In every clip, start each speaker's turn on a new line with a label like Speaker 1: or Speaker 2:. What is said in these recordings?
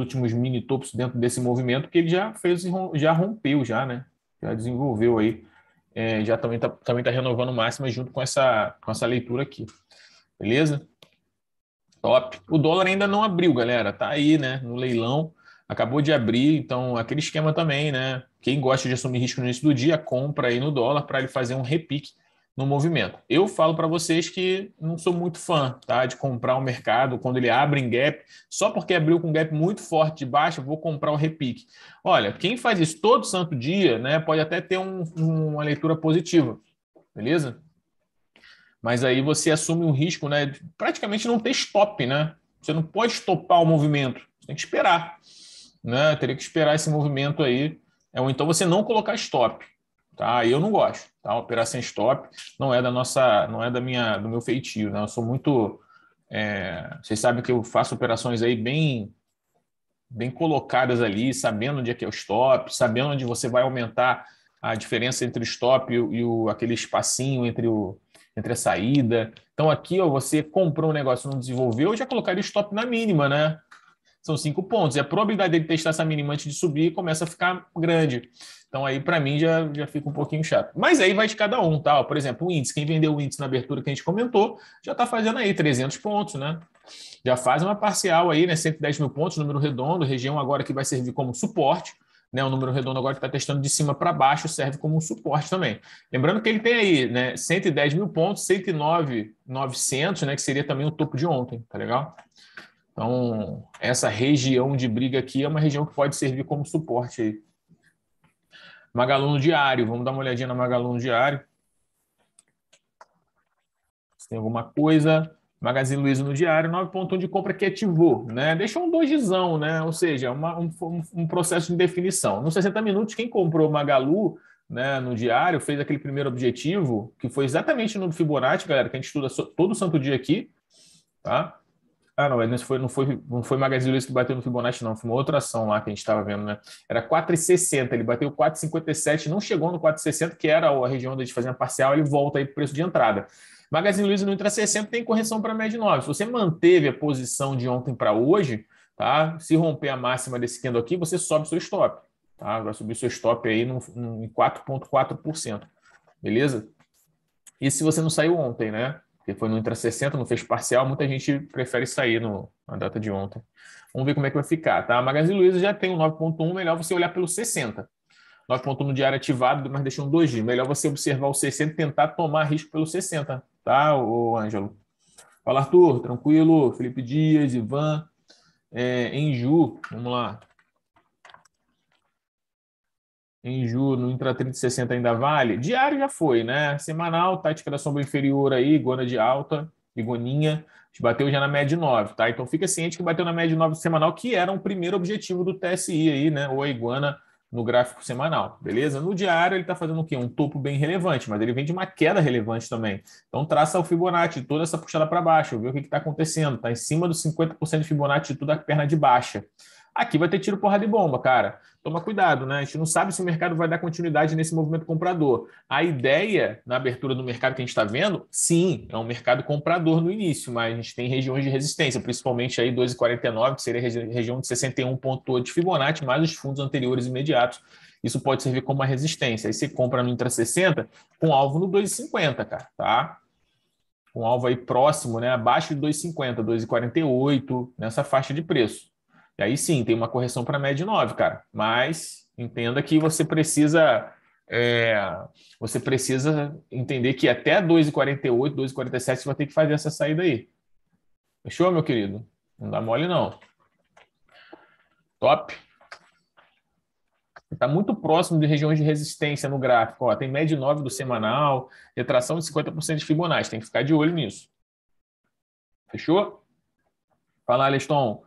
Speaker 1: últimos mini tops dentro desse movimento que ele já fez, já rompeu já, né? Já desenvolveu aí, é, já também tá, também tá renovando máxima junto com essa com essa leitura aqui, beleza? Top. O dólar ainda não abriu, galera. Tá aí, né? No leilão acabou de abrir, então aquele esquema também, né? Quem gosta de assumir risco no início do dia compra aí no dólar para ele fazer um repique no movimento. Eu falo para vocês que não sou muito fã tá, de comprar o um mercado quando ele abre em gap, só porque abriu com um gap muito forte de baixa, vou comprar o um repique. Olha, quem faz isso todo santo dia, né, pode até ter um, uma leitura positiva, beleza? Mas aí você assume um risco, né, de praticamente não ter stop, né? Você não pode stopar o movimento, você tem que esperar, né? Teria que esperar esse movimento aí, é, ou então você não colocar stop, tá? Eu não gosto. Tá? Operar sem stop não é da nossa, não é da minha, do meu feitio. Né? Eu sou muito, é, vocês sabem que eu faço operações aí bem, bem colocadas ali, sabendo onde é que é o stop, sabendo onde você vai aumentar a diferença entre o stop e, o, e o aquele espacinho entre o entre a saída. Então aqui, ó, você comprou um negócio, não desenvolveu, já colocaria o stop na mínima, né? são cinco pontos. E a probabilidade dele testar essa mínima antes de subir começa a ficar grande. Então aí, para mim, já, já fica um pouquinho chato. Mas aí vai de cada um, tá? Por exemplo, o índice. Quem vendeu o índice na abertura que a gente comentou, já está fazendo aí 300 pontos, né? Já faz uma parcial aí, né? 110 mil pontos, número redondo, região agora que vai servir como suporte. Né, o número redondo agora que está testando de cima para baixo serve como um suporte também. Lembrando que ele tem aí né, 110 mil pontos, 109,900, né, que seria também o topo de ontem, tá legal? Então, essa região de briga aqui é uma região que pode servir como suporte aí. Magaluno diário, vamos dar uma olhadinha na Magaluno diário. Se tem alguma coisa. Magazine Luiza no diário, 9.1 de compra que ativou, né? Deixou um dojizão, né? Ou seja, uma, um, um, processo de definição. Nos 60 minutos, quem comprou Magalu né, no diário fez aquele primeiro objetivo, que foi exatamente no Fibonacci, galera, que a gente estuda todo santo dia aqui, tá? Ah, não, não foi, não foi, não foi Magazine Luiza que bateu no Fibonacci, não. Foi uma outra ação lá que a gente estava vendo, né? Era 4,60, ele bateu 4,57, não chegou no 4,60, que era a região onde a gente fazia parcial, ele volta aí para o preço de entrada. Magazine Luiza no Intra 60 tem correção para a média 9. Se você manteve a posição de ontem para hoje, tá? Se romper a máxima desse candle aqui, você sobe seu stop, tá? Vai subir seu stop aí no, no, em 4,4%, beleza? E se você não saiu ontem, né? que foi no Intra 60, não fez parcial, muita gente prefere sair no, na data de ontem. Vamos ver como é que vai ficar, tá? A Magazine Luiza já tem um 9.1, melhor você olhar pelo 60. 9.1 diário ativado, mas deixou um 2G. Melhor você observar o 60 e tentar tomar risco pelo 60, tá, O Ângelo? Fala, Arthur, tranquilo. Felipe Dias, Ivan, é, Enju, vamos lá em Ju, no Intra 3060 ainda vale? Diário já foi, né? Semanal, tática da sombra inferior aí, iguana de alta iguaninha, A gente bateu já na média 9, tá? Então fica ciente que bateu na média 9 semanal, que era um primeiro objetivo do TSI aí, né? Ou a iguana no gráfico semanal, beleza? No diário ele está fazendo o quê? Um topo bem relevante, mas ele vem de uma queda relevante também. Então traça o Fibonacci, toda essa puxada para baixo, vê o que está acontecendo. Está em cima dos 50% de Fibonacci de toda a perna de baixa. Aqui vai ter tiro, porrada e bomba, cara. Toma cuidado, né? A gente não sabe se o mercado vai dar continuidade nesse movimento comprador. A ideia na abertura do mercado que a gente está vendo, sim, é um mercado comprador no início, mas a gente tem regiões de resistência, principalmente aí 2,49, que seria a região de 61,8 de Fibonacci, mais os fundos anteriores imediatos. Isso pode servir como uma resistência. Aí você compra no intra 60 com alvo no 2,50, cara, tá? Com alvo aí próximo, né? Abaixo de 2,50, 2,48, nessa faixa de preço e aí sim, tem uma correção para a média 9, cara. Mas entenda que você precisa é, você precisa entender que até 2,48, 2,47 você vai ter que fazer essa saída aí. Fechou, meu querido? Não dá mole, não. Top. Está muito próximo de regiões de resistência no gráfico. Ó, tem média 9 do semanal, retração de 50% de Fibonacci. Tem que ficar de olho nisso. Fechou? Fala, Aleston.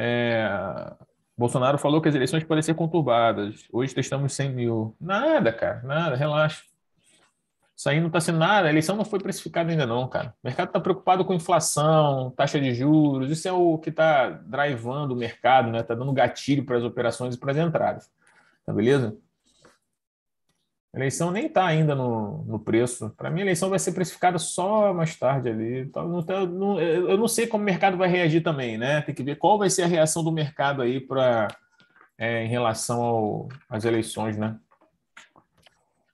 Speaker 1: É, Bolsonaro falou que as eleições podem ser conturbadas. Hoje testamos 100 mil. Nada, cara, nada, relaxa. Isso aí não está sendo nada. A eleição não foi precificada ainda, não, cara. O mercado está preocupado com inflação, taxa de juros. Isso é o que está drivando o mercado, né? Está dando gatilho para as operações e para as entradas. Tá beleza? eleição nem está ainda no, no preço. Para mim, a eleição vai ser precificada só mais tarde ali. Então, não tá, não, eu não sei como o mercado vai reagir também, né? Tem que ver qual vai ser a reação do mercado aí para é, em relação ao, às eleições, né?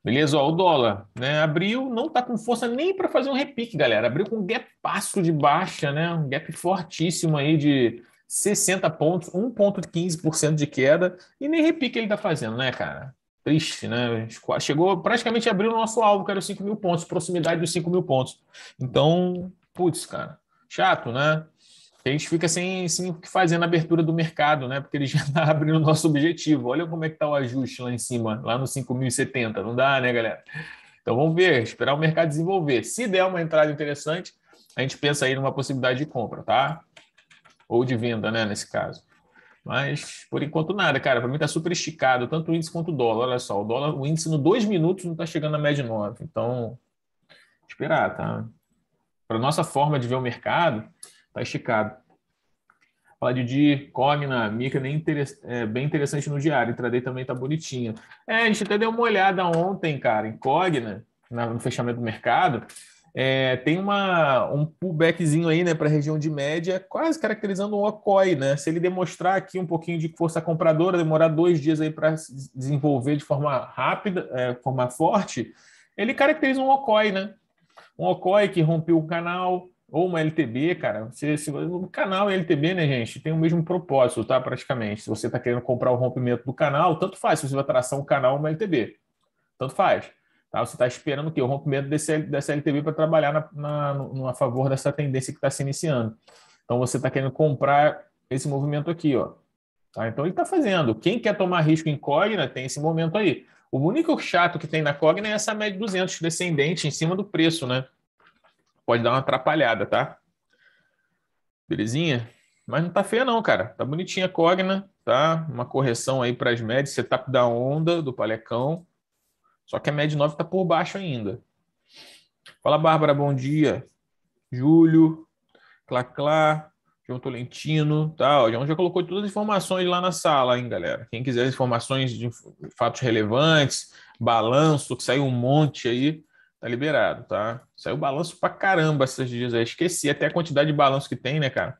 Speaker 1: Beleza, ó, o dólar, né? Abriu, não está com força nem para fazer um repique, galera. Abriu com um gap passo de baixa, né? Um gap fortíssimo aí de 60 pontos, 1,15% de queda, e nem repique ele está fazendo, né, cara? triste, né? chegou praticamente abriu o nosso alvo, que era 5 mil pontos, proximidade dos 5 mil pontos. Então, putz, cara, chato, né? A gente fica sem, sem o que fazer na abertura do mercado, né? Porque ele já está abrindo o nosso objetivo. Olha como é que está o ajuste lá em cima, lá no 5.070. Não dá, né, galera? Então vamos ver, esperar o mercado desenvolver. Se der uma entrada interessante, a gente pensa aí numa possibilidade de compra, tá? Ou de venda, né, nesse caso. Mas, por enquanto, nada, cara. Para mim está super esticado, tanto o índice quanto o dólar. Olha só, o dólar, o índice no dois minutos não está chegando na média 9. Então, esperar, tá? Para nossa forma de ver o mercado, está esticado. Fala de Cogna, Mica nem interess... é, bem interessante no diário. Intraday também tá bonitinha. É, a gente até deu uma olhada ontem, cara, em Cogna, no fechamento do mercado. É, tem uma, um pullbackzinho aí, né, para a região de média, quase caracterizando um OCOI, né? Se ele demonstrar aqui um pouquinho de força compradora, demorar dois dias aí para se desenvolver de forma rápida, é, forma forte, ele caracteriza um OCOI, né? Um OCOI que rompeu o canal, ou uma LTB, cara. Se, se, o canal e é LTB, né, gente, tem o mesmo propósito, tá? Praticamente. Se você está querendo comprar o rompimento do canal, tanto faz se você vai traçar um canal ou uma LTB. Tanto faz. Tá? Você está esperando que o rompimento desse, dessa LTV para trabalhar na, na, no, a favor dessa tendência que está se iniciando. Então você está querendo comprar esse movimento aqui, ó. Tá? Então ele está fazendo. Quem quer tomar risco em Cogna tem esse momento aí. O único chato que tem na Cogna é essa média 200 descendente em cima do preço, né? Pode dar uma atrapalhada, tá? Belezinha? Mas não tá feia não, cara. Tá bonitinha a Cogna, tá? Uma correção aí para as médias, setup da onda do Palecão. Só que a média 9 está por baixo ainda. Fala, Bárbara, bom dia. Júlio, Claclá, João Tolentino, tá? João já colocou todas as informações lá na sala, hein, galera? Quem quiser informações de fatos relevantes, balanço, que saiu um monte aí, tá liberado, tá? Saiu balanço pra caramba esses dias aí. Esqueci até a quantidade de balanço que tem, né, cara?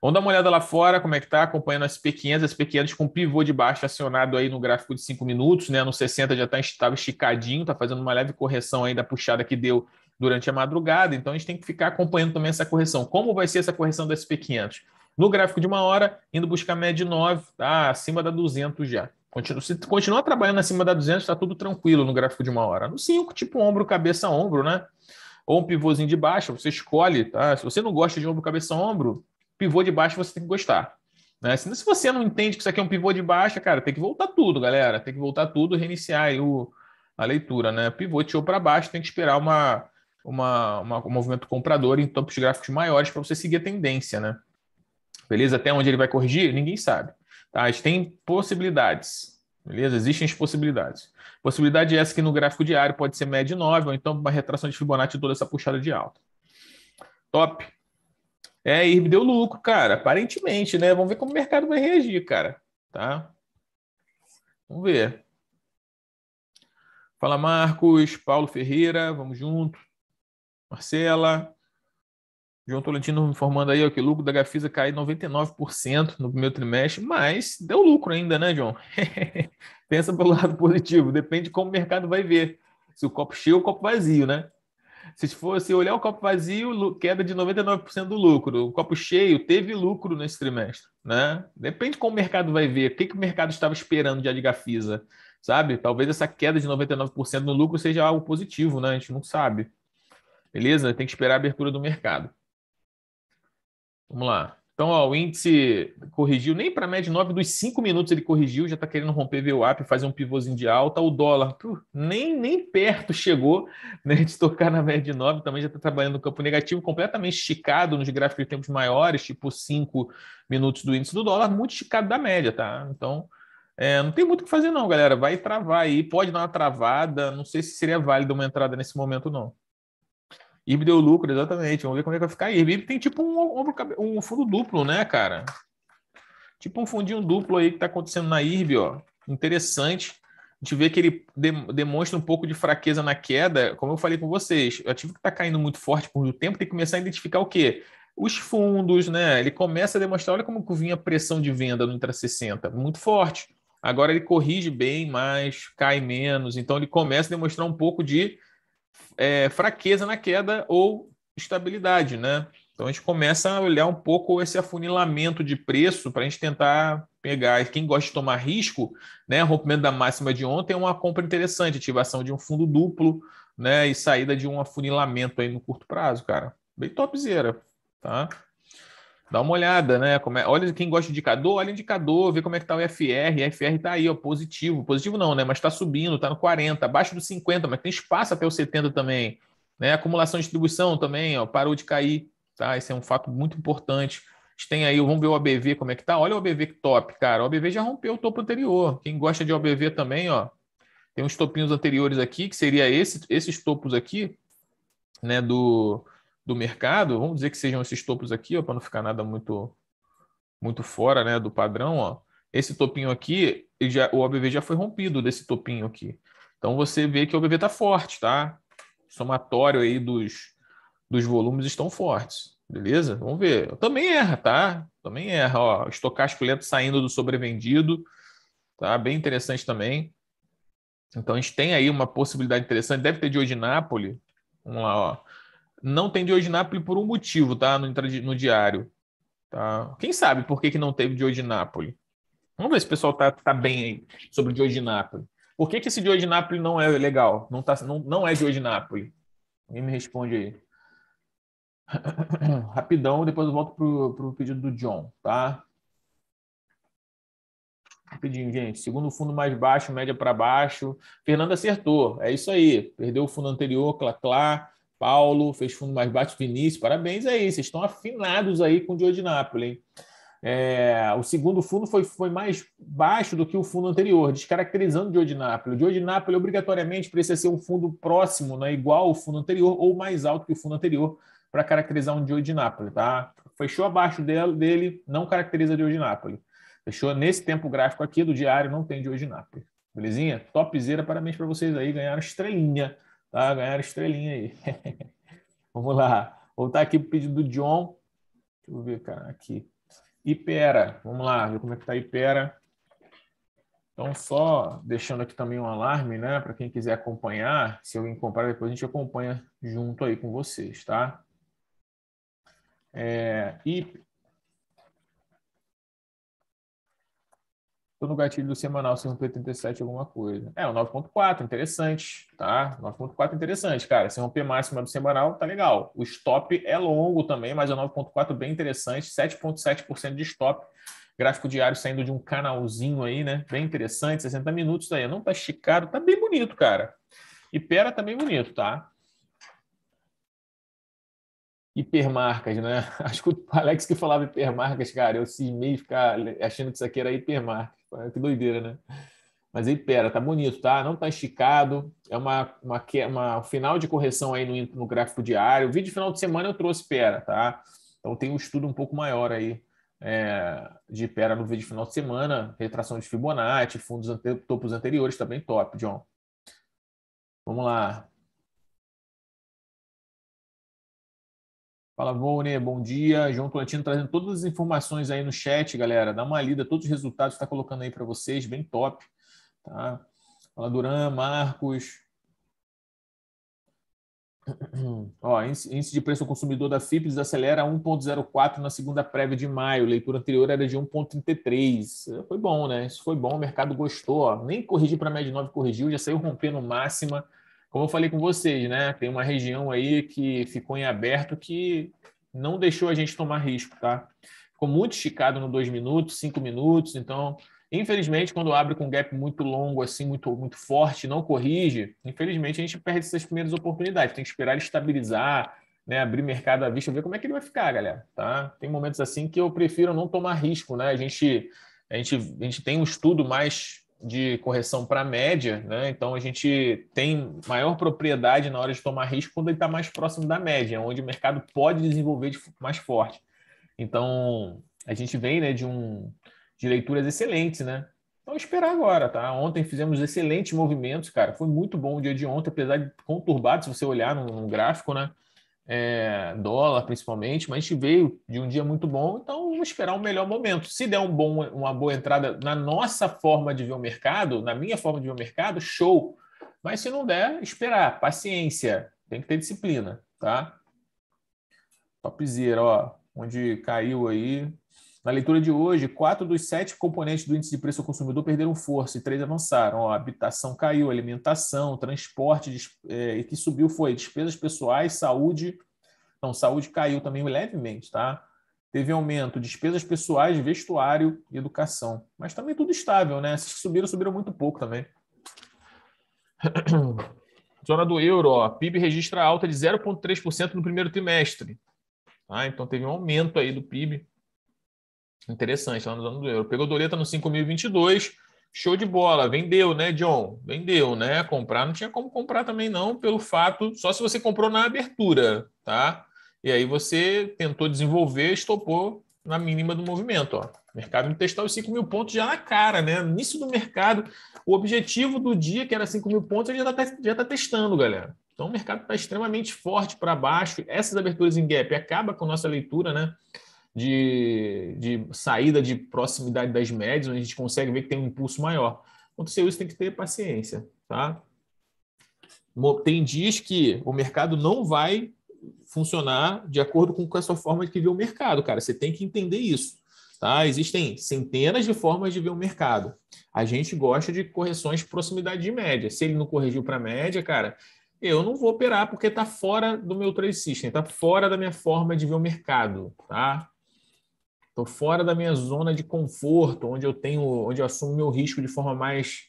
Speaker 1: Vamos dar uma olhada lá fora, como é que está, acompanhando as SP 500 as P500 com pivô de baixo acionado aí no gráfico de 5 minutos, né? No 60 já estava tá, esticadinho, está fazendo uma leve correção aí da puxada que deu durante a madrugada, então a gente tem que ficar acompanhando também essa correção. Como vai ser essa correção da SP500? No gráfico de uma hora, indo buscar a média de 9, tá acima da 200 já. Continua, se continuar trabalhando acima da 200, está tudo tranquilo no gráfico de uma hora. No 5, tipo ombro, cabeça, ombro, né? Ou um pivôzinho de baixo, você escolhe, tá? Se você não gosta de ombro, cabeça, ombro, pivô de baixo você tem que gostar. Né? Se você não entende que isso aqui é um pivô de baixa, cara, tem que voltar tudo, galera. Tem que voltar tudo, reiniciar o, a leitura, né? tirou para baixo, tem que esperar uma, uma, uma, um movimento comprador em topos gráficos maiores para você seguir a tendência, né? Beleza? Até onde ele vai corrigir? Ninguém sabe. Tá? A gente tem possibilidades, beleza? Existem as possibilidades. Possibilidade é essa que no gráfico diário pode ser média 9, ou então uma retração de Fibonacci toda essa puxada de alta. Top. É, e deu lucro, cara, aparentemente, né? Vamos ver como o mercado vai reagir, cara, tá? Vamos ver. Fala, Marcos, Paulo Ferreira, vamos junto. Marcela. João Tolentino me informando aí ó, que o lucro da Gafisa caiu 99% no primeiro trimestre, mas deu lucro ainda, né, João? Pensa pelo lado positivo, depende de como o mercado vai ver. Se o copo cheio ou o copo vazio, né? Se fosse olhar o copo vazio, queda de 99% do lucro. O copo cheio teve lucro nesse trimestre, né? Depende como o mercado vai ver, o que, que o mercado estava esperando de Adigafisa, sabe? Talvez essa queda de 99% no lucro seja algo positivo, né? A gente não sabe. Beleza? Tem que esperar a abertura do mercado. Vamos lá. Então, ó, o índice corrigiu nem para a média 9 dos 5 minutos ele corrigiu, já está querendo romper VWAP, fazer um pivôzinho de alta. O dólar nem, nem perto chegou né, de tocar na média 9, também já está trabalhando no campo negativo, completamente esticado nos gráficos de tempos maiores, tipo 5 minutos do índice do dólar, muito esticado da média, tá? Então, é, não tem muito o que fazer não, galera. Vai travar aí, pode dar uma travada, não sei se seria válido uma entrada nesse momento não. IRB deu lucro, exatamente. Vamos ver como é que vai ficar. IRB tem tipo um, um fundo duplo, né, cara? Tipo um fundinho duplo aí que está acontecendo na IRB, ó. Interessante. A gente vê que ele demonstra um pouco de fraqueza na queda, como eu falei com vocês. o ativo que está caindo muito forte por muito tempo, tem que começar a identificar o quê? Os fundos, né? Ele começa a demonstrar, olha como vinha a pressão de venda no Intra 60, muito forte. Agora ele corrige bem mais, cai menos, então ele começa a demonstrar um pouco de é, fraqueza na queda ou estabilidade, né? Então a gente começa a olhar um pouco esse afunilamento de preço para a gente tentar pegar. quem gosta de tomar risco, né? Rompimento da máxima de ontem é uma compra interessante, ativação de um fundo duplo, né? E saída de um afunilamento aí no curto prazo, cara. Bem topzera, tá? dá uma olhada, né? Como é, olha quem gosta de indicador, olha o indicador, vê como é que tá o FR. O FR tá aí, ó, positivo. Positivo não, né? Mas está subindo, tá no 40, abaixo do 50, mas tem espaço até o 70 também. Né? Acumulação de distribuição também, ó, parou de cair, tá? Esse é um fato muito importante. A gente tem aí, vamos ver o ABV como é que tá. Olha o ABV que top, cara. O ABV já rompeu o topo anterior. Quem gosta de ABV também, ó, tem uns topinhos anteriores aqui, que seria esse, esses topos aqui, né, do do mercado, vamos dizer que sejam esses topos aqui, para não ficar nada muito muito fora né, do padrão, ó. esse topinho aqui, já, o OBV já foi rompido desse topinho aqui. Então você vê que o OBV está forte, tá? somatório aí dos, dos volumes estão fortes, beleza? Vamos ver. Eu também erra, tá? Também erra, ó. Estocástico lento saindo do sobrevendido, tá? Bem interessante também. Então a gente tem aí uma possibilidade interessante. Deve ter de hoje Nápoles. Vamos lá, ó. Não tem de hoje Nápoles por um motivo, tá? No, no diário. Tá? Quem sabe por que, que não teve de hoje Nápoles? Vamos ver se o pessoal tá, tá bem aí sobre Nápoles. Por que, que esse Nápoles não é legal? Não, tá, não, não é Nápoles? Alguém me responde aí. Rapidão, depois eu volto pro, pro pedido do John, tá? Rapidinho, gente. Segundo fundo mais baixo, média para baixo. Fernando acertou. É isso aí. Perdeu o fundo anterior, clá, clá. Paulo, fez fundo mais baixo, Vinícius, parabéns aí, vocês estão afinados aí com o Diogo de Nápoles, hein? É, o segundo fundo foi, foi mais baixo do que o fundo anterior, descaracterizando o Diogo de Nápoles. O Diogo de Nápoles, obrigatoriamente, precisa ser um fundo próximo, né, igual ao fundo anterior ou mais alto que o fundo anterior para caracterizar um Diogo de Nápoles, tá? Fechou abaixo dele, não caracteriza Diogo de Nápoles. Fechou nesse tempo gráfico aqui do diário, não tem Diogo de Nápoles. Belezinha? Topzera, parabéns para vocês aí, ganharam estrelinha Tá? Ganharam estrelinha aí. Vamos lá. Voltar aqui para o pedido do John. Deixa eu ver, cara, aqui. Ipera. Vamos lá, ver como é que está Ipera. Então, só deixando aqui também um alarme, né? Para quem quiser acompanhar, se alguém comprar, depois a gente acompanha junto aí com vocês, tá? É, e Estou no gatilho do semanal 687 alguma coisa. É, o 9.4, interessante, tá? 9.4 interessante, cara. Se romper máxima do semanal, tá legal. O stop é longo também, mas é 9.4 bem interessante. 7.7% de stop. Gráfico diário saindo de um canalzinho aí, né? Bem interessante, 60 minutos aí. Não tá esticado, tá bem bonito, cara. E pera tá bem bonito, tá? hipermarcas, né? Acho que o Alex que falava hipermarcas, cara, eu cismei ficar achando que isso aqui era hipermarca. Que doideira, né? Mas pera, tá bonito, tá? Não tá esticado. É uma, uma, uma final de correção aí no, no gráfico diário. O vídeo final de semana eu trouxe pera, tá? Então tem um estudo um pouco maior aí é, de pera no vídeo final de semana.
Speaker 2: Retração de Fibonacci, fundos ante, topos anteriores, tá bem top, John. Vamos lá. Fala, né? bom dia. João Tolentino trazendo todas as informações aí no chat, galera. Dá uma lida, todos os resultados que está
Speaker 1: colocando aí para vocês, bem top. Tá? Fala, Duran, Marcos. Ó, índice de preço ao consumidor da FIPS acelera 1,04 na segunda prévia de maio. Leitura anterior era de 1,33. Foi bom, né? Isso foi bom, o mercado gostou. Ó. Nem corrigi para a média 9, corrigiu, já saiu rompendo máxima como eu falei com vocês, né? Tem uma região aí que ficou em aberto que não deixou a gente tomar risco, tá? Ficou muito esticado no dois minutos, cinco minutos, então Infelizmente, quando abre com um gap muito longo, assim, muito, muito forte, não corrige, infelizmente a gente perde essas primeiras oportunidades. Tem que esperar ele estabilizar, né, abrir mercado à vista, ver como é que ele vai ficar, galera. Tá? Tem momentos assim que eu prefiro não tomar risco, né? A gente, a gente, a gente tem um estudo mais de correção para média, né? Então a gente tem maior propriedade na hora de tomar risco quando ele está mais próximo da média, onde o mercado pode desenvolver de, mais forte. Então a gente vem, né, de um de leituras excelentes, né? Então esperar agora, tá? Ontem fizemos excelentes movimentos, cara. Foi muito bom o dia de ontem, apesar de conturbado se você olhar no, no gráfico, né? é, dólar principalmente, mas a gente veio de um dia muito bom, então vamos esperar um melhor momento. Se der um bom, uma boa entrada na nossa forma de ver o mercado, na minha forma de ver o mercado, show. Mas se não der, esperar, paciência, tem que ter disciplina, tá? Topzera, ó, onde caiu aí, na leitura de hoje, quatro dos sete componentes do índice de preço ao consumidor perderam força e três avançaram. Ó, habitação caiu, alimentação, transporte, é, e que subiu foi despesas pessoais, saúde. Não, saúde caiu também levemente, tá? Teve aumento de despesas pessoais, vestuário e educação. Mas também tudo estável, né? Se subiram, subiram muito pouco também. Zona do euro, ó, PIB registra alta de 0,3% no primeiro trimestre. Tá? Então teve um aumento aí do PIB Interessante, lá tá no ano do euro. Pegou doleta no 5.022, show de bola, vendeu, né, John? Vendeu, né? Comprar não tinha como comprar também não, pelo fato, só se você comprou na abertura, tá? E aí você tentou desenvolver, estopou na mínima do movimento, ó. Mercado testar os 5 mil pontos já na cara, né? No início do mercado, o objetivo do dia, que era 5 mil pontos, ele já está já tá testando, galera. Então o mercado está extremamente forte para baixo. Essas aberturas em gap acaba com nossa leitura, né? de, de saída de proximidade das médias, onde a gente consegue ver que tem um impulso maior. Aconteceu isso, tem que ter paciência, tá? Tem dias que o mercado não vai funcionar de acordo com a sua forma de ver o mercado, cara. Você tem que entender isso. Tá? Existem centenas de formas de ver o mercado. A gente gosta de correções de proximidade de média. Se ele não corrigiu para a média, cara, eu não vou operar porque está fora do meu trade system, está fora da minha forma de ver o mercado. Tá? Estou fora da minha zona de conforto, onde eu tenho, onde eu assumo meu risco de forma mais,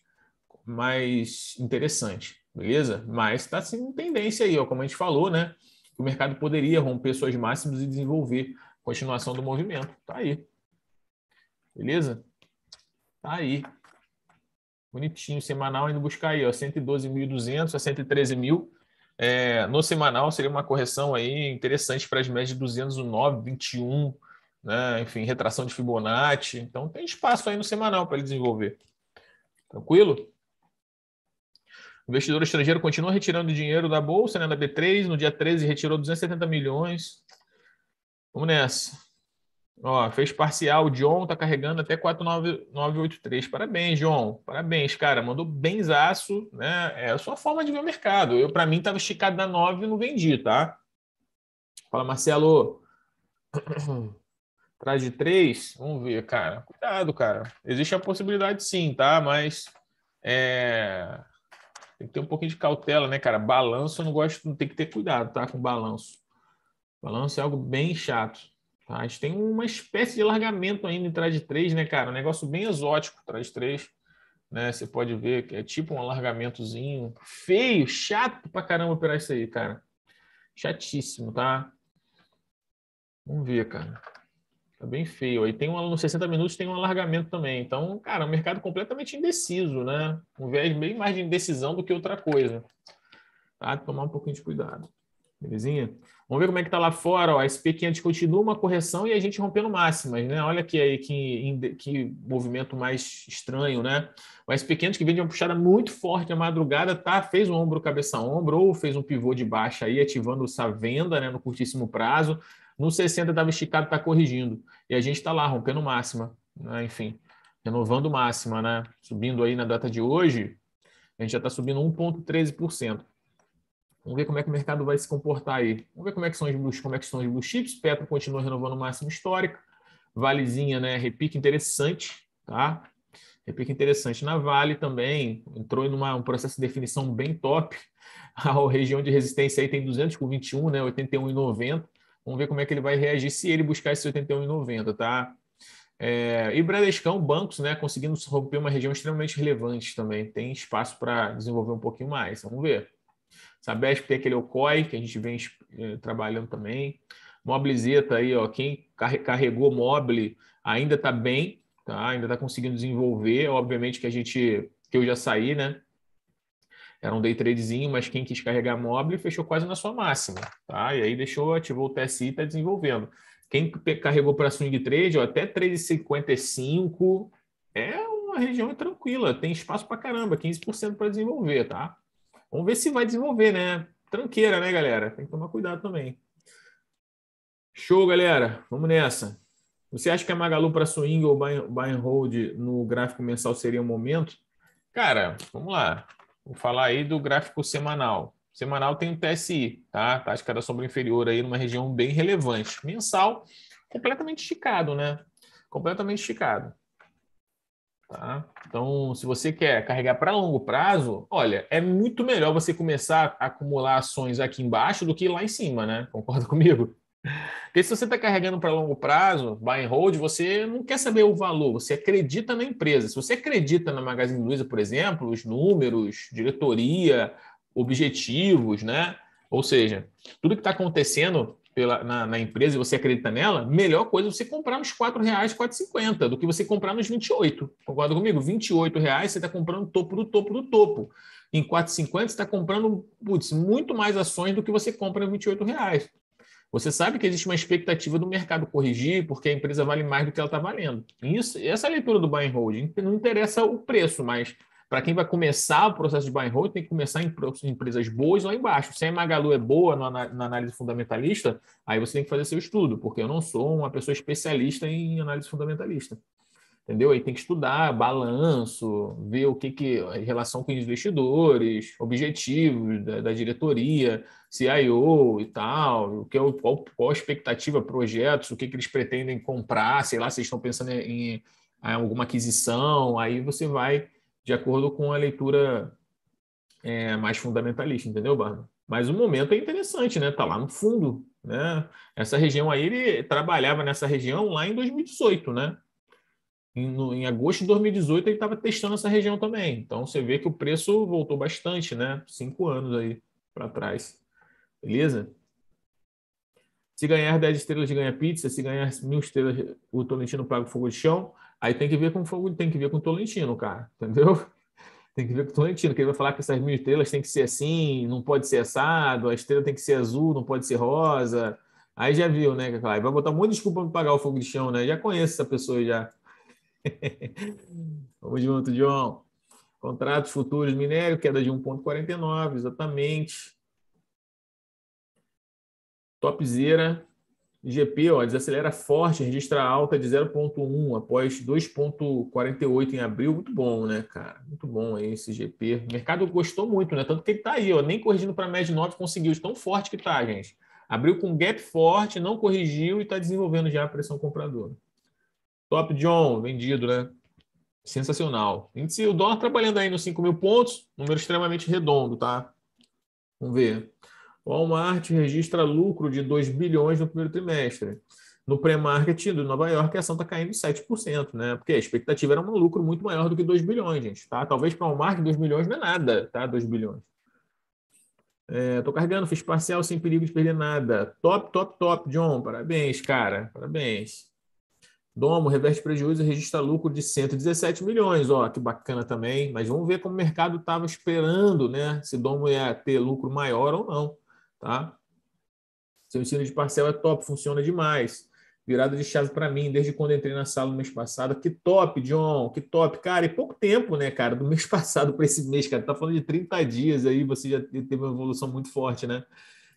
Speaker 1: mais interessante, beleza? Mas está sendo assim, tendência aí, ó, como a gente falou, né? Que o mercado poderia romper suas máximas e desenvolver continuação do movimento. Tá aí. Beleza? Tá aí. Bonitinho, semanal indo buscar aí, ó, 112.200 a 113 mil. É, no semanal seria uma correção aí interessante para as médias de 209, 21, né? enfim, retração de Fibonacci. Então, tem espaço aí no semanal para ele desenvolver. Tranquilo? O investidor estrangeiro continua retirando dinheiro da bolsa, né, da B3. No dia 13 retirou 270 milhões. Vamos nessa. Ó, fez parcial. John tá carregando até 49983. Parabéns, John. Parabéns, cara. Mandou benzaço, né? É a sua forma de ver o mercado. Eu, para mim, estava esticado na 9 e não vendi, tá? Fala, Marcelo. Traz de três? Vamos ver, cara. Cuidado, cara. Existe a possibilidade sim, tá? Mas é... tem que ter um pouquinho de cautela, né, cara? Balanço eu não gosto, tem que ter cuidado, tá? Com balanço. Balanço é algo bem chato. Tá? A gente tem uma espécie de largamento ainda em trás de três, né, cara? Um negócio bem exótico, trás de três. Né? Você pode ver que é tipo um alargamentozinho feio, chato pra caramba operar isso aí, cara. Chatíssimo, tá? Vamos ver, cara. Tá bem feio. Aí tem um no 60 minutos tem um alargamento também. Então, cara, é um mercado completamente indeciso, né? Um viés bem mais de indecisão do que outra coisa. Tá? Tomar um pouquinho de cuidado. Belezinha? Vamos ver como é que tá lá fora. Ó. A SP500 continua uma correção e a gente rompendo máximas, né? Olha que aí que, que movimento mais estranho, né? O SP500 que vem de uma puxada muito forte na madrugada, tá? Fez um ombro cabeça ombro ou fez um pivô de baixa aí, ativando essa venda, né? No curtíssimo prazo no 60 estava esticado, está corrigindo. E a gente está lá rompendo máxima, né? enfim, renovando máxima, né? Subindo aí na data de hoje, a gente já está subindo 1,13%. Vamos ver como é que o mercado vai se comportar aí. Vamos ver como é que são os blue, como é que são os blue chips. Petro continua renovando o máximo histórico. Valezinha, né? Repique interessante, tá? Repique interessante. Na Vale também entrou em um processo de definição bem top. A região de resistência aí tem 221, né? 81 e 90. Vamos ver como é que ele vai reagir se ele buscar esse 81,90, tá? É, e Bradescão, bancos, né, conseguindo romper uma região extremamente relevante também. Tem espaço para desenvolver um pouquinho mais. Vamos ver. Sabesp tem aquele OCOI que a gente vem eh, trabalhando também. Mobilizeta aí, ó, quem carregou mobile ainda está bem, tá? Ainda está conseguindo desenvolver. Obviamente que a gente, que eu já saí, né? Era um day tradezinho, mas quem quis carregar mobile fechou quase na sua máxima, tá? E aí deixou, ativou o TSI e está desenvolvendo. Quem carregou para swing trade, ó, até 3,55 é uma região tranquila, tem espaço para caramba, 15% para desenvolver, tá? Vamos ver se vai desenvolver, né? Tranqueira, né, galera? Tem que tomar cuidado também. Show, galera. Vamos nessa. Você acha que a Magalu para swing ou buy, buy and hold no gráfico mensal seria o um momento? Cara, vamos lá. Vou falar aí do gráfico semanal. Semanal tem o TSI, tá? Taxa da sombra inferior aí numa região bem relevante. Mensal, completamente esticado, né? Completamente esticado. Tá? Então, se você quer carregar para longo prazo, olha, é muito melhor você começar a acumular ações aqui embaixo do que lá em cima, né? Concorda comigo? Porque se você está carregando para longo prazo, buy and hold, você não quer saber o valor, você acredita na empresa. Se você acredita na Magazine Luiza, por exemplo, os números, diretoria, objetivos, né? Ou seja, tudo que está acontecendo pela, na, na, empresa e você acredita nela, melhor coisa é você comprar nos R$ 4,50 do que você comprar nos 28. Concorda comigo? R$ 28,00 você está comprando topo do topo do topo. Em R$ 4,50 você está comprando, putz, muito mais ações do que você compra em R$ 28,00. Você sabe que existe uma expectativa do mercado corrigir porque a empresa vale mais do que ela está valendo. Isso, essa é leitura do buy and hold não interessa o preço, mas para quem vai começar o processo de buy and hold tem que começar em empresas boas lá embaixo. Se a Magalu é boa na, na análise fundamentalista, aí você tem que fazer seu estudo, porque eu não sou uma pessoa especialista em análise fundamentalista entendeu? Aí tem que estudar balanço, ver o que que relação com investidores, objetivos da, da diretoria, CIO e tal, o que é o, qual, qual a expectativa, projetos, o que que eles pretendem comprar, sei lá, se estão pensando em, em alguma aquisição, aí você vai de acordo com a leitura é, mais fundamentalista, entendeu, Barba? Mas o momento é interessante, né? Tá lá no fundo, né? Essa região aí, ele trabalhava nessa região lá em 2018, né? Em, no, em agosto de 2018 ele estava testando essa região também. Então você vê que o preço voltou bastante, né? Cinco anos aí para trás. Beleza? Se ganhar 10 estrelas, ganha pizza. Se ganhar mil estrelas, o Tolentino paga o fogo de chão. Aí tem que ver com fogo, tem que ver com o Tolentino, cara. Entendeu? Tem que ver com o Tolentino, que ele vai falar que essas mil estrelas tem que ser assim, não pode ser assado, a estrela tem que ser azul, não pode ser rosa. Aí já viu, né, Vai botar um monte de desculpa para pagar o fogo de chão, né? Já conheço essa pessoa já. Vamos junto, John. Contratos futuros minério, queda de 1,49, exatamente. Topzera. IGP ó, desacelera forte, registra alta de 0,1 após 2,48 em abril. Muito bom, né, cara? Muito bom aí esse GP. O mercado gostou muito, né? Tanto que ele tá aí, ó, nem corrigindo para a média 9 conseguiu, tão forte que tá, gente. Abriu com gap forte, não corrigiu e está desenvolvendo já a pressão compradora. Top John, vendido, né? Sensacional. Índice, o dólar trabalhando aí nos 5 mil pontos, número extremamente redondo, tá? Vamos ver. Walmart registra lucro de 2 bilhões no primeiro trimestre. No pré-market do Nova York, a ação está caindo 7%, né? Porque a expectativa era um lucro muito maior do que 2 bilhões, gente, tá? Talvez para o Walmart 2 bilhões não é nada, tá? 2 bilhões. Estou é, carregando, fiz parcial sem perigo de perder nada. Top, top, top, John. Parabéns, cara. Parabéns. Domo reverte prejuízo e registra lucro de 117 milhões. Ó, que bacana também. Mas vamos ver como o mercado estava esperando, né? Se Domo ia ter lucro maior ou não, tá? Seu ensino de parcela é top, funciona demais. Virada de chave para mim, desde quando entrei na sala no mês passado. Que top, John, que top. Cara, e pouco tempo, né, cara? Do mês passado para esse mês, cara. Tá falando de 30 dias aí, você já teve uma evolução muito forte, né?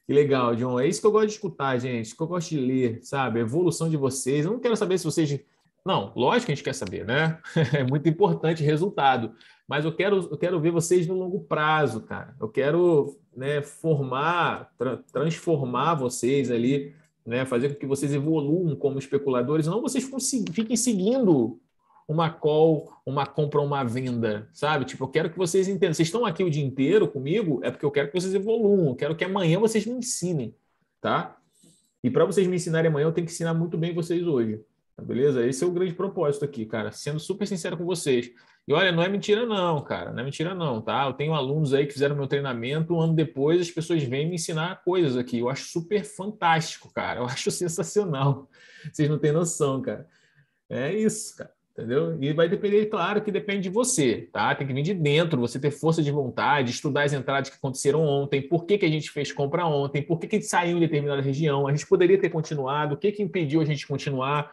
Speaker 1: Que legal, John. É isso que eu gosto de escutar, gente. Que eu gosto de ler, sabe? A evolução de vocês. Eu não quero saber se vocês. Não, lógico que a gente quer saber, né? é muito importante resultado. Mas eu quero, eu quero ver vocês no longo prazo, cara. Eu quero né, formar, tra transformar vocês ali, né, fazer com que vocês evoluam como especuladores, não vocês fiquem seguindo uma call, uma compra, uma venda, sabe? Tipo, eu quero que vocês entendam. Vocês estão aqui o dia inteiro comigo, é porque eu quero que vocês evoluam, eu quero que amanhã vocês me ensinem, tá? E para vocês me ensinarem amanhã, eu tenho que ensinar muito bem vocês hoje. Tá beleza? Esse é o grande propósito aqui, cara. Sendo super sincero com vocês. E olha, não é mentira, não, cara. Não é mentira, não, tá? Eu tenho alunos aí que fizeram meu treinamento. Um ano depois, as pessoas vêm me ensinar coisas aqui. Eu acho super fantástico, cara. Eu acho sensacional. Vocês não têm noção, cara. É isso, cara entendeu? E vai depender, claro, que depende de você, tá? Tem que vir de dentro, você ter força de vontade, estudar as entradas que aconteceram ontem, por que, que a gente fez compra ontem, por que, que a gente saiu em determinada região, a gente poderia ter continuado, o que, que impediu a gente continuar.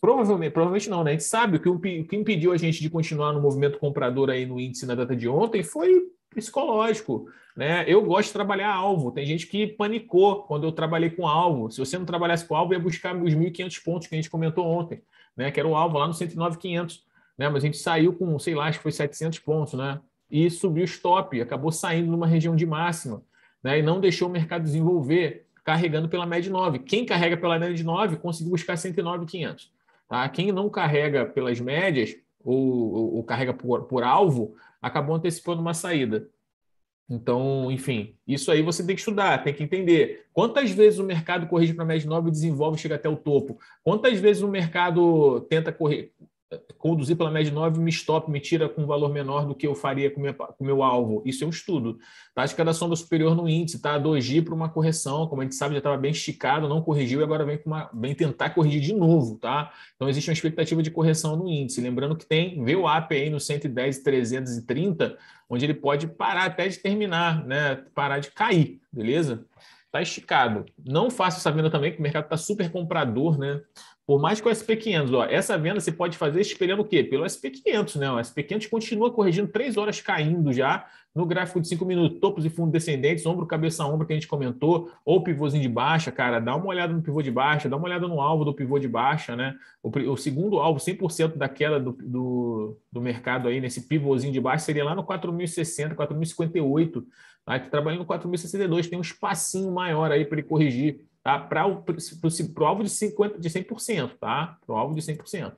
Speaker 1: Provavelmente, provavelmente não, né? A gente sabe o que, o que impediu a gente de continuar no movimento comprador aí no índice na data de ontem foi psicológico, né? Eu gosto de trabalhar alvo. Tem gente que panicou quando eu trabalhei com alvo. Se você não trabalhasse com alvo, ia buscar os 1.500 pontos que a gente comentou ontem né? Que era o alvo lá no 109,500, né? Mas a gente saiu com, sei lá, acho que foi 700 pontos, né? E subiu o stop, acabou saindo numa região de máxima, né? E não deixou o mercado desenvolver, carregando pela média 9. Quem carrega pela média 9 conseguiu buscar 109,500, tá? Quem não carrega pelas médias ou, ou, ou carrega por, por alvo acabou antecipando uma saída. Então, enfim, isso aí você tem que estudar, tem que entender. Quantas vezes o mercado corrige para a média e desenvolve e chega até o topo? Quantas vezes o mercado tenta correr, conduzir pela média 9 me stop, me tira com um valor menor do que eu faria com, minha, com meu alvo. Isso é um estudo. Tática é da sombra superior no índice, tá? G para uma correção, como a gente sabe, já estava bem esticado, não corrigiu e agora vem, uma, vem tentar corrigir de novo, tá? Então existe uma expectativa de correção no índice. Lembrando que tem VWAP aí no 110 330, onde ele pode parar até de terminar, né? Parar de cair, beleza? Está esticado. Não faço essa venda também, porque o mercado está super comprador, né? Por mais que o SP500, ó, essa venda você pode fazer espelhando o quê? Pelo SP500, né? O SP500 continua corrigindo três horas caindo já no gráfico de cinco minutos, topos e fundo descendentes, ombro, cabeça, ombro que a gente comentou, ou pivôzinho de baixa, cara, dá uma olhada no pivô de baixa, dá uma olhada no alvo do pivô de baixa, né? O, o segundo alvo, 100% da queda do, do, do, mercado aí nesse pivôzinho de baixa seria lá no 4.060, 4.058, tá? tá? trabalhando no 4.062, tem um espacinho maior aí para ele corrigir tá? para o alvo de, 50, de 100%, tá? para o alvo de 100%.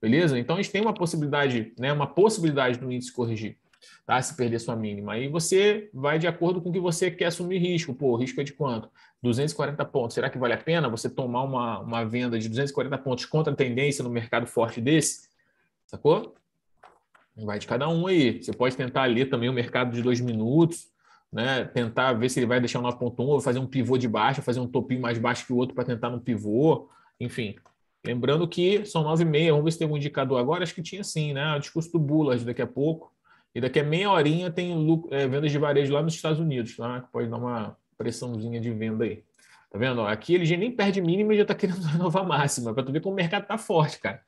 Speaker 1: Beleza? Então, a gente tem uma possibilidade, né, uma possibilidade do índice corrigir, tá? se perder sua mínima. Aí você vai de acordo com o que você quer assumir risco. Pô, o risco é de quanto? 240 pontos. Será que vale a pena você tomar uma, uma venda de 240 pontos contra a tendência no mercado forte desse? Sacou? Vai de cada um aí. Você pode tentar ler também o mercado de dois minutos, né? Tentar ver se ele vai deixar o 9.1 ou fazer um pivô de baixo, fazer um topinho mais baixo que o outro para tentar no pivô, enfim. Lembrando que são 9 e meia, vamos ver se tem um indicador agora, acho que tinha sim, né? O discurso do Bullard daqui a pouco. E daqui a meia horinha tem lucro, é, vendas de varejo lá nos Estados Unidos, tá que pode dar uma pressãozinha de venda aí. Tá vendo? Aqui ele já nem perde mínima e já tá querendo nova máxima, para tu ver como o mercado tá forte, cara.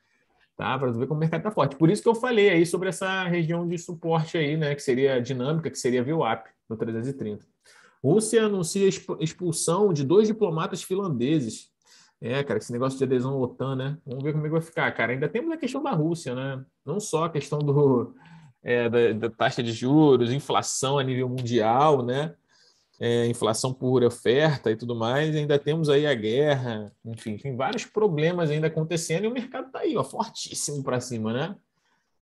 Speaker 1: Tá? Para tu ver como o mercado tá forte. Por isso que eu falei aí sobre essa região de suporte aí, né? Que seria dinâmica, que seria VWAP no 330. Rússia anuncia expulsão de dois diplomatas finlandeses. É, cara, esse negócio de adesão à OTAN, né? Vamos ver como é que vai ficar, cara. Ainda temos a questão da Rússia, né? Não só a questão do, é, da, da, taxa de juros, inflação a nível mundial, né? É, inflação por oferta e tudo mais. Ainda temos aí a guerra, enfim, tem vários problemas ainda acontecendo e o mercado está aí, ó, fortíssimo para cima, né?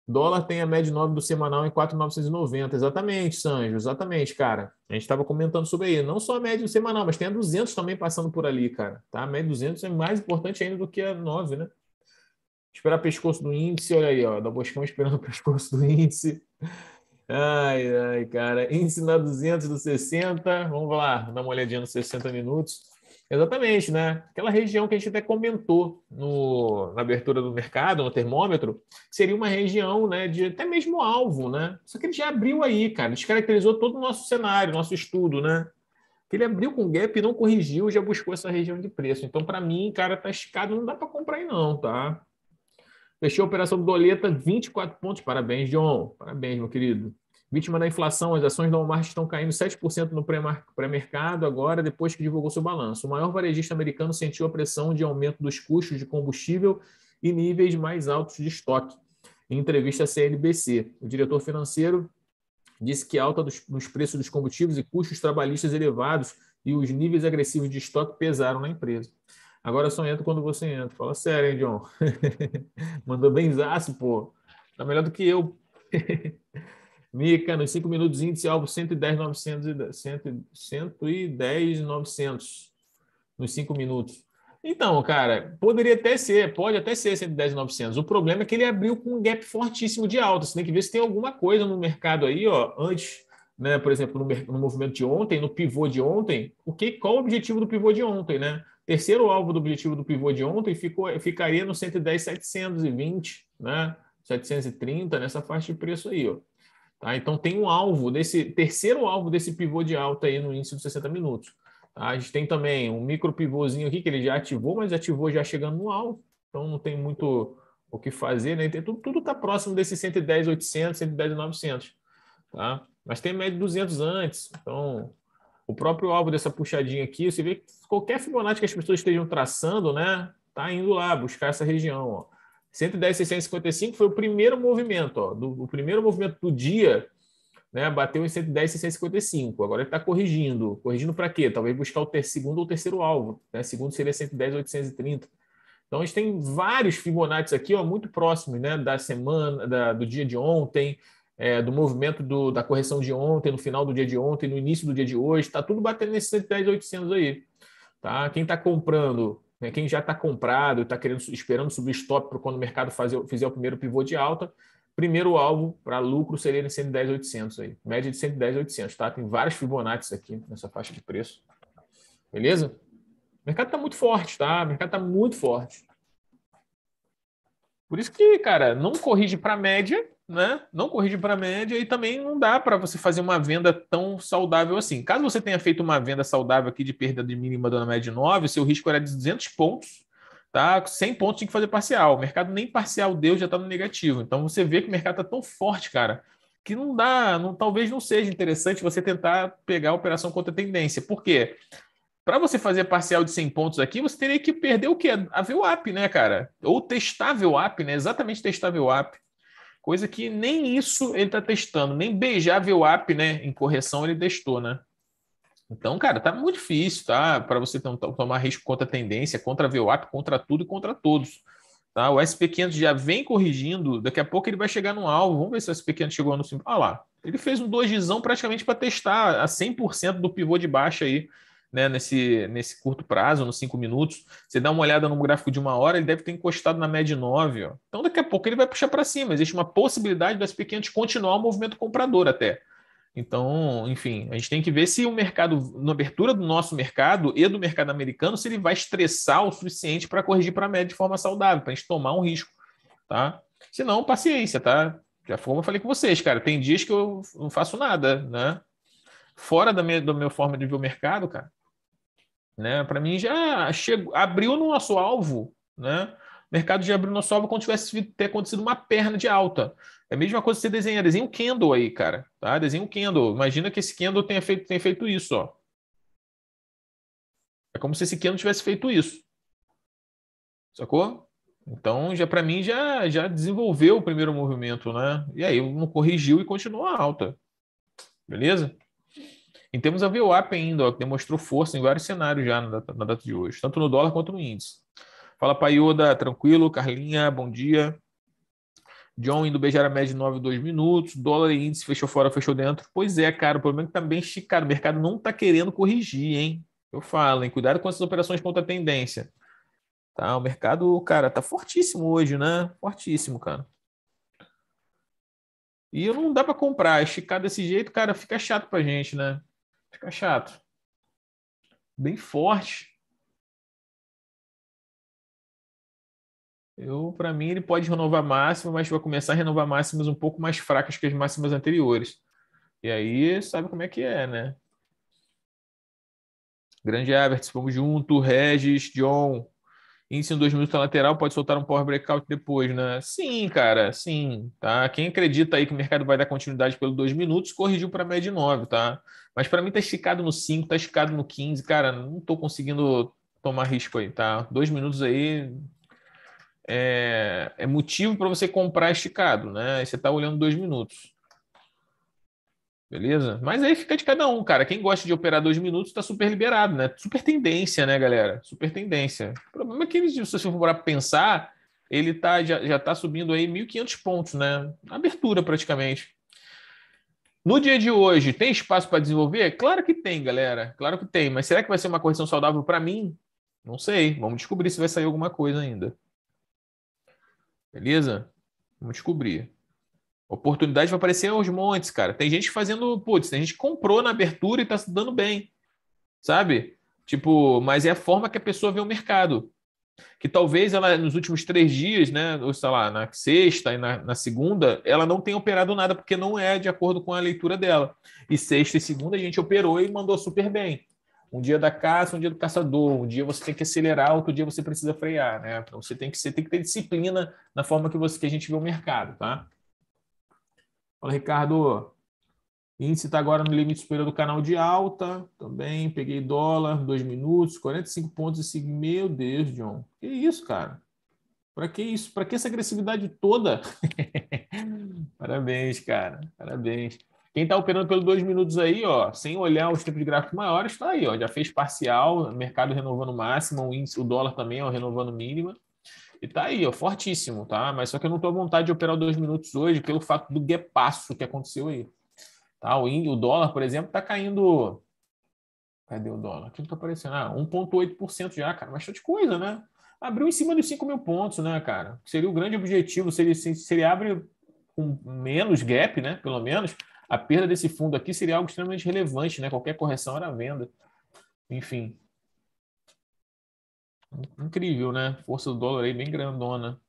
Speaker 1: Dólar tem a média 9 do semanal em 4.990. Exatamente, Sanjo, exatamente, cara. A gente estava comentando sobre aí. Não só a média do semanal, mas tem a 200 também passando por ali, cara. Tá? A média 200 é mais importante ainda do que a 9, né? Esperar pescoço do índice, olha aí, ó. Da Boscão esperando o pescoço do índice. Ai, ai, cara. Índice na 260. do Vamos lá, dá uma olhadinha nos 60 minutos. Exatamente, né? Aquela região que a gente até comentou no, na abertura do mercado, no termômetro, seria uma região né, de até mesmo alvo, né? Só que ele já abriu aí, cara, descaracterizou todo o nosso cenário, nosso estudo, né? Que ele abriu com gap e não corrigiu, já buscou essa região de preço. Então, para mim, cara, tá escado, não dá para comprar aí não, tá? Fechou a operação do Doleta, 24 pontos. Parabéns, John. Parabéns, meu querido. Vítima da inflação, as ações da Walmart estão caindo 7% no pré-mercado agora, depois que divulgou seu balanço. O maior varejista americano sentiu a pressão de aumento dos custos de combustível e níveis mais altos de estoque. Em entrevista à CNBC, o diretor financeiro disse que a alta dos, nos preços dos combustíveis e custos trabalhistas elevados e os níveis agressivos de estoque pesaram na empresa. Agora só entra quando você entra. Fala sério, hein, John? Mandou benzaço, pô. Tá melhor do que eu. Mica, nos 5 minutos, índice alvo 110, 900, 110, 900 nos 5 minutos. Então, cara, poderia até ser, pode até ser 110, 900. O problema é que ele abriu com um gap fortíssimo de alta. Você tem que ver se tem alguma coisa no mercado aí, ó, antes, né, por exemplo, no, no movimento de ontem, no pivô de ontem, o que, qual o objetivo do pivô de ontem, né? Terceiro alvo do objetivo do pivô de ontem ficou, ficaria no 110, 720, né? 730 nessa faixa de preço aí, ó. Tá? Então tem um alvo desse terceiro alvo desse pivô de alta aí no índice dos 60 minutos. Tá? A gente tem também um micro pivôzinho aqui que ele já ativou, mas ativou já chegando no alvo. Então não tem muito o que fazer, né? Tudo tudo tá próximo desse 110 800, 110 900, tá? Mas tem média de 200 antes. Então, o próprio alvo dessa puxadinha aqui, você vê que qualquer Fibonacci que as pessoas estejam traçando, né, tá indo lá buscar essa região, ó. 110.655 foi o primeiro movimento, ó, do, o primeiro movimento do dia, né, bateu em 110.655. Agora ele está corrigindo. Corrigindo para quê? Talvez buscar o ter, segundo ou terceiro alvo. Né? Segundo seria 110.830. Então a gente tem vários Fibonacci aqui, ó, muito próximos, né, da semana, da, do dia de ontem, é, do movimento do, da correção de ontem, no final do dia de ontem, no início do dia de hoje, está tudo batendo nesses 110.800 aí. Tá? Quem está comprando né? Quem já está comprado, está querendo esperando subir stop para quando o mercado fazer, fizer o primeiro pivô de alta, primeiro alvo para lucro seria em 110,800 aí, média de 110,800, tá? Tem vários Fibonacci aqui nessa faixa de preço, beleza? O mercado está muito forte, tá? O mercado está muito forte. Por isso que, cara, não corrige para média né, não corrige para média e também não dá para você fazer uma venda tão saudável assim. Caso você tenha feito uma venda saudável aqui de perda de mínima da média de 9, seu risco era de 200 pontos, tá? 100 pontos tinha que fazer parcial. O mercado nem parcial deu, já está no negativo. Então você vê que o mercado está tão forte, cara, que não dá, não, talvez não seja interessante você tentar pegar a operação contra a tendência. Por quê? Para você fazer parcial de 100 pontos aqui, você teria que perder o quê? A VWAP, né, cara? Ou testável VWAP, né? Exatamente testável VWAP. Coisa que nem isso ele está testando, nem beijar beijável up né? Em correção ele testou, né? Então, cara, tá muito difícil, tá? Para você tomar risco contra a tendência, contra a VWAP, contra tudo e contra todos. Tá? O SP500 já vem corrigindo, daqui a pouco ele vai chegar no alvo. Vamos ver se o SP500 chegou no cima Olha lá, ele fez um 2 praticamente para testar a 100% do pivô de baixa aí né, nesse, nesse curto prazo, nos cinco minutos. Você dá uma olhada no gráfico de uma hora, ele deve ter encostado na média 9. Ó. Então, daqui a pouco ele vai puxar para cima. Existe uma possibilidade das pequenas continuar o movimento comprador até. Então, enfim, a gente tem que ver se o mercado, na abertura do nosso mercado e do mercado americano, se ele vai estressar o suficiente para corrigir para a média de forma saudável, para a gente tomar um risco, tá? Se não, paciência, tá? Já como eu falei com vocês, cara, tem dias que eu não faço nada, né? Fora da minha, da minha forma de ver o mercado, cara, né? Para mim já chegou, abriu no nosso alvo, né? O mercado já abriu no nosso alvo quando tivesse ter acontecido uma perna de alta. É a mesma coisa que você desenhar, desenha um candle aí, cara, tá? Desenha um candle. Imagina que esse candle tenha feito, tenha feito isso, ó. É como se esse candle tivesse feito isso. Sacou? Então, já para mim já já desenvolveu o primeiro movimento, né? E aí não corrigiu e continua alta. Beleza? Em termos da VWAP ainda, ó, que demonstrou força em vários cenários já na data, na data de hoje, tanto no dólar quanto no índice. Fala, Paioda, tranquilo. Carlinha, bom dia. John indo beijar a média de 9,2 minutos. Dólar e índice fechou fora, fechou dentro. Pois é, cara, o problema é que tá bem esticado. O mercado não tá querendo corrigir, hein? Eu falo, hein? Cuidado com essas operações contra a tendência. Tá, o mercado, cara, tá fortíssimo hoje, né? Fortíssimo, cara.
Speaker 2: E não dá para comprar, é esticar desse jeito, cara, fica chato pra gente, né? Fica chato. Bem forte. Eu, para mim, ele pode renovar máximo, mas vai começar a renovar máximas um pouco mais
Speaker 1: fracas que as máximas anteriores. E aí, sabe como é que é, né? Grande Everts, vamos junto. Regis, John, índice em dois minutos na lateral, pode soltar um power breakout depois, né? Sim, cara, sim, tá? Quem acredita aí que o mercado vai dar continuidade pelo dois minutos, corrigiu para média de 9, tá? Mas para mim tá esticado no 5, tá esticado no 15, cara, não tô conseguindo tomar risco aí, tá? Dois minutos aí é, é motivo para você comprar esticado, né? você tá olhando dois minutos. Beleza? Mas aí fica de cada um, cara. Quem gosta de operar dois minutos está super liberado, né? Super tendência, né, galera? Super tendência. O problema é que, se você for para pensar, ele tá, já, já tá subindo aí 1.500 pontos, né? Abertura praticamente. No dia de hoje, tem espaço para desenvolver? Claro que tem, galera. Claro que tem. Mas será que vai ser uma correção saudável para mim? Não sei. Vamos descobrir se vai sair alguma coisa ainda. Beleza? Vamos descobrir. Oportunidade vai aparecer aos montes, cara. Tem gente fazendo, putz, tem gente que comprou na abertura e tá se dando bem, sabe? Tipo, mas é a forma que a pessoa vê o mercado. Que talvez ela, nos últimos três dias, né, ou sei lá, na sexta e na, na segunda, ela não tenha operado nada, porque não é de acordo com a leitura dela. E sexta e segunda a gente operou e mandou super bem. Um dia da caça, um dia do caçador, um dia você tem que acelerar, outro dia você precisa frear, né? Então você tem que, você tem que ter disciplina na forma que você que a gente vê o mercado, tá? Fala, Ricardo. Índice está agora no limite superior do canal de alta. Também peguei dólar, dois minutos, 45 pontos e segui. Meu Deus, John. Que isso, cara? Para que isso? Para que essa agressividade toda? Parabéns, cara. Parabéns. Quem está operando pelo dois minutos aí, ó, sem olhar os tempos de gráfico maiores, está aí, ó. Já fez parcial, mercado renovando máximo, o, índice, o dólar também, ó, renovando mínima. E tá aí, ó, fortíssimo, tá? Mas só que eu não tô à vontade de operar dois minutos hoje pelo fato do guepaço que aconteceu aí. Tá? O, índio, o dólar, por exemplo, tá caindo. Cadê o dólar? Aqui não tá aparecendo. Ah, 1,8% já, cara. Bastante coisa, né? Abriu em cima dos 5 mil pontos, né, cara? Seria o grande objetivo. Se ele, se ele abre com menos gap, né? Pelo menos, a perda desse fundo aqui seria algo extremamente relevante, né? Qualquer correção era venda. Enfim, Incrível, né? Força do dólar aí bem grandona.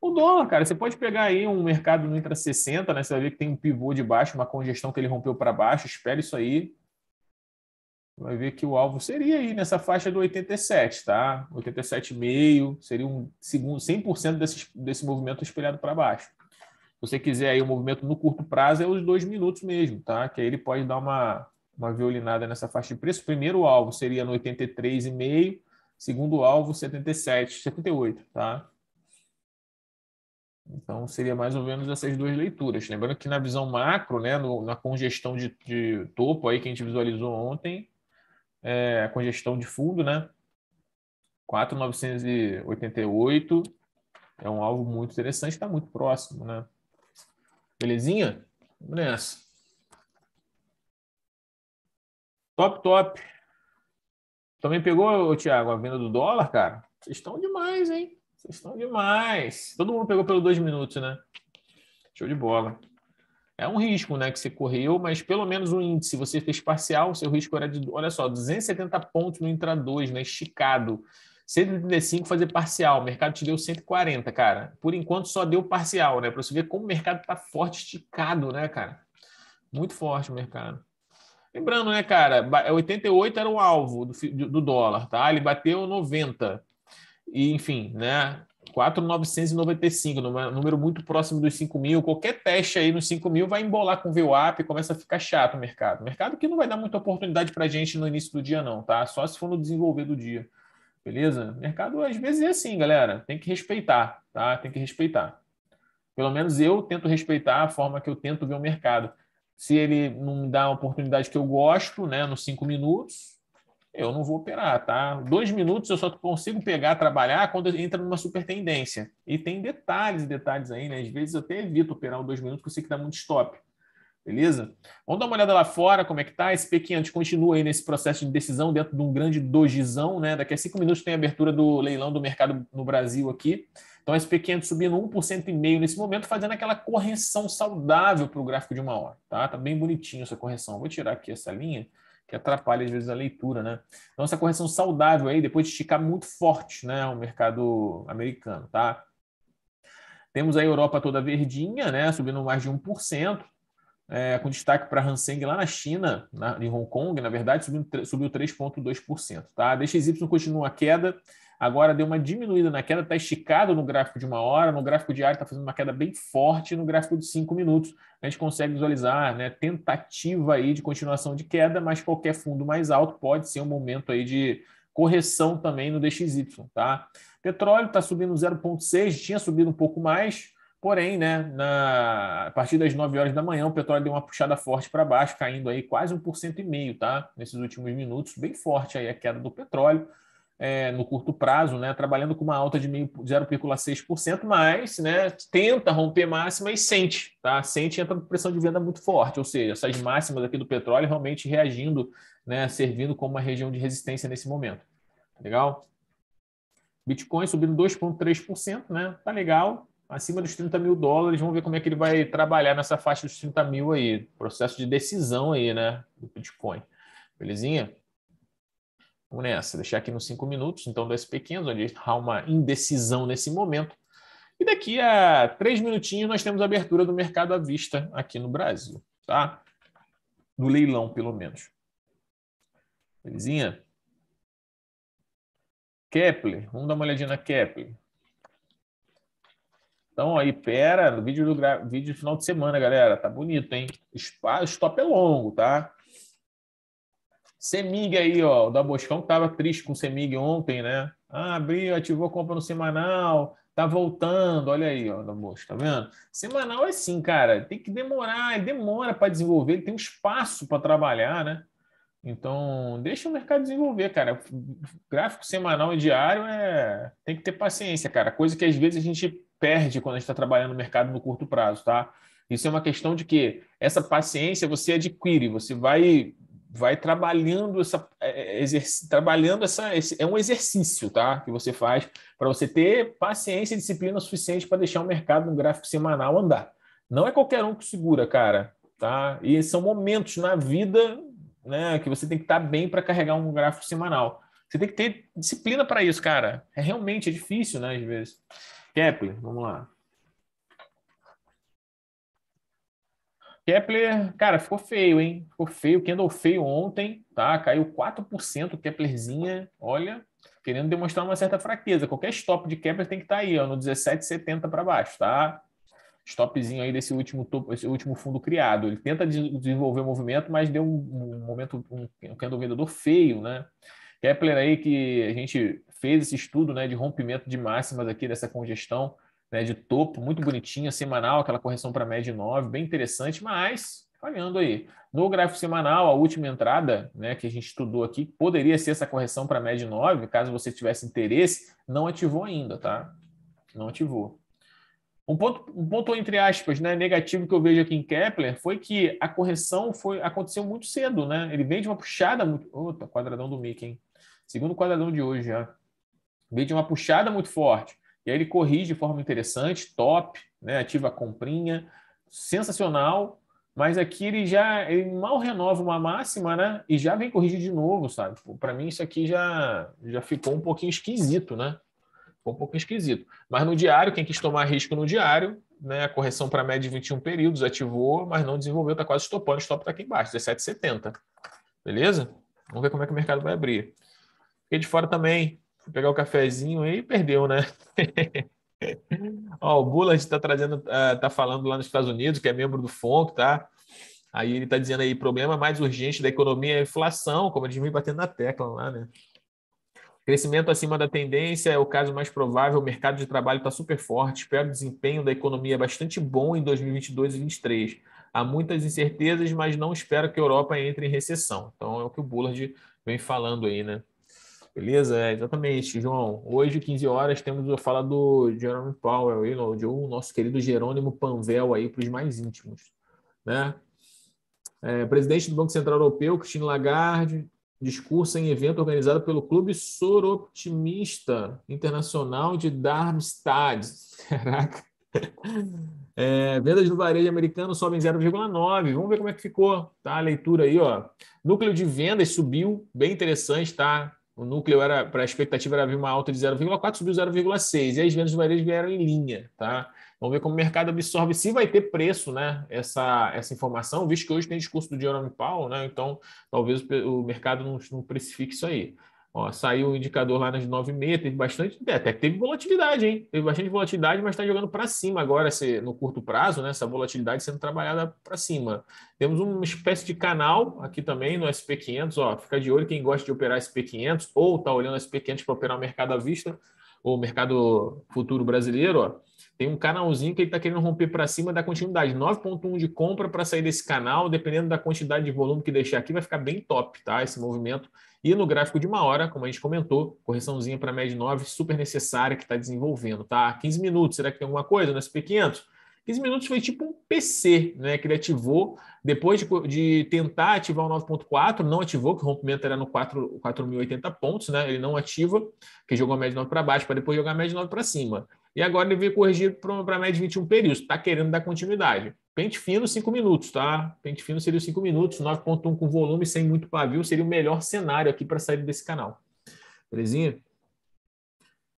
Speaker 1: O dólar, cara, você pode pegar aí um mercado no intra 60, né? Você vai ver que tem um pivô de baixo, uma congestão que ele rompeu para baixo. Espera isso aí. Vai ver que o alvo seria aí nessa faixa do 87, tá? 87,5 seria um segundo 100% desse, desse movimento espelhado para baixo. Se você quiser aí o um movimento no curto prazo, é os dois minutos mesmo, tá? Que aí ele pode dar uma, uma violinada nessa faixa de preço. Primeiro o alvo seria no 83,5 Segundo alvo, 77, 78, tá? Então, seria mais ou menos essas duas leituras. Lembrando que na visão macro, né, no, na congestão de, de, topo aí que a gente visualizou ontem, é, a congestão de fundo, né? 4,988 é um alvo muito interessante, está muito próximo, né? Belezinha? Vamos nessa. Top, top. Também pegou, Tiago, a venda do dólar, cara? Vocês estão
Speaker 2: demais, hein?
Speaker 1: Vocês estão demais. Todo mundo pegou pelo dois minutos, né? Show de bola. É um risco, né, que você correu, mas pelo menos o índice, você fez parcial, seu risco era de, olha só, 270 pontos no intra 2, né, esticado. 135 fazer parcial, o mercado te deu 140, cara. Por enquanto só deu parcial, né, para você ver como o mercado tá forte esticado, né, cara? Muito forte o mercado. Lembrando, né, cara, 88 é, era o alvo do, do dólar, tá? Ele bateu 90. E, enfim, né? 4,995, número muito próximo dos 5 mil. Qualquer teste aí nos 5 mil vai embolar com o VWAP e começa a ficar chato o mercado. Mercado que não vai dar muita oportunidade para gente no início do dia, não, tá? Só se for no desenvolver do dia. Beleza? Mercado às vezes é assim, galera. Tem que respeitar, tá? Tem que respeitar. Pelo menos eu tento respeitar a forma que eu tento ver o mercado. Se ele não me dá a oportunidade que eu gosto, né, nos cinco minutos, eu não vou operar, tá? Dois minutos eu só consigo pegar, trabalhar quando entra numa super tendência. E tem detalhes e detalhes aí, né? Às vezes eu até evito operar os dois minutos porque eu sei que dá muito stop. Beleza? Vamos dar uma olhada lá fora, como é que tá. Esse P500 continua aí nesse processo de decisão dentro de um grande dojizão, né? Daqui a cinco minutos tem a abertura do leilão do mercado no Brasil aqui. Então, SP500 subindo 1,5% nesse momento, fazendo aquela correção saudável para o gráfico de uma hora. Tá? tá bem bonitinho essa correção. Vou tirar aqui essa linha, que atrapalha às vezes a leitura. Né? Então, essa correção saudável aí, depois de esticar muito forte né, o mercado americano. Tá? Temos a Europa toda verdinha, né, subindo mais de 1%. É, com destaque para Hang Seng lá na China, na, em Hong Kong, na verdade, subiu, subiu 3,2%. Tá? A DXY continua a queda, agora deu uma diminuída na queda, está esticado no gráfico de uma hora, no gráfico diário está fazendo uma queda bem forte, no gráfico de cinco minutos a gente consegue visualizar né, tentativa aí de continuação de queda, mas qualquer fundo mais alto pode ser um momento aí de correção também no DXY, tá? Petróleo está subindo 0,6, tinha subido um pouco mais, porém, né, na, a partir das 9 horas da manhã, o petróleo deu uma puxada forte para baixo, caindo aí quase 1,5%, tá? Nesses últimos minutos, bem forte aí a queda do petróleo é, no curto prazo, né, trabalhando com uma alta de 0,6%, mas né, tenta romper máxima e sente, tá? Sente e entra com pressão de venda muito forte, ou seja, essas máximas aqui do petróleo realmente reagindo, né, servindo como uma região de resistência nesse momento. Tá legal? Bitcoin subindo 2,3%, né? Tá legal. Acima dos 30 mil dólares, vamos ver como é que ele vai trabalhar nessa faixa dos 30 mil aí. Processo de decisão aí, né? Do Bitcoin. Belezinha? Vamos nessa, né, deixar aqui nos cinco minutos, então, dois pequenos, onde há uma indecisão nesse momento. E daqui a três minutinhos nós temos a abertura do mercado à vista aqui no Brasil, tá? No leilão, pelo menos. Belezinha? Kepler, vamos dar uma olhadinha na Kepler. Então, aí, pera, no vídeo do, vídeo final de semana, galera, tá bonito, hein? O stop é longo, tá? Semig aí, ó, o da Boscão tava triste com o Semig ontem, né? Ah, abriu, ativou compra no semanal, tá voltando, olha aí, ó, da Bosco, tá vendo? Semanal é assim, cara, tem que demorar, demora para desenvolver, ele tem um espaço para trabalhar, né? Então, deixa o mercado desenvolver, cara. Gráfico semanal e diário é tem que ter paciência, cara. Coisa que às vezes a gente perde quando a gente está trabalhando no mercado no curto prazo, tá? Isso é uma questão de que essa paciência você adquire, você vai vai trabalhando essa é, é, trabalhando essa esse, é um exercício tá que você faz para você ter paciência e disciplina suficiente para deixar o mercado no gráfico semanal andar não é qualquer um que segura cara tá e são momentos na vida né que você tem que estar tá bem para carregar um gráfico semanal você tem que ter disciplina para isso cara é realmente é difícil né às vezes Kepler vamos lá Kepler, cara, ficou feio, hein? Ficou feio. Kendall feio ontem, tá? Caiu 4%. Keplerzinha, olha, querendo demonstrar uma certa fraqueza. Qualquer stop de Kepler tem que estar tá aí, ó, no 17,70 para baixo, tá? Stopzinho aí desse último topo, esse último fundo criado. Ele tenta desenvolver o movimento, mas deu um, um momento, um, um vendedor feio, né? Kepler aí que a gente fez esse estudo, né, de rompimento de máximas aqui dessa congestão né, de topo, muito bonitinha, semanal, aquela correção para média 9, bem interessante, mas falhando aí. No gráfico semanal, a última entrada né, que a gente estudou aqui poderia ser essa correção para média 9, caso você tivesse interesse, não ativou ainda, tá? Não ativou. Um ponto, um ponto entre aspas, né, negativo que eu vejo aqui em Kepler foi que a correção foi aconteceu muito cedo, né? Ele vem de uma puxada muito. Opa, quadradão do Mickey, hein? Segundo quadradão de hoje já. Vem de uma puxada muito forte. E aí ele corrige de forma interessante, top, né? ativa a comprinha, sensacional. Mas aqui ele já ele mal renova uma máxima, né? E já vem corrigir de novo, sabe? Para mim isso aqui já, já ficou um pouquinho esquisito, né? Ficou um pouquinho esquisito. Mas no diário, quem quis tomar risco no diário, né? A correção para média de 21 períodos ativou, mas não desenvolveu, está quase estopando. stop está aqui embaixo, 17,70. Beleza? Vamos ver como é que o mercado vai abrir. Fiquei de fora também pegar o cafezinho aí, perdeu, né? Ó, o Bullard está trazendo, ah, tá falando lá nos Estados Unidos, que é membro do FONC, tá? Aí ele está dizendo aí, problema mais urgente da economia é a inflação, como eles vem batendo na tecla lá, né? Crescimento acima da tendência é o caso mais provável. O mercado de trabalho está super forte. Espero o desempenho da economia é bastante bom em 2022 e 2023. Há muitas incertezas, mas não espero que a Europa entre em recessão. Então é o que o Bullard vem falando aí, né? Beleza? É, exatamente, João. Hoje, 15 horas, temos a fala do Jerome Powell, o nosso querido Jerônimo Panvel aí para os mais íntimos. Né? É, presidente do Banco Central Europeu, Christine Lagarde, discurso em evento organizado pelo Clube Soroptimista Internacional de Darmstadt. Caraca. É, vendas do varejo americano sobem 0,9. Vamos ver como é que ficou, tá? A leitura aí, ó. Núcleo de vendas subiu, bem interessante, tá? O núcleo era, para a expectativa era vir uma alta de 0,4, subiu 0,6. E as vendas do varejo vieram em linha, tá? Vamos ver como o mercado absorve, se vai ter preço, né? Essa, essa informação, visto que hoje tem discurso do Jerome Powell, né? Então, talvez o mercado não, não precifique isso aí. Ó, saiu o indicador lá nas 9,5, teve bastante, é, até que teve volatilidade, hein? Teve bastante volatilidade, mas está jogando para cima agora, no curto prazo, né? Essa volatilidade sendo trabalhada para cima. Temos uma espécie de canal aqui também no SP500, ó. Fica de olho quem gosta de operar SP500 ou está olhando SP500 para operar o mercado à vista ou mercado futuro brasileiro, ó. Tem um canalzinho que ele está querendo romper para cima da continuidade. 9,1 de compra para sair desse canal, dependendo da quantidade de volume que deixar aqui, vai ficar bem top, tá? Esse movimento e no gráfico de uma hora, como a gente comentou, correçãozinha para a média 9, super necessária que está desenvolvendo, tá? 15 minutos, será que tem alguma coisa no SP500? 15 minutos foi tipo um PC, né? Que ele ativou depois de, de tentar ativar o 9.4, não ativou, que o rompimento era no 4.080 pontos, né? Ele não ativa, que jogou a média 9 para baixo, para depois jogar a média 9 para cima. E agora ele veio corrigir para a média 21 períodos, está querendo dar continuidade. Pente fino, cinco minutos, tá? Pente fino seria os 5 minutos, 9.1 com volume, sem muito pavio, seria o melhor cenário aqui para sair desse canal. Belezinha?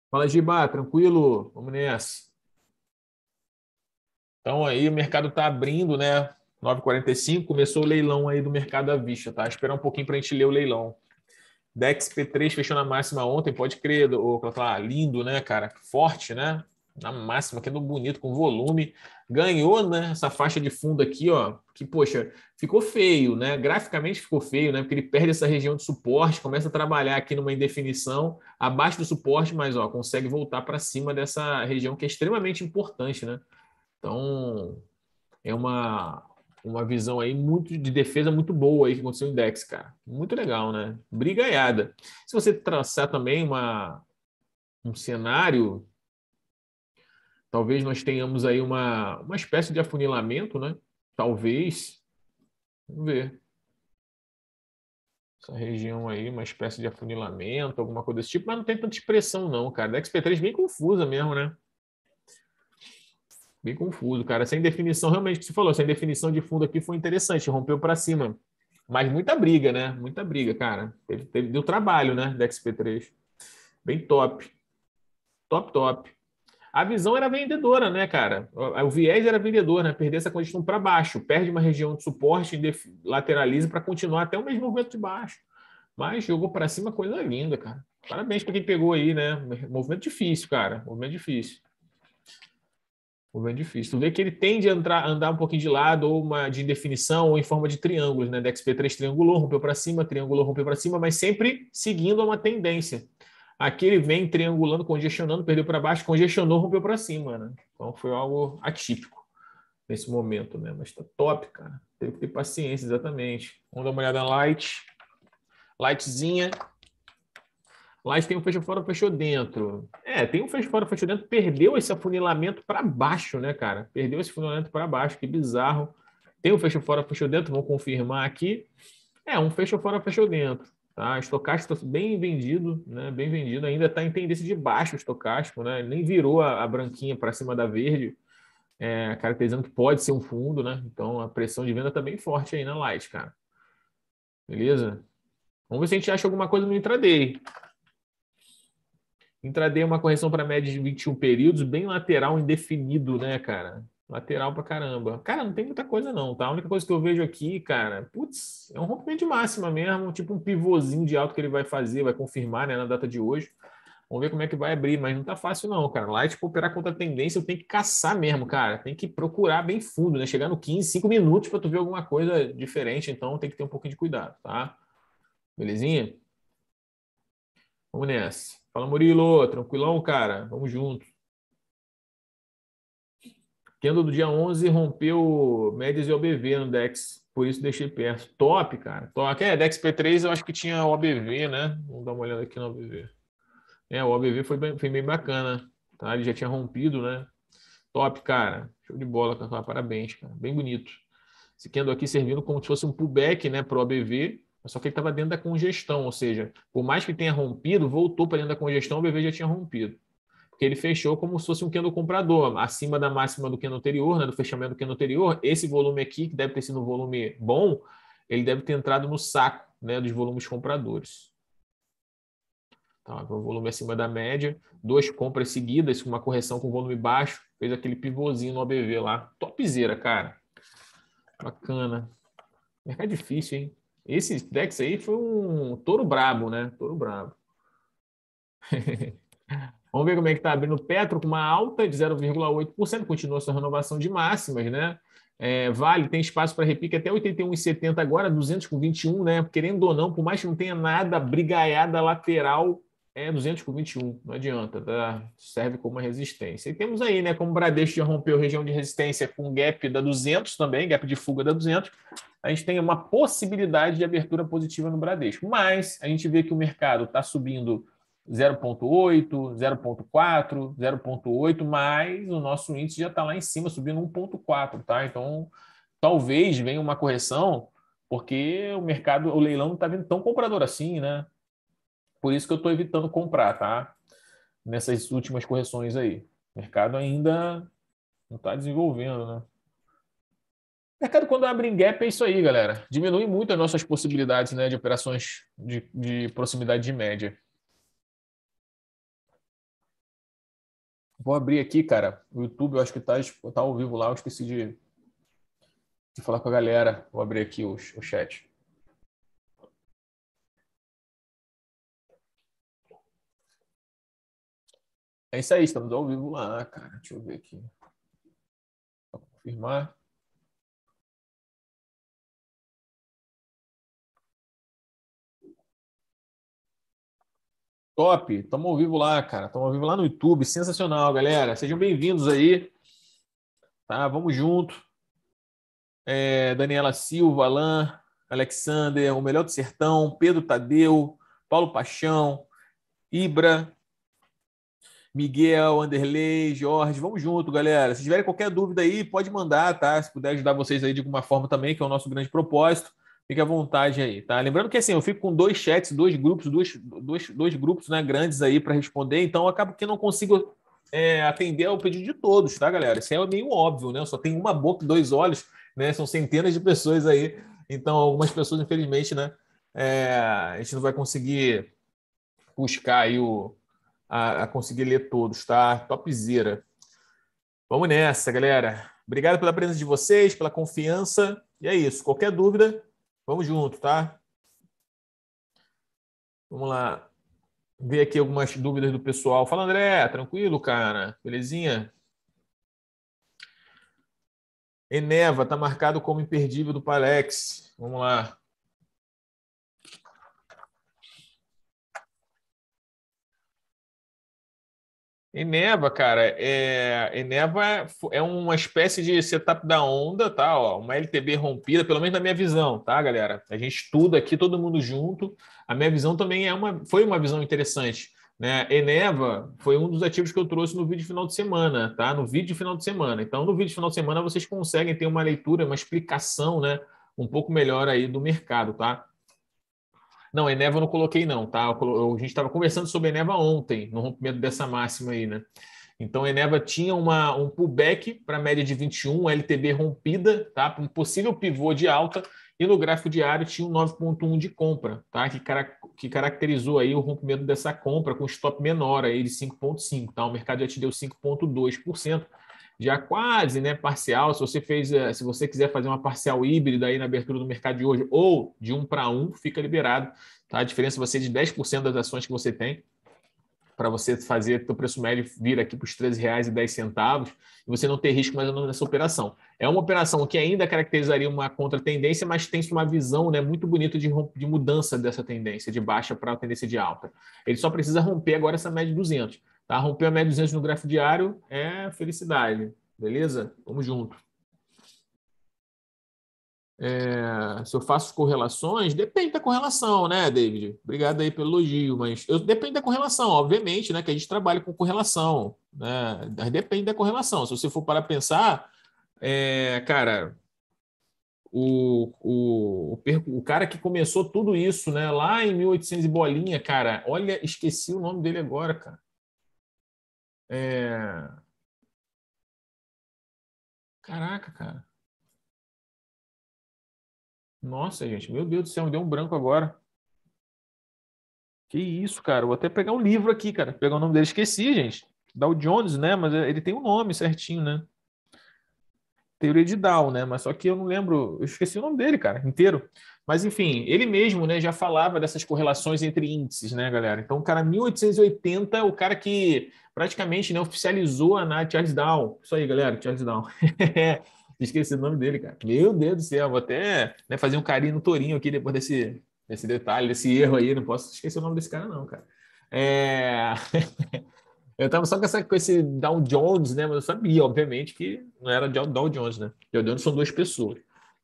Speaker 1: Fala, Giba, tranquilo? Vamos nessa. Então aí o mercado está abrindo, né? 9,45, começou o leilão aí do mercado à vista, tá? Esperar um pouquinho para a gente ler o leilão. DEX P3 fechou na máxima ontem, pode crer, ô, ah, lindo, né, cara? Forte, né? Na máxima, que é bonito, com volume ganhou né, essa faixa de fundo aqui, ó, que, poxa, ficou feio, né? Graficamente ficou feio, né? Porque ele perde essa região de suporte, começa a trabalhar aqui numa indefinição abaixo do suporte, mas ó, consegue voltar para cima dessa região que é extremamente importante, né? Então, é uma, uma visão aí muito de defesa muito boa aí que aconteceu no Index, cara. Muito legal, né? Brigaiada. Se você traçar também uma, um cenário Talvez nós tenhamos aí uma, uma espécie de afunilamento, né? Talvez. Vamos ver. Essa região aí, uma espécie de afunilamento, alguma coisa desse tipo, mas não tem tanta expressão, não, cara. Da XP3 bem confusa mesmo, né? Bem confuso, cara. Sem definição, realmente, que você falou, sem definição de fundo aqui foi interessante, rompeu para cima. Mas muita briga, né? Muita briga, cara. Teve, teve, deu trabalho, né? Da XP3. Bem top. Top, top a visão era vendedora, né, cara? O viés era vendedor, né? Perder essa condição para baixo, perde uma região de suporte, lateraliza para continuar até o mesmo movimento de baixo. Mas jogou para cima, coisa linda, cara. Parabéns para quem pegou aí, né? Movimento difícil, cara. Movimento difícil. Movimento difícil. Tu vê que ele tende a entrar, andar um pouquinho de lado, ou uma de indefinição, ou em forma de triângulos, né? DXP3 triangulou, rompeu para cima, triangulou, rompeu para cima, mas sempre seguindo uma tendência. Aqui ele vem triangulando, congestionando, perdeu para baixo, congestionou, rompeu para cima, né? Então foi algo atípico nesse momento, né? Mas tá top, cara. Teve que ter paciência, exatamente. Vamos dar uma olhada na light. Lightzinha. Light tem um fecho fora, fechou dentro. É, tem um fecho fora, fechou dentro. Perdeu esse afunilamento para baixo, né, cara? Perdeu esse afunilamento para baixo, que bizarro. Tem um fecho fora, fechou dentro, vamos confirmar aqui. É, um fecho fora, fechou dentro. Tá? Estocástico tá bem vendido, né? bem vendido, ainda está em tendência de baixo o estocástico, né? nem virou a, a branquinha para cima da verde, é, caracterizando que pode ser um fundo, né? Então a pressão de venda está bem forte aí na Light, cara. Beleza? Vamos ver se a gente acha alguma coisa no intraday. Intraday é uma correção para média de 21 períodos, bem lateral indefinido, né, cara? Lateral pra caramba. Cara, não tem muita coisa não, tá? A única coisa que eu vejo aqui, cara, putz, é um rompimento de máxima mesmo, tipo um pivôzinho de alto que ele vai fazer, vai confirmar, né, na data de hoje. Vamos ver como é que vai abrir, mas não tá fácil não, cara. Lá é tipo operar contra a tendência, tem que caçar mesmo, cara. Tem que procurar bem fundo, né? Chegar no 15, 5 minutos para tu ver alguma coisa diferente, então tem que ter um pouquinho de cuidado, tá?
Speaker 2: Belezinha? Vamos nessa. Fala, Murilo. Tranquilão, cara? Vamos junto. Tendo do dia 11 rompeu
Speaker 1: médias e OBV no DEX, por isso deixei perto. Top, cara. Top. É, DEX P3 eu acho que tinha OBV, né? Vamos dar uma olhada aqui no OBV. É, o OBV foi bem, foi bem bacana, tá? Ele já tinha rompido, né? Top, cara. Show de bola, cara Parabéns, cara. Bem bonito. Esse Kendo aqui servindo como se fosse um pullback, né, pro OBV, só que ele estava dentro da congestão, ou seja, por mais que tenha rompido, voltou para dentro da congestão, o OBV já tinha rompido porque ele fechou como se fosse um candle comprador, acima da máxima do candle anterior, né, do fechamento do candle anterior. Esse volume aqui, que deve ter sido um volume bom, ele deve ter entrado no saco né, dos volumes compradores. Então, é um volume acima da média, duas compras seguidas, uma correção com volume baixo, fez aquele pivôzinho no ABV lá. Topzera, cara. Bacana. Mercado difícil, hein? Esse DEX aí foi um touro brabo, né? Touro brabo. Vamos ver como é que está abrindo o Petro com uma alta de 0,8%, continua sua renovação de máximas, né? É, vale, tem espaço para repique até 81,70 agora, 221, né? Querendo ou não, por mais que não tenha nada, brigaiada lateral é 221, não adianta, tá? serve como uma resistência. E temos aí, né, como o Bradesco já rompeu região de resistência com gap da 200 também, gap de fuga da 200, a gente tem uma possibilidade de abertura positiva no Bradesco. Mas a gente vê que o mercado está subindo 0,8, 0,4, 0,8, mas o nosso índice já está lá em cima, subindo 1,4, tá? Então, talvez venha uma correção, porque o mercado, o leilão não está vindo tão comprador assim, né? Por isso que eu estou evitando comprar, tá? Nessas últimas correções aí. O mercado ainda não está desenvolvendo, né? O mercado, quando abre em gap, é isso aí, galera. Diminui muito as nossas possibilidades né, de operações de, de proximidade de média. Vou abrir aqui, cara. O YouTube, eu acho que tá, tá ao vivo lá. Eu esqueci de,
Speaker 2: de falar com a galera. Vou abrir aqui o, o chat. É isso aí, estamos ao vivo lá, cara. Deixa eu ver aqui. Vou confirmar. Top, estamos ao vivo lá, cara. Estamos ao vivo lá no YouTube.
Speaker 1: Sensacional, galera. Sejam bem-vindos aí. Tá, vamos junto. É, Daniela Silva, Alain, Alexander, o Melhor do Sertão, Pedro Tadeu, Paulo Paixão, Ibra, Miguel, Anderley, Jorge. Vamos junto, galera. Se tiverem qualquer dúvida aí, pode mandar, tá? Se puder ajudar vocês aí de alguma forma também, que é o nosso grande propósito. Fique à vontade aí, tá? Lembrando que assim, eu fico com dois chats, dois grupos, dois, dois, dois grupos né, grandes aí para responder, então eu acabo que não consigo é, atender ao pedido de todos, tá, galera? Isso é meio óbvio, né? Eu só tenho uma boca e dois olhos, né? São centenas de pessoas aí, então algumas pessoas, infelizmente, né? É, a gente não vai conseguir buscar aí o, a, a conseguir ler todos, tá? Topzera. Vamos nessa, galera. Obrigado pela presença de vocês, pela confiança. E é isso. Qualquer dúvida, Vamos junto, tá? Vamos lá. Ver aqui algumas dúvidas do pessoal. Fala, André, tranquilo, cara? Belezinha? Eneva está
Speaker 2: marcado como imperdível do Palex. Vamos lá. Eneva, cara, é, é, é uma espécie de setup da onda, tá?
Speaker 1: Ó, uma LTB rompida, pelo menos na minha visão, tá, galera? A gente estuda aqui, todo mundo junto. A minha visão também é uma, foi uma visão interessante. Né? Eneva foi um dos ativos que eu trouxe no vídeo final de semana, tá? No vídeo final de semana. Então, no vídeo final de semana, vocês conseguem ter uma leitura, uma explicação, né? Um pouco melhor aí do mercado, tá? Não, Eneva eu não coloquei, não, tá? Eu, a gente estava conversando sobre Eneva ontem, no rompimento dessa máxima aí, né? Então, a Eneva tinha uma, um pullback para a média de 21, LTB rompida, tá? um possível pivô de alta, e no gráfico diário tinha um 9,1 de compra, tá? que, cara, que caracterizou aí o rompimento dessa compra com stop menor aí de 5,5. Tá? O mercado já te deu 5,2% já quase né, parcial. Se você fez, eh, se você quiser fazer uma parcial híbrida aí na abertura do mercado de hoje, ou de um para um, fica liberado. Tá? A diferença vai ser de 10% das ações que você tem para você fazer o preço médio vir aqui para os R$ 13,10 e você não ter risco mais ou menos nessa operação. É uma operação que ainda caracterizaria uma contra tendência, mas tem uma visão né, muito bonita de, de mudança dessa tendência, de baixa para a tendência de alta. Ele só precisa romper agora essa média de 200. Tá? Romper a média 200 no gráfico diário é felicidade. Beleza? Vamos junto. É, se eu faço correlações, depende da correlação, né, David? Obrigado aí pelo elogio, mas eu, depende da correlação, obviamente, né? Que a gente trabalha com correlação, né? Depende da correlação. Se você for para pensar, é, cara, o, o, o, o, cara que começou tudo isso, né? Lá em
Speaker 2: 1800 e bolinha, cara, olha, esqueci o nome dele agora, cara. É... Caraca, cara. Nossa, gente, meu Deus do céu, me deu um branco agora. Que isso, cara. Vou até pegar um livro aqui, cara. pegar o nome dele, esqueci, gente. Dow
Speaker 1: Jones, né? Mas é, ele tem o um nome certinho, né? Teoria de Dow, né? Mas só que eu não lembro. Eu esqueci o nome dele, cara, inteiro. Mas, enfim, ele mesmo né, já falava dessas correlações entre índices, né, galera? Então, o cara, 1880, o cara que praticamente né, oficializou a Nath Charles Down. Isso aí, galera, Charles Down. Esqueci o nome dele, cara. Meu Deus do céu, vou até né, fazer um carinho no tourinho aqui depois desse, desse detalhe, desse erro aí. Não posso esquecer o nome desse cara, não, cara. É... eu tava só com, essa, com esse Dow Jones, né? Mas eu sabia, obviamente, que não era Dow Jones, né? Dow Jones são duas pessoas.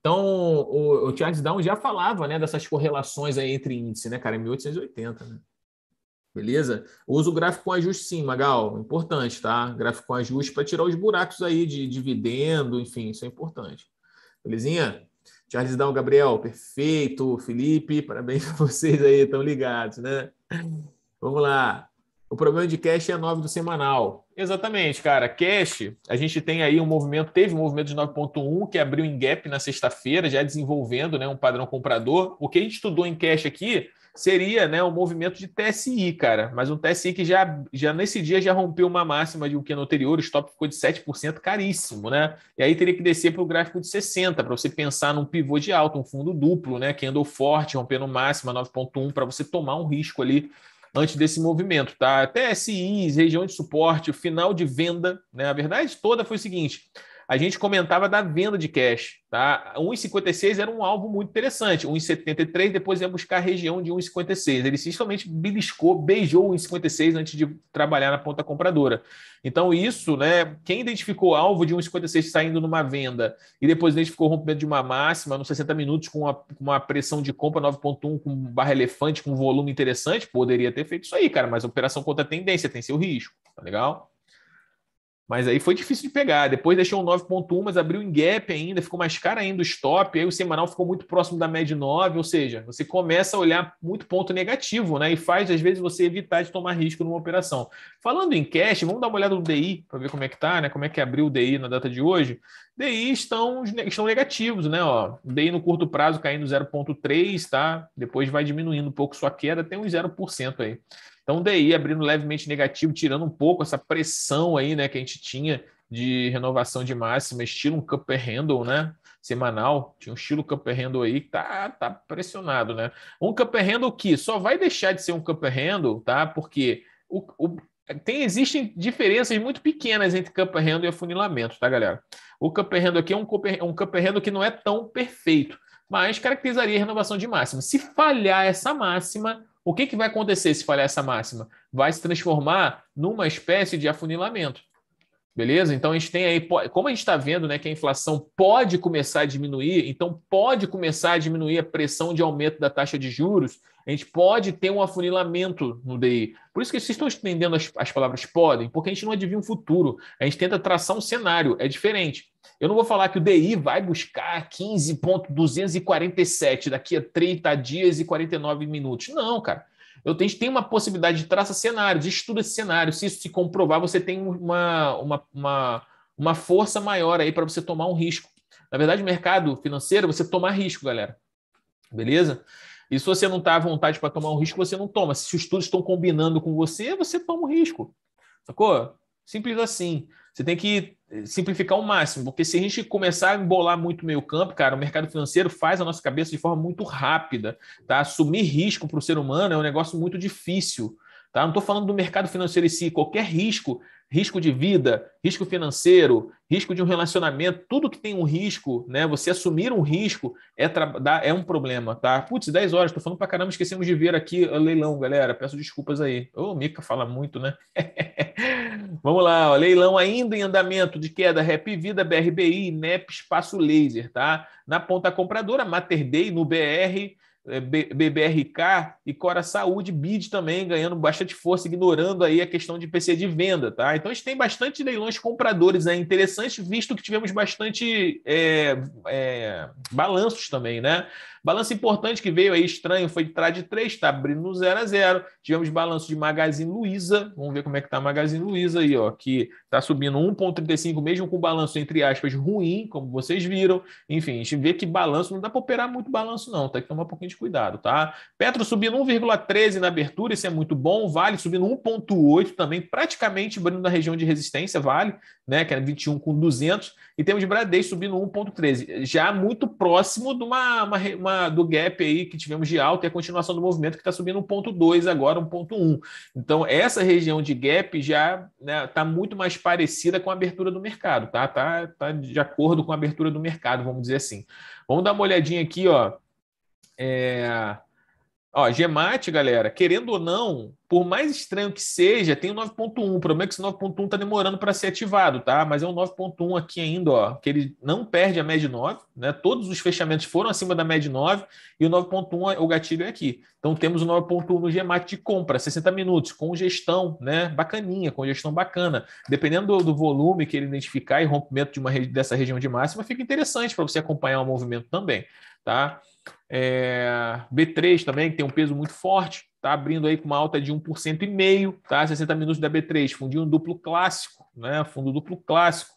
Speaker 1: Então, o, o Charles Down já falava né, dessas correlações aí entre índice, né, cara? Em 1880, né? Beleza? Usa o gráfico com ajuste sim, Magal. Importante, tá? Gráfico com ajuste para tirar os buracos aí de dividendo, enfim, isso é importante. Belezinha? Charles Down, Gabriel, perfeito. Felipe, parabéns para vocês aí, estão ligados, né? Vamos lá. O problema de cash é 9 do semanal. Exatamente, cara. Cash, a gente tem aí um movimento, teve um movimento de 9.1 que abriu em gap na sexta-feira, já desenvolvendo né, um padrão comprador. O que a gente estudou em cash aqui seria né, um movimento de TSI, cara. Mas um TSI que já, já nesse dia já rompeu uma máxima de um que no anterior, o stop ficou de 7% caríssimo, né? E aí teria que descer para o gráfico de 60, para você pensar num pivô de alto, um fundo duplo, né? Que andou forte, rompendo máxima 9.1, para você tomar um risco ali antes desse movimento, tá? TSIs, região de suporte, final de venda, né? A verdade toda foi o seguinte: a gente comentava da venda de cash. Tá? 1,56 era um alvo muito interessante. 1,73, depois ia buscar a região de 1,56. Ele simplesmente beliscou, beijou 1,56 antes de trabalhar na ponta compradora. Então, isso, né? Quem identificou alvo de 1,56 saindo numa venda e depois identificou o rompimento de uma máxima nos 60 minutos com uma, uma pressão de compra 9,1 com barra elefante, com volume interessante, poderia ter feito isso aí, cara. Mas operação contra a tendência tem seu risco, tá legal? Mas aí foi difícil de pegar. Depois deixou um 9,1, mas abriu em gap ainda, ficou mais caro ainda o stop. Aí o semanal ficou muito próximo da média 9. Ou seja, você começa a olhar muito ponto negativo, né? E faz, às vezes, você evitar de tomar risco numa operação. Falando em cash, vamos dar uma olhada no DI para ver como é que tá, né? Como é que abriu o DI na data de hoje. DI estão, estão negativos, né? Ó, DI no curto prazo caindo 0,3, tá? Depois vai diminuindo um pouco sua queda, tem um 0% aí. Então, DI abrindo levemente negativo, tirando um pouco essa pressão aí, né, que a gente tinha de renovação de máxima, estilo um Cupper Handle, né? Semanal, tinha um estilo Cupper Handle aí que tá, tá pressionado, né? Um Cupper Handle que só vai deixar de ser um Cupper Handle, tá? Porque o, o tem, existem diferenças muito pequenas entre Cupper Handle e afunilamento, tá, galera? O Cupper Handle aqui é um Cupper, um Handle que não é tão perfeito, mas caracterizaria a renovação de máxima. Se falhar essa máxima, o que, que vai acontecer se falhar essa máxima? Vai se transformar numa espécie de afunilamento. Beleza? Então a gente tem aí, como a gente está vendo né, que a inflação pode começar a diminuir, então pode começar a diminuir a pressão de aumento da taxa de juros, a gente pode ter um afunilamento no DI. Por isso que vocês estão entendendo as, as palavras podem, porque a gente não adivinha um futuro, a gente tenta traçar um cenário, é diferente. Eu não vou falar que o DI vai buscar 15,247 daqui a 30 dias e 49 minutos. Não, cara. Eu tenho, tem uma possibilidade de traça cenários, estuda esse cenário. Se isso se comprovar, você tem uma, uma, uma, uma força maior aí para você tomar um risco. Na verdade, mercado financeiro, você toma risco, galera. Beleza? E se você não está à vontade para tomar um risco, você não toma. Se os estudos estão combinando com você, você toma o um risco. Sacou? Simples assim. Você tem que simplificar o máximo, porque se a gente começar a embolar muito meio campo, cara, o mercado financeiro faz a nossa cabeça de forma muito rápida, tá? Assumir risco para o ser humano é um negócio muito difícil, tá? Não estou falando do mercado financeiro em si, qualquer risco, risco de vida, risco financeiro, risco de um relacionamento, tudo que tem um risco, né? Você assumir um risco é, é um problema, tá? Putz, 10 horas, estou falando para caramba, esquecemos de ver aqui o leilão, galera, peço desculpas aí. Ô, oh, Mica fala muito, né? Vamos lá, ó, leilão ainda em andamento de queda Rap Vida, BRBI, NEP, Espaço Laser, tá? Na ponta compradora, Mater Day, no BR, eh, BBRK e Cora Saúde, BID também ganhando bastante força, ignorando aí a questão de PC de venda, tá? Então a gente tem bastante leilões compradores aí, né? interessante, visto que tivemos bastante é, é, balanços também, né? Balanço importante que veio aí estranho foi de trade 3, está abrindo no 0 a 0. Tivemos balanço de Magazine Luiza, vamos ver como é que está Magazine Luiza aí, ó, que está subindo 1.35 mesmo com balanço entre aspas ruim, como vocês viram. Enfim, a gente vê que balanço não dá para operar muito balanço não, tá? tem que tomar um pouquinho de cuidado, tá? Petro subindo 1,13 na abertura, isso é muito bom. Vale subindo 1.8 também, praticamente abrindo na região de resistência, vale, né, que era 21 com 200, e temos Bradesco subindo 1,13, já muito próximo de uma, uma, uma, do gap aí que tivemos de alta e a continuação do movimento que está subindo 1,2 agora, 1,1. Então, essa região de gap já está né, tá muito mais parecida com a abertura do mercado, tá? Tá, tá de acordo com a abertura do mercado, vamos dizer assim. Vamos dar uma olhadinha aqui, ó. É... Ó, Gemate, galera, querendo ou não, por mais estranho que seja, tem o 9.1. O problema é que esse 9.1 tá demorando para ser ativado, tá? Mas é um 9.1 aqui ainda, ó, que ele não perde a média 9, né? Todos os fechamentos foram acima da média 9 e o 9.1, o gatilho é aqui. Então temos o 9.1 no Gemate de compra, 60 minutos, com gestão, né? Bacaninha, com gestão bacana. Dependendo do, do volume que ele identificar e rompimento de uma, dessa região de máxima, fica interessante para você acompanhar o movimento também, tá? É, B3 também, que tem um peso muito forte, está abrindo aí com uma alta de 1,5%, e meio, tá? 60 minutos da B3, fundinho duplo clássico, né? Fundo duplo clássico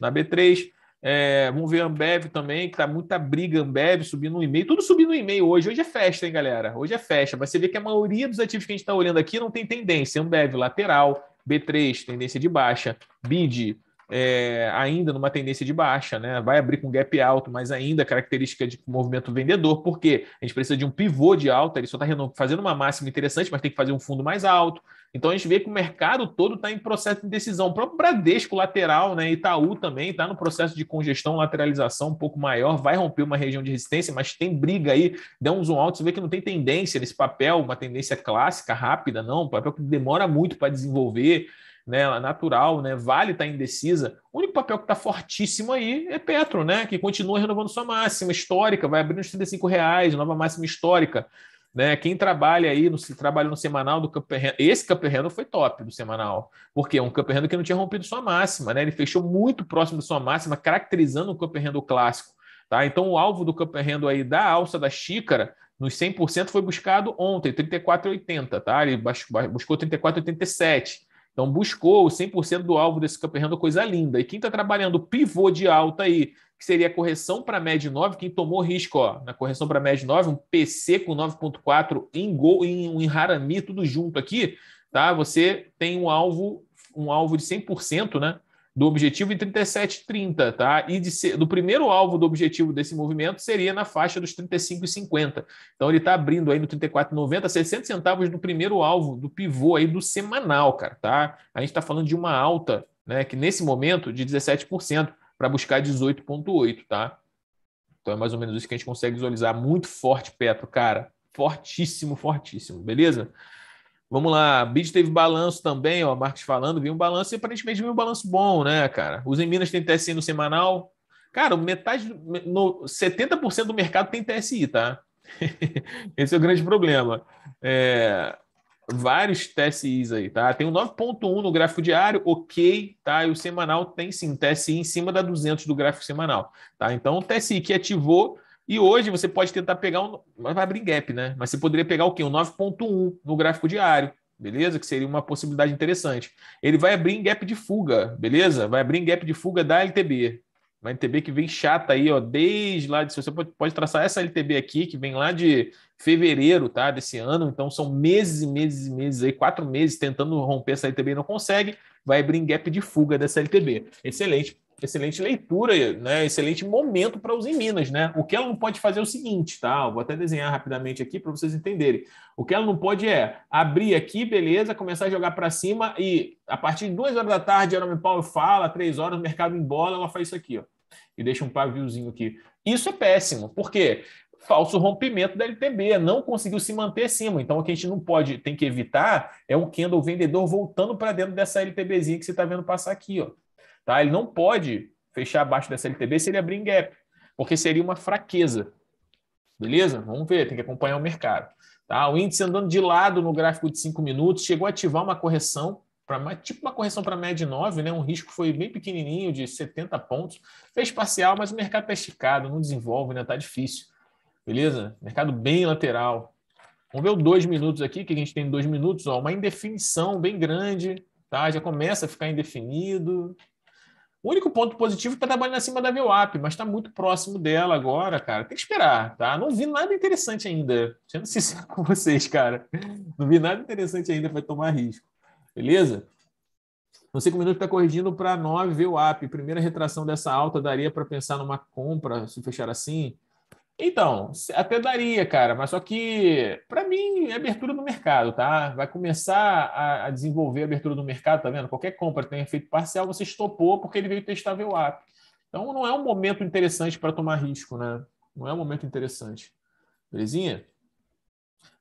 Speaker 1: na B3. É, vamos ver a Ambev também, que tá muita briga, Ambev subindo um e-mail, tudo subindo um e-mail hoje. Hoje é festa, hein, galera? Hoje é festa, mas você vê que a maioria dos ativos que a gente está olhando aqui não tem tendência. Ambev lateral, B3, tendência de baixa, BID, é, ainda numa tendência de baixa, né? vai abrir com gap alto, mas ainda característica de movimento vendedor, porque a gente precisa de um pivô de alta, ele só está fazendo uma máxima interessante, mas tem que fazer um fundo mais alto. Então a gente vê que o mercado todo está em processo de decisão. O próprio Bradesco lateral, né? Itaú também está no processo de congestão, lateralização um pouco maior, vai romper uma região de resistência, mas tem briga aí, deu um zoom alto, você vê que não tem tendência nesse papel, uma tendência clássica, rápida, não, um papel que demora muito para desenvolver né, natural, né, Vale está indecisa. O único papel que está fortíssimo aí é Petro, né, que continua renovando sua máxima histórica, vai abrindo os 35 reais, nova máxima histórica. Né? Quem trabalha aí, no, trabalha no semanal do Camperreno, esse Camperreno foi top do semanal, porque é um Camperreno que não tinha rompido sua máxima, né? Ele fechou muito próximo da sua máxima, caracterizando o Camperreno clássico, tá? Então o alvo do Camperreno aí da alça da xícara nos 100% foi buscado ontem, 34,80, tá? Ele buscou 34,87. Então, buscou o 100% do alvo desse campo errando, coisa linda. E quem está trabalhando pivô de alta aí, que seria a correção para média 9, quem tomou risco ó, na correção para média 9, um PC com 9.4 em gol, em, em Harami, tudo junto aqui, tá? Você tem um alvo, um alvo de 100%, né? do objetivo em 37,30, tá? E de, do primeiro alvo do objetivo desse movimento seria na faixa dos 35,50. Então ele está abrindo aí no 34,90, 60 centavos do primeiro alvo do pivô aí do semanal, cara, tá? A gente está falando de uma alta, né? Que nesse momento de 17% para buscar 18,8, tá? Então é mais ou menos isso que a gente consegue visualizar. Muito forte, Petro, cara. Fortíssimo, fortíssimo, beleza? Vamos lá, BID teve balanço também, ó, Marcos falando, viu um balanço e aparentemente viu um balanço bom, né, cara? Os em Minas tem TSI no semanal. Cara, metade, no, 70% do mercado tem TSI, tá? Esse é o grande problema. É, vários TSIs aí, tá? Tem o um 9.1 no gráfico diário, ok, tá? E o semanal tem sim, TSI em cima da 200 do gráfico semanal, tá? Então, o TSI que ativou e hoje você pode tentar pegar um. Mas vai abrir gap, né? Mas você poderia pegar o quê? Um 9,1 no gráfico diário, beleza? Que seria uma possibilidade interessante. Ele vai abrir em gap de fuga, beleza? Vai abrir em gap de fuga da LTB. Uma LTB que vem chata aí, ó, desde lá de. Você pode, pode traçar essa LTB aqui, que vem lá de fevereiro, tá? Desse ano. Então são meses e meses e meses aí, quatro meses tentando romper essa LTB e não consegue. Vai abrir em gap de fuga dessa LTB. Excelente excelente leitura, né? Excelente momento para os em Minas, né? O que ela não pode fazer é o seguinte, tá? Eu vou até desenhar rapidamente aqui para vocês entenderem. O que ela não pode é abrir aqui, beleza, começar a jogar para cima e a partir de duas horas da tarde, Jerome Paulo fala, três horas, o mercado em bola, ela faz isso aqui, ó. E deixa um paviozinho aqui. Isso é péssimo, porque falso rompimento da LTB, não conseguiu se manter acima. Então, o que a gente não pode, tem que evitar é um candle vendedor voltando para dentro dessa LTBzinha que você está vendo passar aqui, ó. Tá? Ele não pode fechar abaixo dessa LTB se ele abrir em gap, porque seria uma fraqueza. Beleza? Vamos ver, tem que acompanhar o mercado. Tá? O índice andando de lado no gráfico de 5 minutos, chegou a ativar uma correção, pra, tipo uma correção para a média 9, né? um risco foi bem pequenininho, de 70 pontos. Fez parcial, mas o mercado está esticado, não desenvolve, está né? Tá difícil. Beleza? Mercado bem lateral. Vamos ver o 2 minutos aqui, o que a gente tem em 2 minutos, ó, uma indefinição bem grande, tá? já começa a ficar indefinido. O único ponto positivo é está trabalhando acima da VWAP, mas está muito próximo dela agora, cara. Tem que esperar, tá? Não vi nada interessante ainda. Sendo sincero com vocês, cara. Não vi nada interessante ainda para tomar risco. Beleza? Não sei como está corrigindo para 9 VWAP. Primeira retração dessa alta daria para pensar numa compra, se fechar assim. Então, até daria, cara, mas só que, para mim, é abertura do mercado, tá? Vai começar a, a, desenvolver a abertura do mercado, tá vendo? Qualquer compra que tenha efeito parcial, você estopou porque ele veio testar o app. Então, não é um momento interessante para tomar risco, né? Não é um momento interessante. Belezinha?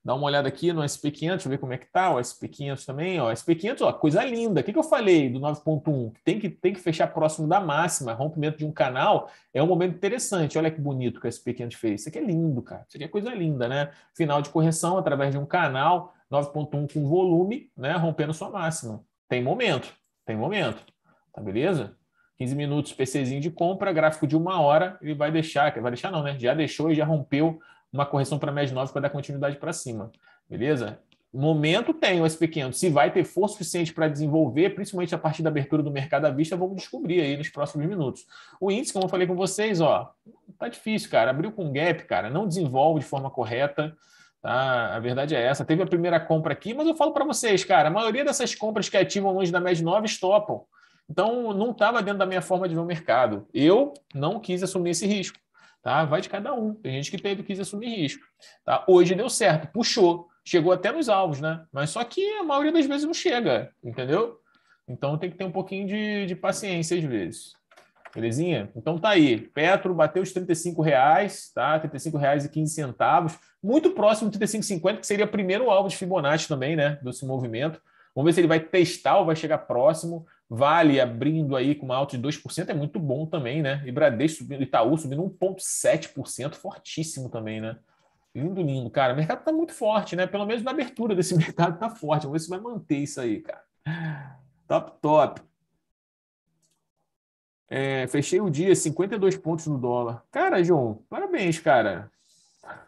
Speaker 1: Dá uma olhada aqui no SP500, deixa eu ver como é que tá, o SP500 também, ó, SP500, ó, coisa linda. O que, que eu falei do 9.1? Tem que, tem que fechar próximo da máxima, rompimento de um canal, é um momento interessante. Olha que bonito que o SP500 fez. Isso aqui é lindo, cara. Isso aqui é coisa linda, né? Final de correção através de um canal, 9.1 com volume, né, rompendo sua máxima. Tem momento, tem momento. Tá beleza? 15 minutos, PCzinho de compra, gráfico de uma hora, ele vai deixar, vai deixar não, né? Já deixou e já rompeu uma correção para média 9 para dar continuidade para cima. Beleza? momento tem o SP500. Se vai ter força suficiente para desenvolver, principalmente a partir da abertura do mercado à vista, vamos descobrir aí nos próximos minutos. O índice, como eu falei com vocês, ó, tá difícil, cara. Abriu com gap, cara. Não desenvolve de forma correta. Tá? A verdade é essa. Teve a primeira compra aqui, mas eu falo para vocês, cara, a maioria dessas compras que ativam longe da média 9 estopam. Então, não estava dentro da minha forma de ver o mercado. Eu não quis assumir esse risco. Tá? Vai de cada um. Tem gente que teve, quis assumir risco. Tá? Hoje deu certo, puxou, chegou até nos alvos, né? Mas só que a maioria das vezes não chega, entendeu? Então tem que ter um pouquinho de, de paciência às vezes. Belezinha? Então tá aí. Petro bateu os 35 reais, tá? 35 reais e 15 centavos. Muito próximo de 35,50, que seria primeiro alvo de Fibonacci também, né? Desse movimento. Vamos ver se ele vai testar ou vai chegar próximo. Vale abrindo aí com uma alta de 2% é muito bom também, né? E Bradesco subindo, Itaú subindo 1,7%, fortíssimo também, né? Lindo, lindo, cara. O mercado está muito forte, né? Pelo menos na abertura desse mercado está forte. Vamos ver se vai manter isso aí, cara. Top, top. É, fechei o dia 52 pontos no dólar. Cara, João, parabéns, cara.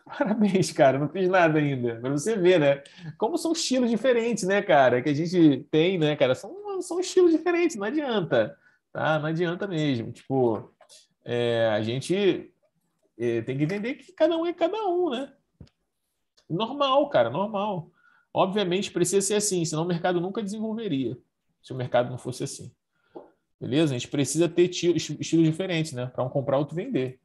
Speaker 1: Parabéns, cara. Não fiz nada ainda. Para você ver, né? Como são estilos diferentes, né, cara? Que a gente tem, né, cara? São são estilos diferentes, não adianta, tá? Não adianta mesmo. Tipo, é, a gente é, tem que entender que cada um é cada um, né? Normal, cara, normal. Obviamente precisa ser assim, senão o mercado nunca desenvolveria, se o mercado não fosse assim. Beleza? A gente precisa ter estilos diferentes, né? Para um comprar, outro vender.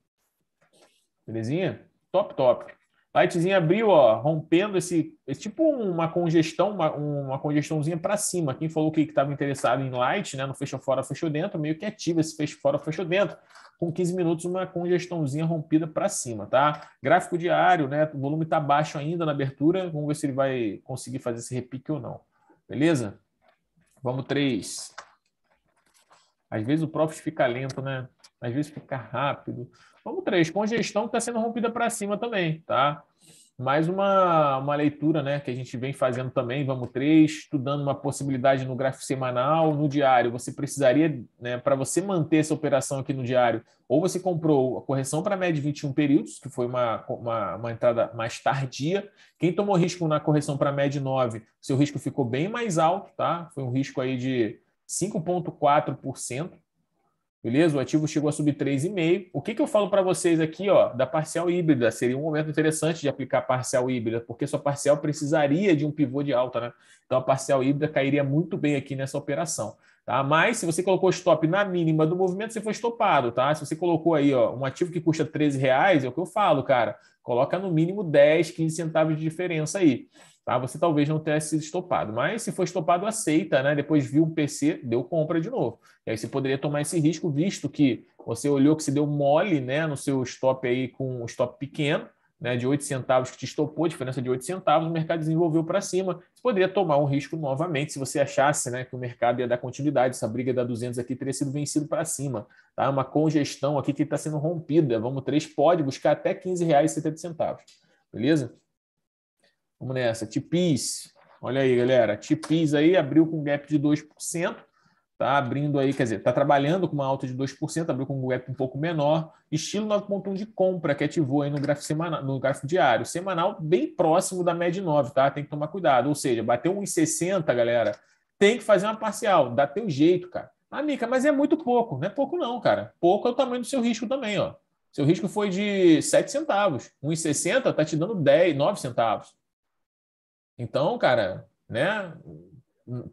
Speaker 1: Belezinha? Top, top. Lightzinho abriu, ó, rompendo esse, esse é tipo uma congestão, uma, uma congestãozinha para cima. Quem falou que estava interessado em light, né, no fechou fora, fechou dentro, meio que ativa esse fechou fora, fechou dentro. Com 15 minutos, uma congestãozinha rompida para cima, tá? Gráfico diário, né? O volume está baixo ainda na abertura. Vamos ver se ele vai conseguir fazer esse repique ou não. Beleza? Vamos três. Às vezes o Profit fica lento, né? Às vezes fica rápido. Vamos três, congestão que está sendo rompida para cima também, tá? Mais uma, uma leitura né, que a gente vem fazendo também, vamos três, estudando uma possibilidade no gráfico semanal, no diário. Você precisaria, né, para você manter essa operação aqui no diário, ou você comprou a correção para média de 21 períodos, que foi uma, uma, uma, entrada mais tardia. Quem tomou risco na correção para média de 9, seu risco ficou bem mais alto, tá? Foi um risco aí de 5,4%. Beleza? O ativo chegou a subir 3,5. O que, que eu falo para vocês aqui, ó, da parcial híbrida? Seria um momento interessante de aplicar parcial híbrida, porque sua parcial precisaria de um pivô de alta, né? Então a parcial híbrida cairia muito bem aqui nessa operação. Tá? Mas se você colocou stop na mínima do movimento, você foi estopado, tá? Se você colocou aí ó, um ativo que custa 13 reais, é o que eu falo, cara. Coloca no mínimo 10, 15 centavos de diferença aí. Tá? Você talvez não tenha sido estopado, mas se for estopado, aceita, né? Depois viu um PC, deu compra de novo. E aí você poderia tomar esse risco, visto que você olhou que se deu mole né, no seu stop aí com um stop pequeno, né, de 8 centavos que te estopou, a diferença de 8 centavos, o mercado desenvolveu para cima. Você poderia tomar um risco novamente se você achasse né, que o mercado ia dar continuidade. Essa briga da 200 aqui teria sido vencido para cima. Tá? Uma congestão aqui que está sendo rompida. Vamos três pode buscar até R$ 15,70. Beleza? Vamos nessa. Tipis. Olha aí, galera. Tipis aí abriu com gap de 2%. Tá abrindo aí, quer dizer, está trabalhando com uma alta de 2%, abriu com um gap um pouco menor. Estilo 9,1 de compra que ativou aí no gráfico, semanal, no gráfico diário. Semanal bem próximo da média 9, tá? Tem que tomar cuidado. Ou seja, bateu 1,60, galera, tem que fazer uma parcial. Dá teu jeito, cara. Amiga, mas é muito pouco. Não é pouco não, cara. Pouco é o tamanho do seu risco também, ó. Seu risco foi de 7 centavos. 1,60 tá te dando 10, 9 centavos. Então, cara, né?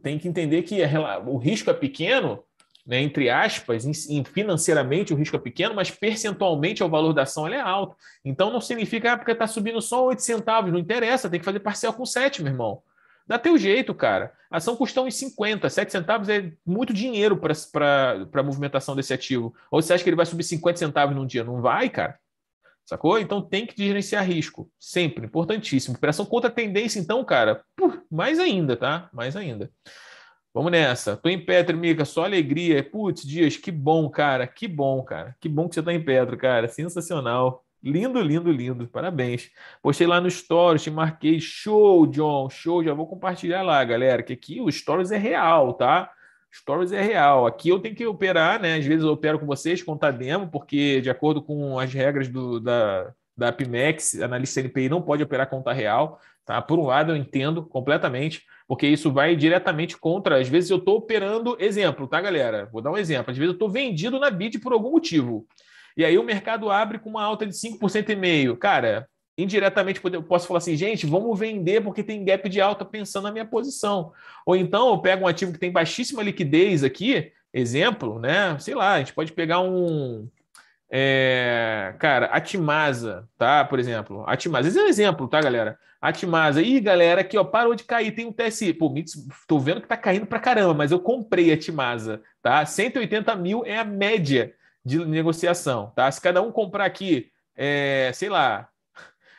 Speaker 1: tem que entender que é o risco é pequeno, né, entre aspas, em, financeiramente o risco é pequeno, mas percentualmente o valor da ação é alto. Então não significa ah, porque está subindo só 8 centavos, não interessa, tem que fazer parcial com 7, meu irmão. Dá teu jeito, cara. A ação custa uns 50, 7 centavos é muito dinheiro para a movimentação desse ativo. Ou você acha que ele vai subir 50 centavos num dia? Não vai, cara. Sacou? Então tem que gerenciar risco, sempre, importantíssimo. Operação contra tendência, então, cara, mais ainda, tá? Mais ainda. Vamos nessa. Tô em Petro, Mica, só alegria. Putz, Dias, que bom, cara, que bom, cara. Que bom que você tá em Petro, cara, sensacional. Lindo, lindo, lindo. Parabéns. Postei lá no Stories, te marquei. Show, John, show. Já vou compartilhar lá, galera, que aqui o Stories é real, tá? Stories é real. Aqui eu tenho que operar, né? Às vezes eu opero com vocês, contar demo, porque de acordo com as regras do, da, da Pimex, analista NPI não pode operar conta real. Tá? Por um lado, eu entendo completamente, porque isso vai diretamente contra. Às vezes eu estou operando, exemplo, tá, galera? Vou dar um exemplo. Às vezes eu estou vendido na BID por algum motivo. E aí o mercado abre com uma alta de 5,5%. e meio. Cara, indiretamente eu posso falar assim, gente, vamos vender porque tem gap de alta pensando na minha posição. Ou então eu pego um ativo que tem baixíssima liquidez aqui, exemplo, né? Sei lá, a gente pode pegar um é, cara, Atimasa, tá? Por exemplo, Atimasa, esse é um exemplo, tá, galera? Atimasa, ih, galera, aqui ó, parou de cair, tem um TSI. Pô, tô vendo que tá caindo pra caramba, mas eu comprei Atimasa, tá? 180 mil é a média de negociação, tá? Se cada um comprar aqui, é, sei lá,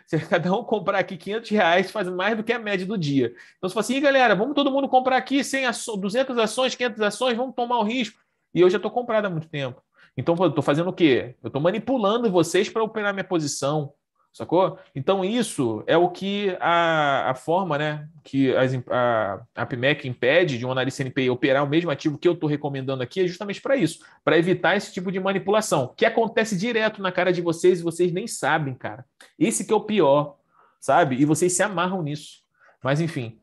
Speaker 1: você, cada um comprar aqui 500 reais faz mais do que a média do dia. Então, se fala assim, galera, vamos todo mundo comprar aqui 100 aço, 200 ações, 500 ações, vamos tomar o risco. E eu já estou comprado há muito tempo. Então, eu estou fazendo o quê? Eu estou manipulando vocês para operar minha posição sacou? Então isso é o que a, a forma, né, que as, a, a PMEC impede de um analista NPI operar o mesmo ativo que eu estou recomendando aqui é justamente para isso, para evitar esse tipo de manipulação, que acontece direto na cara de vocês e vocês nem sabem, cara. Esse que é o pior, sabe? E vocês se amarram nisso. Mas enfim,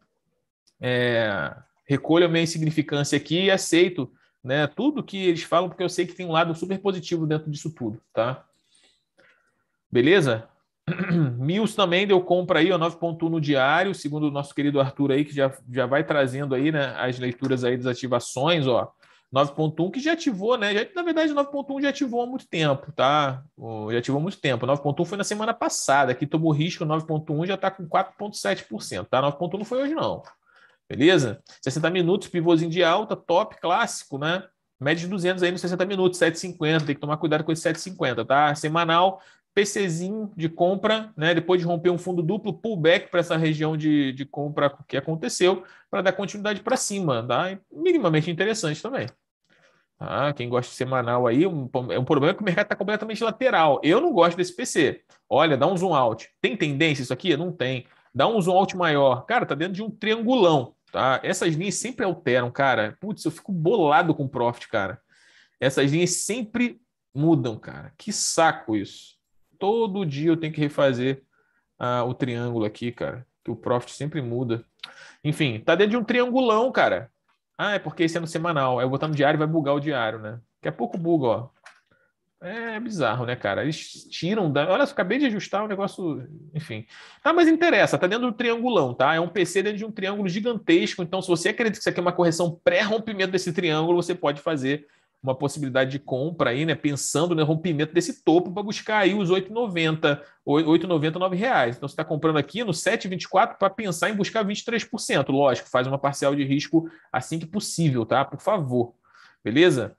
Speaker 1: é, recolho a minha insignificância aqui e aceito né, tudo que eles falam, porque eu sei que tem um lado super positivo dentro disso tudo, tá? Beleza? Mills também deu compra aí, 9.1 no diário, segundo o nosso querido Arthur aí, que já, já vai trazendo aí, né, as leituras aí das ativações, ó. 9.1 que já ativou, né? Já, na verdade, 9.1 já ativou há muito tempo, tá? Já ativou há muito tempo. 9.1 foi na semana passada, aqui tomou risco, 9.1 já tá com 4.7%, tá? 9.1 não foi hoje, não. Beleza? 60 minutos, pivôzinho de alta, top, clássico, né? Média de 200 aí nos 60 minutos, 7,50. Tem que tomar cuidado com esse 7,50, tá? Semanal, PCzinho de compra, né, depois de romper um fundo duplo, pullback para essa região de, de compra que aconteceu, para dar continuidade para cima, tá? minimamente interessante também. Ah, Quem gosta de semanal aí, um, é um problema que o mercado está completamente lateral. Eu não gosto desse PC. Olha, dá um zoom out. Tem tendência isso aqui? Não tem. Dá um zoom out maior. Cara, tá dentro de um triangulão. Tá? Essas linhas sempre alteram, cara. Putz, eu fico bolado com o profit, cara. Essas linhas sempre mudam, cara. Que saco isso. Todo dia eu tenho que refazer ah, o triângulo aqui, cara. Que o profit sempre muda. Enfim, tá dentro de um triangulão, cara. Ah, é porque esse é no semanal. Aí é eu botar no diário vai bugar o diário, né? Daqui a pouco buga, ó. É bizarro, né, cara? Eles tiram da. Olha, eu acabei de ajustar o negócio. Enfim. Tá, mas interessa, tá dentro do triangulão, tá? É um PC dentro de um triângulo gigantesco. Então, se você acredita que isso aqui é uma correção pré-rompimento desse triângulo, você pode fazer uma possibilidade de compra aí, né? Pensando no rompimento desse topo para buscar aí os 8,90, 8,99 reais. Então você está comprando aqui no 7,24 para pensar em buscar 23%. Lógico, faz uma parcial de risco assim que possível, tá? Por favor. Beleza?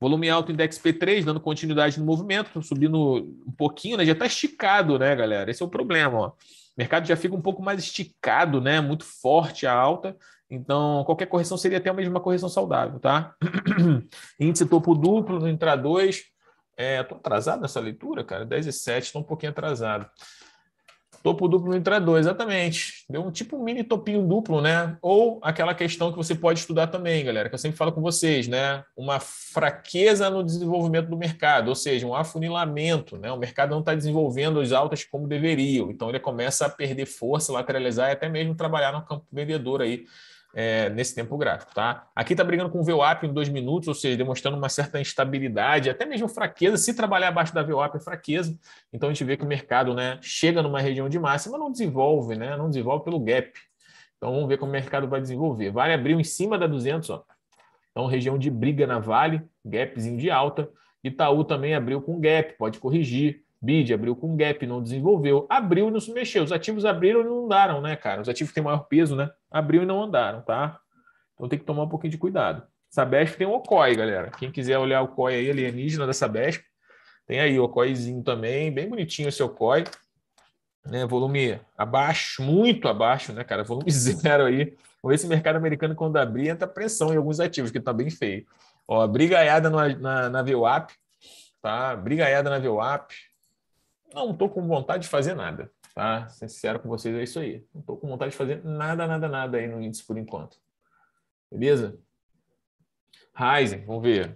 Speaker 1: Volume alto index P3, dando continuidade no movimento, subindo um pouquinho, né? Já está esticado, né, galera? Esse é o problema, ó mercado já fica um pouco mais esticado, né? Muito forte a alta. Então, qualquer correção seria até mesmo uma correção saudável, tá? Índice topo duplo no intra 2. É, tô atrasado nessa leitura, cara. 10 e 7, estou um pouquinho atrasado. Topo duplo no Intra exatamente. Deu um tipo um mini topinho duplo, né? Ou aquela questão que você pode estudar também, galera, que eu sempre falo com vocês, né? Uma fraqueza no desenvolvimento do mercado, ou seja, um afunilamento, né? O mercado não está desenvolvendo as altas como deveria então ele começa a perder força, lateralizar e até mesmo trabalhar no campo vendedor aí é, nesse tempo gráfico, tá? Aqui está brigando com o VWAP em dois minutos, ou seja, demonstrando uma certa instabilidade, até mesmo fraqueza. Se trabalhar abaixo da VWAP é fraqueza. Então a gente vê que o mercado, né, chega numa região de máxima, não desenvolve, né? Não desenvolve pelo gap. Então vamos ver como o mercado vai desenvolver. Vale abriu em cima da 200, ó. Então região de briga na Vale, gapzinho de alta. Itaú também abriu com gap, pode corrigir. BID abriu com gap, não desenvolveu. Abriu e não se mexeu. Os ativos abriram e não andaram, né, cara? Os ativos têm maior peso, né? Abriu e não andaram, tá? Então tem que tomar um pouquinho de cuidado. Sabesp tem o OCOI, galera. Quem quiser olhar o COI aí, alienígena da Sabesp, tem aí o OCOIzinho também, bem bonitinho esse OCOI. Né, volume abaixo, muito abaixo, né, cara? Volume zero aí. Ou esse mercado americano, quando abrir, entra pressão em alguns ativos, que tá bem feio. Ó, brigaiada na, na, na VWAP, tá? Brigaiada na VWAP, não estou com vontade de fazer nada, tá? Sincero com vocês, é isso aí. Não estou com vontade de fazer nada, nada, nada aí no índice por enquanto. Beleza? Ryzen, vamos ver.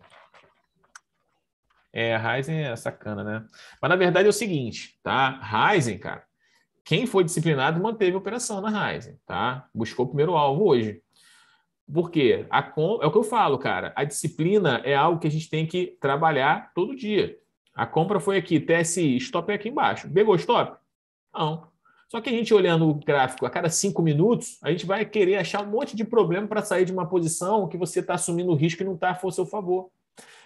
Speaker 1: É, Ryzen é sacana, né? Mas na verdade é o seguinte, tá? Ryzen, cara, quem foi disciplinado manteve a operação na Ryzen, tá? Buscou o primeiro alvo hoje. Por quê? A, é o que eu falo, cara. A disciplina é algo que a gente tem que trabalhar todo dia. A compra foi aqui, TSI, stop é aqui embaixo. Pegou stop? Não. Só que a gente olhando o gráfico a cada cinco minutos, a gente vai querer achar um monte de problema para sair de uma posição que você está assumindo risco e não está a seu favor.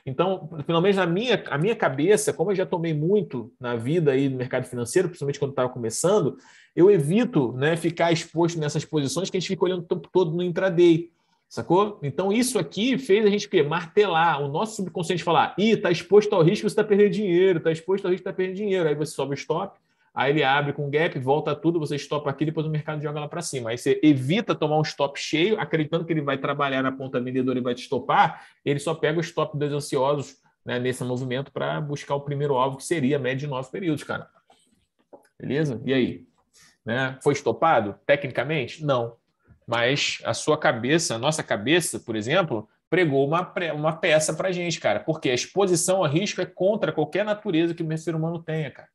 Speaker 1: Então, pelo menos na minha, a minha cabeça, como eu já tomei muito na vida aí no mercado financeiro, principalmente quando estava começando, eu evito né, ficar exposto nessas posições que a gente fica olhando o tempo todo no intraday. Sacou? Então, isso aqui fez a gente que, martelar o nosso subconsciente falar: ih, tá exposto ao risco, você tá perdendo dinheiro, tá exposto ao risco, tá perdendo dinheiro. Aí você sobe o stop, aí ele abre com gap, volta tudo, você stopa aqui, depois o mercado joga lá para cima. Aí você evita tomar um stop cheio, acreditando que ele vai trabalhar na ponta vendedora e vai te estopar, ele só pega o stop dos ansiosos né, nesse movimento para buscar o primeiro alvo, que seria a média de nove períodos, cara. Beleza? E aí? Né? Foi estopado? Tecnicamente? Não. Mas a sua cabeça, a nossa cabeça, por exemplo, pregou uma, uma peça para gente, cara. Porque a exposição a risco é contra qualquer natureza que o ser humano tenha, cara.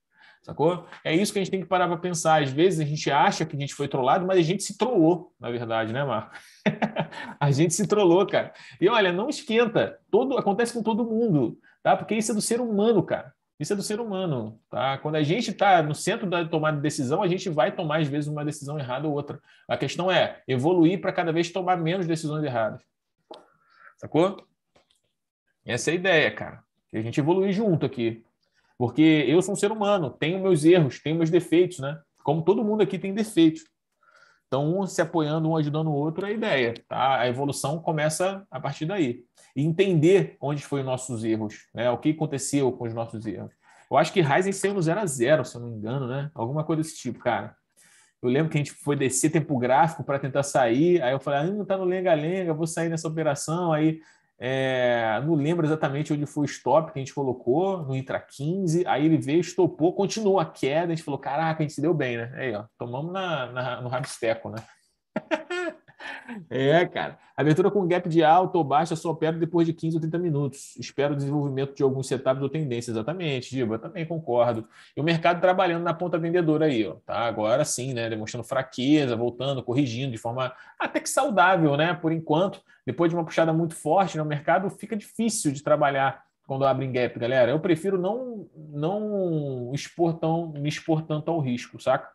Speaker 1: Sacou? É isso que a gente tem que parar para pensar. Às vezes a gente acha que a gente foi trollado, mas a gente se trollou, na verdade, né, Marco? a gente se trollou, cara. E olha, não esquenta. Todo, acontece com todo mundo, tá? Porque isso é do ser humano, cara. Isso é do ser humano, tá? Quando a gente está no centro da tomada de decisão, a gente vai tomar às vezes uma decisão errada ou outra. A questão é evoluir para cada vez tomar menos decisões erradas. Sacou? Essa é a ideia, cara. Que a gente evolui junto aqui. Porque eu sou um ser humano, tenho meus erros, tenho meus defeitos, né? Como todo mundo aqui tem defeitos. Então, um se apoiando, um ajudando o outro, é a ideia. Tá? A evolução começa a partir daí. E entender onde foram os nossos erros, né? o que aconteceu com os nossos erros. Eu acho que Ryzen saiu no 0 a 0 se eu não me engano, né? Alguma coisa desse tipo, cara. Eu lembro que a gente foi descer tempo gráfico para tentar sair, aí eu falei, ah, não tá no lenga-lenga, vou sair nessa operação, aí é, não lembro exatamente onde foi o stop que a gente colocou, no Intra 15. Aí ele veio, estopou, continuou a queda. A gente falou: caraca, a gente se deu bem, né? Aí, ó, tomamos na, na no rabisteco, né? É, cara. Abertura com gap de alta ou baixa só perde depois de 15 ou 30 minutos. Espero o desenvolvimento de alguns setups ou tendência. Exatamente, Diva. Também concordo. E o mercado trabalhando na ponta vendedora aí, ó. Tá agora sim, né? Demonstrando fraqueza, voltando, corrigindo de forma até que saudável, né? Por enquanto, depois de uma puxada muito forte, no né, mercado fica difícil de trabalhar quando em gap, galera. Eu prefiro não não expor tão, me expor tanto ao risco, saca?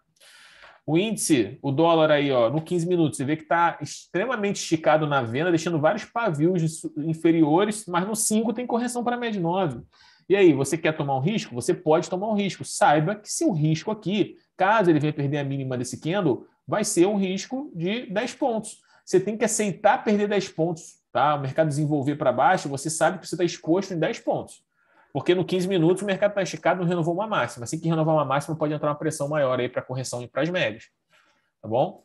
Speaker 1: O índice, o dólar aí, ó, no 15 minutos, você vê que está extremamente esticado na venda, deixando vários pavios inferiores, mas no 5 tem correção para a média 9. E aí, você quer tomar um risco? Você pode tomar um risco. Saiba que se o risco aqui, caso ele venha perder a mínima desse candle, vai ser um risco de 10 pontos. Você tem que aceitar perder 10 pontos, tá? O mercado desenvolver para baixo, você sabe que você está exposto em 10 pontos porque no 15 minutos o mercado está esticado, não renovou uma máxima. Assim que renovar uma máxima, pode entrar uma pressão maior aí para correção e para as médias. Tá bom?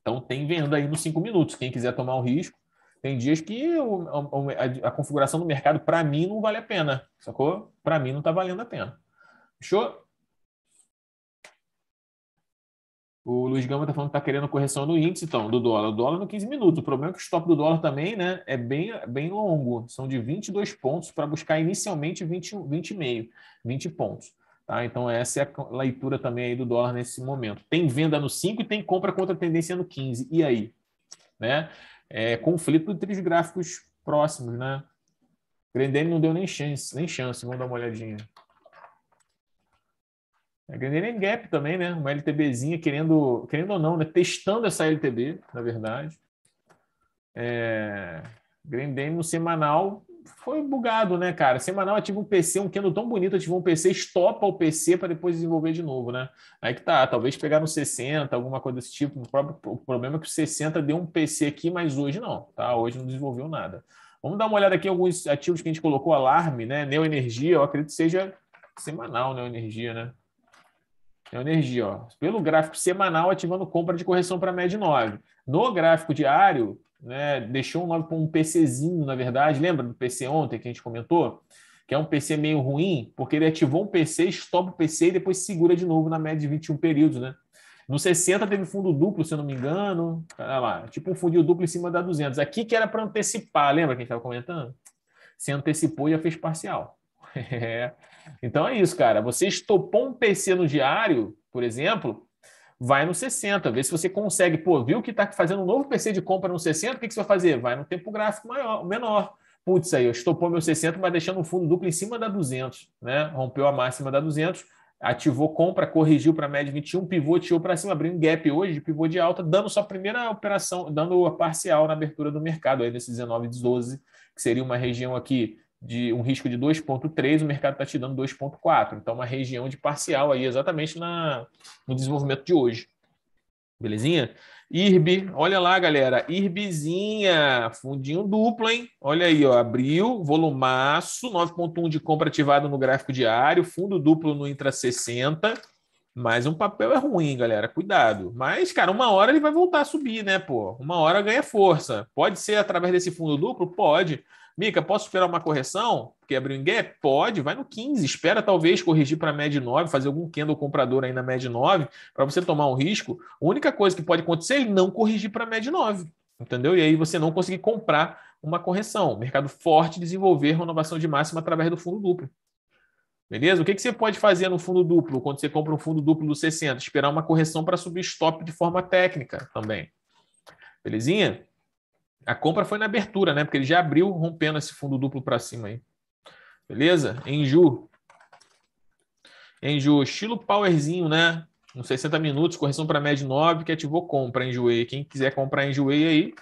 Speaker 1: Então tem venda aí nos 5 minutos. Quem quiser tomar o risco, tem dias que o, a, a configuração do mercado, para mim, não vale a pena. Sacou? Para mim, não está valendo a pena. Fechou? O Luiz Gama está falando que está querendo correção no índice, então, do dólar. O dólar no 15 minutos. O problema é que o stop do dólar também né, é bem, bem longo. São de 22 pontos para buscar inicialmente 20,5, 20, 20, 20 pontos. Tá? Então, essa é a leitura também aí do dólar nesse momento. Tem venda no 5 e tem compra contra a tendência no 15. E aí? Né? É, conflito entre os gráficos próximos, né? Grendene não deu nem chance, nem chance. Vamos dar uma olhadinha. A é Grand Gap também, né? Uma LTBzinha querendo, querendo ou não, né? Testando essa LTB, na verdade. É... Grand no semanal foi bugado, né, cara? Semanal eu tive um PC, um Kendo tão bonito, eu tive um PC, estopa o PC para depois desenvolver de novo, né? Aí que tá, talvez pegar no 60, alguma coisa desse tipo. O, próprio, o problema é que o 60 deu um PC aqui, mas hoje não, tá? Hoje não desenvolveu nada. Vamos dar uma olhada aqui em alguns ativos que a gente colocou, alarme, né? Neoenergia, eu acredito que seja semanal, Neoenergia, né? É energia, ó, pelo gráfico semanal ativando compra de correção para média 9. No gráfico diário, né, deixou um 9 com um PCzinho, na verdade. Lembra do PC ontem que a gente comentou? Que é um PC meio ruim, porque ele ativou um PC, estopa o PC e depois segura de novo na média de 21 períodos, né? No 60 teve fundo duplo, se eu não me engano. Olha lá, tipo um fundo duplo em cima da 200. Aqui que era para antecipar, lembra que a gente estava comentando? Se antecipou e já fez parcial. É. Então é isso, cara. Você estopou um PC no diário, por exemplo, vai no 60, vê se você consegue. Pô, viu que está fazendo um novo PC de compra no 60, o que, que você vai fazer? Vai no tempo gráfico maior, menor. Putz, aí eu estopou meu 60, mas deixando um fundo duplo em cima da 200, né? Rompeu a máxima da 200, ativou compra, corrigiu para média 21, pivoteou para cima, abriu um gap hoje de pivô de alta, dando sua primeira operação, dando a parcial na abertura do mercado aí nesse 12 que seria uma região aqui de um risco de 2,3, o mercado está te dando 2,4. Então, uma região de parcial aí, exatamente na, no desenvolvimento de hoje. Belezinha? IRB, olha lá, galera. IRBzinha, fundinho duplo, hein? Olha aí, ó, abriu, volumaço, 9,1 de compra ativado no gráfico diário, fundo duplo no intra 60. Mas um papel é ruim, galera. Cuidado. Mas, cara, uma hora ele vai voltar a subir, né, pô? Uma hora ganha força. Pode ser através desse fundo duplo? Pode. Mica, posso esperar uma correção? Porque abriu em gap? Pode, vai no 15, espera talvez corrigir para a média 9, fazer algum candle comprador aí na média 9, para você tomar um risco. A única coisa que pode acontecer é ele não corrigir para a média 9, entendeu? E aí você não conseguir comprar uma correção. Mercado forte desenvolver renovação de máxima através do fundo duplo. Beleza? O que, que você pode fazer no fundo duplo quando você compra um fundo duplo do 60? Esperar uma correção para subir stop de forma técnica também. Belezinha? A compra foi na abertura, né? Porque ele já abriu rompendo esse fundo duplo para cima aí. Beleza? Enju. Enju, estilo powerzinho, né? Uns 60 minutos, correção para média 9, que ativou compra Enjoei. Quem quiser comprar Enjoei aí,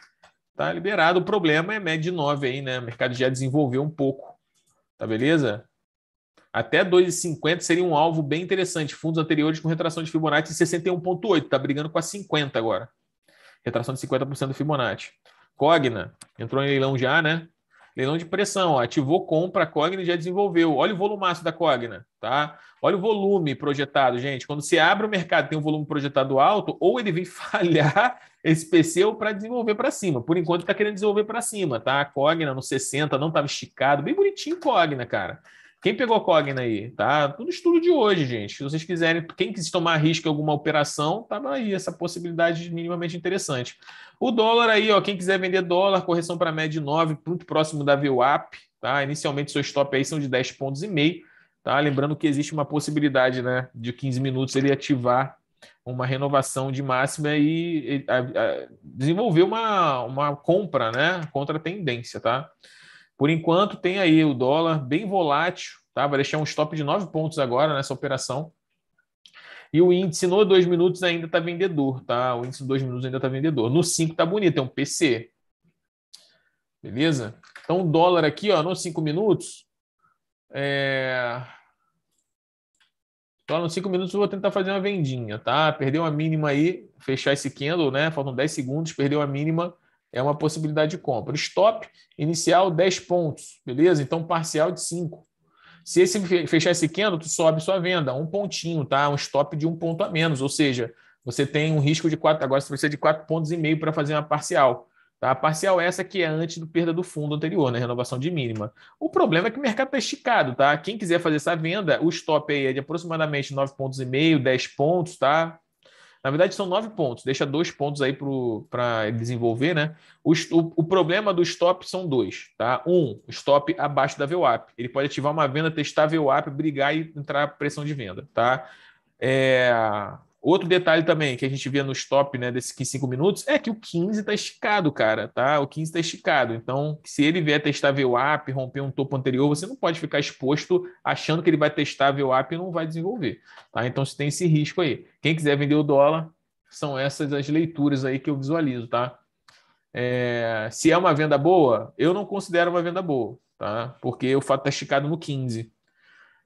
Speaker 1: tá liberado. O problema é média 9 aí, né? O mercado já desenvolveu um pouco. Tá beleza? Até 2,50 seria um alvo bem interessante. Fundos anteriores com retração de Fibonacci 61,8. Tá brigando com a 50 agora. Retração de 50% do Fibonacci. Cogna, entrou em leilão já, né? Leilão de pressão, ó, ativou compra, a Cogna já desenvolveu. Olha o volumaço da Cogna, tá? Olha o volume projetado, gente. Quando você abre o mercado tem um volume projetado alto, ou ele vem falhar esse PC para desenvolver para cima. Por enquanto está querendo desenvolver para cima, tá? A Cogna no 60 não estava esticado, bem bonitinho Cogna, cara. Quem pegou Cogna aí, tá? Tudo estudo de hoje, gente. Se vocês quiserem, quem quis tomar risco em alguma operação, tá aí essa possibilidade minimamente interessante. O dólar aí, ó, quem quiser vender dólar, correção para média de 9, muito próximo da VWAP, tá? Inicialmente seu stop aí são de 10 pontos e meio, tá? Lembrando que existe uma possibilidade, né, de 15 minutos ele ativar uma renovação de máxima e, e a, a, desenvolver uma, uma compra, né, contra a tendência, tá? Por enquanto, tem aí o dólar bem volátil, tá? Vai deixar um stop de 9 pontos agora nessa operação. E o índice no 2 minutos ainda está vendedor, tá? O índice no 2 minutos ainda está vendedor. No 5 tá bonito, é um PC. Beleza? Então, o dólar aqui, ó, nos 5 minutos. É... Então, nos 5 minutos eu vou tentar fazer uma vendinha, tá? Perdeu a mínima aí, fechar esse candle, né? Faltam 10 segundos, perdeu a mínima é uma possibilidade de compra. Stop inicial 10 pontos, beleza? Então parcial de 5. Se esse fechar esse candle, tu sobe sua venda, um pontinho, tá? Um stop de um ponto a menos, ou seja, você tem um risco de 4, agora você precisa de 4 pontos e meio para fazer uma parcial. Tá? A parcial é essa que é antes do perda do fundo anterior, né? Renovação de mínima. O problema é que o mercado está esticado, tá? Quem quiser fazer essa venda, o stop aí é de aproximadamente 9,5 pontos, 10 pontos, tá? Na verdade, são nove pontos, deixa dois pontos aí para desenvolver, né? O, o, o, problema do stop são dois, tá? Um, stop abaixo da VWAP. Ele pode ativar uma venda, testar a VWAP, brigar e entrar pressão de venda, tá? É, Outro detalhe também que a gente via no stop né, desses 5 minutos é que o 15 está esticado, cara, tá? O 15 está esticado. Então, se ele vier testar VWAP, romper um topo anterior, você não pode ficar exposto achando que ele vai testar VWAP e não vai desenvolver. Tá? Então, você tem esse risco aí. Quem quiser vender o dólar, são essas as leituras aí que eu visualizo, tá? É, se é uma venda boa, eu não considero uma venda boa, tá? Porque o fato está esticado no 15.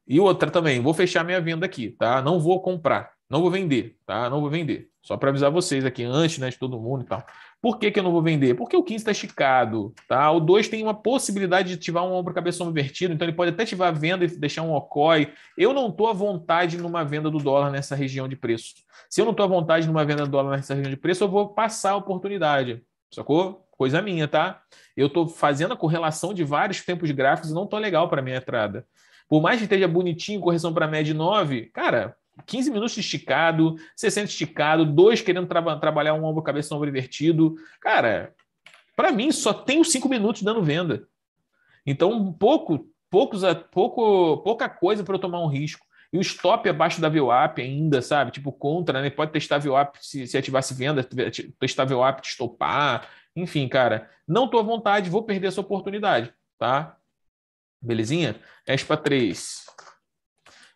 Speaker 1: E outra também, vou fechar minha venda aqui, tá? Não vou comprar. Não vou vender, tá? Não vou vender. Só para avisar vocês aqui antes, né, de todo mundo e tal. Por que, que eu não vou vender? Porque o 15 está é esticado, tá? O 2 tem uma possibilidade de ativar um ombro cabeça invertido, então ele pode até ativar a venda e deixar um OCOI. Eu não estou à vontade numa venda do dólar nessa região de preço. Se eu não estou à vontade numa venda do dólar nessa região de preço, eu vou passar a oportunidade, sacou? Coisa minha, tá? Eu estou fazendo a correlação de vários tempos gráficos e não estou legal para minha entrada. Por mais que esteja bonitinho, correção para média 9, cara, 15 minutos esticado, 60 esticado, dois querendo tra trabalhar um ombro, cabeça, ombro invertido. Cara, para mim só tem os 5 minutos dando venda. Então, pouco, poucos, pouco, pouca coisa para eu tomar um risco. E o stop abaixo da VWAP ainda, sabe? Tipo, contra, né? Pode testar VWAP se, se ativasse venda, testar VWAP te estopar. Enfim, cara, não tô à vontade, vou perder essa oportunidade, tá? Belezinha? ESPA é 3.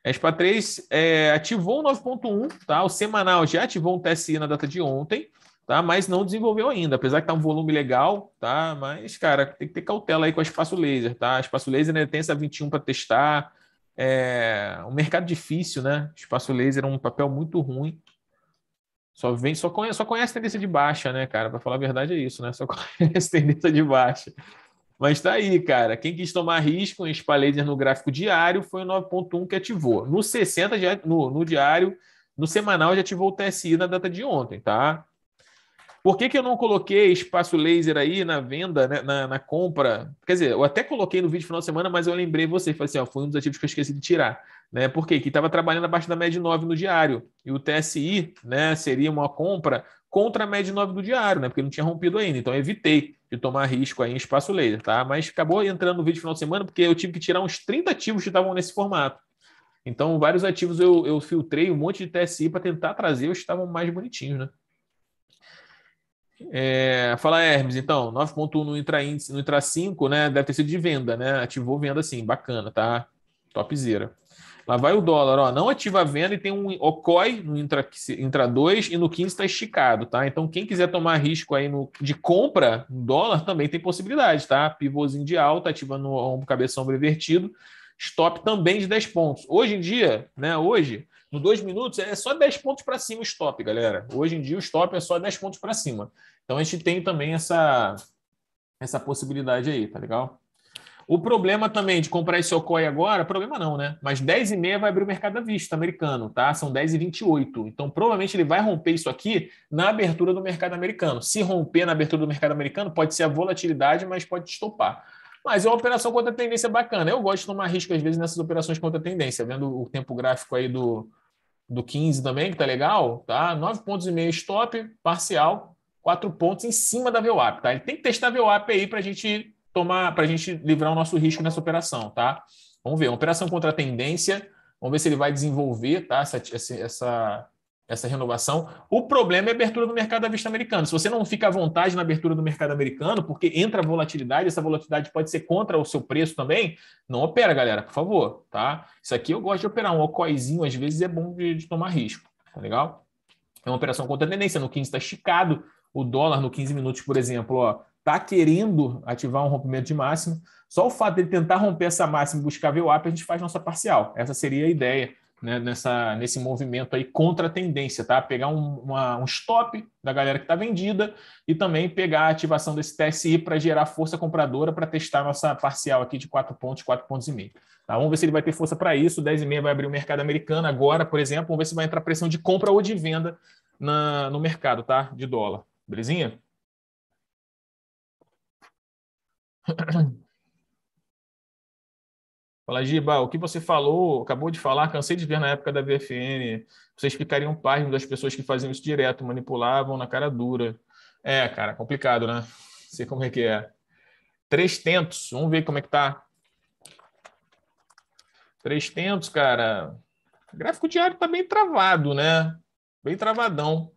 Speaker 1: A SPA 3 é, ativou o 9.1, tá? O semanal já ativou um TSI na data de ontem, tá? Mas não desenvolveu ainda, apesar que tá um volume legal, tá? Mas, cara, tem que ter cautela aí com o espaço laser, tá? espaço laser né, tem essa 21 para testar. É um mercado difícil, né? Espaço laser é um papel muito ruim. Só vem, só conhece, só conhece tendência de baixa, né, cara? Para falar a verdade é isso, né? Só conhece tendência de baixa. Mas tá aí, cara. Quem quis tomar risco em laser no gráfico diário foi o 9.1 que ativou. No 60, já, no, no diário, no semanal já ativou o TSI na data de ontem, tá? Por que, que eu não coloquei espaço laser aí na venda, né, na, na, compra? Quer dizer, eu até coloquei no vídeo final de semana, mas eu lembrei você, falei assim, ó, foi um dos ativos que eu esqueci de tirar. Né? Por quê? Que estava trabalhando abaixo da média 9 no diário. E o TSI né, seria uma compra contra a média 9 do diário, né? Porque não tinha rompido ainda. Então evitei de tomar risco aí em espaço laser, tá? Mas acabou entrando no vídeo final de semana porque eu tive que tirar uns 30 ativos que estavam nesse formato. Então, vários ativos eu, eu filtrei um monte de TSI para tentar trazer os que estavam mais bonitinhos, né? É, fala Hermes, então, 9.1 no intra índice, no intra 5, né? Deve ter sido de venda, né? Ativou venda sim, bacana, tá? Topzera. Lá vai o dólar, ó, não ativa a venda e tem um OCOI no intra, intra 2 e no 15 está esticado, tá? Então, quem quiser tomar risco aí no, de compra no dólar também tem possibilidade, tá? Pivôzinho de alta, ativando o cabeção cabeça, invertido, stop também de 10 pontos. Hoje em dia, né, hoje, no 2 minutos, é só 10 pontos para cima o stop, galera. Hoje em dia o stop é só 10 pontos para cima. Então, a gente tem também essa, essa possibilidade aí, tá legal? O problema também de comprar esse Ocoi agora, problema não, né? Mas 10 e meia vai abrir o mercado à vista americano, tá? São 10 e 28. Então, provavelmente ele vai romper isso aqui na abertura do mercado americano. Se romper na abertura do mercado americano, pode ser a volatilidade, mas pode estopar. Mas é uma operação contra tendência bacana. Eu gosto de tomar risco, às vezes, nessas operações contra tendência. Vendo o tempo gráfico aí do, do 15 também, que tá legal, tá? 9 pontos e meio stop, parcial, 4 pontos em cima da VWAP, tá? Ele tem que testar a VWAP aí para a gente tomar, para a gente livrar o nosso risco nessa operação, tá? Vamos ver, uma operação contra a tendência, vamos ver se ele vai desenvolver, tá? Essa, essa, essa renovação. O problema é a abertura do mercado à vista americano. Se você não fica à vontade na abertura do mercado americano, porque entra volatilidade, essa volatilidade pode ser contra o seu preço também, não opera, galera, por favor, tá? Isso aqui eu gosto de operar, um ocoizinho às vezes é bom de, de tomar risco, tá legal? É uma operação contra a tendência, no 15 está esticado, o dólar no 15 minutos, por exemplo, ó, está querendo ativar um rompimento de máximo. Só o fato dele tentar romper essa máxima e buscar VWAP, a gente faz nossa parcial. Essa seria a ideia né, nessa, nesse movimento aí contra a tendência, tá? Pegar um, uma, um stop da galera que está vendida e também pegar a ativação desse TSI para gerar força compradora para testar nossa parcial aqui de 4 pontos, 4 pontos e meio. Tá? Vamos ver se ele vai ter força para isso. 10,5 vai abrir o mercado americano agora, por exemplo. Vamos ver
Speaker 2: se vai entrar pressão de compra ou de venda na, no mercado, tá? De dólar. Belezinha? Fala, Giba, o que você falou, acabou de falar, cansei de ver na época da VFN.
Speaker 1: Vocês ficariam pasmo das pessoas que faziam isso direto, manipulavam na cara dura. É, cara, complicado, né? Sei como é que é. Três tentos, vamos ver como é que tá. Três tentos, cara. O gráfico diário tá bem travado, né? Bem travadão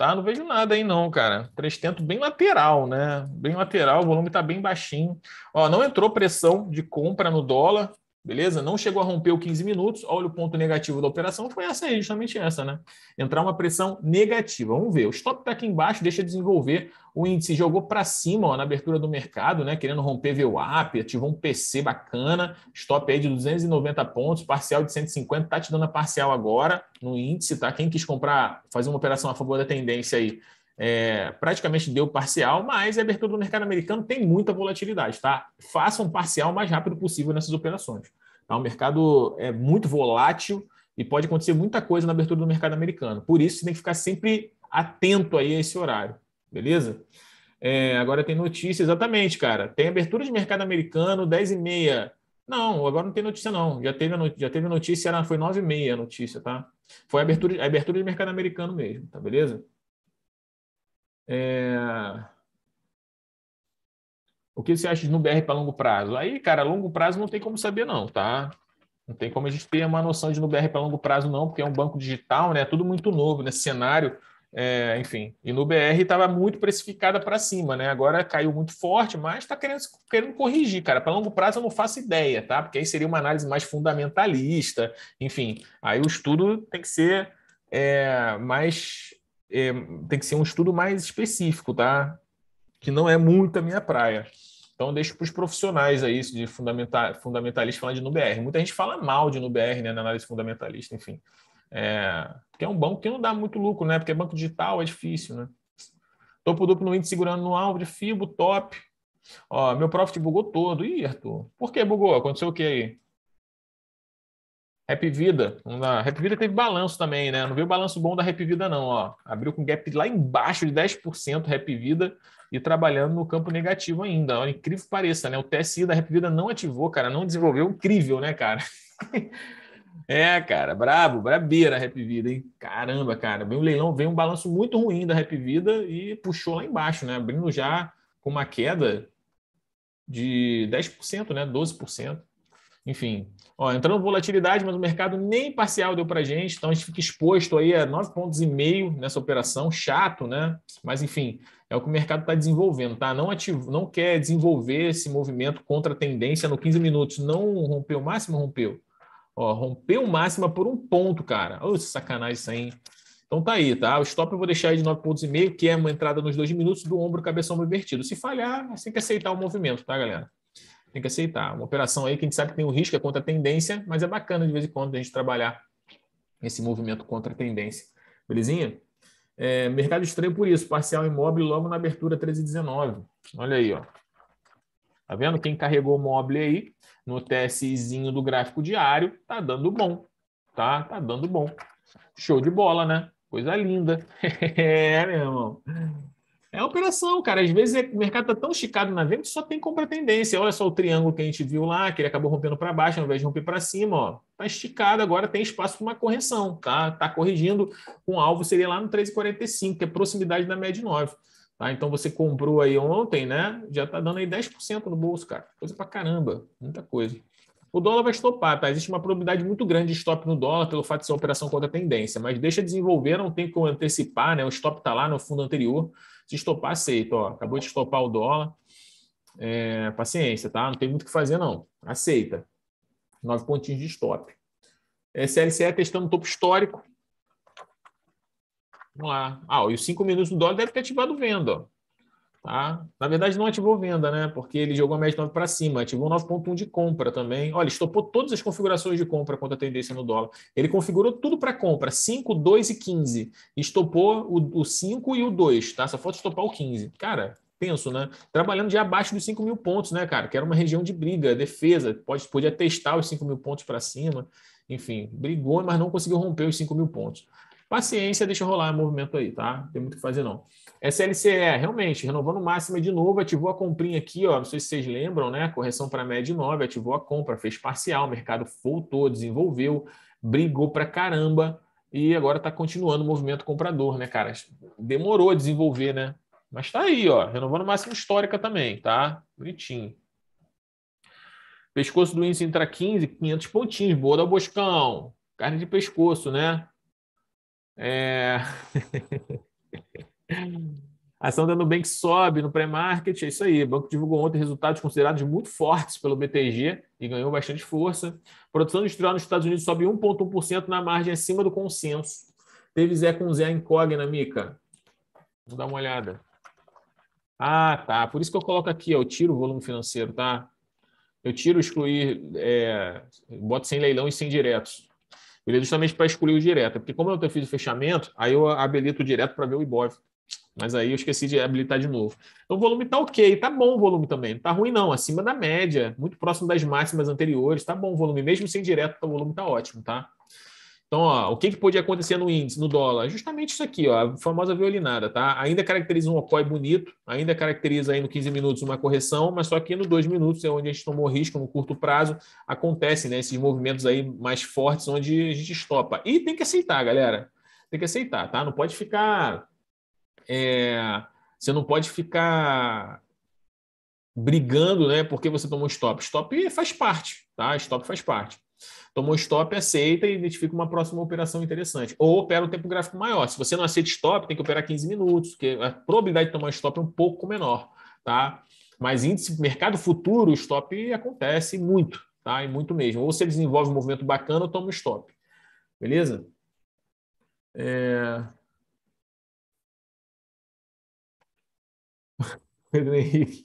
Speaker 1: tá? Não vejo nada aí não, cara. Trestento bem lateral, né? Bem lateral, o volume tá bem baixinho. Ó, não entrou pressão de compra no dólar, Beleza? Não chegou a romper o 15 minutos. Olha o ponto negativo da operação. Foi essa aí, justamente essa, né? Entrar uma pressão negativa. Vamos ver. O stop está aqui embaixo, deixa desenvolver. O índice jogou para cima ó, na abertura do mercado, né? Querendo romper VWAP, ativou um PC bacana. Stop aí de 290 pontos, parcial de 150. Tá te dando a parcial agora no índice, tá? Quem quis comprar, fazer uma operação a favor da tendência aí, é, praticamente deu parcial, mas a abertura do mercado americano tem muita volatilidade, tá? Faça um parcial o mais rápido possível nessas operações. Tá? O mercado é muito volátil e pode acontecer muita coisa na abertura do mercado americano. Por isso, você tem que ficar sempre atento aí a esse horário, beleza? É, agora tem notícia, exatamente, cara. Tem abertura de mercado americano, 10 e meia. Não, agora não tem notícia, não. Já teve, já teve notícia, era, foi 9 e meia a notícia, tá? Foi a abertura, a abertura de mercado americano mesmo, tá beleza? É... O que você acha de no BR para longo prazo? Aí, cara, longo prazo não tem como saber, não, tá? Não tem como a gente ter uma noção de no BR para longo prazo, não, porque é um banco digital, né? Tudo muito novo nesse né? cenário. É, enfim, e no BR estava muito precificada para cima, né? Agora caiu muito forte, mas está querendo, querendo corrigir, cara. Para longo prazo eu não faço ideia, tá? Porque aí seria uma análise mais fundamentalista, enfim. Aí o estudo tem que ser é, mais é, tem que ser um estudo mais específico, tá? Que não é muito a minha praia. Então, deixo para os profissionais aí de fundamental, fundamentalista falar de NuBR. Muita gente fala mal de NuBR, né, na análise fundamentalista, enfim. É, que é um banco que não dá muito lucro, né? Porque banco digital é difícil, né? Topo duplo no índice segurando no alvo de FIBO, top. Ó, meu profit bugou todo. Ih, Arthur, por que bugou? Aconteceu o que aí? Rap Vida. Na... Rap Vida teve balanço também, né? Não veio balanço bom da Rap Vida, não. Ó. Abriu com gap lá embaixo de 10% Rap Vida e trabalhando no campo negativo ainda. Olha, incrível que pareça, né? O TSI da Rap Vida não ativou, cara, não desenvolveu. Incrível, né, cara? é, cara, brabo, brabeira a Rap Vida, hein? Caramba, cara. Veio um leilão, veio um balanço muito ruim da Rap Vida e puxou lá embaixo, né? Abrindo já com uma queda de 10%, né? 12%. Enfim, Ó, entrando volatilidade, mas o mercado nem parcial deu para gente, então a gente fica exposto aí a 9,5 pontos e meio nessa operação, chato, né? Mas enfim, é o que o mercado está desenvolvendo, tá? Não ativo, não quer desenvolver esse movimento contra a tendência no 15 minutos, não rompeu o máximo, rompeu. Ó, rompeu máximo por um ponto, cara. Ô, sacanagem isso aí. Hein? Então tá aí, tá? O stop eu vou deixar aí de 9,5 pontos e meio, que é uma entrada nos dois minutos do ombro cabeça invertido. Se falhar, tem que aceitar o movimento, tá, galera? tem que aceitar. Uma operação aí que a gente sabe que tem um risco, é contra a tendência, mas é bacana de vez em quando a gente trabalhar esse movimento contra a tendência. Belezinha? É, mercado estranho por isso, parcial imóvel logo na abertura 13,19. Olha aí, ó. Tá vendo? Quem carregou o mobile aí no TSIzinho do gráfico diário, tá dando bom. Tá? Tá dando bom. Show de bola, né? Coisa linda. é, meu irmão. É operação, cara. Às vezes é, o mercado está tão esticado na venda que só tem compra tendência. Olha só o triângulo que a gente viu lá, que ele acabou rompendo para baixo ao invés de romper para cima. Ó. Tá esticado agora, tem espaço para uma correção. Tá, tá corrigindo com um alvo, seria lá no 3,45, que é proximidade da média 9. Tá? Então você comprou aí ontem, né? Já tá dando aí 10% no bolso, cara. Coisa para caramba, muita coisa. O dólar vai estopar, tá? Existe uma probabilidade muito grande de stop no dólar pelo fato de ser uma operação contra a tendência, mas deixa desenvolver, não tem como antecipar, né? O stop está lá no fundo anterior. Se estopar, aceito. Ó, acabou de estopar o dólar. É, paciência, tá? Não tem muito o que fazer, não. Aceita. Nove pontinhos de stop. SLCE é, é testando topo histórico. Vamos lá. Ah, e os cinco minutos do dólar deve ter ativado venda. Ó. Tá? Na verdade, não ativou venda, né? Porque ele jogou a média 9 para cima, ativou 9,1 de compra também. Olha, estopou todas as configurações de compra contra a tendência no dólar. Ele configurou tudo para compra: 5, 2 e 15. Estopou o, o 5 e o 2, tá? Só falta estopar o 15. Cara, penso, né? Trabalhando já abaixo dos 5 mil pontos, né, cara? Que era uma região de briga, defesa. Pode, podia testar os 5 mil pontos para cima. Enfim, brigou, mas não conseguiu romper os 5 mil pontos. Paciência, deixa rolar o movimento aí, tá? Não tem muito o que fazer, não. SLCE, é, realmente, renovando máxima de novo, ativou a comprinha aqui, ó, não sei se vocês lembram, né? Correção para média 9, ativou a compra, fez parcial, o mercado voltou, desenvolveu, brigou para caramba e agora está continuando o movimento comprador, né, cara? Demorou a desenvolver, né? Mas está aí, ó, renovando máxima histórica também, tá? Bonitinho. Pescoço do índice entra 15, 500 pontinhos, boa da Boscão. Carne de pescoço, né? É... A ação da Nubank sobe no pré-market, é isso aí. O banco divulgou ontem resultados considerados muito fortes pelo BTG e ganhou bastante força. produção industrial nos Estados Unidos sobe 1,1% na margem acima do consenso. Teve Zé com Zé incógnita, Mica. Vamos dar uma olhada. Ah, tá. Por isso que eu coloco aqui, ó, eu tiro o volume financeiro, tá? Eu tiro, excluir, é, boto sem leilão e sem diretos. Beleza? É justamente para excluir o direto. Porque como eu fiz o fechamento, aí eu habilito o direto para ver o IBOV. Mas aí eu esqueci de habilitar de novo. Então o volume tá ok, tá bom o volume também. Não tá ruim não, acima da média, muito próximo das máximas anteriores, tá bom o volume. Mesmo sem direto, o volume tá ótimo, tá? Então, ó, o que, que podia acontecer no índice, no dólar? Justamente isso aqui, ó, a famosa violinada, tá? Ainda caracteriza um ocorre bonito, ainda caracteriza aí no 15 minutos uma correção, mas só que no 2 minutos é onde a gente tomou risco no curto prazo, acontecem né, esses movimentos aí mais fortes onde a gente estopa. E tem que aceitar, galera. Tem que aceitar, tá? Não pode ficar é, você não pode ficar brigando, né? Porque você tomou stop. Stop faz parte, tá? Stop faz parte. Tomou stop, aceita e identifica uma próxima operação interessante. Ou opera um tempo gráfico maior. Se você não aceita stop, tem que operar 15 minutos, porque a probabilidade de tomar stop é um pouco menor, tá? Mas índice, mercado futuro, stop acontece muito,
Speaker 2: tá? E muito mesmo. Ou você desenvolve um movimento bacana ou toma um stop. Beleza? É... Pedro Henrique.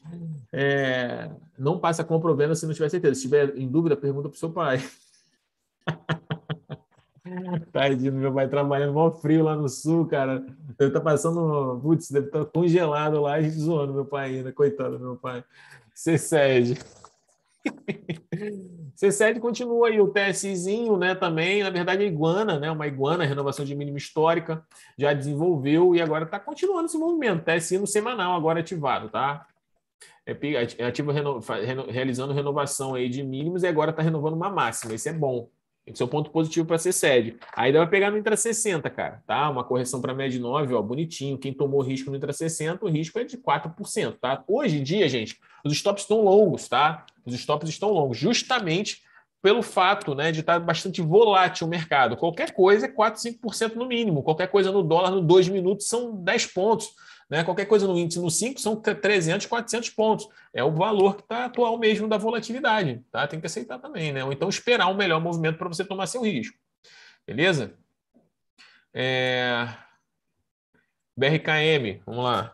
Speaker 2: É, não passa a se não tiver certeza. Se tiver
Speaker 1: em dúvida, pergunta para o seu pai. Tadinho, meu pai trabalhando mó frio lá no sul, cara. Deve estar tá passando, putz, deve estar tá congelado lá, a gente zoando meu pai ainda, coitado do meu pai. Você cede. CCED continua aí o TSIzinho, né? Também, na verdade, a é Iguana, né? Uma Iguana, renovação de mínima histórica, já desenvolveu e agora está continuando esse movimento. TSI tá, no semanal agora ativado, tá? É ativo reno... realizando renovação aí de mínimos e agora está renovando uma máxima. Isso é bom. Esse é o ponto positivo para ser sede. Aí dá para pegar no intra 60, cara, tá? Uma correção para média de 9, ó, bonitinho. Quem tomou risco no intra 60, o risco é de 4%, tá? Hoje em dia, gente, os stops estão longos, tá? Os stops estão longos, justamente pelo fato, né, de estar tá bastante volátil o mercado. Qualquer coisa é 4, 5% no mínimo. Qualquer coisa no dólar no 2 minutos são 10 pontos. Né? Qualquer coisa no índice no 5 são 300, 400 pontos. É o valor que está atual mesmo da volatilidade. Tá? Tem que aceitar também. Né? Ou então esperar um melhor movimento para você tomar seu risco. Beleza? É... BRKM, vamos lá.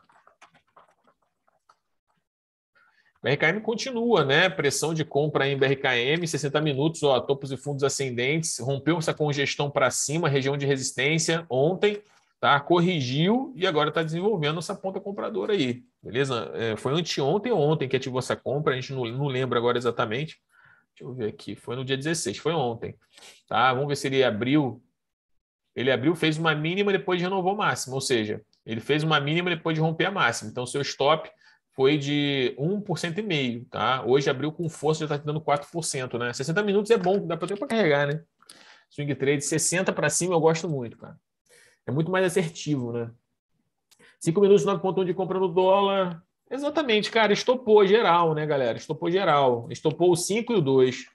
Speaker 1: BRKM continua, né? Pressão de compra em BRKM, 60 minutos, ó, topos e fundos ascendentes, rompeu essa congestão para cima, região de resistência ontem, tá? corrigiu e agora está desenvolvendo essa ponta compradora aí, beleza? É, foi anteontem ou ontem que ativou essa compra, a gente não, não lembra agora exatamente. Deixa eu ver aqui, foi no dia 16, foi ontem. Tá? Vamos ver se ele abriu. Ele abriu, fez uma mínima, depois renovou máxima, ou seja, ele fez uma mínima depois de romper a máxima. Então, seu stop foi de 1,5%, tá? Hoje abriu com força, já está dando 4%, né? 60 minutos é bom, dá para ter para carregar, né? Swing trade 60 para cima eu gosto muito, cara é muito mais assertivo, né? Cinco minutos 9,1 de compra no dólar. Exatamente, cara. Estopou geral, né, galera? Estopou geral. Estopou o 5 e o 2.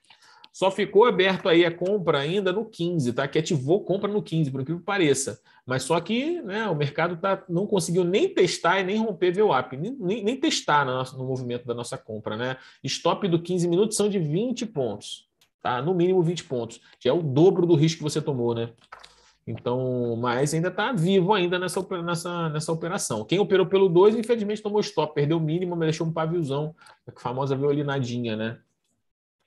Speaker 1: Só ficou aberto aí a compra ainda no 15, tá? Que ativou compra no 15, por incrível que pareça. Mas só que né, o mercado tá, não conseguiu nem testar e nem romper VWAP, nem, nem, nem testar no, nosso, no, movimento da nossa compra, né? Stop do 15 minutos são de 20 pontos, tá? No mínimo 20 pontos, que é o dobro do risco que você tomou, né? Então, mas ainda está vivo ainda nessa, nessa, nessa operação. Quem operou pelo 2, infelizmente, tomou stop, perdeu o mínimo, mas deixou um paviozão, a famosa violinadinha, né?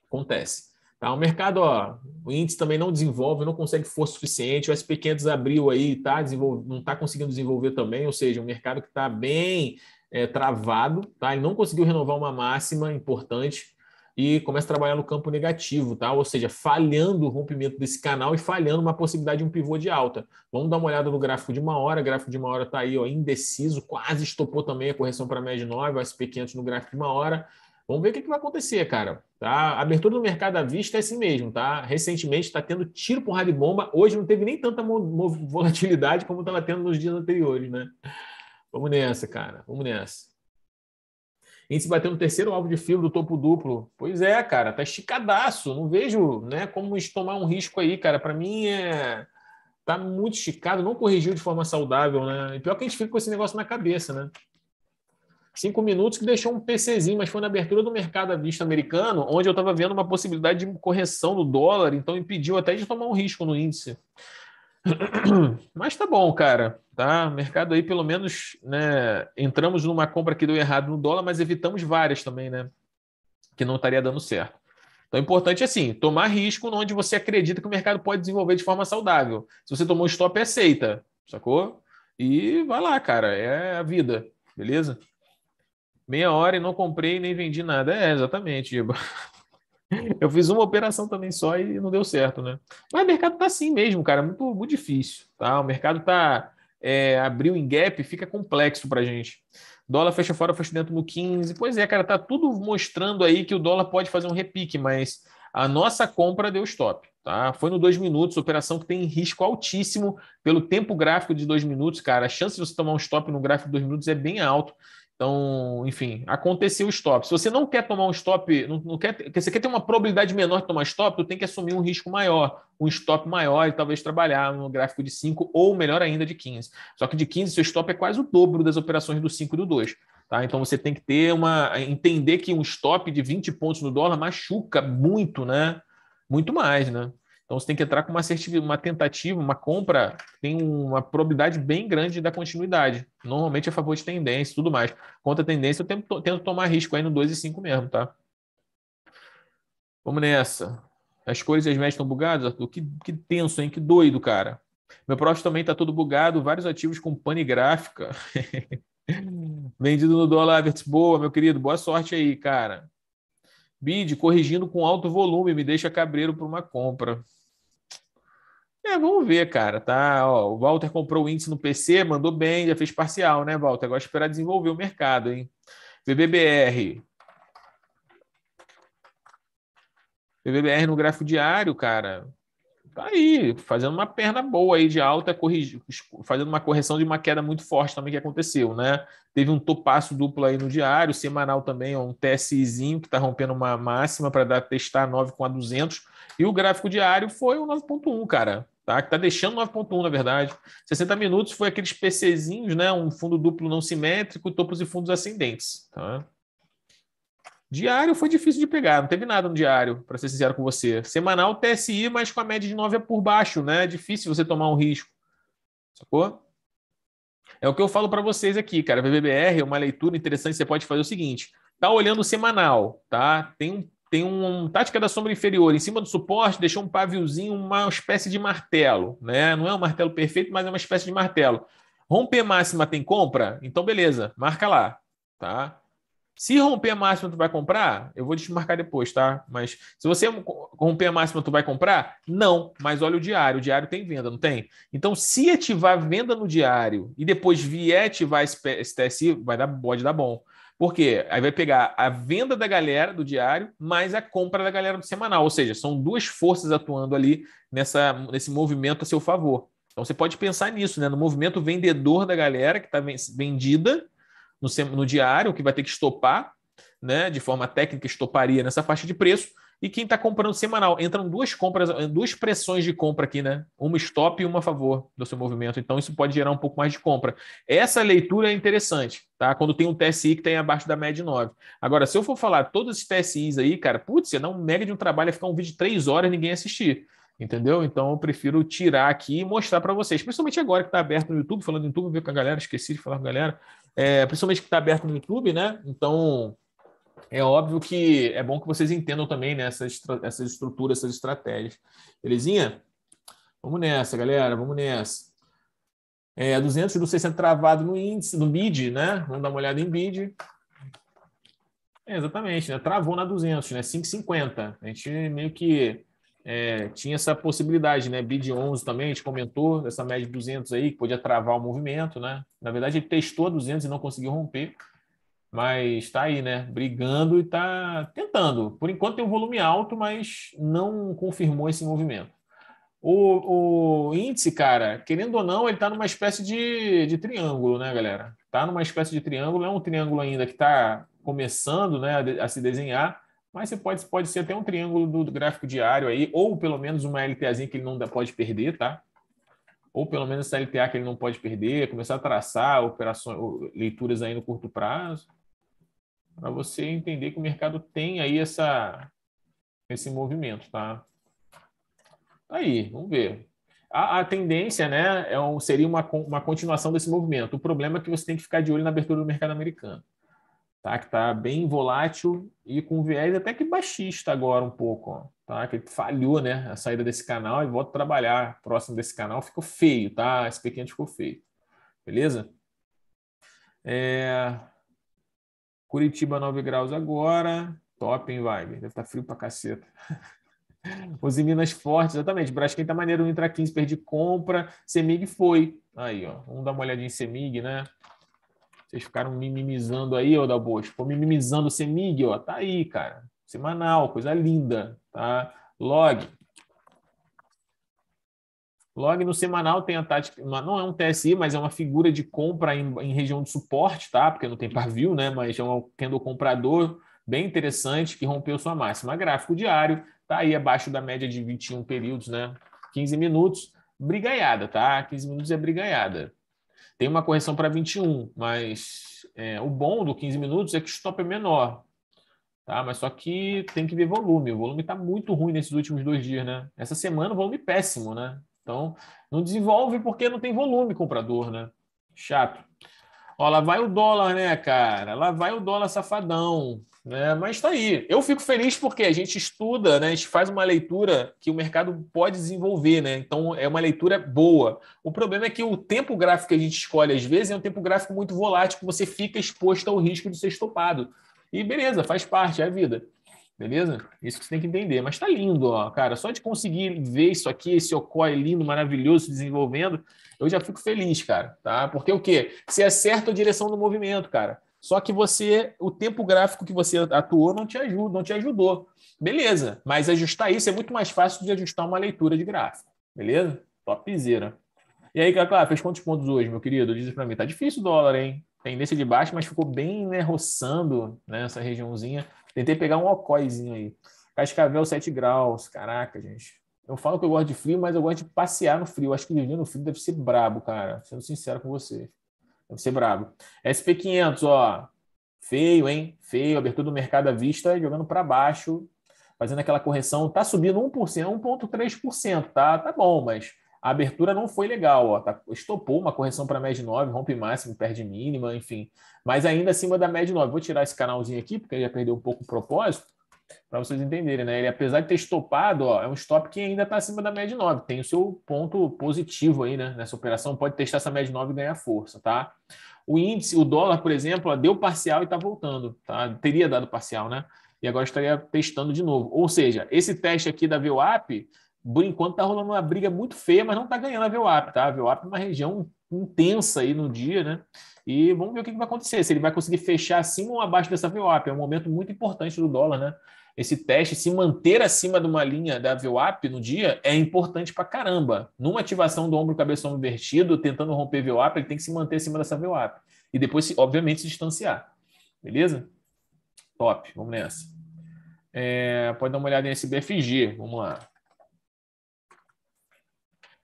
Speaker 1: Acontece. Tá, o mercado, ó, o índice também não desenvolve, não consegue força suficiente. O SP500 abriu aí, tá? não está conseguindo desenvolver também, ou seja, um mercado que está bem é, travado, tá? Ele não conseguiu renovar uma máxima importante e começa a trabalhar no campo negativo, tá? Ou seja, falhando o rompimento desse canal e falhando uma possibilidade de um pivô de alta. Vamos dar uma olhada no gráfico de uma hora, o gráfico de uma hora está aí, ó, indeciso, quase estopou também a correção para a média 9, o SP500 no gráfico de uma hora. Vamos ver o que, que vai acontecer, cara. Tá? A abertura do mercado à vista é assim mesmo, tá? Recentemente está tendo tiro, porrada e bomba. Hoje não teve nem tanta volatilidade como estava tendo nos dias anteriores, né? Vamos nessa, cara. Vamos nessa se bateu no terceiro alvo de fibra do topo duplo. Pois é, cara, tá esticadaço. Não vejo né, como tomar um risco aí, cara. Para mim é. Tá muito esticado, não corrigiu de forma saudável, né? E pior que a gente fica com esse negócio na cabeça, né? Cinco minutos que deixou um PCzinho, mas foi na abertura do mercado à vista americano, onde eu estava vendo uma possibilidade de correção do dólar, então impediu até de tomar um risco no índice. Mas tá bom, cara. Tá? Mercado aí, pelo menos, né? Entramos numa compra que deu errado no dólar, mas evitamos várias também, né? Que não estaria dando certo. Então, é importante assim, tomar risco onde você acredita que o mercado pode desenvolver de forma saudável. Se você tomou stop, aceita, sacou? E vai lá, cara. É a vida, beleza? Meia hora e não comprei nem vendi nada. É, exatamente, Giba. Eu fiz uma operação também só e não deu certo, né? Mas o mercado tá assim mesmo, cara, muito, muito difícil, tá? O mercado tá é, abriu em gap, fica complexo pra gente. Dólar fecha fora, fecha dentro no 15. Pois é, cara, tá tudo mostrando aí que o dólar pode fazer um repique, mas a nossa compra deu stop, tá? Foi no dois minutos, operação que tem risco altíssimo pelo tempo gráfico de dois minutos, cara. A chance de você tomar um stop no gráfico de dois minutos é bem alto. Então, enfim, aconteceu o stop. Se você não quer tomar um stop, não, não quer, você quer ter uma probabilidade menor de tomar stop, você tem que assumir um risco maior, um stop maior e talvez trabalhar no gráfico de 5 ou melhor ainda de 15. Só que de 15 seu stop é quase o dobro das operações do 5 e do 2. Tá? Então você tem que ter uma entender que um stop de 20 pontos no dólar machuca muito, né? Muito mais, né? Então você tem que entrar com uma, uma tentativa, uma compra, tem uma probabilidade bem grande da continuidade. Normalmente é a favor de tendência e tudo mais. Contra a tendência, eu tento, tento tomar risco aí no 2 e 5 mesmo, tá? Vamos nessa. As cores e as médias estão bugadas, Arthur? Que, que tenso, hein? Que doido, cara. Meu próximo também está todo bugado, vários ativos com pane gráfica. Vendido no dólar, Everts. Boa, meu querido. Boa sorte aí, cara. Bid corrigindo com alto volume me deixa cabreiro para uma compra. É, vamos ver, cara. Tá, ó, o Walter comprou o índice no PC, mandou bem, já fez parcial, né, Walter? Agora é esperar desenvolver o mercado, hein? VBBR. VBBR no gráfico diário, cara. Tá aí, fazendo uma perna boa aí de alta, fazendo uma correção de uma queda muito forte também que aconteceu, né? Teve um topaço duplo aí no diário, semanal também, ó, um TSIzinho que tá rompendo uma máxima para dar testar 9 com a 200. E o gráfico diário foi o 9.1, cara tá? que está deixando 9.1, na verdade. 60 minutos foi aqueles PCzinhos, né? um fundo duplo não simétrico, topos e fundos ascendentes. Tá? Diário foi difícil de pegar, não teve nada no diário, para ser sincero com você. Semanal, TSI, mas com a média de 9 é por baixo, né? É difícil você tomar um risco. Sacou? É o que eu falo para vocês aqui, cara. VBBR é uma leitura interessante, você pode fazer o seguinte: tá olhando o semanal, tá? Tem um tem um, um tática da sombra inferior em cima do suporte, deixou um paviozinho, uma espécie de martelo, né? Não é um martelo perfeito, mas é uma espécie de martelo. Romper máxima tem compra? Então beleza, marca lá, tá? Se romper máxima tu vai comprar, eu vou desmarcar depois, tá? Mas se você romper a máxima tu vai comprar? Não, mas olha o diário, o diário tem venda, não tem? Então se ativar venda no diário e depois vier ativar esse TSI, vai dar, pode dar bom. Porque aí vai pegar a venda da galera do diário mais a compra da galera do semanal, ou seja, são duas forças atuando ali nessa, nesse movimento a seu favor. Então você pode pensar nisso, né? No movimento vendedor da galera que está vendida no, no diário, que vai ter que estopar, né? De forma técnica, estoparia nessa faixa de preço, e quem está comprando semanal, entram duas compras, duas pressões de compra aqui, né? Uma stop e uma a favor do seu movimento. Então, isso pode gerar um pouco mais de compra. Essa leitura é interessante, tá? Quando tem um TSI que tem abaixo da média de 9. Agora, se eu for falar todos os TSIs aí, cara, putz, ia dar um mega de um trabalho, ia ficar um vídeo de três horas e ninguém assistir. Entendeu? Então eu prefiro tirar aqui e mostrar para vocês, principalmente agora que está aberto no YouTube, falando no YouTube, viu com a galera, esqueci de falar com a galera, é, principalmente que está aberto no YouTube, né? Então é óbvio que é bom que vocês entendam também né, essas, essas estruturas, essas estratégias. Belezinha? Vamos nessa, galera, vamos nessa. É, 200 do 60 travado no índice, no BID, né? Vamos dar uma olhada em BID. É, exatamente, né? Travou na 200, né? 5,50. A gente meio que é, tinha essa possibilidade, né? BID 11 também, a gente comentou, dessa média de 200 aí, que podia travar o movimento, né? Na verdade, ele testou a 200 e não conseguiu romper mas está aí, né? Brigando e está tentando. Por enquanto tem um volume alto, mas não confirmou esse movimento. O, o índice, cara, querendo ou não, ele está numa espécie de, de triângulo, né, galera? Está numa espécie de triângulo, é um triângulo ainda que está começando né, a, se desenhar, mas você pode, pode ser até um triângulo do, do gráfico diário aí, ou pelo menos uma LTAzinha que ele não pode perder, tá? ou pelo menos essa LTA que ele não pode perder, começar a traçar operações, leituras aí no curto prazo para você entender que o mercado tem aí essa, esse movimento, tá? tá? Aí, vamos ver. A, a tendência, né, é um, seria uma, uma continuação desse movimento. O problema é que você tem que ficar de olho na abertura do mercado americano, tá? Que está bem volátil e com viés até que baixista agora um pouco, ó, tá? Que falhou, né, a saída desse canal e volta a trabalhar próximo desse canal. Ficou feio, tá? Esse pequeno ficou feio, beleza? É, Curitiba, 9 graus agora. Top, hein, Wagner? Deve estar tá frio pra caceta. Os Minas fortes, exatamente. Braskem tá maneiro, Intra 15 perdi compra. Semig foi. Aí, ó. Vamos dar uma olhadinha em Semig, né? Vocês ficaram minimizando aí, ó, da Boa. Ficou minimizando o Semig, ó. Tá aí, cara. Semanal, coisa linda, tá? Log, Log no semanal tem a tática, não é um TSI, mas é uma figura de compra em, em região de suporte, tá? Porque não tem par view, né? Mas é um candle comprador bem interessante que rompeu sua máxima. Gráfico diário, tá aí abaixo da média de 21 períodos, né? 15 minutos, brigaiada, tá? 15 minutos é brigaiada. Tem uma correção para 21, mas é, o bom do 15 minutos é que o stop é menor, tá? Mas só que tem que ver volume. O volume está muito ruim nesses últimos dois dias, né? Essa semana o volume é péssimo, né? Então, não desenvolve porque não tem volume comprador, né? Chato. Ó, lá vai o dólar, né, cara? Lá vai o dólar safadão, né? Mas tá aí. Eu fico feliz porque a gente estuda, né? A gente faz uma leitura que o mercado pode desenvolver, né? Então é uma leitura boa. O problema é que o tempo gráfico que a gente escolhe às vezes é um tempo gráfico muito volátil, que você fica exposto ao risco de ser estopado. E beleza, faz parte, é a vida. Beleza? Isso que você tem que entender. Mas tá lindo, ó, cara. Só de conseguir ver isso aqui, esse Okoi lindo, maravilhoso, se desenvolvendo, eu já fico feliz, cara, tá? Porque o quê? Você acerta é a direção do movimento, cara. Só que você, o tempo gráfico que você atuou não te ajuda, não te ajudou. Beleza, mas ajustar isso é muito mais fácil de ajustar uma leitura de gráfico. Beleza? Topzera. E aí, Cacá, fez quantos pontos hoje, meu querido? Diz para mim, tá difícil o dólar, hein? tendência de baixo, mas ficou bem né, roçando né, regiãozinha. Tentei pegar um ocóizinho aí. Cascavel 7 graus, caraca, gente. Eu falo que eu gosto de frio, mas eu gosto de passear no frio. Acho que viver no frio deve ser brabo, cara. Sendo sincero com você. Deve ser brabo. SP500, ó. Feio, hein? Feio. Abertura do mercado à vista, jogando para baixo, fazendo aquela correção. Tá subindo 1%, 1,3%, tá? Tá bom, mas a abertura não foi legal, ó, tá, estopou uma correção para média 9, rompe máximo, perde mínima, enfim, mas ainda acima da média 9. Vou tirar esse canalzinho aqui, porque ele já perdeu um pouco o propósito, para vocês entenderem, né? Ele, apesar de ter estopado, ó, é um stop que ainda está acima da média 9, tem o seu ponto positivo aí, né? Nessa operação, pode testar essa média 9 e ganhar força, tá? O índice, o dólar, por exemplo, ó, deu parcial e está voltando, tá? Teria dado parcial, né? E agora estaria testando de novo. Ou seja, esse teste aqui da VWAP por enquanto tá rolando uma briga muito feia, mas não tá ganhando a VWAP, tá? A VWAP é uma região intensa aí no dia, né? E vamos ver o que, que vai acontecer, se ele vai conseguir fechar acima ou abaixo dessa VWAP. É um momento muito importante do dólar, né? Esse teste, se manter acima de uma linha da VWAP no dia, é importante para caramba. Numa ativação do ombro cabeção invertido, tentando romper VWAP, ele tem que se manter acima dessa VWAP. E depois, obviamente, se distanciar. Beleza? Top, vamos nessa. É, pode dar uma olhada em SBFG, vamos lá.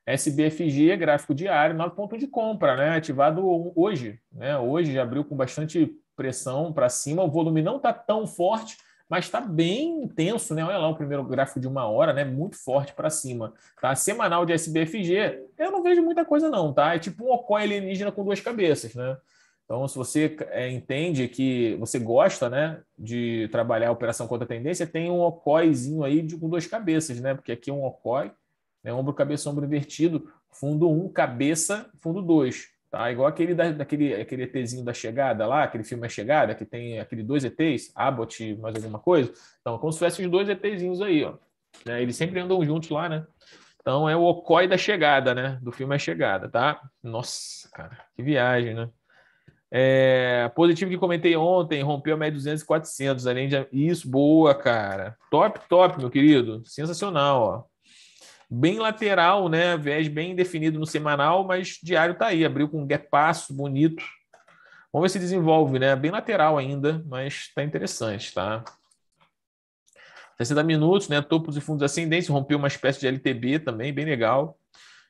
Speaker 1: SBFG, gráfico diário, 9 ponto de compra, né? Ativado hoje, né? Hoje abriu com bastante pressão para cima, o volume não está tão forte, mas está bem intenso, né? Olha lá o primeiro gráfico de uma hora, né? Muito forte para cima, tá? Semanal de SBFG, eu não vejo muita coisa não, tá? É tipo um Ocó alienígena com duas cabeças, né? Então, se você é, entende que você gosta, né, de trabalhar a operação contra a tendência, tem um ocóizinho aí de, com duas cabeças, né? Porque aqui é um ocói né? Ombro, cabeça, ombro invertido, fundo 1, um, cabeça, fundo 2. Tá? Igual aquele, da, daquele, aquele ETzinho da chegada lá, aquele filme A Chegada, que tem aquele dois ETs, Abbott, mais alguma coisa. Então, como se fossem os dois ETzinhos aí, ó. Né? Eles sempre andam juntos lá, né? Então é o Okoi da chegada, né? Do filme A Chegada, tá? Nossa, cara, que viagem, né? É, positivo que comentei ontem, rompeu a média 200 e 400, além de isso, boa, cara. Top, top, meu querido. Sensacional, ó bem lateral, né? Viés bem definido no semanal, mas diário tá aí. Abriu com um passo bonito. Vamos ver se desenvolve, né? Bem lateral ainda, mas tá interessante, tá? 60 minutos, né? Topos e fundos ascendentes, rompeu uma espécie de LTB também, bem legal.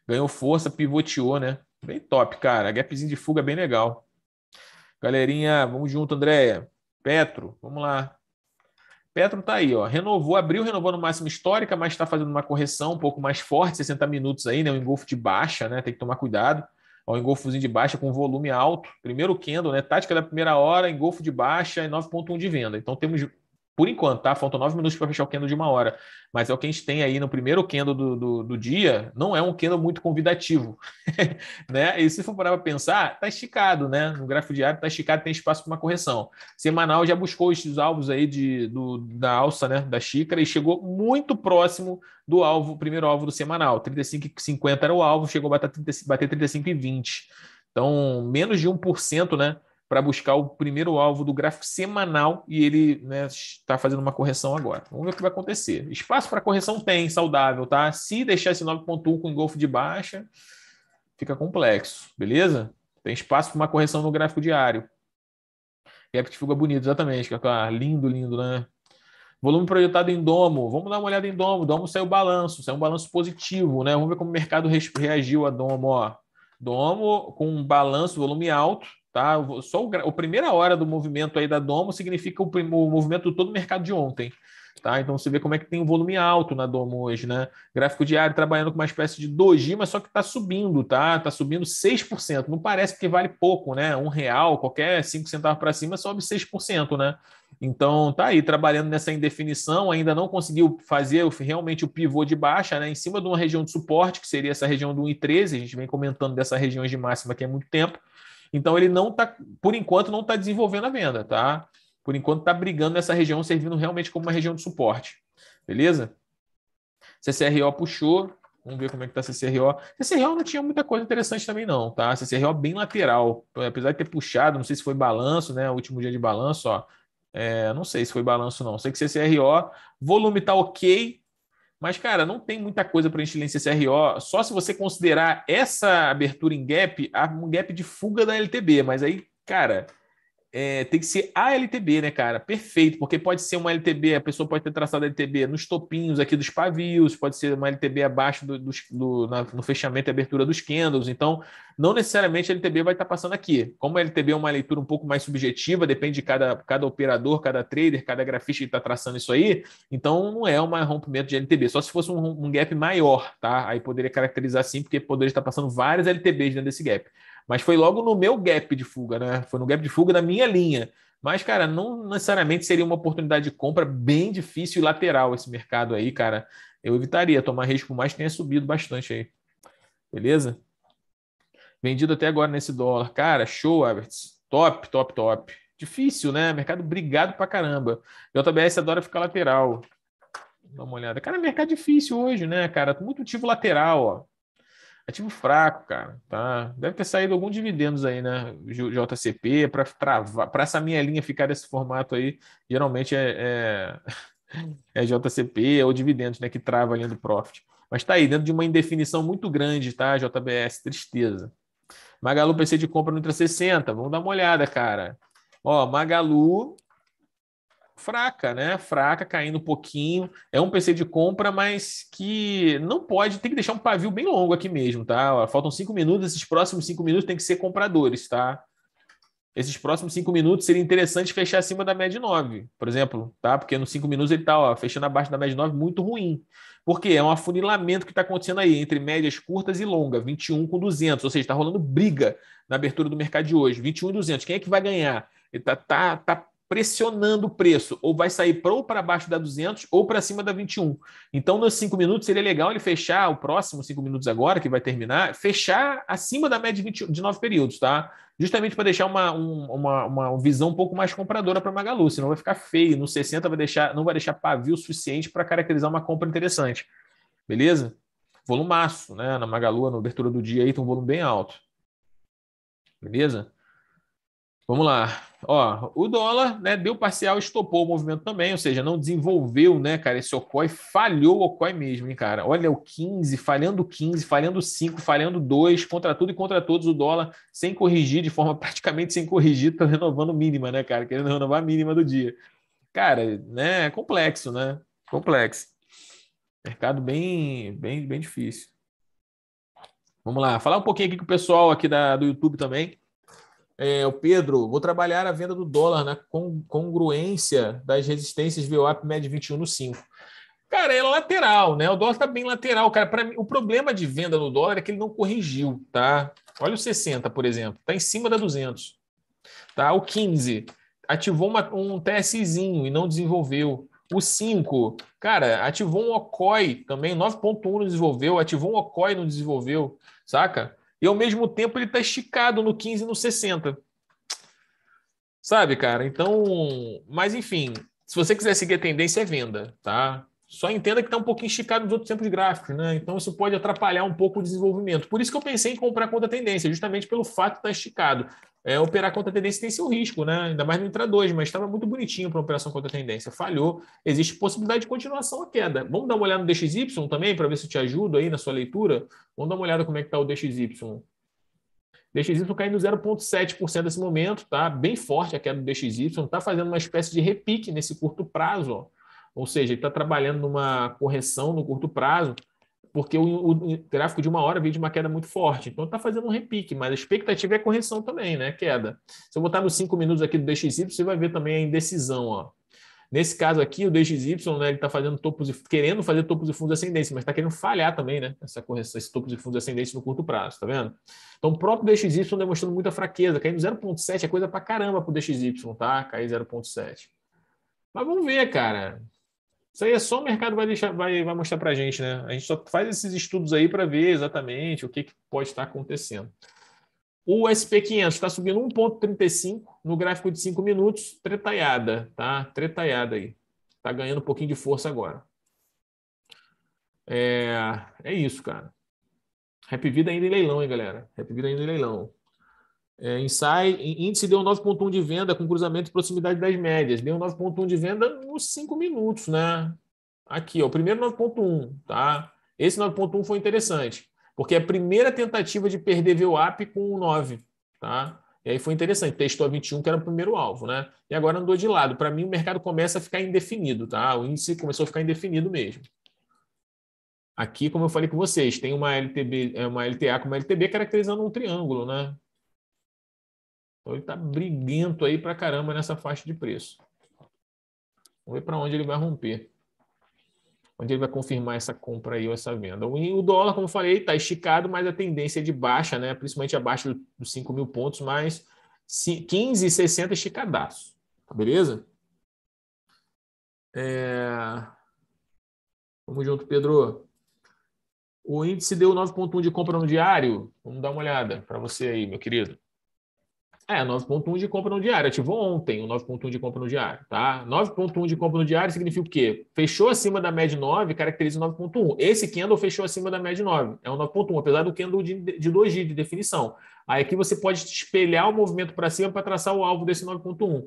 Speaker 1: Ganhou força, pivoteou, né? Bem top, cara. Gapzinho de fuga bem legal. Galerinha, vamos junto, Andréia. Petro, vamos lá. Petro está aí, ó, renovou, abriu, renovou no máximo histórica, mas está fazendo uma correção um pouco mais forte, 60 minutos aí, né? Um engolfo de baixa, né? Tem que tomar cuidado. Ó, um engolfozinho de baixa com volume alto. Primeiro candle, né? Tática da primeira hora, engolfo de baixa e 9,1 de venda. Então temos por enquanto, tá? Faltam nove minutos para fechar o candle de uma hora. Mas é o que a gente tem aí no primeiro candle do, do, do dia, não é um candle muito convidativo. né? E se for parar para pensar, tá esticado, né? No gráfico diário tá esticado, tem espaço para uma correção. Semanal já buscou esses alvos aí de, do, da alça, né? Da xícara e chegou muito próximo do alvo, primeiro alvo do semanal. 35,50 era o alvo, chegou a bater 35,20. Então, menos de 1%, né? para buscar o primeiro alvo do gráfico semanal e ele né, está fazendo uma correção agora. Vamos ver o que vai acontecer. Espaço para correção tem, saudável, tá? Se deixar esse 9.1 com engolfo de baixa, fica complexo, beleza? Tem espaço para uma correção no gráfico diário. React fica bonito, exatamente, Cacá. É lindo, lindo, né? Volume projetado em domo. Vamos dar uma olhada em domo. Domo saiu balanço, saiu um balanço positivo, né? Vamos ver como o mercado reagiu a domo, ó. Domo com um balanço, volume alto, Tá? Só o, a primeira hora do movimento aí da Domo significa o, o movimento do todo o mercado de ontem. Tá? Então você vê como é que tem um volume alto na Domo hoje, né? Gráfico diário trabalhando com uma espécie de doji, mas só que está subindo, tá? Está subindo 6%. Não parece que vale pouco, né? Um real, qualquer 5 centavos para cima sobe 6%, né? Então tá aí trabalhando nessa indefinição, ainda não conseguiu fazer realmente o pivô de baixa, né? Em cima de uma região de suporte, que seria essa região do 1,13, a gente vem comentando dessa região de máxima aqui há muito tempo então ele não está, por enquanto, não está desenvolvendo a venda, tá? Por enquanto está brigando nessa região, servindo realmente como uma região de suporte. Beleza? CCRO puxou. Vamos ver como é que tá CCRO. CCRO não tinha muita coisa interessante também, não, tá? CCRO bem lateral. Apesar de ter puxado, não sei se foi balanço, né? O último dia de balanço, ó. É, não sei se foi balanço, não. Sei que CCRO, volume tá ok, mas, cara, não tem muita coisa para enchilência CRO, só se você considerar essa abertura em gap, um gap de fuga da LTB. Mas aí, cara, é, tem que ser a LTB, né, cara? Perfeito, porque pode ser uma LTB, a pessoa pode ter traçado a LTB nos topinhos aqui dos pavios, pode ser uma LTB abaixo do, do, do na, no fechamento e abertura dos candles. Então, não necessariamente a LTB vai estar passando aqui. Como a LTB é uma leitura um pouco mais subjetiva, depende de cada, cada operador, cada trader, cada grafista que está traçando isso aí, então não é um rompimento de LTB. Só se fosse um, um gap maior, tá? Aí poderia caracterizar sim, porque poderia estar passando várias LTBs dentro desse gap. Mas foi logo no meu gap de fuga, né? Foi no gap de fuga da minha linha. Mas, cara, não necessariamente seria uma oportunidade de compra bem difícil e lateral esse mercado aí, cara. Eu evitaria tomar risco, mais tenha subido bastante aí. Beleza? Vendido até agora nesse dólar. Cara, show, Everts. Top, top, top. Difícil, né? Mercado brigado pra caramba. JBS adora ficar lateral. Dá uma olhada. Cara, mercado difícil hoje, né, cara? Muito motivo lateral, ó. Ativo é fraco, cara, tá? Deve ter saído algum dividendos aí, né? JCP, para travar, para essa minha linha ficar desse formato aí, geralmente é, é, é JCP ou dividendos, né? Que trava ali linha do profit. Mas tá aí, dentro de uma indefinição muito grande, tá? JBS, tristeza. Magalu PC de compra no Intra 60, vamos dar uma olhada, cara. Ó, Magalu fraca, né? Fraca, caindo um pouquinho. É um PC de compra, mas que não pode, tem que deixar um pavio bem longo aqui mesmo, tá? Faltam cinco minutos, esses próximos cinco minutos tem que ser compradores, tá? Esses próximos cinco minutos seria interessante fechar acima da média 9, por exemplo, tá? Porque nos cinco minutos ele tá ó, fechando abaixo da média 9, muito ruim. Porque é um afunilamento que está acontecendo aí entre médias curtas e longa, 21 com 200, ou seja, está rolando briga na abertura do mercado de hoje, 21 e 200. Quem é que vai ganhar? Ele tá, tá, tá pressionando o preço, ou vai sair ou para baixo da 200 ou para cima da 21. Então, nos 5 minutos, seria legal ele fechar o próximo 5 minutos agora, que vai terminar, fechar acima da média de, 20, de 9 períodos, tá? Justamente para deixar uma, um, uma, uma visão um pouco mais compradora para Magalu, senão vai ficar feio. No 60 vai deixar, não vai deixar pavio suficiente para caracterizar uma compra interessante. Beleza? Volumaço, né? Na Magalu, na abertura do dia aí, tem um volume bem alto. Beleza? Vamos lá. Ó, o dólar, né, deu parcial, estopou o movimento também, ou seja, não desenvolveu, né, cara? Esse Ocoi falhou o Ocoi mesmo, hein, cara? Olha o 15, falhando 15, falhando 5, falhando 2, contra tudo e contra todos o dólar, sem corrigir, de forma praticamente sem corrigir, tá renovando mínima, né, cara? Querendo renovar a mínima do dia. Cara, né, é complexo, né? Complexo. Mercado bem, bem, bem difícil. Vamos lá, falar um pouquinho aqui com o pessoal aqui da, do YouTube também é, o Pedro, vou trabalhar a venda do dólar na né? congruência das resistências VWAP MED 21 no 5. Cara, é lateral, né? O dólar está bem lateral, cara. Para o problema de venda no dólar é que ele não corrigiu, tá? Olha o 60, por exemplo, está em cima da 200. Tá? O 15 ativou uma, um TSzinho e não desenvolveu. O 5, cara, ativou um OCOI também, 9.1 não desenvolveu, ativou um OCOI não desenvolveu, saca? e ao mesmo tempo ele está esticado no 15 e no 60. Sabe, cara? Então, mas enfim, se você quiser seguir a tendência, é venda, tá? Só entenda que está um pouquinho esticado nos outros tempos gráficos, né? Então isso pode atrapalhar um pouco o desenvolvimento. Por isso que eu pensei em comprar contra a tendência, justamente pelo fato de estar tá esticado é, operar contra a tendência tem seu risco, né? Ainda mais no intra-2, mas estava muito bonitinho para operação contra a tendência. Falhou. Existe possibilidade de continuação à queda. Vamos dar uma olhada no DXY também, para ver se eu te ajudo aí na sua leitura? Vamos dar uma olhada como é que está o DXY. DXY caindo 0,7% nesse momento, tá? Bem forte a queda do DXY. Está fazendo uma espécie de repique nesse curto prazo, ó. Ou seja, ele está trabalhando numa correção no curto prazo porque o, o, gráfico de uma hora veio de uma queda muito forte. Então está fazendo um repique, mas a expectativa é correção também, né? Queda. Se eu botar nos cinco minutos aqui do DXY, você vai ver também a indecisão, ó. Nesse caso aqui, o DXY, né, ele está fazendo topos e querendo fazer topos e fundos ascendentes, mas está querendo falhar também, né? Essa correção, esses topos e fundos ascendentes no curto prazo, tá vendo? Então, o próprio DXY tá demonstrando muita fraqueza, caindo 0,7 é coisa para caramba pro DXY, tá? Cair 0,7. Mas vamos ver, cara. Isso aí é só o mercado vai deixar, vai, vai mostrar para a gente, né? A gente só faz esses estudos aí para ver exatamente o que, que pode estar acontecendo. O SP500 está subindo 1,35 no gráfico de 5 minutos, tretaiada, tá? Tretaiada aí. Está ganhando um pouquinho de força agora. É, é isso, cara. Rap Vida ainda em leilão, hein, galera? Rap Vida ainda em leilão. É, Insight, índice deu 9,1 de venda com cruzamento e proximidade das médias. Deu 9,1 de venda nos 5 minutos, né? Aqui, ó, o primeiro 9,1, tá? Esse 9,1 foi interessante, porque é a primeira tentativa de perder VWAP com o 9, tá? E aí foi interessante, testou a 21, que era o primeiro alvo, né? E agora andou de lado. Para mim, o mercado começa a ficar indefinido, tá? O índice começou a ficar indefinido mesmo. Aqui, como eu falei com vocês, tem uma, LTB, é uma LTA com uma LTB caracterizando um triângulo, né? Então ele está briguento aí para caramba nessa faixa de preço. Vamos ver para onde ele vai romper. Onde ele vai confirmar essa compra aí ou essa venda. O dólar, como falei, está esticado, mas a tendência é de baixa, né? principalmente abaixo dos 5 mil pontos, mas 15,60 esticadaço. Tá beleza? É... Vamos junto, Pedro. O índice deu 9,1 de compra no diário. Vamos dar uma olhada para você aí, meu querido. É, 9.1 de compra no diário. Ativou é ontem o 9.1 de compra no diário, tá? 9.1 de compra no diário significa o quê? Fechou acima da média 9, caracteriza o 9.1. Esse candle fechou acima da média 9. É o 9.1, apesar do candle de, de 2 dias de definição. Aí aqui você pode espelhar o movimento para cima para traçar o alvo desse 9.1.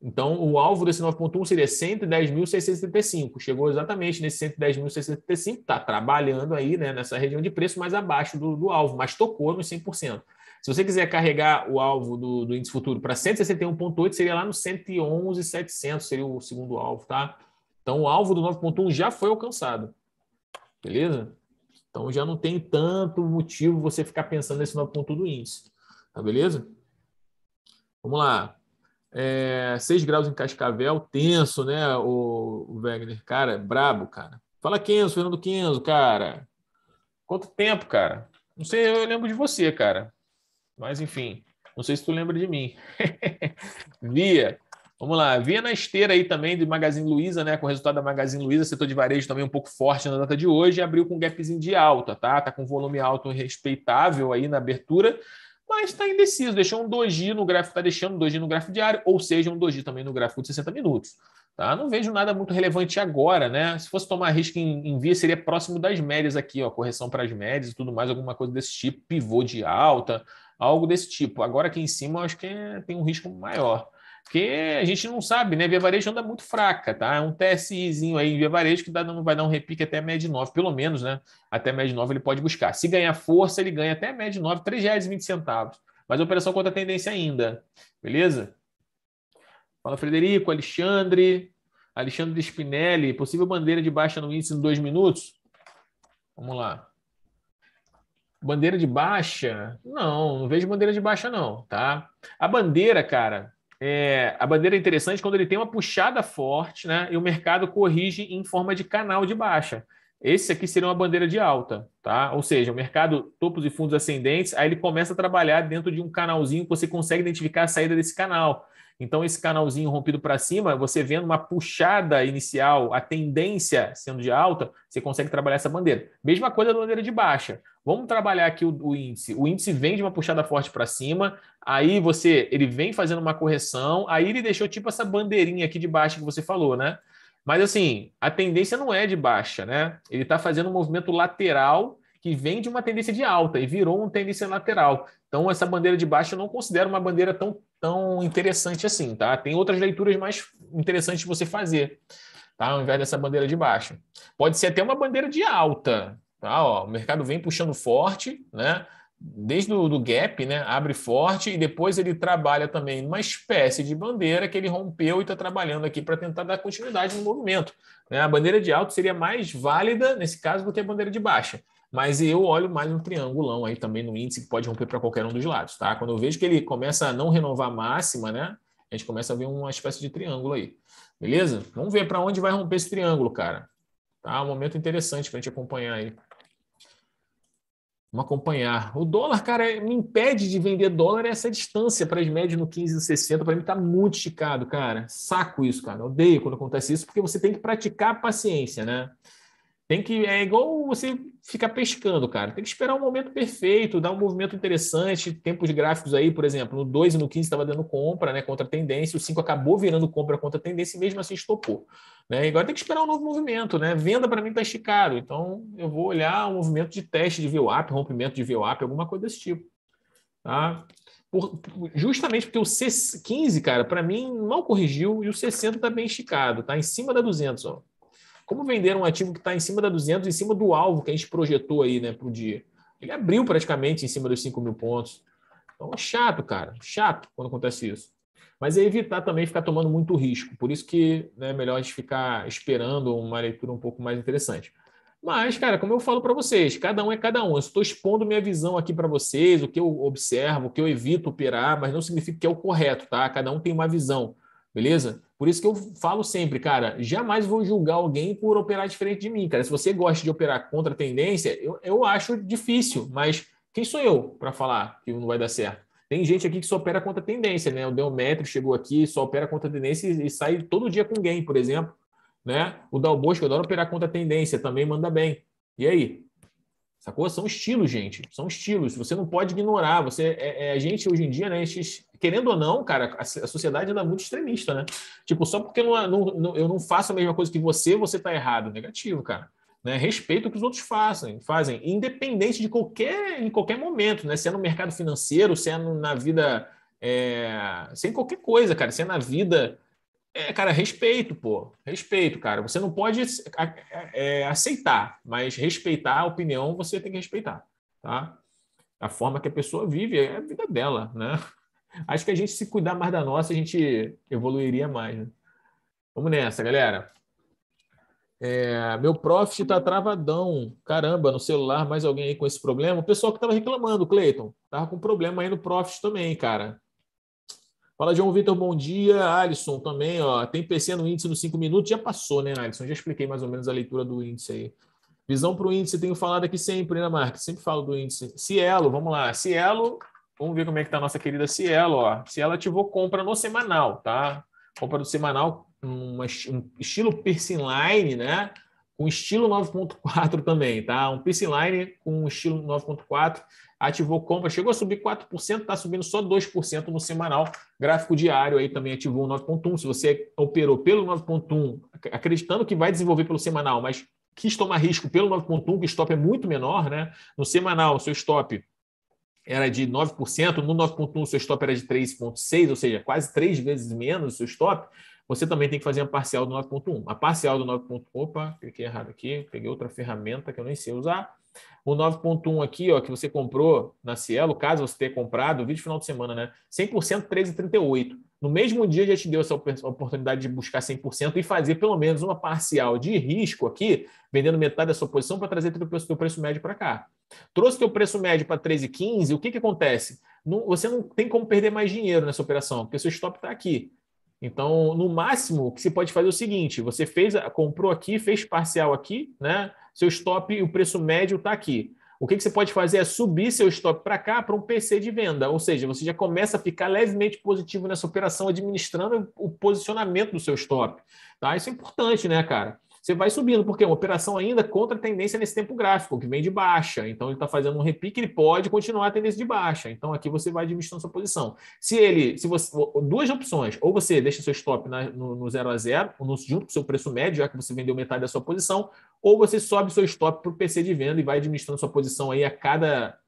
Speaker 1: Então, o alvo desse 9.1 seria 110.635. Chegou exatamente nesse 110.635, está trabalhando aí né, nessa região de preço mais abaixo do, do alvo, mas tocou nos 100%. Se você quiser carregar o alvo do, do índice futuro para 161,8, seria lá no 111,700, seria o segundo alvo, tá? Então, o alvo do 9,1 já foi alcançado, beleza? Então, já não tem tanto motivo você ficar pensando nesse 9,1 do índice, tá beleza? Vamos lá. É, 6 graus em Cascavel, tenso, né, o, o Wagner? Cara, brabo, cara. Fala Kenzo, Fernando Kenzo, cara. Quanto tempo, cara? Não sei, eu lembro de você, cara. Mas enfim, não sei se tu lembra de mim. Via. Vamos lá, via na esteira aí também do Magazine Luiza, né? Com o resultado da Magazine Luiza, setor de varejo também um pouco forte na data de hoje, abriu com um gapzinho de alta, tá? Tá com volume alto respeitável aí na abertura, mas está indeciso, deixou um doji no gráfico, tá deixando um doji no gráfico diário, ou seja, um doji também no gráfico de 60 minutos. Tá? Não vejo nada muito relevante agora, né? Se fosse tomar risco em, em via, seria próximo das médias aqui, ó, correção para as médias e tudo mais, alguma coisa desse tipo, pivô de alta, algo desse tipo. Agora aqui em cima eu acho que é, tem um risco maior. Porque a gente não sabe, né? Via Varejo anda muito fraca, tá? É um TSIzinho aí em Via Varejo que dá, não vai dar um repique até média 9, pelo menos, né? Até média 9 ele pode buscar. Se ganhar força, ele ganha até média 9, R$ 3,20. Mas a operação contra a tendência ainda, beleza? Fala Frederico, Alexandre, Alexandre Spinelli, possível bandeira de baixa no índice em dois minutos? Vamos lá. Bandeira de baixa?
Speaker 2: Não, não
Speaker 1: vejo bandeira de baixa, não, tá? A bandeira, cara, é, a bandeira é interessante quando ele tem uma puxada forte, né? E o mercado corrige em forma de canal de baixa. Esse aqui seria uma bandeira de alta, tá? Ou seja, o mercado topos e fundos ascendentes, aí ele começa a trabalhar dentro de um canalzinho que você consegue identificar a saída desse canal. Então, esse canalzinho rompido para cima, você vendo uma puxada inicial, a tendência sendo de alta, você consegue trabalhar essa bandeira. Mesma coisa da bandeira de baixa. Vamos trabalhar aqui o, o índice. O índice vem de uma puxada forte para cima, aí você ele vem fazendo uma correção, aí ele deixou tipo essa bandeirinha aqui de baixa que você falou, né? Mas assim, a tendência não é de baixa, né? Ele está fazendo um movimento lateral que vem de uma tendência de alta e virou uma tendência lateral. Então, essa bandeira de baixa eu não considero uma bandeira tão tão interessante assim, tá? Tem outras leituras mais interessantes de você fazer, tá? Ao invés dessa bandeira de baixo. Pode ser até uma bandeira de alta, tá? Ó, o mercado vem puxando forte, né? Desde o do gap, né? Abre forte e depois ele trabalha também uma espécie de bandeira que ele rompeu e está trabalhando aqui para tentar dar continuidade no movimento. Né? A bandeira de alta seria mais válida nesse caso do que a bandeira de baixa. Mas eu olho mais no triangulão aí também no índice que pode romper para qualquer um dos lados, tá? Quando eu vejo que ele começa a não renovar a máxima, né? A gente começa a ver uma espécie de triângulo aí. Beleza? Vamos ver para onde vai romper esse triângulo, cara. Tá? Um momento interessante para a gente acompanhar aí. Vamos acompanhar. O dólar, cara, me impede de vender dólar essa distância para as médias no 15,60. e Para mim está muito esticado, cara. Saco isso, cara. odeio quando acontece isso, porque você tem que praticar paciência, né? Tem que. É igual você ficar pescando, cara. Tem que esperar um momento perfeito, dar um movimento interessante. Tempos gráficos aí, por exemplo, no 2 e no 15 estava dando compra, né? Contra tendência. O 5 acabou virando compra contra tendência e mesmo assim estopou. Né? agora tem que esperar um novo movimento, né? Venda para mim tá esticado. Então eu vou olhar um movimento de teste de VWAP, rompimento de VWAP, alguma coisa desse tipo. Tá? Por, justamente porque o C15, cara, para mim não corrigiu e o 60 está bem esticado, tá em cima da 200, ó. Como vender um ativo que está em cima da 200, em cima do alvo que a gente projetou aí né, para o dia? Ele abriu praticamente em cima dos 5 mil pontos. Então é chato, cara. Chato quando acontece isso. Mas é evitar também ficar tomando muito risco. Por isso que né, é melhor a gente ficar esperando uma leitura um pouco mais interessante. Mas, cara, como eu falo para vocês, cada um é cada um. Eu estou expondo minha visão aqui para vocês, o que eu observo, o que eu evito operar, mas não significa que é o correto, tá? Cada um tem uma visão, beleza? Por isso que eu falo sempre, cara, jamais vou julgar alguém por operar diferente de mim, cara. Se você gosta de operar contra a tendência, eu, eu acho difícil, mas quem sou eu para falar que não vai dar certo? Tem gente aqui que só opera contra a tendência, né? O Deometrio chegou aqui, só opera contra a tendência e, e sai todo dia com gain, por exemplo. Né? O Dalbosco adora operar contra a tendência, também manda bem. E aí? Sacou? São estilos, gente. São estilos. Você não pode ignorar. Você, é, é, a gente, hoje em dia, né, a gente querendo ou não, cara, a, sociedade é muito extremista, né? Tipo, só porque não, não, eu não faço a mesma coisa que você, você tá errado. Negativo, cara. Né? Respeito o que os outros fazem, fazem, independente de qualquer, em qualquer momento, né? Se é no mercado financeiro, se é no, na vida, é... qualquer coisa, cara, se é na vida é, cara, respeito, pô. Respeito, cara. Você não pode é, aceitar, mas respeitar a opinião você tem que respeitar, tá? A forma que a pessoa vive é a vida dela, né? Acho que a gente se cuidar mais da nossa, a gente evoluiria mais. Né? Vamos nessa, galera. É, meu profit está travadão. Caramba, no celular, mais alguém aí com esse problema? O pessoal que estava reclamando, Cleiton. Estava com problema aí no profit também, cara. Fala, João Vitor, bom dia. Alisson também, ó. Tem PC no índice nos 5 minutos. Já passou, né, Alisson? Já expliquei mais ou menos a leitura do índice aí. Visão para o índice, tenho falado aqui sempre, né, Marcos? Sempre falo do índice. Cielo, vamos lá. Cielo Vamos ver como é que tá a nossa querida Cielo, ó. Cielo ativou compra no semanal, tá? Compra do semanal, um estilo piercing line, né? Com estilo 9.4 também, tá? Um piercing line com estilo 9.4, ativou compra, chegou a subir 4%, está subindo só 2% no semanal. Gráfico diário aí também ativou 9.1. Se você operou pelo 9.1, acreditando que vai desenvolver pelo semanal, mas quis tomar risco pelo 9.1, que o stop é muito menor, né? No semanal, seu stop era de 9%, no 9.1 seu stop era de 3.6, ou seja, quase três vezes menos o seu stop, você também tem que fazer a parcial do 9.1. A parcial do 9.1, opa, cliquei errado aqui, peguei outra ferramenta que eu nem sei usar. O 9.1 aqui, ó, que você comprou na Cielo, caso você tenha comprado, vídeo final de semana, né? 100% 13,38. No mesmo dia, já te deu essa oportunidade de buscar 100% e fazer pelo menos uma parcial de risco aqui, vendendo metade da sua posição para trazer o teu preço médio para cá. Trouxe teu preço médio para 13,15, o que, que acontece? Não, você não tem como perder mais dinheiro nessa operação, porque seu stop está aqui. Então, no máximo, o que você pode fazer é o seguinte: você fez, comprou aqui, fez parcial aqui, né? Seu stop, e o preço médio está aqui. O que, que você pode fazer é subir seu estoque para cá para um PC de venda, ou seja, você já começa a ficar levemente positivo nessa operação, administrando o posicionamento do seu stop. Tá? Isso é importante, né, cara? você vai subindo, porque é uma operação ainda contra a tendência nesse tempo gráfico, que vem de baixa. Então ele está fazendo um repique, ele pode continuar a tendência de baixa. Então aqui você vai administrando sua posição. Se ele, se você, duas opções, ou você deixa seu stop na, no, no 0 a 0 no, junto com seu preço médio, já que você vendeu metade da sua posição, ou você sobe seu stop para o PC de venda e vai administrando sua posição aí a cada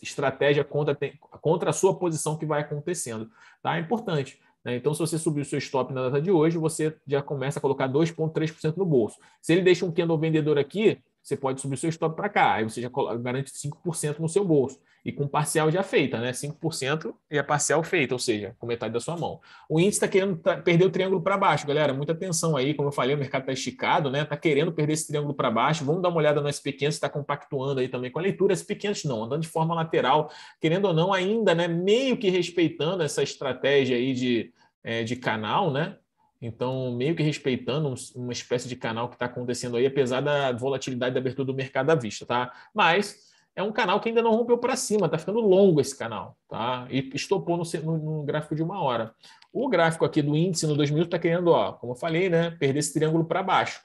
Speaker 1: estratégia contra, contra a sua posição que vai acontecendo. Tá? É importante. Né? Então, se você subir o seu stop na data de hoje, você já começa a colocar 2,3% no bolso. Se ele deixa um candle vendedor aqui, você pode subir o seu stop para cá, aí você já garante 5% no seu bolso e com parcial já feita, né? 5% e a é parcial feita, ou seja, com metade da sua mão. O índice está querendo tá, perder o triângulo para baixo, galera. Muita atenção aí, como eu falei, o mercado está esticado, né? Está querendo perder esse triângulo para baixo. Vamos dar uma olhada no SP500, está compactuando aí também com a leitura. SP500 não, andando de forma lateral, querendo ou não, ainda, né? Meio que respeitando essa estratégia aí de, é, de canal, né? Então, meio que respeitando uma espécie de canal que está acontecendo aí, apesar da volatilidade da abertura do mercado à vista, tá? Mas é um canal que ainda não rompeu para cima, está ficando longo esse canal, tá? E estopou no, no, no, gráfico de uma hora. O gráfico aqui do índice no 2000 está querendo, ó, como eu falei, né, perder esse triângulo para baixo.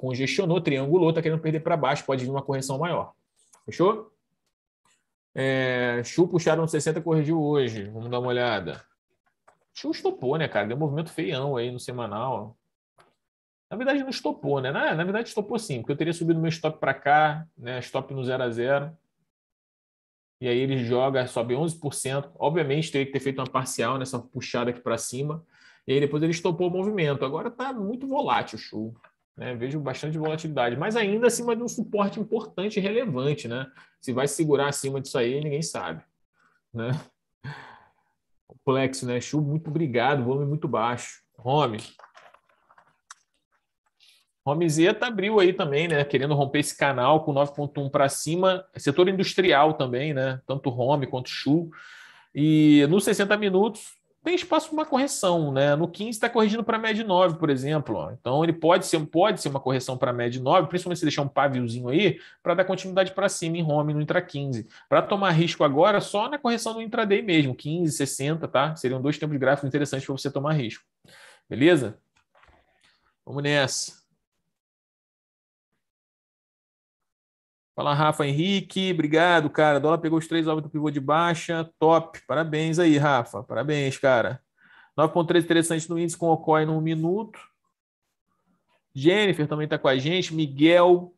Speaker 1: Congestionou, triangulou, está querendo perder para baixo, pode vir uma correção maior. Fechou? É, Chu puxaram 60, corrigiu hoje. Vamos dar uma olhada. Chu estopou, né, cara? Deu um movimento feião aí no semanal. Na verdade, não estopou, né? Na, na verdade, estopou sim, porque eu teria subido meu stop para cá, né? Stop no 0 a 0 E aí ele joga, sobe 11%. Obviamente, teria que ter feito uma parcial nessa puxada aqui para cima. E aí depois ele estopou o movimento. Agora está muito volátil o show. Né? Vejo bastante volatilidade, mas ainda acima de um suporte importante e relevante, né? Se vai segurar acima disso aí, ninguém sabe, né? Complexo, né? Chu, muito obrigado, volume muito baixo. Home, Romizeta abriu aí também, né? Querendo romper esse canal com 9,1 para cima, setor industrial também, né? Tanto Home quanto Chu. E nos 60 minutos tem espaço para uma correção, né? No 15 está corrigindo para a média 9, por exemplo. Ó. Então ele pode ser, pode ser uma correção para a média 9, principalmente se deixar um paviozinho aí, para dar continuidade para cima em home no intra 15. Para tomar risco agora, só na correção do intraday mesmo, 15, 60, tá? Seriam dois tempos gráficos interessantes para você tomar risco. Beleza?
Speaker 2: Vamos nessa. Fala, Rafa Henrique. Obrigado, cara. Dola pegou os três ovos do pivô de baixa. Top.
Speaker 1: Parabéns aí, Rafa. Parabéns, cara. 9,3 interessante no índice com o COI num minuto. Jennifer também está com a gente. Miguel.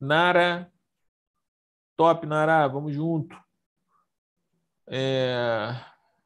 Speaker 1: Nara. Top, Nara. Vamos junto. É...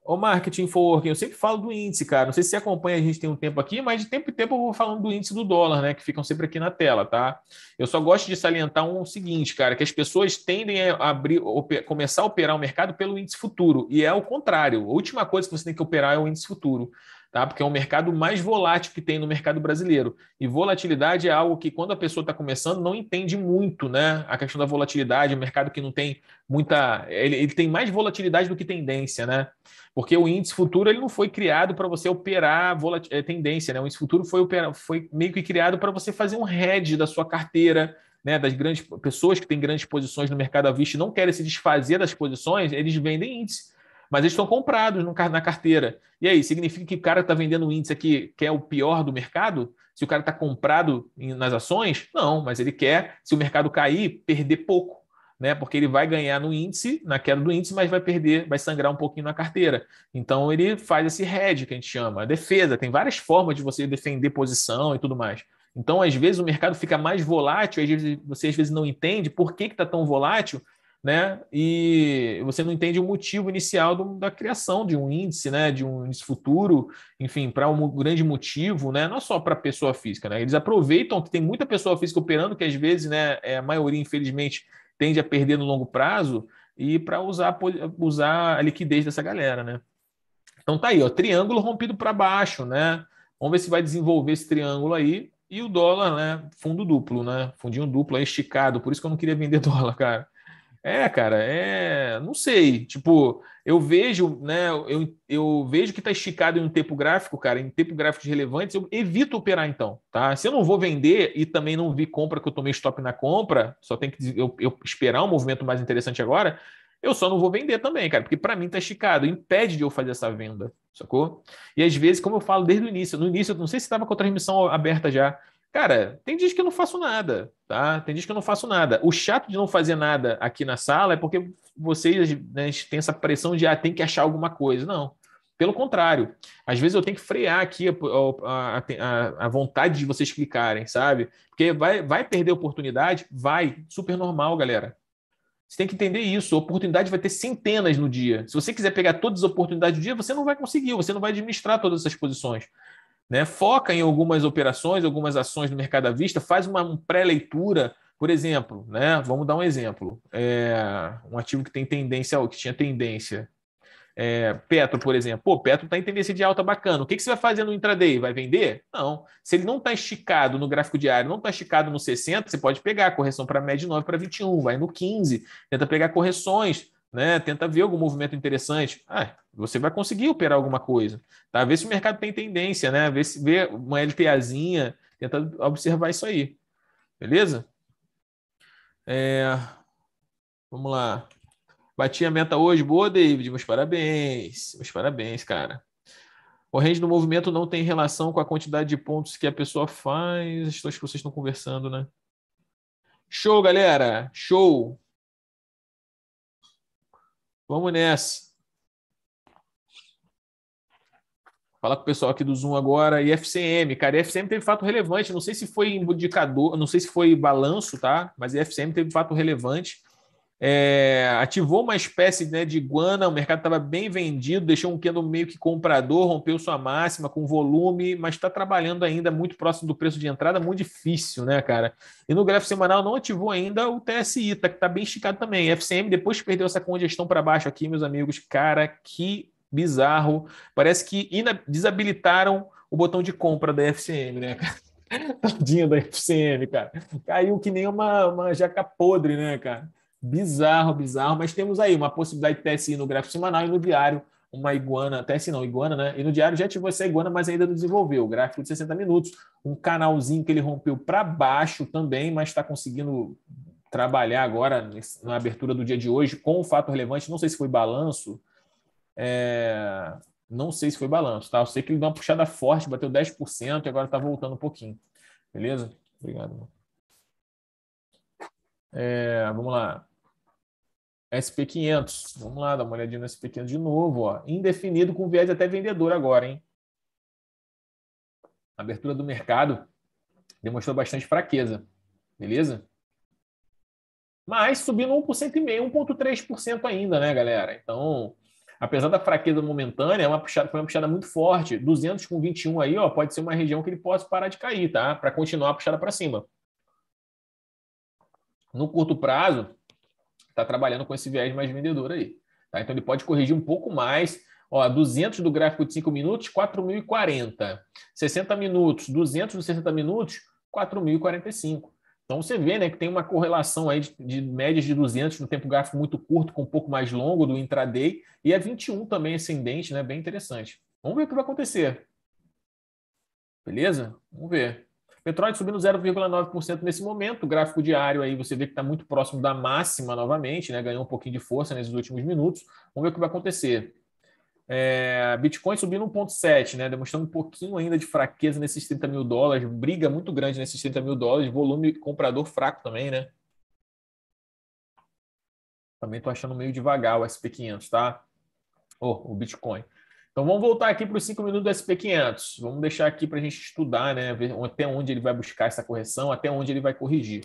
Speaker 1: O marketing for eu sempre falo do índice, cara. Não sei se você acompanha, a gente tem um tempo aqui, mas de tempo em tempo eu vou falando do índice do dólar, né? Que ficam sempre aqui na tela, tá? Eu só gosto de salientar um seguinte, cara, que as pessoas tendem a abrir, começar a operar o mercado pelo índice futuro, e é o contrário. A última coisa que você tem que operar é o índice futuro tá? porque é o mercado mais volátil que tem no mercado brasileiro. E volatilidade é algo que, quando a pessoa está começando, não entende muito né? a questão da volatilidade, um mercado que não tem muita. Ele, ele tem mais volatilidade do que tendência, né? Porque o índice futuro ele não foi criado para você operar volat... é, tendência, né? O índice futuro foi, operar, foi meio que criado para você fazer um hedge da sua carteira, né, das grandes pessoas que têm grandes posições no mercado à vista e não querem se desfazer das posições, eles vendem índice mas eles estão comprados na carteira. E aí, significa que o cara está vendendo um índice aqui que é o pior do mercado? Se o cara está comprado nas ações? Não, mas ele quer, se o mercado cair, perder pouco. Né? Porque ele vai ganhar no índice, na queda do índice, mas vai perder, vai sangrar um pouquinho na carteira. Então ele faz esse hedge que a gente chama, a defesa. Tem várias formas de você defender posição e tudo mais. Então, às vezes, o mercado fica mais volátil, às vezes, você às vezes não entende por que está tão volátil, né? E você não entende o motivo inicial do, da criação de um índice, né? De um índice futuro, enfim, para um grande motivo, né? Não só para pessoa física, né? Eles aproveitam que tem muita pessoa física operando, que às vezes, né? É, a maioria, infelizmente, tende a perder no longo prazo e para usar, usar a liquidez dessa galera, né? Então tá aí, ó, triângulo rompido para baixo, né? Vamos ver se vai desenvolver esse triângulo aí. E o dólar, né? Fundo duplo, né? Fundinho duplo aí, esticado. Por isso que eu não queria vender dólar, cara. É, cara, é. Não sei. Tipo, eu vejo, né? Eu, eu vejo que tá esticado em um tempo gráfico, cara, em tempo gráficos relevantes, eu evito operar então, tá? Se eu não vou vender e também não vi compra que eu tomei stop na compra, só tem que eu, eu esperar um movimento mais interessante agora, eu só não vou vender também, cara, porque para mim tá esticado, impede de eu fazer essa venda, sacou? E às vezes, como eu falo desde o início, no início, eu não sei se estava com a transmissão aberta já, Cara, tem dias que eu não faço nada, tá? Tem dias que eu não faço nada. O chato de não fazer nada aqui na sala é porque vocês né, têm essa pressão de ah, tem que achar alguma coisa. Não. Pelo contrário, às vezes eu tenho que frear aqui a, a, a, a vontade de vocês clicarem, sabe? Porque vai, vai perder oportunidade? Vai. Super normal, galera. Você tem que entender isso. A oportunidade vai ter centenas no dia. Se você quiser pegar todas as oportunidades do dia, você não vai conseguir, você não vai administrar todas essas posições. Né? Foca em algumas operações, algumas ações no mercado à vista, faz uma pré-leitura, por exemplo, né? vamos dar um exemplo, é, um ativo que tem tendência, que tinha tendência, é, Petro, por exemplo. Pô, Petro está em tendência de alta bacana. O que, que você vai fazer no intraday? Vai vender? Não. Se ele não está esticado no gráfico diário, não está esticado no 60, você pode pegar a correção para média 9 para 21, vai no 15, tenta pegar correções né? Tenta ver algum movimento interessante. Ah, você vai conseguir operar alguma coisa. Tá? Vê se o mercado tem tendência, né? Vê se vê uma LTAzinha, tenta observar isso aí. Beleza? É... Vamos lá. Bati a meta hoje. Boa, David. Meus parabéns. Meus parabéns, cara. O range do movimento não tem relação com a quantidade de pontos que a pessoa faz. Estou que vocês estão conversando, né? Show,
Speaker 2: galera! Show! Vamos nessa. Falar com o pessoal aqui do Zoom agora. E FCM,
Speaker 1: cara, FCM teve fato relevante. Não sei se foi indicador, não sei se foi balanço, tá? Mas FCM teve fato relevante. É, ativou uma espécie né, de iguana, o mercado estava bem vendido, deixou um candle meio que comprador, rompeu sua máxima com volume, mas está trabalhando ainda muito próximo do preço de entrada, muito difícil, né, cara? E no gráfico semanal não ativou ainda o TSI, tá, que está bem esticado também. FCM, depois que perdeu essa congestão para baixo aqui, meus amigos, cara, que bizarro. Parece que desabilitaram o botão de compra da FCM, né, cara? Tadinha da FCM, cara. Caiu que nem uma, uma jaca podre, né, cara? Bizarro, bizarro, mas temos aí uma possibilidade de TSI no gráfico semanal e no diário, uma iguana, TSI não, iguana, né? E no diário já ativou essa iguana, mas ainda não desenvolveu. O gráfico de 60 minutos, um canalzinho que ele rompeu para baixo também, mas está conseguindo trabalhar agora na abertura do dia de hoje com um fato relevante. Não sei se foi balanço, é... não sei se foi balanço, tá? Eu sei que ele deu uma puxada forte, bateu 10% e agora está voltando um pouquinho. Beleza? Obrigado. É, vamos lá. SP500. Vamos lá, dá uma olhadinha no SP500 de novo. Ó. Indefinido com viés até vendedor agora, hein? A abertura do mercado demonstrou bastante fraqueza, beleza? Mas subindo 1,5%, 1,3% ainda, né, galera? Então, apesar da fraqueza momentânea, é uma puxada, foi uma puxada muito forte. 200 com 21 aí, ó, pode ser uma região que ele possa parar de cair, tá? Para continuar a puxada para cima. No curto prazo, está trabalhando com esse viés mais vendedor aí. Tá? Então, ele pode corrigir um pouco mais. Ó, 200 do gráfico de 5 minutos, 4.040. 60 minutos, 200 dos 60 minutos, 4.045. Então, você vê né, que tem uma correlação aí de, de médias de 200 no tempo gráfico muito curto com um pouco mais longo do intraday. E é 21 também ascendente, né, bem interessante. Vamos ver o que vai acontecer. Beleza? Vamos ver. Petróleo subindo 0,9% nesse momento. O gráfico diário aí você vê que está muito próximo da máxima novamente, né? Ganhou um pouquinho de força nesses últimos minutos. Vamos ver o que vai acontecer. É, Bitcoin subindo 1,7, né? Demonstrando um pouquinho ainda de fraqueza nesses 30 mil dólares, briga muito grande nesses 30 mil dólares, volume comprador fraco também, né? Também estou achando meio devagar o SP500, tá? Oh, o Bitcoin. Então vamos voltar aqui para os 5 minutos do SP500. Vamos deixar aqui para a gente estudar, né? Ver até onde ele vai buscar essa correção, até onde ele vai corrigir.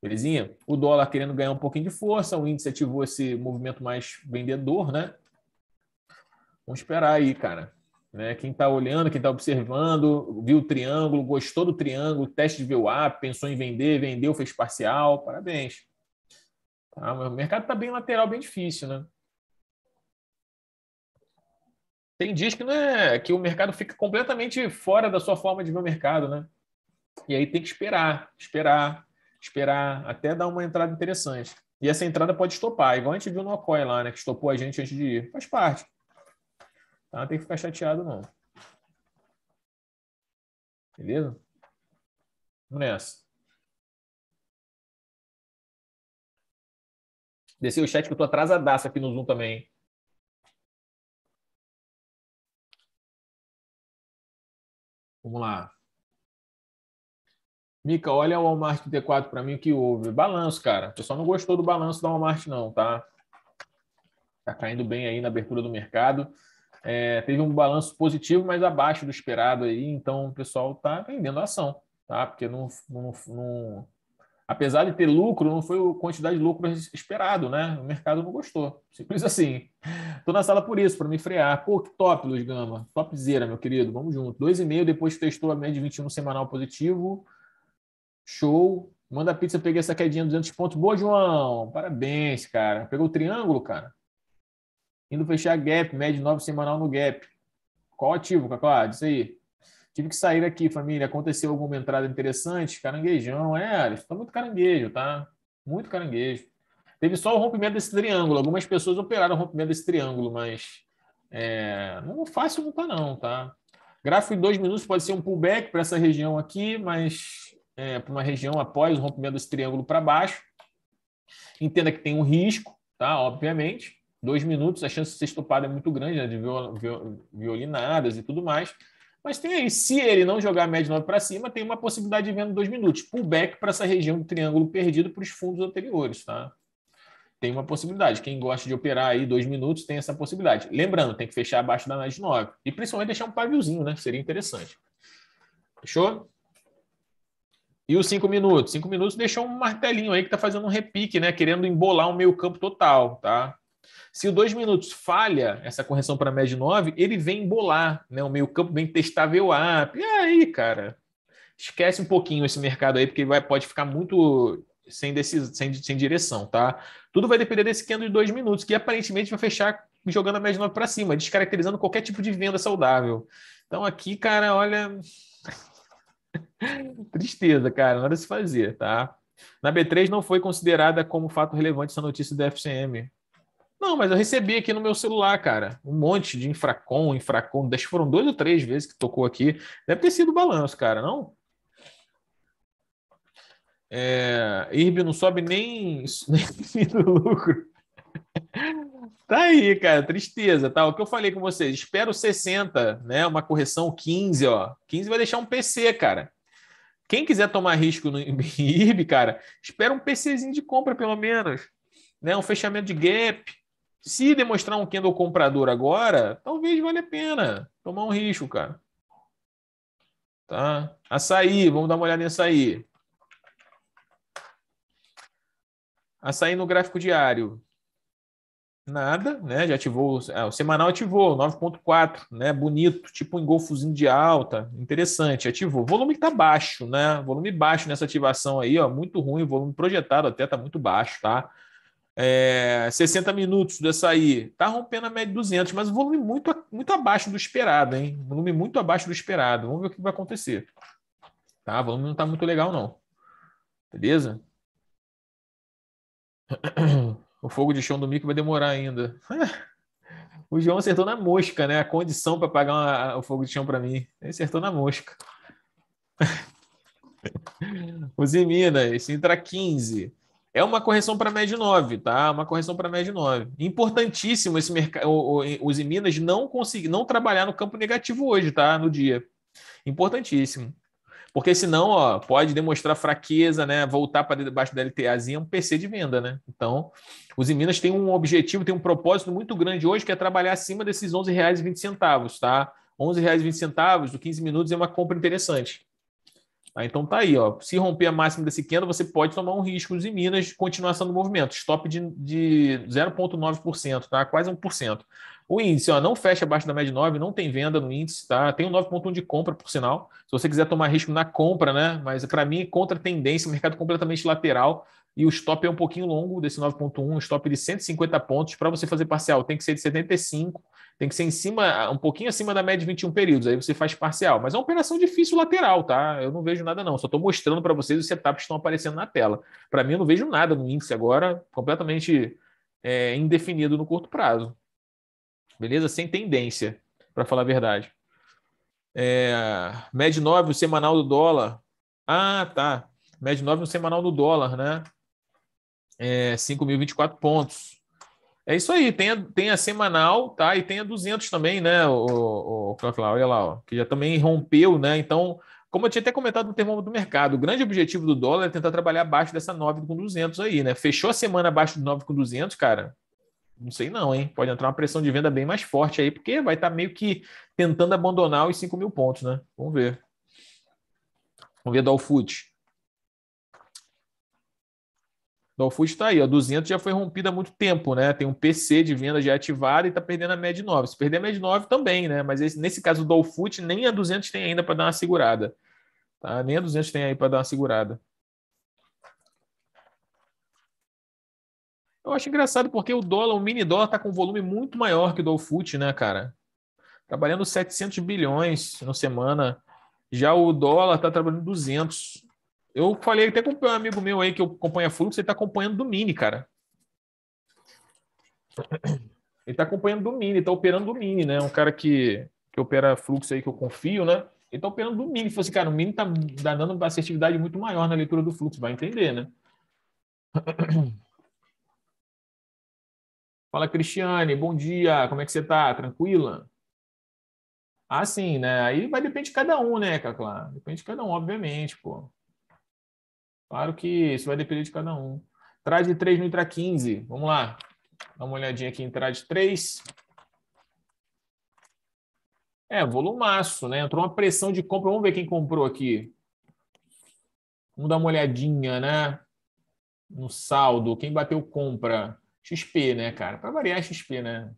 Speaker 1: Belezinha? O dólar querendo ganhar um pouquinho de força, o índice ativou esse movimento mais vendedor, né? Vamos esperar aí, cara. Né? Quem está olhando, quem está observando, viu o triângulo, gostou do triângulo, teste de VWAP, pensou em vender, vendeu, fez parcial, parabéns. Tá? O mercado está bem lateral, bem difícil, né? Tem dias que, não é, que o mercado fica completamente fora da sua forma de ver o mercado, né? E aí tem que esperar, esperar, esperar, até dar uma entrada interessante. E essa entrada pode estopar, igual a gente viu no lá, né? Que estopou a gente antes de ir. Faz parte.
Speaker 2: Tá? Não tem que ficar chateado, não. Beleza? Vamos nessa. Desceu o chat que eu tô atrasadaço aqui no Zoom também. Vamos lá. Mica, olha o Walmart D4 para mim que houve. Balanço,
Speaker 1: cara. O pessoal não gostou do balanço da Walmart, não, tá? Tá caindo bem aí na abertura do mercado. É, teve um balanço positivo, mas abaixo do esperado aí, então o pessoal tá vendendo a ação, tá? Porque não, não, não apesar de ter lucro, não foi a quantidade de lucro esperado, né? O mercado não gostou. Simples assim. Estou na sala por isso, para me frear. Pô, que top, Luiz Gama. Topzera, meu querido. Vamos junto. dois e meio depois que testou a média de 21 semanal positivo. Show. Manda pizza, peguei essa quedinha de 200 pontos. Boa, João. Parabéns, cara. Pegou o triângulo, cara. Indo fechar gap, média 9 semanal no gap. Qual ativo, Caclado? Isso aí. Tive que sair aqui, família. Aconteceu alguma entrada interessante? Caranguejão, é, Alisson. tá muito caranguejo, tá? Muito caranguejo. Teve só o rompimento desse triângulo. Algumas pessoas operaram o rompimento desse triângulo, mas é, não é fácil não não, tá? Gráfico em dois minutos pode ser um pullback para essa região aqui, mas é, para uma região após o rompimento desse triângulo para baixo. Entenda que tem um risco, tá? Obviamente. Dois minutos, a chance de ser estopada é muito grande, né? de viol, viol, violinadas e tudo mais. Mas tem aí, se ele não jogar a média 9 para cima, tem uma possibilidade de venda dois minutos. Pullback para essa região do triângulo perdido para os fundos anteriores, tá? Tem uma possibilidade. Quem gosta de operar aí dois minutos tem essa possibilidade. Lembrando, tem que fechar abaixo da média 9. E principalmente deixar um paviozinho, né? Seria interessante. Fechou? E os cinco minutos? Cinco minutos deixou um martelinho aí que está fazendo um repique, né? Querendo embolar o meio campo total, tá? Se o dois minutos falha essa correção para a média 9, ele vem embolar, né? O meio-campo vem testar o app. E aí, cara, esquece um pouquinho esse mercado aí, porque vai, pode ficar muito sem, decisão, sem, sem direção, tá? Tudo vai depender desse candle de dois minutos, que aparentemente vai fechar jogando a média 9 para cima, descaracterizando qualquer tipo de venda saudável. Então aqui, cara, olha. Tristeza, cara, nada se fazer, tá? Na B3 não foi considerada como fato relevante essa notícia do FCM. Não, mas eu recebi aqui no meu celular, cara, um monte de infracom, infracom. Acho que foram dois ou três vezes que tocou aqui. Deve ter sido o balanço, cara, não? É, IRB não sobe nem, nem do lucro. tá aí, cara, tristeza, tá? O que eu falei com vocês, espero 60, né? Uma correção 15, ó. 15 vai deixar um PC, cara. Quem quiser tomar risco no IRB, cara, espera um PCzinho de compra pelo menos, né? Um fechamento de gap, se demonstrar um candle comprador agora, talvez valha a pena tomar um risco, cara. Tá? Açaí, vamos dar uma olhada em açaí. Açaí no gráfico diário. Nada, né? Já ativou, ah, o semanal ativou, 9.4, né? Bonito, tipo um golfozinho de alta, interessante, ativou. Volume está tá baixo, né? Volume baixo nessa ativação aí, ó, muito ruim, volume projetado até tá muito baixo, tá? é, 60 minutos dessa aí, tá rompendo a média de 200, mas volume muito, muito abaixo do esperado, hein? Volume muito abaixo do esperado. Vamos ver o que vai acontecer. Tá? O volume não tá muito legal, não. Beleza? O fogo de chão do Mico vai demorar ainda. O João acertou na mosca, né? A condição para pagar uma, o fogo de chão para mim. Ele acertou na mosca. Os Minas, Sintra 15. É uma correção para a média 9, tá? É uma correção para a média 9. Importantíssimo esse mercado, os Minas não conseguir, não trabalhar no campo negativo hoje, tá? No dia. Importantíssimo. Porque senão, ó, pode demonstrar fraqueza, né? Voltar para debaixo da LTAzinha é um PC de venda, né? Então, os Minas tem um objetivo, tem um propósito muito grande hoje, que é trabalhar acima desses R$ 11,20, tá? R$ 11,20, do 15 minutos é uma compra interessante. Tá? Então tá aí, ó. Se romper a máxima desse candle, você pode tomar um risco em Minas de continuação do movimento. Stop de, de 0,9%, tá? Quase 1%. O índice, ó, não fecha abaixo da média 9, não tem venda no índice, tá? Tem um 9,1 de compra, por sinal. Se você quiser tomar risco na compra, né? Mas para mim, contra tendência, mercado completamente lateral e o stop é um pouquinho longo desse 9.1, um stop de 150 pontos para você fazer parcial. Tem que ser de 75, tem que ser em cima, um pouquinho acima da média de 21 períodos, aí você faz parcial. Mas é uma operação difícil lateral, tá? Eu não vejo nada não, só estou mostrando para vocês os setups que estão aparecendo na tela. Para mim eu não vejo nada no índice agora, completamente é, indefinido no curto prazo. Beleza? Sem tendência, para falar a verdade. É, MED 9, o semanal do dólar. Ah, tá. MED 9, o semanal do dólar, né? é, 5.024 pontos. É isso aí, tem a, tem a semanal, tá? E tem a 200 também, né, o, o, olha lá, ó, que já também rompeu, né? Então, como eu tinha até comentado no termômetro do mercado, o grande objetivo do dólar é tentar trabalhar abaixo dessa 9 com 200 aí, né? Fechou a semana abaixo de 9 com 200, cara, não sei não, hein? Pode entrar uma pressão de venda bem mais forte aí, porque vai estar tá meio que tentando abandonar os 5 mil pontos, né? Vamos ver.
Speaker 2: Vamos ver Dolfoot.
Speaker 1: Dog Food está aí, ó, 200 já foi rompida há muito tempo, né? Tem um PC de venda já ativado e está perdendo a média 9. Se perder a média 9 também, né? Mas esse, nesse caso do Food nem a 200 tem ainda para dar uma segurada. Tá? Nem a 200 tem aí para dar uma segurada. Eu acho engraçado porque o dólar, o mini dólar está com um volume muito maior que o Dolfut, né, cara? Trabalhando 700 bilhões na semana. Já o dólar está trabalhando 200 eu falei até com um amigo meu aí que acompanha fluxo, ele tá acompanhando do Mini, cara. Ele tá acompanhando do Mini, tá operando do Mini, né? Um cara que, que opera fluxo aí que eu confio, né? Ele tá operando do Mini. Falei assim, cara, o Mini tá dando uma assertividade muito maior na leitura do fluxo, vai entender, né?
Speaker 2: Fala, Cristiane, bom dia, como é que você tá? Tranquila? Ah, sim, né? Aí vai depender de cada um, né, Caclá? Depende
Speaker 1: de cada um, obviamente, pô. Claro que isso vai depender de cada um. Trade 3 no entra 15. Vamos lá. Dá uma olhadinha aqui em Trade 3. É, volumaço, né? Entrou uma pressão de compra. Vamos ver quem comprou aqui. Vamos dar uma olhadinha, né? No saldo. Quem bateu compra? XP, né, cara? Para variar XP, né?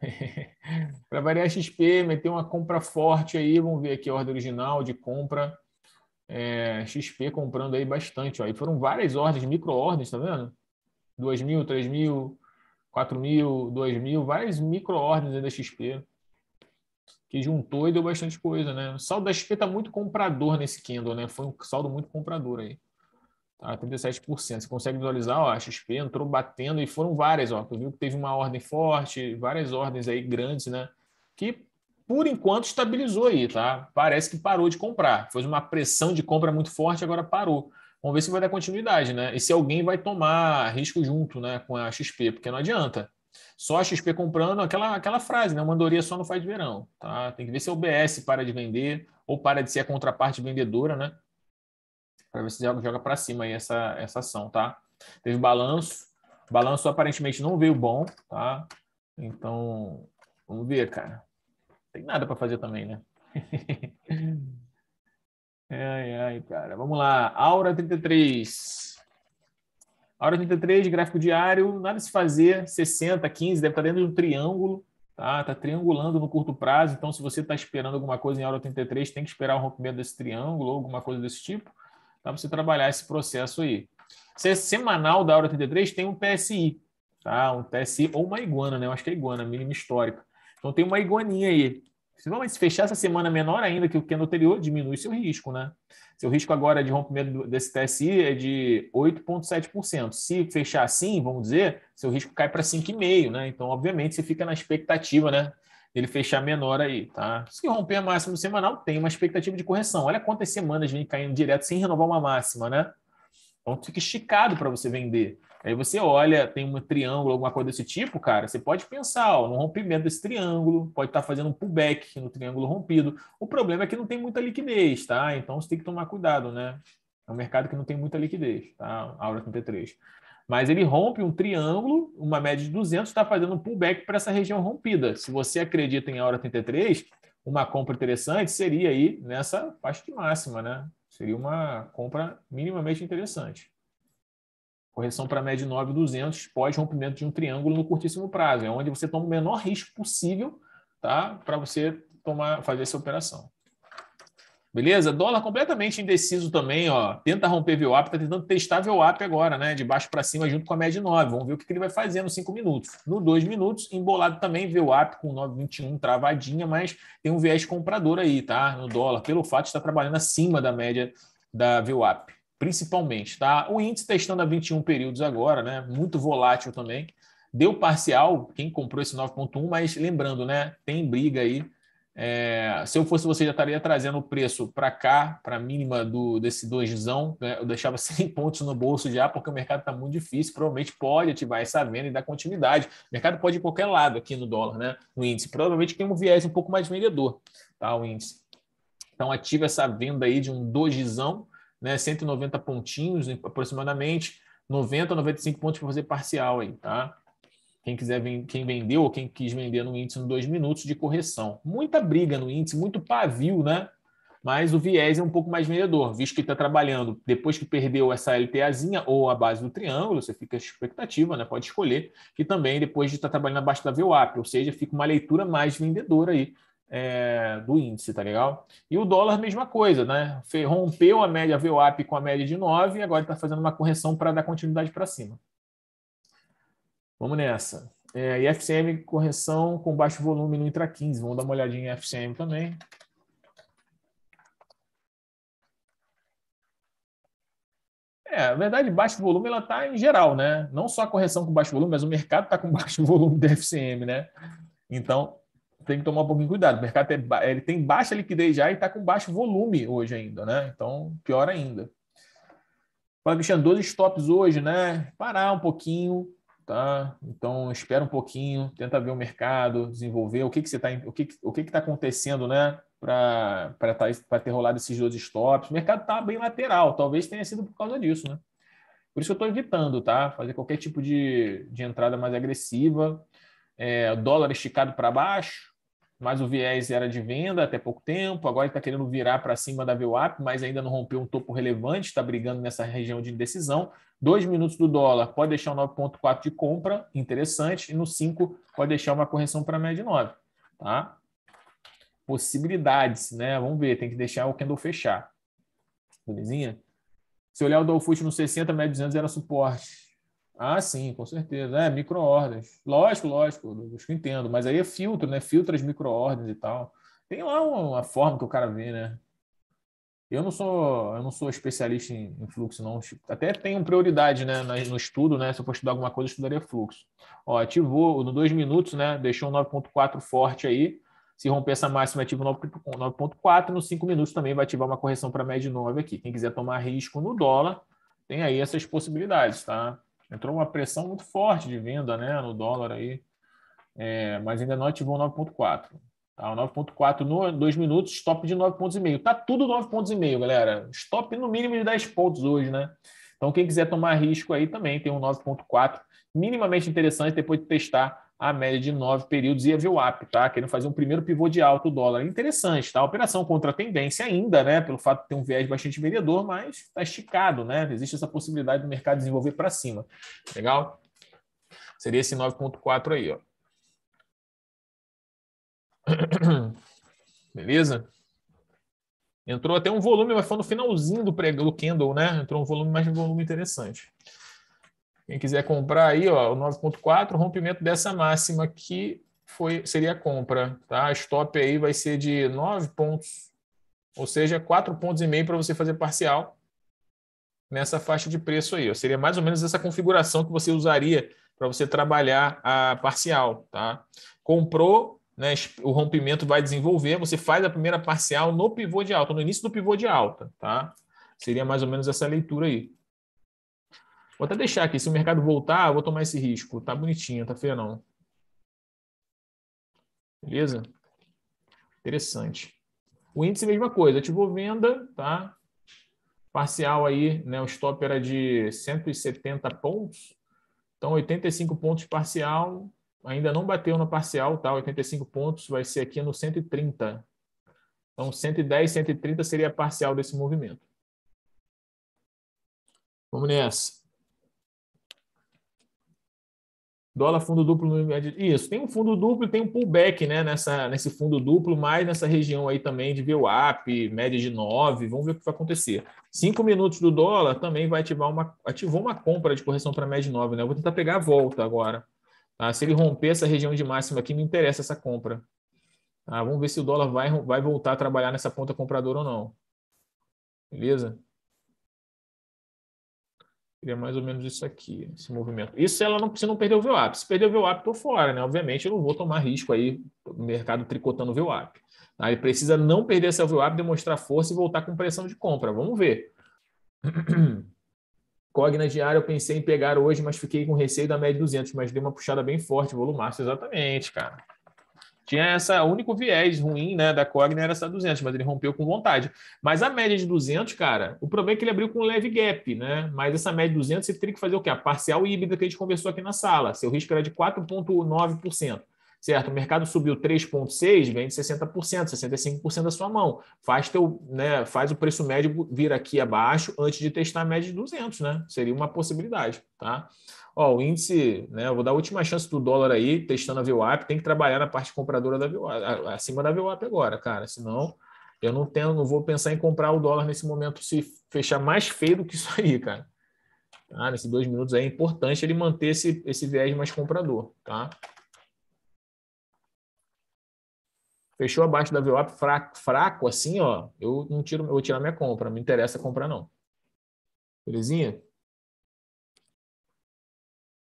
Speaker 1: Para variar XP, meter uma compra forte aí. Vamos ver aqui a ordem original de compra. É, XP comprando aí bastante. aí foram várias ordens, micro-ordens, tá vendo? 2 mil, 3 mil, 4 mil, 2 mil, várias micro-ordens da XP. Que juntou e deu bastante coisa, né? O saldo da XP tá muito comprador nesse Kindle, né? Foi um saldo muito comprador aí. Tá, 37%. Você consegue visualizar, ó, a XP entrou batendo e foram várias, ó. Tu viu que teve uma ordem forte, várias ordens aí grandes, né? Que por enquanto estabilizou aí, tá? Parece que parou de comprar. Foi uma pressão de compra muito forte, agora parou. Vamos ver se vai dar continuidade, né? E se alguém vai tomar risco junto, né, com a XP, porque não adianta. Só a XP comprando aquela, aquela frase, né? Mandoria só não faz de verão, tá? Tem que ver se o BS para de vender ou para de ser a contraparte vendedora, né? Para ver se joga para cima aí essa, essa ação, tá? Teve balanço. Balanço aparentemente não veio bom, tá? Então, vamos ver, cara tem nada para fazer também, né? ai, ai, cara. Vamos lá. Aura 33. Aura 33, gráfico diário, nada se fazer, 60, 15, deve estar tá dentro de um triângulo, tá? Tá triangulando no curto prazo, então se você está esperando alguma coisa em Aura 33, tem que esperar o rompimento desse triângulo ou alguma coisa desse tipo, tá? Para você trabalhar esse processo aí. Se é semanal da Aura 33 tem um PSI, tá? Um TSI ou uma iguana, né? Eu acho que é iguana, mínima histórica. Então tem uma iguaninha aí. Se se fechar essa semana menor ainda que o que é anterior, diminui seu risco, né? Seu risco agora de rompimento desse TSI é de 8,7%. Se fechar assim, vamos dizer, seu risco cai para 5,5%, né? Então, obviamente, você fica na expectativa, né? Ele fechar menor aí, tá? Se romper a máxima semanal, tem uma expectativa de correção. Olha quantas semanas vem caindo direto sem renovar uma máxima, né? Então, fica esticado para você vender. Aí você olha, tem um triângulo, alguma coisa desse tipo, cara, você pode pensar ó, no rompimento desse triângulo, pode estar tá fazendo um pullback no triângulo rompido. O problema é que não tem muita liquidez, tá? Então você tem que tomar cuidado, né? É um mercado que não tem muita liquidez, tá? Aura 33. Mas ele rompe um triângulo, uma média de 200, está fazendo um pullback para essa região rompida. Se você acredita em Aura 33, uma compra interessante seria aí nessa faixa de máxima, né? Seria uma compra minimamente interessante correção para média 9,200 pós rompimento de um triângulo no curtíssimo prazo, é onde você toma o menor risco possível, tá? Para você tomar, fazer essa operação. Beleza? Dólar completamente indeciso também, ó. Tenta romper VWAP, tá tentando testar VWAP agora, né? De baixo para cima junto com a média 9. Vamos ver o que ele vai fazer nos 5 minutos. No 2 minutos, embolado também VWAP com 9,21 travadinha, mas tem um viés comprador aí, tá? No dólar, pelo fato de estar trabalhando acima da média da VWAP principalmente. Tá? O índice testando tá a 21 períodos agora, né? muito volátil também. Deu parcial, quem comprou esse 9,1, mas lembrando, né? tem briga aí. É, se eu fosse você, já estaria trazendo o preço para cá, para a mínima do, desse 2 Né? Eu deixava 100 pontos no bolso já, porque o mercado está muito difícil. Provavelmente pode ativar essa venda e dar continuidade. O mercado pode ir qualquer lado aqui no dólar, né? no índice. Provavelmente tem um viés um pouco mais vendedor, tá? o índice. Então, ativa essa venda aí de um dojão né? 190 pontinhos aproximadamente, 90 a 95 pontos para fazer parcial aí, tá? Quem quiser quem vendeu ou quem quis vender no índice em dois minutos de correção. Muita briga no índice, muito pavio, né? Mas o viés é um pouco mais vendedor, visto que está trabalhando depois que perdeu essa LTAzinha ou a base do triângulo, você fica expectativa, né? Pode escolher. E também depois de estar tá trabalhando abaixo da VWAP, ou seja, fica uma leitura mais vendedora aí é, do índice, tá legal? E o dólar, mesma coisa, né? Rompeu a média VWAP com a média de 9 e agora está fazendo uma correção para dar continuidade para cima. Vamos nessa. É, IFCM correção com baixo volume no Intra 15. Vamos dar uma olhadinha em IFCM também. É, na verdade, baixo volume ela está em geral, né? Não só a correção com baixo volume, mas o mercado está com baixo volume de FCM, né? Então, tem que tomar um pouquinho de cuidado. O mercado é, ele tem baixa liquidez já e está com baixo volume hoje ainda, né? Então, pior ainda. Fala, Cristiano, 12 stops hoje, né? Parar um pouquinho, tá? Então, espera um pouquinho, tenta ver o mercado, desenvolver o que, que você está o que, o que está acontecendo, né? Para tá, ter rolado esses 12 stops. O mercado está bem lateral, talvez tenha sido por causa disso, né? Por isso que eu estou evitando, tá? Fazer qualquer tipo de, de entrada mais agressiva. É, dólar esticado para baixo, mas o viés era de venda até pouco tempo, agora está querendo virar para cima da VWAP, mas ainda não rompeu um topo relevante, está brigando nessa região de indecisão. Dois minutos do dólar pode deixar um 9,4 de compra, interessante, e no 5 pode deixar uma correção para a média 9. Tá? Possibilidades, né? Vamos ver, tem que deixar o candle fechar. Belezinha? Se olhar o Dow no 60, média 200 era suporte ah, sim, com certeza. É, microordens. Lógico, lógico, acho que entendo. Mas aí é filtro, né? Filtra as microordens e tal. Tem lá uma forma que o cara vê, né? Eu não sou, eu não sou especialista em, em fluxo, não. Até tenho prioridade né, no estudo, né? Se eu for estudar alguma coisa, eu estudaria fluxo. Ó, ativou no dois minutos, né? Deixou um 9.4 forte aí. Se romper essa máxima, ativa 9.4. Nos cinco minutos também vai ativar uma correção para média 9 aqui. Quem quiser tomar risco no dólar, tem aí essas possibilidades, tá? entrou uma pressão muito forte de venda né, no dólar aí, é, mas ainda não ativou 9,4. Tá, 9,4 no 2 minutos, stop de 9,5 Está Tá tudo 9,5 galera. Stop no mínimo de 10 pontos hoje, né? Então, quem quiser tomar risco aí também tem um 9,4 minimamente interessante depois de testar a média de nove períodos e a o up, tá? Querendo fazer um primeiro pivô de alto dólar. Interessante, tá? Operação contra a tendência ainda, né? Pelo fato de ter um viés bastante vendedor, mas está esticado, né? Existe essa possibilidade do mercado desenvolver para cima. Legal? Seria esse 9,4 aí, ó. Beleza? Entrou até um volume, mas foi no finalzinho do, prego, do candle né? Entrou um volume, mas um volume interessante. Quem quiser comprar aí, ó, o 9.4, rompimento dessa máxima que foi, seria a compra, tá? A stop aí vai ser de 9 pontos, ou seja, 4 pontos e meio para você fazer parcial nessa faixa de preço aí. Ó. Seria mais ou menos essa configuração que você usaria para você trabalhar a parcial, tá? Comprou, né, o rompimento vai desenvolver, você faz a primeira parcial no pivô de alta, no início do pivô de alta, tá? Seria mais ou menos essa leitura aí. Vou até deixar aqui, se o mercado voltar, eu vou tomar esse risco. Tá bonitinho, tá feio não. Beleza? Interessante. O índice, mesma coisa, ativou venda, tá? Parcial aí, né? O stop era de 170 pontos. Então, 85 pontos parcial. Ainda não bateu na parcial, tá? 85 pontos vai ser aqui no 130. Então, 110, 130 seria parcial desse
Speaker 2: movimento. Vamos nessa. Dólar fundo duplo no Isso, tem um fundo duplo e tem um pullback né,
Speaker 1: nessa, nesse fundo duplo, mais nessa região aí também de VWAP, média de 9. Vamos ver o que vai acontecer. Cinco minutos do dólar também vai ativar uma. Ativou uma compra de correção para média de 9, né? Eu vou tentar pegar a volta agora. Tá? Se ele romper essa região de máxima aqui, me interessa essa compra. Tá? Vamos ver se o dólar vai, vai voltar a trabalhar nessa ponta compradora ou não. Beleza? Seria é mais ou menos isso aqui, esse movimento. Isso se ela não, se não perder o VWAP. Se perder o VWAP, estou fora, né? Obviamente, eu não vou tomar risco aí, mercado tricotando o VWAP. Aí precisa não perder essa VWAP, demonstrar força e voltar com pressão de compra. Vamos ver. Cogna diária, eu pensei em pegar hoje, mas fiquei com receio da média 200, mas deu uma puxada bem forte, volumaço, exatamente, cara tinha essa único viés ruim, né, da Cogna era essa 200, mas ele rompeu com vontade. Mas a média de 200, cara, o problema é que ele abriu com um leve gap, né? Mas essa média de 200 você teria que fazer o quê? A parcial híbrida que a gente conversou aqui na sala. Seu risco era de 4.9%. Certo? O mercado subiu 3,6%, vende 60%, 65% da sua mão. Faz, teu, né, faz o preço médio vir aqui abaixo antes de testar a média de 200, né? Seria uma possibilidade, tá? Ó, o índice, né? Eu vou dar a última chance do dólar aí, testando a VWAP, tem que trabalhar na parte compradora da VWAP, acima da VWAP agora, cara. Senão eu não tenho, não vou pensar em comprar o dólar nesse momento se fechar mais feio do que isso aí, cara. Tá, nesses dois minutos aí é importante ele manter esse, esse viés mais comprador, tá? Fechou abaixo da VWAP fraco, fraco assim, ó. Eu não tiro, eu vou tirar minha compra, não me interessa comprar não. Belezinha?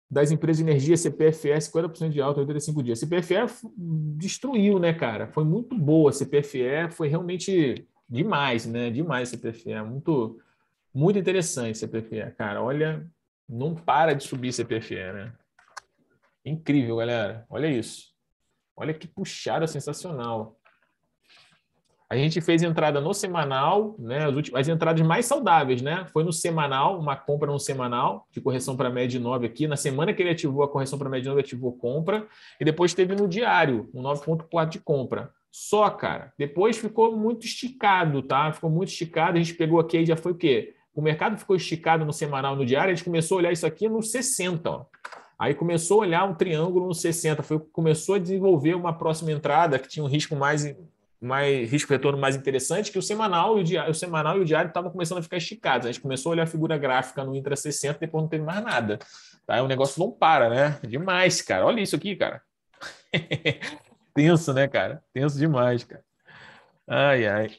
Speaker 1: das empresas de energia CPFS, 40% de alta, em 85 dias. CPFE destruiu, né, cara? Foi muito boa. CPFE foi realmente demais, né? Demais CPFE. Muito, muito interessante CPFE, cara. Olha, não para de subir CPFE, né? Incrível, galera. Olha isso. Olha que puxada sensacional. A gente fez entrada no semanal, né? As, últimas, as entradas mais saudáveis, né? Foi no semanal, uma compra no semanal, de correção para média de 9 aqui. Na semana que ele ativou a correção para média de 9, ativou compra. E depois teve no diário, um 9,4 de compra. Só, cara. Depois ficou muito esticado, tá? Ficou muito esticado. A gente pegou aqui e já foi o quê? O mercado ficou esticado no semanal, no diário. A gente começou a olhar isso aqui no 60, ó. Aí começou a olhar um triângulo no 60, foi começou a desenvolver uma próxima entrada que tinha um risco mais mais risco retorno mais interessante, que o semanal e o diário, o semanal e o diário estavam começando a ficar esticados. A gente começou a olhar a figura gráfica no intra 60, depois não teve mais nada. Tá? O negócio não para, né? Demais, cara. Olha isso aqui, cara. Tenso, né, cara? Tenso demais, cara. Ai, ai.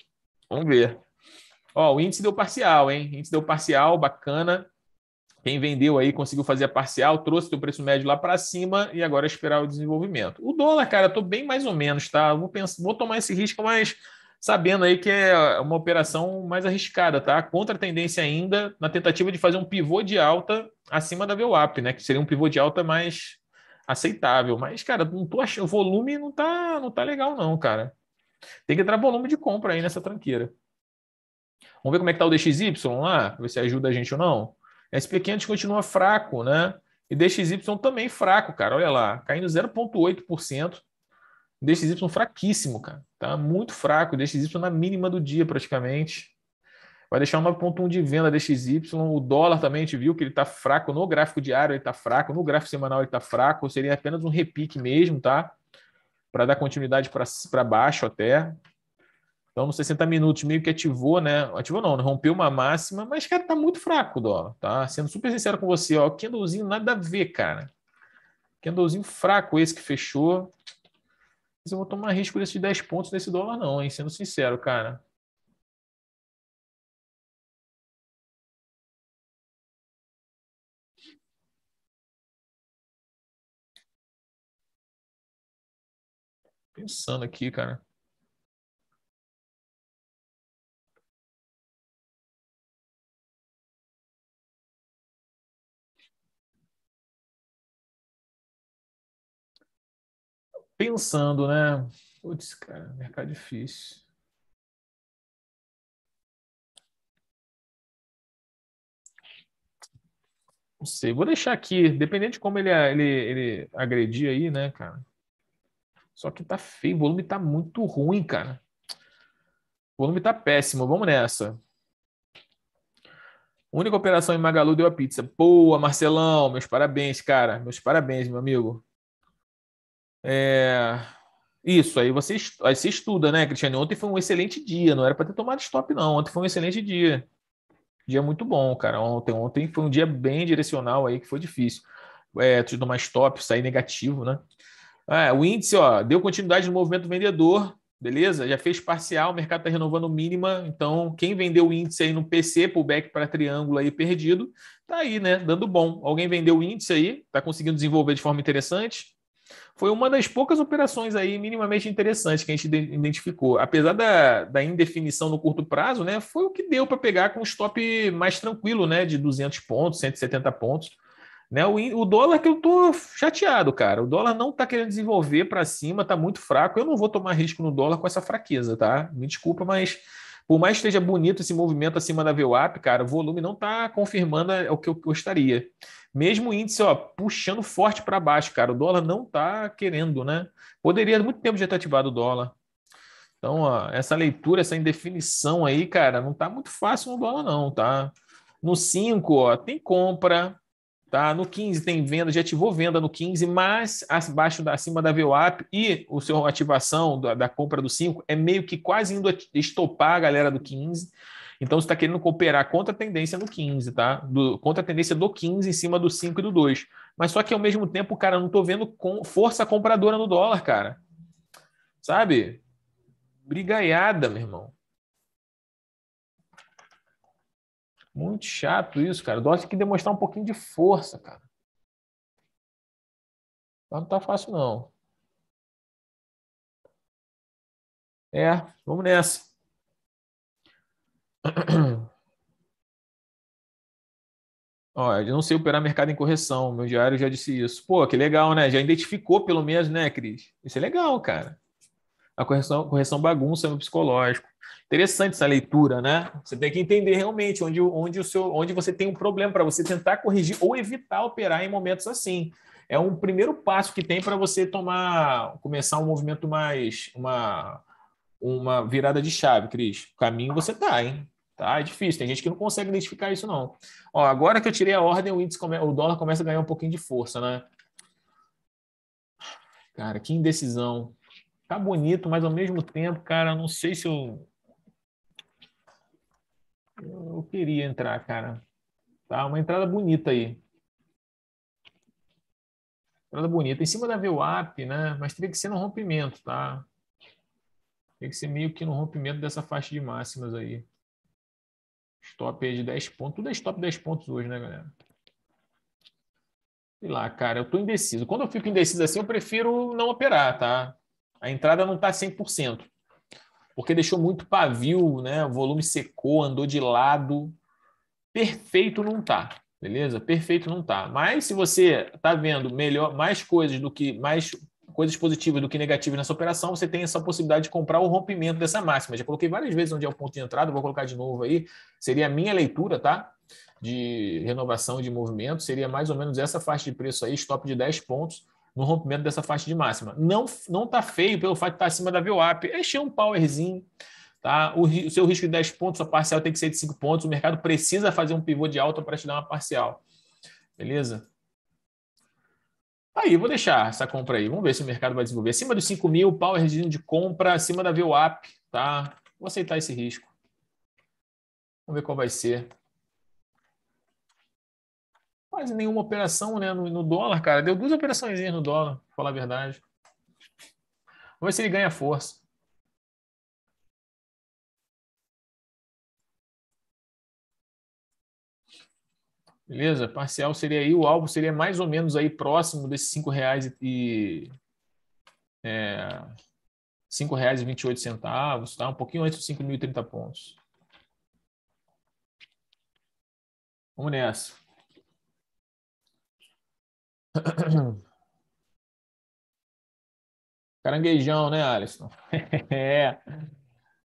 Speaker 1: Vamos ver. Ó, o índice deu parcial, hein? O índice deu parcial, bacana. Quem vendeu aí conseguiu fazer a parcial, trouxe teu preço médio lá para cima e agora é esperar o desenvolvimento. O dólar, cara, eu bem mais ou menos, tá? Vou, pensar, vou tomar esse risco, mas sabendo aí que é uma operação mais arriscada, tá? Contra a tendência ainda, na tentativa de fazer um pivô de alta acima da VWAP, né? Que seria um pivô de alta mais aceitável. Mas, cara, não tô achando, o volume não tá, não tá legal, não, cara. Tem que entrar volume de compra aí nessa tranqueira. Vamos ver como é que tá o DXY lá, ver se ajuda a gente ou não. SP500 continua fraco, né? E DXY também fraco, cara. Olha lá, caindo 0,8%. DXY fraquíssimo, cara. Tá muito fraco. DXY na mínima do dia, praticamente. Vai deixar 9,1 de venda DXY. O dólar também a gente viu que ele tá fraco. No gráfico diário ele tá fraco. No gráfico semanal ele tá fraco. Seria apenas um repique mesmo, tá? Para dar continuidade para baixo até. Então, nos 60 minutos, meio que ativou, né? Ativou não, né? rompeu uma máxima, mas, cara, tá muito fraco o dólar, tá? Sendo super sincero com você, ó, candlezinho nada a ver, cara. Candlezinho fraco esse que fechou. Mas eu vou tomar
Speaker 2: risco desses 10 pontos nesse dólar não, hein? Sendo sincero, cara. Pensando aqui, cara. pensando, né? Putz, cara, mercado difícil. Não sei, vou deixar aqui,
Speaker 1: Dependente de como ele, ele, ele agredir aí, né, cara? Só que tá feio, o volume tá muito ruim, cara. O volume tá péssimo, vamos nessa. Única operação em Magalu deu a pizza. Boa, Marcelão, meus parabéns, cara. Meus parabéns, meu amigo. É... Isso, aí você, aí você estuda, né, Cristiano? Ontem foi um excelente dia, não era para ter tomado stop, não. Ontem foi um excelente dia. Dia muito bom, cara. Ontem, ontem foi um dia bem direcional aí que foi difícil. É, tu tomar stop, sair negativo, né? É, o índice, ó, deu continuidade no movimento vendedor, beleza? Já fez parcial, o mercado está renovando mínima. Então, quem vendeu o índice aí no PC, pullback para triângulo aí perdido, tá aí, né? Dando bom. Alguém vendeu o índice aí, tá conseguindo desenvolver de forma interessante foi uma das poucas operações aí minimamente interessantes que a gente identificou. Apesar da, da indefinição no curto prazo, né, foi o que deu para pegar com um stop mais tranquilo, né, de 200 pontos, 170 pontos. Né, o, o dólar que eu tô chateado, cara. O dólar não está querendo desenvolver para cima, está muito fraco. Eu não vou tomar risco no dólar com essa fraqueza, tá? Me desculpa, mas por mais que esteja bonito esse movimento acima da VWAP, cara, o volume não está confirmando é, é o que eu gostaria. Mesmo o índice ó, puxando forte para baixo, cara. O dólar não está querendo, né? Poderia há muito tempo já ter ativado o dólar. Então, ó, essa leitura, essa indefinição aí, cara, não está muito fácil no dólar, não, tá? No 5, ó, tem compra, tá? No 15 tem venda, já ativou venda no 15, mas abaixo da acima da VWAP e o seu ativação da, da compra do 5 é meio que quase indo estopar a galera do 15. Então, você está querendo cooperar contra a tendência no 15, tá? Do, contra a tendência do 15 em cima do 5 e do 2. Mas só que, ao mesmo tempo, cara, não estou vendo com força compradora no dólar, cara. Sabe? Brigaiada, meu irmão.
Speaker 2: Muito chato isso, cara. O dólar tem que demonstrar um pouquinho de força, cara. Mas não tá fácil, não. É, vamos nessa. Olha, eu não sei operar mercado em correção, meu
Speaker 1: diário já disse isso. Pô, que legal, né? Já identificou pelo menos, né, Cris? Isso é legal, cara. A correção, correção bagunça no psicológico. Interessante essa leitura, né? Você tem que entender realmente onde, onde, o seu, onde você tem um problema para você tentar corrigir ou evitar operar em momentos assim. É um primeiro passo que tem para você tomar, começar um movimento mais, uma, uma virada de chave, Cris. O caminho você tá, hein? Tá? É difícil, tem gente que não consegue identificar isso, não. Ó, agora que eu tirei a ordem, o, índice come... o dólar começa a ganhar um pouquinho de força, né? Cara, que indecisão. Tá bonito, mas ao mesmo tempo, cara, não sei se eu. Eu queria entrar, cara. Tá, uma entrada bonita aí. Entrada bonita. Em cima da VWAP, né? Mas teria que ser no rompimento, tá? Tem que ser meio que no rompimento dessa faixa de máximas aí. Stop aí de 10 pontos. Tudo é stop 10 pontos hoje, né, galera? Sei lá, cara, eu tô indeciso. Quando eu fico indeciso assim, eu prefiro não operar, tá? A entrada não tá 100%. Porque deixou muito pavio, né? O volume secou, andou de lado. Perfeito não tá, beleza? Perfeito não tá. Mas se você tá vendo melhor mais coisas do que mais coisas positivas do que negativas nessa operação, você tem essa possibilidade de comprar o rompimento dessa máxima. Já coloquei várias vezes onde é o ponto de entrada, vou colocar de novo aí. Seria a minha leitura, tá? De renovação de movimento, seria mais ou menos essa faixa de preço aí, stop de 10 pontos no rompimento dessa faixa de máxima. Não não tá feio pelo fato de estar tá acima da VWAP. É encher um powerzinho, tá? O, o seu risco de 10 pontos, a parcial tem que ser de 5 pontos. O mercado precisa fazer um pivô de alta para te dar uma parcial. Beleza? Aí, vou deixar essa compra aí. Vamos ver se o mercado vai desenvolver. Acima dos 5 mil, power é regime de compra, acima da VWAP, tá? Vou aceitar esse risco. Vamos ver qual vai ser.
Speaker 2: Quase nenhuma operação né, no, no dólar, cara. Deu duas operações no dólar, pra falar a verdade. Vamos ver se ele ganha força. Beleza? Parcial seria aí, o alvo seria mais ou
Speaker 1: menos aí próximo desses R$ 5,00 É, 5,28, tá? Um pouquinho antes dos 5.030 pontos.
Speaker 2: Vamos nessa. Caranguejão, né, Alisson?
Speaker 1: é.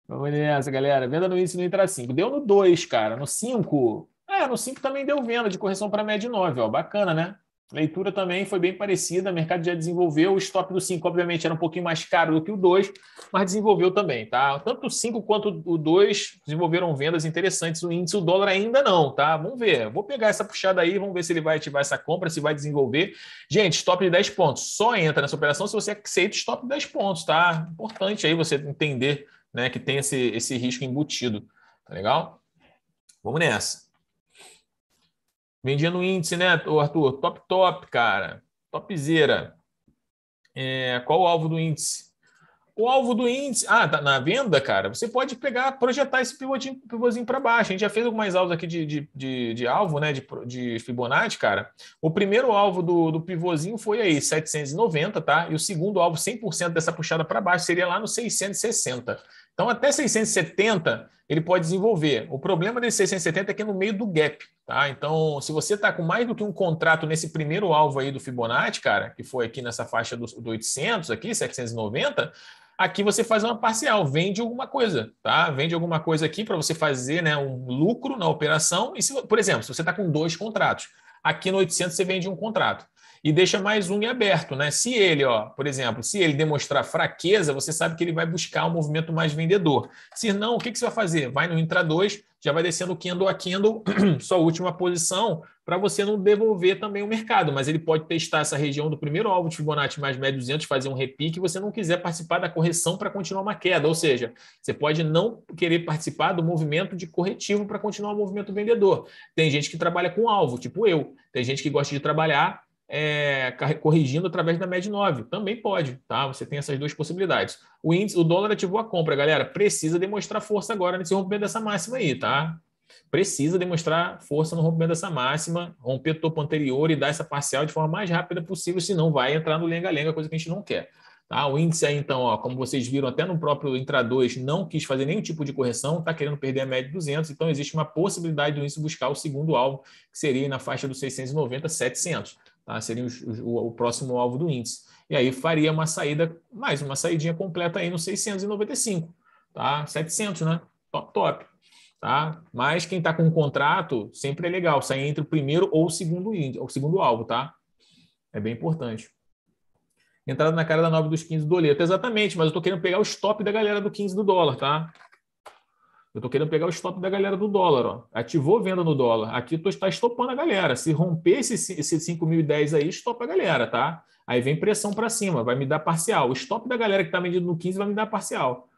Speaker 1: Vamos nessa, galera. Venda no índice no Intra 5. Deu no 2, cara. No 5, é, no 5 também deu venda de correção para média 9, ó, bacana, né? Leitura também foi bem parecida, o mercado já desenvolveu, o stop do 5 obviamente era um pouquinho mais caro do que o 2, mas desenvolveu também, tá? Tanto o 5 quanto o 2 desenvolveram vendas interessantes, o índice, o dólar ainda não, tá? Vamos ver, vou pegar essa puxada aí, vamos ver se ele vai ativar essa compra, se vai desenvolver. Gente, stop de 10 pontos, só entra nessa operação se você aceita o stop de 10 pontos, tá? Importante aí você entender, né, que tem esse, esse risco embutido, tá legal? Vamos nessa. Vendia no índice, né, Arthur? Top, top, cara. Topzera. É, qual o alvo do índice? O alvo do índice. Ah, tá na venda, cara. Você pode pegar, projetar esse pivotinho, pivôzinho para baixo. A gente já fez algumas aulas aqui de, de, de, de alvo, né? De, de Fibonacci, cara. O primeiro alvo do, do pivôzinho foi aí, 790, tá? E o segundo alvo, 100% dessa puxada para baixo, seria lá no 660. Então, até 670, ele pode desenvolver. O problema desse 670 é que é no meio do gap. Tá? Então, se você está com mais do que um contrato nesse primeiro alvo aí do Fibonacci, cara, que foi aqui nessa faixa do, do 800, aqui, 790, aqui você faz uma parcial, vende alguma coisa, tá? Vende alguma coisa aqui para você fazer né, um lucro na operação. E se, por exemplo, se você está com dois contratos, aqui no 800 você vende um contrato e deixa mais um em aberto, né? Se ele, ó, por exemplo, se ele demonstrar fraqueza, você sabe que ele vai buscar um movimento mais vendedor. Se não, o que, que você vai fazer? Vai no intra 2, já vai descendo candle a candle, sua última posição, para você não devolver também o mercado. Mas ele pode testar essa região do primeiro alvo de Fibonacci mais médio 200, fazer um repique, e você não quiser participar da correção para continuar uma queda. Ou seja, você pode não querer participar do movimento de corretivo para continuar o movimento vendedor. Tem gente que trabalha com alvo, tipo eu. Tem gente que gosta de trabalhar é, corrigindo através da média 9. Também pode, tá? Você tem essas duas possibilidades. O índice, o dólar ativou a compra, galera. Precisa demonstrar força agora nesse rompimento dessa máxima aí, tá? Precisa demonstrar força no rompimento dessa máxima, romper o topo anterior e dar essa parcial de forma mais rápida possível, senão vai entrar no lenga-lenga, coisa que a gente não quer. Tá? O índice aí, então, ó, como vocês viram, até no próprio Intra 2 não quis fazer nenhum tipo de correção, está querendo perder a média de 200, então existe uma possibilidade do índice buscar o segundo alvo, que seria na faixa dos 690, 700. Tá? Seria o, o, o, próximo alvo do índice. E aí faria uma saída, mais uma saidinha completa aí no 695, tá? 700, né? Top, top. Tá? Mas quem está com um contrato, sempre é legal sair entre o primeiro ou o segundo, índice, ou o segundo alvo, tá? É bem importante. Entrada na cara da 9 dos 15 do Doleto. Exatamente, mas eu estou querendo pegar o stop da galera do 15 do dólar, tá? Eu estou querendo pegar o stop da galera do dólar. Ó. Ativou venda no dólar. Aqui está estopando a galera. Se romper esse, esse 5.010 aí, estopa a galera, tá? Aí vem pressão para cima, vai me dar parcial. O stop da galera que está vendido no 15 vai me dar parcial.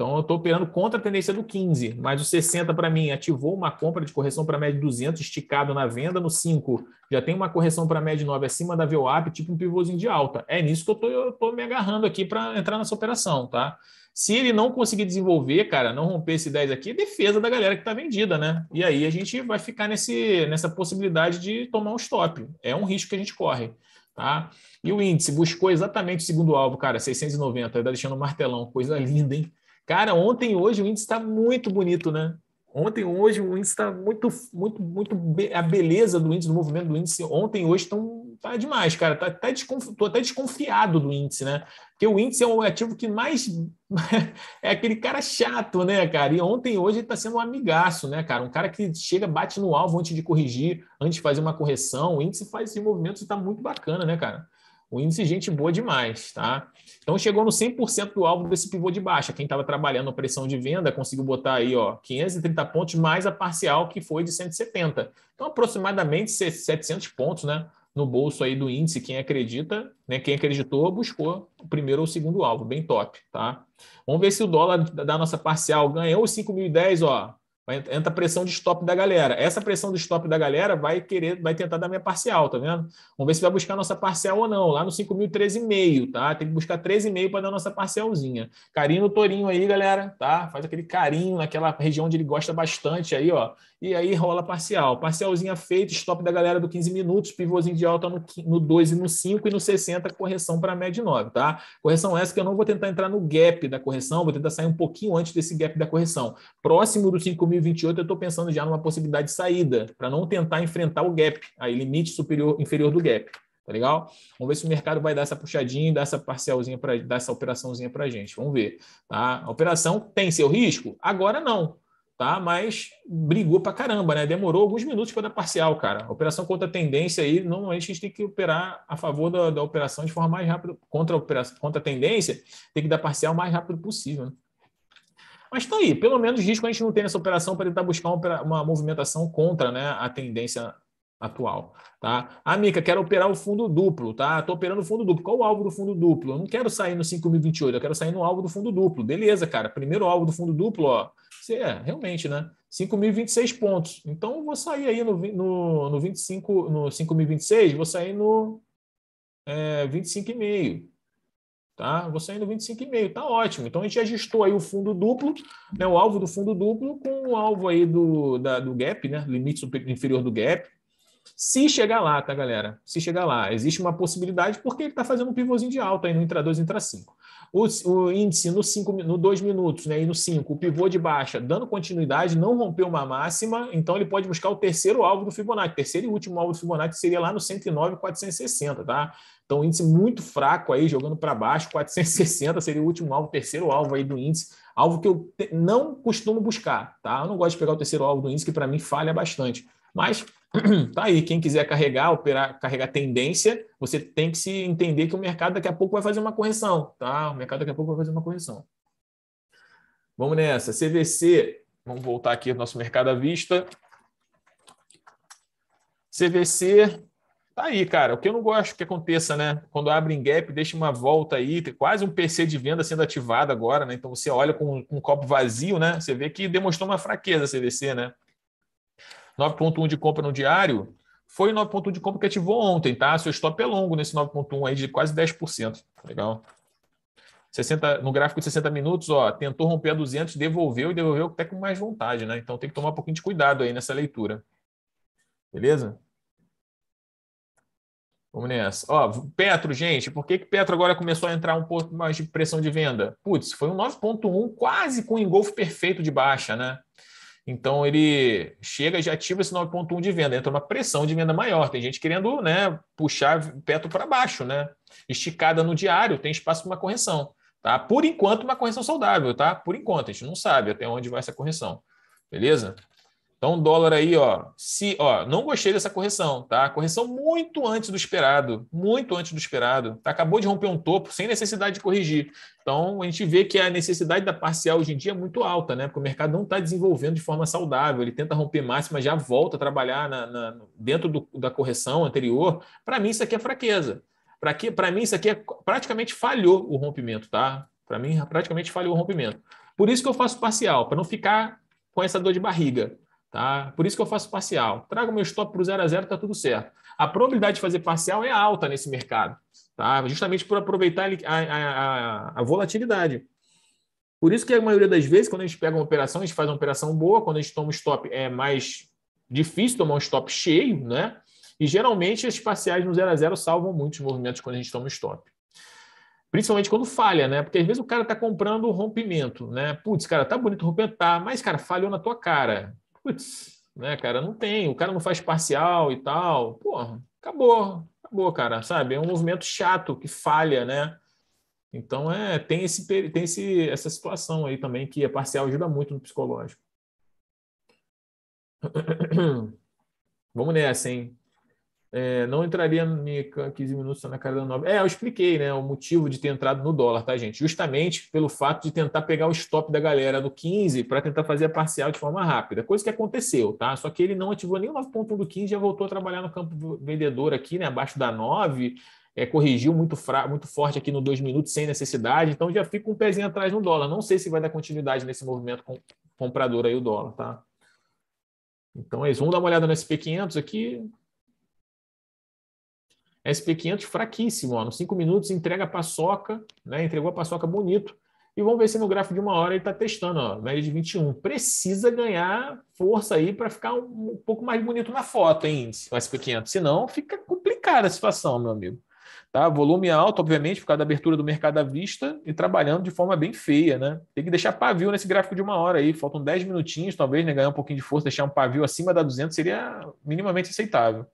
Speaker 1: Então, eu estou operando contra a tendência do 15, mas o 60 para mim ativou uma compra de correção para média de 200 esticado na venda no 5. Já tem uma correção para média de 9 acima da VWAP, tipo um pivôzinho de alta. É nisso que eu estou me agarrando aqui para entrar nessa operação, tá? Se ele não conseguir desenvolver, cara, não romper esse 10 aqui, é defesa da galera que está vendida, né? E aí a gente vai ficar nesse, nessa possibilidade de tomar um stop. É um risco que a gente corre. Tá? E o índice buscou exatamente o segundo alvo, cara, 690, está deixando um martelão, coisa linda, hein? Cara, ontem e hoje o índice está muito bonito, né? Ontem e hoje o índice está muito, muito, muito. Be... A beleza do índice, do movimento do índice, ontem e hoje estão. Tá demais, cara. Tá, tá Tô até desconfiado do índice, né? Porque o índice é o ativo que mais. é aquele cara chato, né, cara? E ontem e hoje ele tá sendo um amigaço, né, cara? Um cara que chega, bate no alvo antes de corrigir, antes de fazer uma correção. O índice faz esse movimento e tá muito bacana, né, cara? O índice, gente boa demais, tá? Então chegou no 100% do alvo desse pivô de baixa. Quem estava trabalhando a pressão de venda conseguiu botar aí, ó, 530 pontos mais a parcial que foi de 170. Então aproximadamente 700 pontos, né, no bolso aí do índice. Quem acredita, né, quem acreditou buscou o primeiro ou o segundo alvo, bem top, tá? Vamos ver se o dólar da nossa parcial ganhou os 5.010, ó, vai, a pressão de stop da galera. Essa pressão de stop da galera vai querer, vai tentar dar minha parcial, tá vendo? Vamos ver se vai buscar nossa parcial ou não. Lá no 5.013,5, tá? Tem que buscar 13,5 para dar nossa parcialzinha. Carinho no torinho aí, galera, tá? Faz aquele carinho naquela região onde ele gosta bastante aí, ó e aí rola parcial. Parcialzinha feita stop da galera do 15 minutos, pivôzinho de alta no, no 2 e no 5 e no 60, correção para a média 9, tá? Correção essa que eu não vou tentar entrar no gap da correção, vou tentar sair um pouquinho antes desse gap da correção. Próximo do 5.028, eu estou pensando já numa possibilidade de saída, para não tentar enfrentar o gap, aí limite superior, inferior do gap. Tá legal? Vamos ver se o mercado vai dar essa puxadinha, dar essa parcialzinha, para dar essa operaçãozinha para a gente. Vamos ver. Tá? A operação tem seu risco? Agora não tá? Mas brigou pra caramba, né? Demorou alguns minutos para dar parcial, cara. operação contra a tendência aí, normalmente a gente tem que operar a favor da, da operação de forma mais rápida. Contra a, operação, contra a tendência, tem que dar parcial o mais rápido possível, né? Mas tá aí, pelo menos risco a gente não tem nessa operação para tentar buscar uma, uma movimentação contra né, a tendência atual, tá? Amiga, ah, quero operar o fundo duplo, tá? Tô operando o fundo duplo. Qual o alvo do fundo duplo? Eu não quero sair no 5028, eu quero sair no alvo do fundo duplo. Beleza, cara. Primeiro alvo do fundo duplo, ó, é, realmente, né? 5.026 pontos. Então, vou sair aí no, no, no 25, no 5.026, vou sair no é, 25,5. Tá? Vou sair no 25,5, tá ótimo. Então, a gente ajustou aí o fundo duplo, né? o alvo do fundo duplo com o alvo aí do, da, do gap, né? limite inferior do gap. Se chegar lá, tá, galera? Se chegar lá, existe uma possibilidade porque ele está fazendo um pivôzinho de alta aí no intra 2 e intra 5 o, o índice no 5 no 2 minutos, né, e no 5, o pivô de baixa, dando continuidade, não rompeu uma máxima, então ele pode buscar o terceiro alvo do Fibonacci, terceiro e último alvo do Fibonacci seria lá no 109,460, tá? Então, índice muito fraco aí, jogando para baixo, 460 seria o último alvo, terceiro alvo aí do índice, alvo que eu não costumo buscar, tá? Eu não gosto de pegar o terceiro alvo do índice, que para mim falha bastante. Mas tá aí, quem quiser carregar, operar, carregar tendência, você tem que se entender que o mercado daqui a pouco vai fazer uma correção, tá? O mercado daqui a pouco vai fazer uma correção. Vamos nessa, CVC, vamos voltar aqui ao nosso mercado à vista. CVC, tá aí, cara, o que eu não gosto que aconteça, né? Quando abre em gap, deixa uma volta aí, tem quase um PC de venda sendo ativado agora, né? Então você olha com, com um copo vazio, né? Você vê que demonstrou uma fraqueza a CVC, né? 9.1 de compra no diário, foi o 9.1 de compra que ativou ontem, tá? Seu stop é longo nesse 9.1 aí de quase 10%. Tá legal. 60, no gráfico de 60 minutos, ó, tentou romper a 200, devolveu e devolveu até com mais vontade, né? Então tem que tomar um pouquinho de cuidado aí nessa leitura. Beleza? Vamos nessa. Ó, Petro, gente, por que, que Petro agora começou a entrar um pouco mais de pressão de venda? Putz, foi um 9.1 quase com um engolfo perfeito de baixa, né? Então ele chega e já ativa esse 9.1 de venda, entra uma pressão de venda maior. Tem gente querendo né, puxar perto para baixo, né? Esticada no diário, tem espaço para uma correção. Tá? Por enquanto, uma correção saudável, tá? Por enquanto, a gente não sabe até onde vai essa correção. Beleza? Então, dólar aí, ó, se, ó, não gostei dessa correção, tá? Correção muito antes do esperado, muito antes do esperado. Tá? Acabou de romper um topo sem necessidade de corrigir. Então, a gente vê que a necessidade da parcial hoje em dia é muito alta, né? Porque o mercado não está desenvolvendo de forma saudável. Ele tenta romper máxima, já volta a trabalhar na, na dentro do, da correção anterior. Para mim, isso aqui é fraqueza. Para mim, isso aqui é praticamente falhou o rompimento, tá? Para mim, praticamente falhou o rompimento. Por isso que eu faço parcial, para não ficar com essa dor de barriga. Tá? Por isso que eu faço parcial. Trago meu stop para o 0 a 0, está tudo certo. A probabilidade de fazer parcial é alta nesse mercado, tá? justamente por aproveitar a, a, a, a volatilidade. Por isso que a maioria das vezes, quando a gente pega uma operação, a gente faz uma operação boa, quando a gente toma um stop, é mais difícil tomar um stop cheio, né? E geralmente as parciais no 0 a 0 salvam muitos movimentos quando a gente toma um stop. Principalmente quando falha, né? Porque às vezes o cara tá comprando o rompimento, né? Putz, cara, tá bonito o rompimento, tá, mas, cara, falhou na tua cara putz, né, cara, não tem, o cara não faz parcial e tal, porra, acabou, acabou, cara, sabe? É um movimento chato que falha, né? Então é, tem esse tem esse, essa situação aí também que a é parcial ajuda muito no psicológico. Vamos nessa, hein? É, não entraria em 15 minutos na cara da Nobre. É, eu expliquei né, o motivo de ter entrado no dólar, tá, gente? Justamente pelo fato de tentar pegar o stop da galera no 15 para tentar fazer a parcial de forma rápida, coisa que aconteceu, tá? Só que ele não ativou nem o 9.1 do 15, já voltou a trabalhar no campo vendedor aqui, né, abaixo da 9, é, corrigiu muito, fra... muito forte aqui no 2 minutos sem necessidade, então já fica um pezinho atrás no dólar. Não sei se vai dar continuidade nesse movimento com... comprador aí o dólar, tá? Então é isso. Vamos dar uma olhada no SP500 aqui. SP500 fraquíssimo, ó, nos 5 minutos entrega a paçoca, né? entregou a paçoca bonito. E vamos ver se no gráfico de uma hora ele está testando, ó, média de 21. Precisa ganhar força aí para ficar um, um, pouco mais bonito na foto, hein, o SP500. Senão fica complicada a situação, meu amigo. Tá? Volume alto, obviamente, por causa da abertura do mercado à vista e trabalhando de forma bem feia, né? Tem que deixar pavio nesse gráfico de uma hora aí. Faltam 10 minutinhos, talvez, né? Ganhar um pouquinho de força, deixar um pavio acima da 200 seria minimamente aceitável.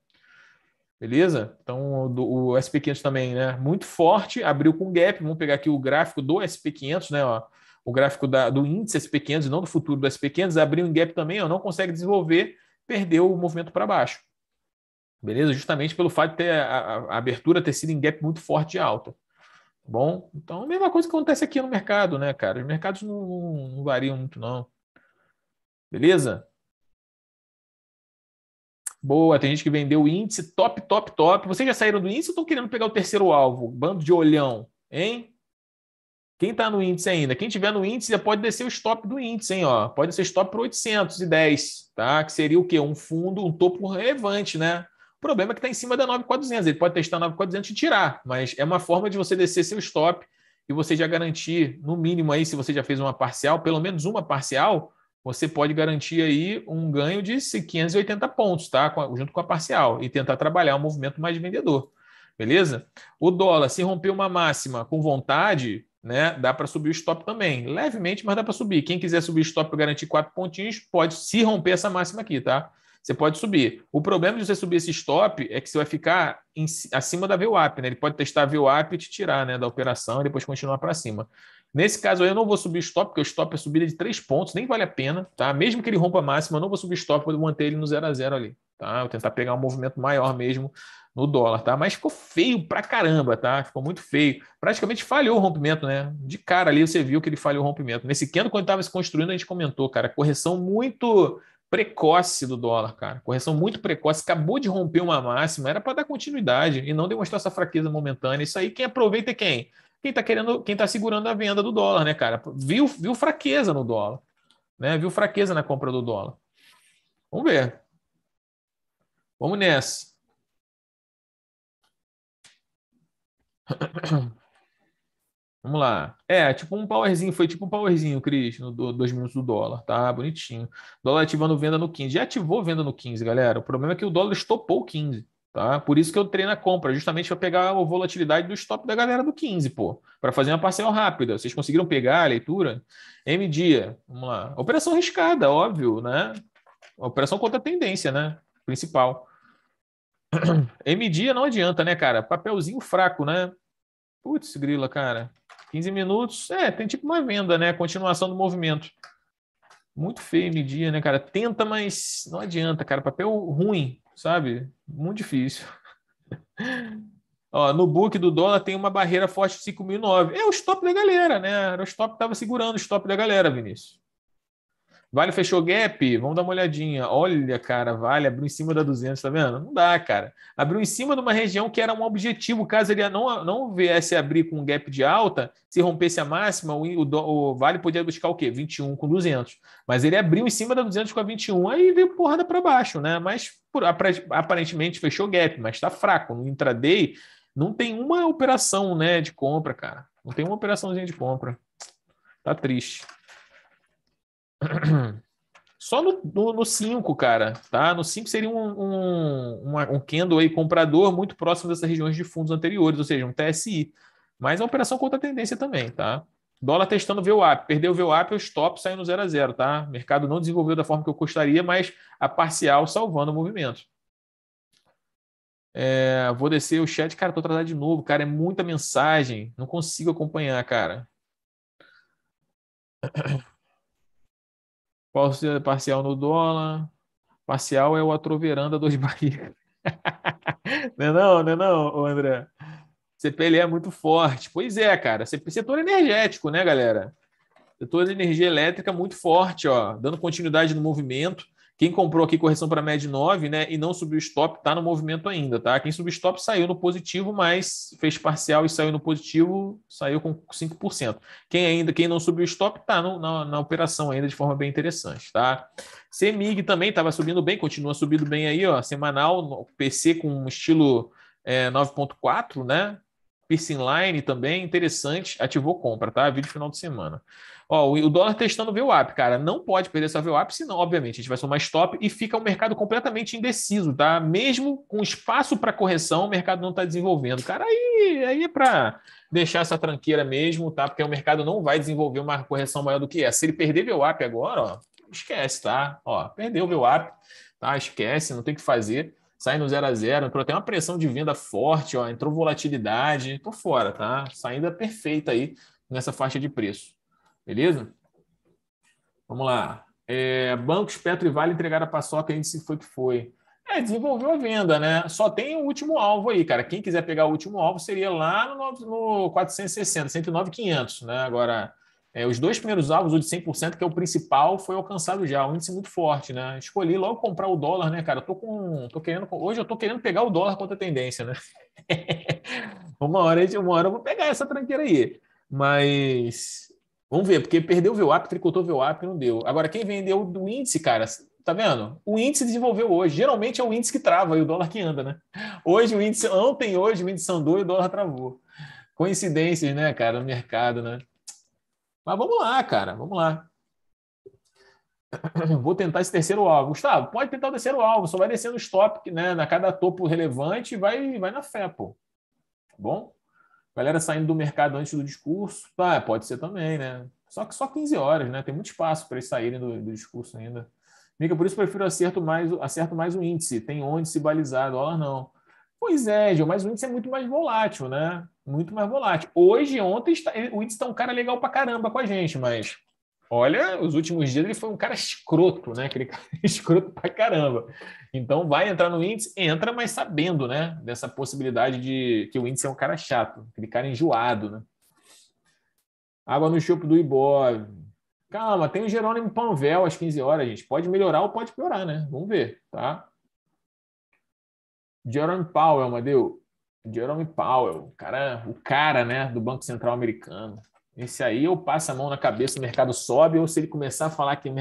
Speaker 1: Beleza? Então, o SP500 também, né? Muito forte, abriu com gap. Vamos pegar aqui o gráfico do SP500, né? Ó, o gráfico da, do índice SP500 e não do futuro do SP500. Abriu em gap também, ó, não consegue desenvolver, perdeu o movimento para baixo. Beleza? Justamente pelo fato de ter a, a, abertura ter sido em gap muito forte e alta. Tá bom, então a mesma coisa que acontece aqui no mercado, né, cara? Os mercados não, não variam muito, não. Beleza? Boa, tem gente que vendeu o índice top, top, top. Vocês já saíram do índice ou estão querendo pegar o terceiro alvo? Bando de olhão, hein? Quem está no índice ainda? Quem tiver no índice já pode descer o stop do índice, hein? Ó, pode ser stop por 810, tá? Que seria o quê? Um fundo, um topo relevante, né? O problema é que está em cima da 9400. Ele pode testar 9400 e tirar, mas é uma forma de você descer seu stop e você já garantir, no mínimo aí, se você já fez uma parcial, pelo menos uma parcial, você pode garantir aí um ganho de 580 pontos, tá? junto com a parcial, e tentar trabalhar um movimento mais vendedor. Beleza? O dólar, se romper uma máxima com vontade, né? Dá para subir o stop também. Levemente, mas dá para subir. Quem quiser subir o stop para garantir quatro pontinhos, pode se romper essa máxima aqui, tá? Você pode subir. O problema de você subir esse stop é que você vai ficar em, acima da VWAP, né? Ele pode testar a VWAP e te tirar né, da operação e depois continuar para cima. Nesse caso aí, eu não vou subir stop, porque o stop é subida de três pontos, nem vale a pena, tá? Mesmo que ele rompa a máxima, eu não vou subir stop, eu vou manter ele no 0 a 0 ali, tá? Vou tentar pegar um movimento maior mesmo no dólar, tá? Mas ficou feio pra caramba, tá? Ficou muito feio. Praticamente falhou o rompimento, né? De cara ali você viu que ele falhou o rompimento. Nesse candle, quando estava se construindo, a gente comentou, cara, correção muito precoce do dólar, cara. Correção muito precoce, acabou de romper uma máxima, era para dar continuidade e não demonstrar essa fraqueza momentânea. Isso aí quem aproveita é quem? quem está querendo, quem está segurando a venda do dólar, né, cara? Viu, viu fraqueza no dólar, né? Viu fraqueza na compra do dólar. Vamos
Speaker 2: ver. Vamos nessa. Vamos lá. É, tipo um powerzinho, foi
Speaker 1: tipo um powerzinho, Cris, no do, dois minutos do dólar, tá? Bonitinho. Dólar ativando venda no 15. Já ativou venda no 15, galera. O problema é que o dólar estopou o 15. Tá? Por isso que eu treino a compra, justamente para pegar a volatilidade do stop da galera do 15, pô, para fazer uma parcela rápida. Vocês conseguiram pegar a leitura? M dia, vamos lá. Operação riscada, óbvio, né? Operação contra a tendência, né? Principal. M dia não adianta, né, cara? Papelzinho fraco, né? Putz, grila, cara. 15 minutos, é, tem tipo uma venda, né? Continuação do movimento. Muito feio M dia, né, cara? Tenta, mas não adianta, cara. Papel ruim, sabe? Muito difícil. Ó, no book do dólar tem uma barreira forte de 5.009. É o stop da galera, né? Era o stop que estava segurando o stop da galera, Vinícius. Vale fechou gap? Vamos dar uma olhadinha. Olha, cara, Vale abriu em cima da 200, tá vendo? Não dá, cara. Abriu em cima de uma região que era um objetivo. Caso ele não, não viesse abrir com um gap de alta, se rompesse a máxima, o, o, o Vale podia buscar o quê? 21 com 200. Mas ele abriu em cima da 200 com a 21, aí veio porrada para baixo, né? Mas por, aparentemente fechou gap, mas está fraco. No intraday, não tem uma operação né, de compra, cara. Não tem uma operaçãozinha de compra. Tá triste. Só no 5, cara, tá? No 5 seria um, um, um candle aí comprador muito próximo dessas regiões de fundos anteriores, ou seja, um TSI. Mas é uma operação contra a tendência também, tá? Dólar testando VWAP. Perdeu o VWAP, o stop saiu no 0 a 0 tá? O mercado não desenvolveu da forma que eu gostaria, mas a parcial salvando o movimento. É, vou descer o chat, cara, tô atrasado de novo, cara, é muita mensagem, não consigo acompanhar, cara. Parcial, parcial no dólar. Parcial é o atroveranda dos Bahia. não é não, não é não, André? CPLE é muito forte. Pois é, cara. Setor energético, né, galera? Setor de energia elétrica muito forte, ó. Dando continuidade no movimento. Quem comprou aqui correção para média 9, né, e não subiu stop, está no movimento ainda, tá? Quem subiu stop saiu no positivo, mas fez parcial e saiu no positivo, saiu com 5%. Quem ainda, quem não subiu stop, está na, na operação ainda de forma bem interessante, tá? CEMIG também estava subindo bem, continua subindo bem aí, ó, semanal, PC com estilo é, 9.4, né? Piercing Line também, interessante, ativou compra, tá? Vídeo final de semana. Ó, o dólar testando o VWAP, cara, não pode perder essa VWAP, senão, obviamente, a gente vai somar stop e fica um mercado completamente indeciso, tá? Mesmo com espaço para correção, o mercado não está desenvolvendo. Cara, aí, aí é para deixar essa tranqueira mesmo, tá? Porque o mercado não vai desenvolver uma correção maior do que essa. Se ele perder VWAP agora, ó, esquece, tá? Ó, perdeu o VWAP, tá? Esquece, não tem o que fazer sai no 0 a 0 entrou até uma pressão de venda forte, ó, entrou volatilidade, tô fora, tá? Saída é perfeita aí nessa faixa de preço. Beleza? Vamos lá. É, bancos Petro e Vale entregaram a paçoca, índice foi que foi. É, desenvolveu a venda, né? Só tem o último alvo aí, cara. Quem quiser pegar o último alvo seria lá no, no 460, 109, 500, né? Agora, é, os dois primeiros alvos, o de 100%, que é o principal, foi alcançado já. Um índice muito forte, né? Escolhi logo comprar o dólar, né, cara? Eu tô com, tô querendo, hoje eu tô querendo pegar o dólar contra a tendência, né? uma hora, uma hora eu vou pegar essa tranqueira aí. Mas Vamos ver, porque perdeu o VWAP, tricotou o VWAP, não deu. Agora, quem vendeu do índice, cara, tá vendo? O índice desenvolveu hoje. Geralmente é o índice que trava e o dólar que anda, né? Hoje o índice, ontem, hoje o índice andou e o dólar travou. Coincidências, né, cara, no mercado, né? Mas vamos lá, cara, vamos lá. Vou tentar esse terceiro alvo. Gustavo, pode tentar o terceiro alvo, só vai descendo o stop, né, na cada topo relevante e vai, vai na fé, pô. Tá bom? Galera saindo do mercado antes do discurso, tá, pode ser também, né? Só que só 15 horas, né? Tem muito espaço para eles saírem do, do, discurso ainda. Mica, por isso prefiro acerto mais, acerto mais o índice, tem onde se balizar, dólar não. Pois é, Gil, mas o índice é muito mais volátil, né? Muito mais volátil. Hoje, ontem, o índice está um cara legal para caramba com a gente, mas olha, os últimos dias ele foi um cara escroto, né? Aquele cara escroto pra caramba. Então vai entrar no índice, entra, mas sabendo, né? Dessa possibilidade de que o índice é um cara chato, aquele cara enjoado, né? Água no chupo do Ibov. Calma, tem o Jerônimo Panvel às 15 horas, gente. Pode melhorar ou pode piorar, né? Vamos ver, tá? Jerome Powell, Madeu. Jerome Powell, cara, o cara, né, do Banco Central Americano. Esse aí eu passo a mão na cabeça, o mercado sobe, ou se ele começar a falar que o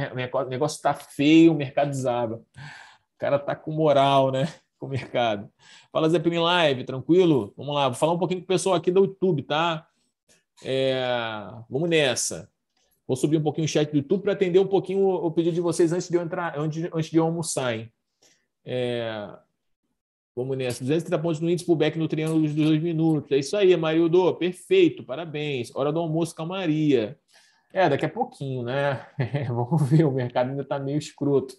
Speaker 1: negócio está feio, o mercado desaba. O cara tá com moral, né? Com o mercado. Fala, Zé Pim Live, tranquilo? Vamos lá, vou falar um pouquinho com o pessoal aqui do YouTube, tá? É... Vamos nessa. Vou subir um pouquinho o chat do YouTube para atender um pouquinho o pedido de vocês antes de eu entrar, antes, antes de eu almoçar, hein? É... Vamos nessa. 230 pontos no índice, pullback no triângulo dos dois minutos. É isso aí, Amarildo. Perfeito, parabéns. Hora do almoço, calmaria. É, daqui a pouquinho, né? É, vamos ver, o mercado ainda está meio escroto.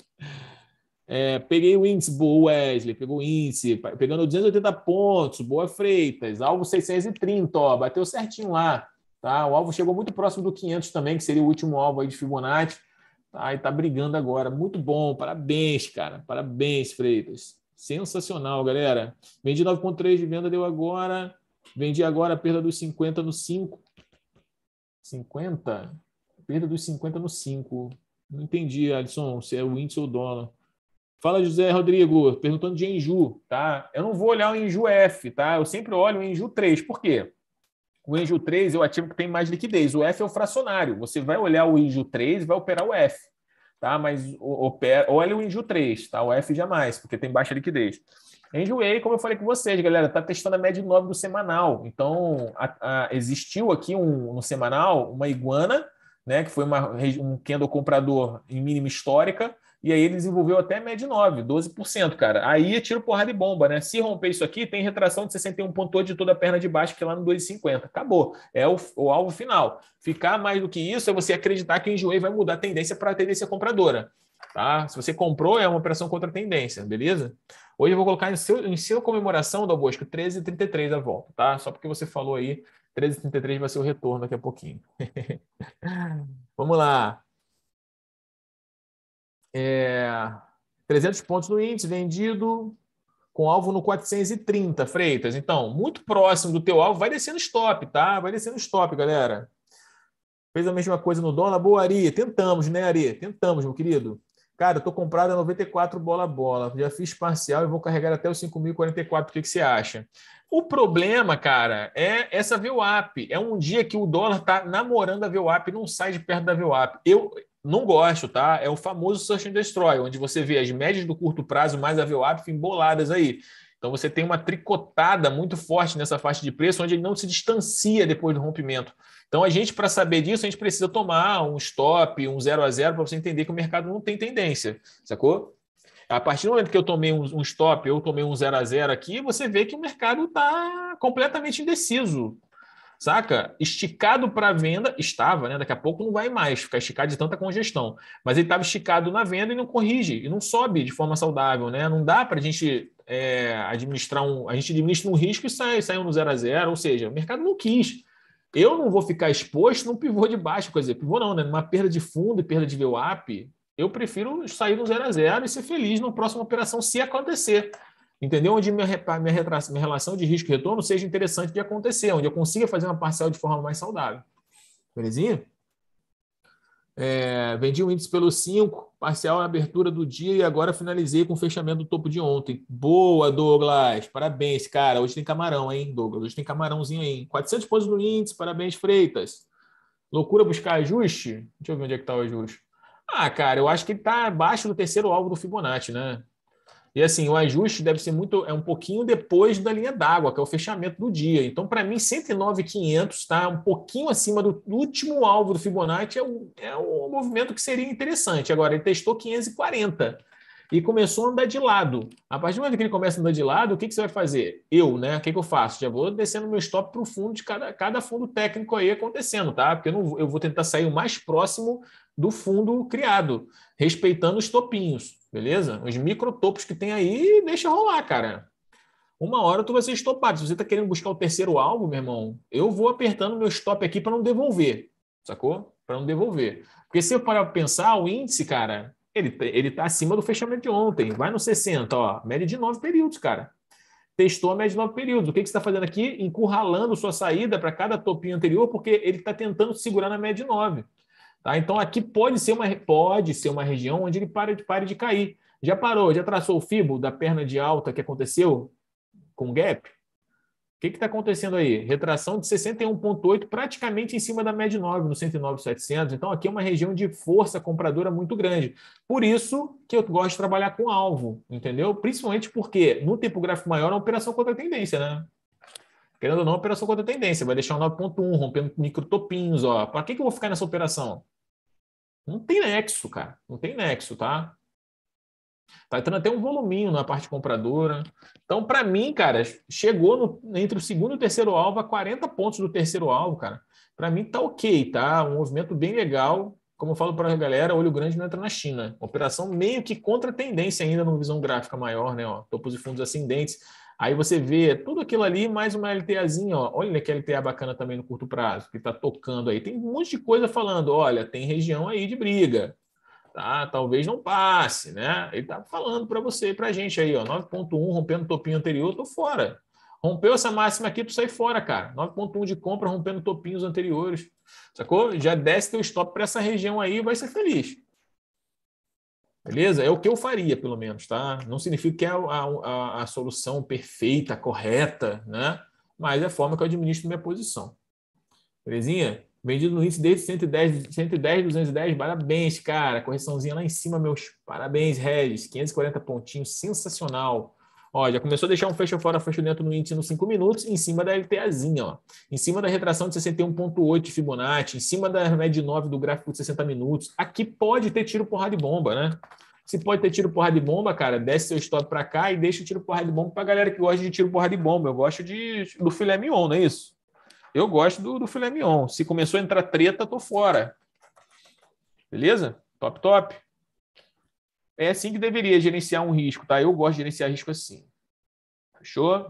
Speaker 1: É, peguei o índice, boa Wesley, pegou o índice, pegando 280 pontos, boa Freitas, alvo 630, ó, bateu certinho lá, tá? O alvo chegou muito próximo do 500 também, que seria o último alvo aí de Fibonacci, tá? E tá brigando agora, muito bom, parabéns, cara, parabéns, Freitas. Sensacional, galera. Vendi 9,3 de venda, deu agora. Vendi agora a perda dos 50 no 5. 50? Perda dos 50 no 5. Não entendi, Alisson, se é o índice ou o dólar. Fala, José Rodrigo, perguntando de Enju, tá? Eu não vou olhar o Enju F, tá? Eu sempre olho o Enju 3. Por quê? O Enju 3 é o ativo que tem mais liquidez. O F é o fracionário. Você vai olhar o Enju 3 e vai operar o F tá? Mas opera, olha é o Inju 3, tá? O F jamais, porque tem baixa liquidez. Enjoei, como eu falei com vocês, galera, tá testando a média 9 do semanal. Então, a, a, existiu aqui um, no semanal uma iguana, né? Que foi uma, um candle comprador em mínima histórica. E aí ele desenvolveu até média 9, 12%, cara. Aí é tiro, porrada e bomba, né? Se romper isso aqui, tem retração de 61,8 de toda a perna de baixo, que é lá no 2,50. Acabou. É o, o, alvo final. Ficar mais do que isso é você acreditar que o enjoei vai mudar a tendência para a tendência compradora. Tá? Se você comprou, é uma operação contra a tendência, beleza? Hoje eu vou colocar em seu, em seu comemoração, Dal Bosco, 13,33 a volta, tá? Só porque você falou aí, 13,33 vai ser o retorno daqui a pouquinho. Vamos lá. É, 300 pontos no índice, vendido com alvo no 430, Freitas. Então, muito próximo do teu alvo, vai descendo stop, tá? Vai descendo stop, galera. Fez a mesma coisa no dólar. Boa, Ari. Tentamos, né, Ari? Tentamos, meu querido. Cara, eu tô comprado a 94 bola a bola. Já fiz parcial e vou carregar até os 5.044. O que, que você acha? O problema, cara, é essa VWAP. É um dia que o dólar tá namorando a VWAP, não sai de perto da VWAP. Eu, não gosto, tá? É o famoso Search and Destroy, onde você vê as médias do curto prazo mais a VWAP emboladas aí. Então você tem uma tricotada muito forte nessa faixa de preço, onde ele não se distancia depois do rompimento. Então a gente, para saber disso, a gente precisa tomar um stop, um 0 a 0 para você entender que o mercado não tem tendência, sacou? A partir do momento que eu tomei um, stop, eu tomei um 0 a 0 aqui, você vê que o mercado está completamente indeciso saca? Esticado para venda, estava, né? Daqui a pouco não vai mais ficar esticado de tanta congestão. Mas ele estava esticado na venda e não corrige, e não sobe de forma saudável, né? Não dá para a gente é, administrar um. A gente administra um risco e sai, sai um no zero a zero, ou seja, o mercado não quis. Eu não vou ficar exposto num pivô de baixo, quer dizer, pivô não, né? Numa perda de fundo e perda de VWAP, eu prefiro sair no zero a zero e ser feliz na próxima operação se acontecer. Entendeu? Onde minha, minha, retração, minha relação de risco e retorno seja interessante de acontecer, onde eu consiga fazer uma parcela de forma mais saudável. Belezinha? É, vendi o um índice pelo 5, parcial na abertura do dia e agora finalizei com o fechamento do topo de ontem. Boa, Douglas! Parabéns, cara. Hoje tem camarão, hein, Douglas? Hoje tem camarãozinho aí. 400 pontos no índice, parabéns, Freitas. Loucura buscar ajuste? Deixa eu ver onde é que está o ajuste. Ah, cara, eu acho que ele está abaixo do terceiro alvo do Fibonacci, né? E assim, o ajuste deve ser muito, é um pouquinho depois da linha d'água, que é o fechamento do dia. Então, para mim, 109,500 está um pouquinho acima do último alvo do Fibonacci, é um, é um movimento que seria interessante. Agora, ele testou 540 e começou a andar de lado. A partir do momento que ele começa a andar de lado, o que, que você vai fazer? Eu, né? O que, que eu faço? Já vou descendo meu stop para o fundo de cada, cada fundo técnico aí acontecendo, tá? Porque eu, não, eu vou tentar sair o mais próximo do fundo criado, respeitando os topinhos, beleza? Os microtopos que tem aí, deixa rolar, cara. Uma hora tu vai ser estopado. Se você está querendo buscar o terceiro alvo, meu irmão, eu vou apertando meu stop aqui para não devolver, sacou? Para não devolver. Porque se eu parar para pensar, o índice, cara, ele, ele tá acima do fechamento de ontem. Vai no 60, ó. Média de nove períodos, cara. Testou a média de nove períodos. O que, que você está fazendo aqui? Encurralando sua saída para cada topinho anterior, porque ele está tentando segurar na média de nove. Tá? Então, aqui pode ser uma, pode ser uma região onde ele para de, pare de cair. Já parou, já traçou o fibo da perna de alta que aconteceu com gap? que está acontecendo aí? Retração de 61,8, praticamente em cima da média 9, no 109,700. Então, aqui é uma região de força compradora muito grande. Por isso que eu gosto de trabalhar com alvo, entendeu? Principalmente porque no tempo gráfico maior é uma operação contra a tendência, né? Querendo ou não, é operação contra a tendência. Vai deixar o 9,1, rompendo micro topinhos. Para que, que eu vou ficar nessa operação? Não tem nexo, cara. Não tem nexo, tá? Tá entrando até um voluminho na parte compradora. Então, para mim, cara, chegou no, entre o segundo e o terceiro alvo, a 40 pontos do terceiro alvo, cara. Para mim tá ok, tá? Um movimento bem legal. Como eu falo para a galera, olho grande não entra na China. Operação meio que contra tendência ainda numa visão gráfica maior, né? Ó, topos e fundos ascendentes. Aí você vê tudo aquilo ali, mais uma LTAzinha, ó. Olha que LTA bacana também no curto prazo, que está tocando aí. Tem um monte de coisa falando, olha, tem região aí de briga tá? Talvez não passe, né? Ele está falando para você e para a gente aí, ó, 9.1 rompendo o topinho anterior, tô fora. Rompeu essa máxima aqui, tu sai fora, cara. 9.1 de compra rompendo topinhos anteriores. Sacou? Já desce teu stop para essa região aí e vai ser feliz. Beleza? É o que eu faria, pelo menos, tá? Não significa que é a, a, a solução perfeita, correta, né? Mas é a forma que eu administro minha posição. Belezinha? Vendido no índice de 110, 110, 210. Parabéns, cara. Correçãozinha lá em cima, meus parabéns, Regis. 540 pontinhos, sensacional. Ó, já começou a deixar um fecho fora, fecho dentro no índice nos 5 minutos, em cima da LTAzinha, ó. Em cima da retração de 61,8 de Fibonacci, em cima da média 9 do gráfico de 60 minutos. Aqui pode ter tiro, porrada de bomba, né? Se pode ter tiro, porrada de bomba, cara, desce seu stop para cá e deixa o tiro, porrada de bomba pra galera que gosta de tiro, porrada de bomba. Eu gosto de, do filé mignon, não é isso? Eu gosto do, do filé mignon. Se começou a entrar treta, tô fora. Beleza? Top, top. É assim que deveria gerenciar um risco, tá? Eu gosto de gerenciar risco assim. Fechou?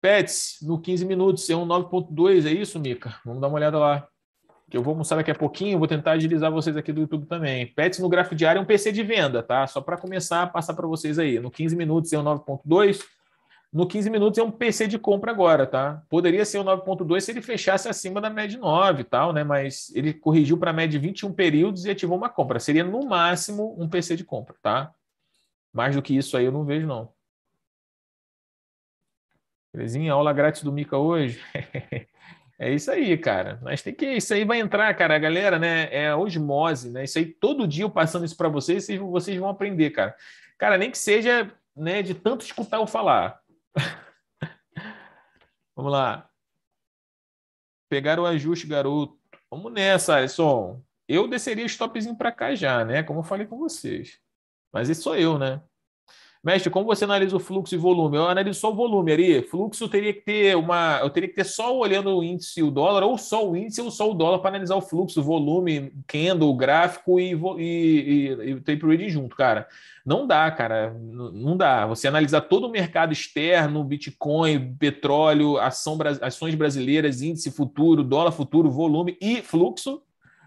Speaker 1: Pets, no 15 minutos, é um 9.2, é isso, Mica? Vamos dar uma olhada lá. Que eu vou mostrar daqui a pouquinho, vou tentar agilizar vocês aqui do YouTube também. Pets no gráfico diário é um PC de venda, tá? Só para começar a passar para vocês aí. No 15 minutos é um 9.2, no 15 minutos é um PC de compra agora, tá? Poderia ser o 9.2 se ele fechasse acima da média 9 e tal, né? Mas ele corrigiu para a média 21 períodos e ativou uma compra. Seria no máximo um PC de compra, tá? Mais do que isso aí eu não vejo, não. Belezinha? Aula grátis do Mica hoje. é isso aí, cara. Mas tem que. Isso aí vai entrar, cara. A galera, né? É osmose, né? Isso aí todo dia eu passando isso para vocês, vocês vão aprender, cara. Cara, nem que seja né, de tanto escutar eu falar. Vamos lá. Pegar o ajuste, garoto. Vamos nessa, Alisson. Eu desceria stopzinho para cá já, né? Como eu falei com vocês. Mas isso sou eu, né? Mestre, como você analisa o fluxo e volume? Eu analiso só o volume, ali. Fluxo teria que ter uma. Eu teria que ter só olhando o índice e o dólar, ou só o índice ou só o dólar para analisar o fluxo, o volume, candle, gráfico e, e, e, e tape reading junto, cara. Não dá, cara. Não dá. Você analisar todo o mercado externo, Bitcoin, petróleo, ação, ações brasileiras, índice futuro, dólar futuro, volume e fluxo,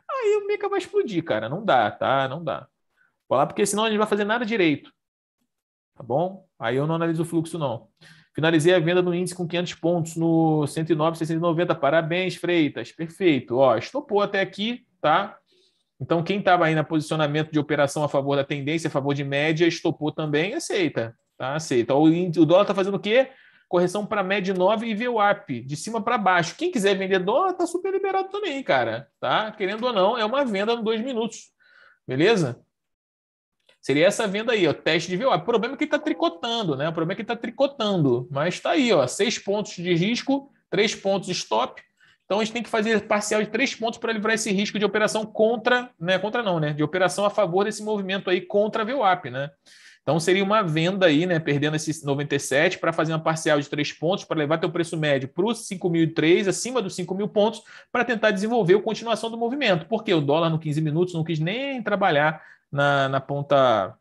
Speaker 1: aí o Mica vai explodir, cara. Não dá, tá? Não dá. Vou lá, porque senão a gente vai fazer nada direito. Tá bom? Aí eu não analiso o fluxo, não. Finalizei a venda no índice com 500 pontos no 109,690. Parabéns, Freitas. Perfeito. Ó, estopou até aqui, tá? Então, quem estava aí na posicionamento de operação a favor da tendência, a favor de média, estopou também, aceita. Tá? Aceita. O, o dólar está fazendo o quê? Correção para média 9 e VWAP, de cima para baixo. Quem quiser vender dólar, está super liberado também, cara. Tá? Querendo ou não, é uma venda em dois minutos. Beleza? Seria essa venda aí, o teste de VWAP. O problema é que ele está tricotando, né? O problema é que ele está tricotando. Mas está aí, ó, seis pontos de risco, três pontos de stop. Então a gente tem que fazer parcial de três pontos para livrar esse risco de operação contra, né? Contra não, né? De operação a favor desse movimento aí contra a VWAP, né? Então seria uma venda aí, né, perdendo esses 97 para fazer uma parcial de três pontos para levar teu preço médio para os 5.003, acima dos 5.000 pontos, para tentar desenvolver a continuação do movimento. Porque o dólar no 15 minutos não quis nem trabalhar na, na ponta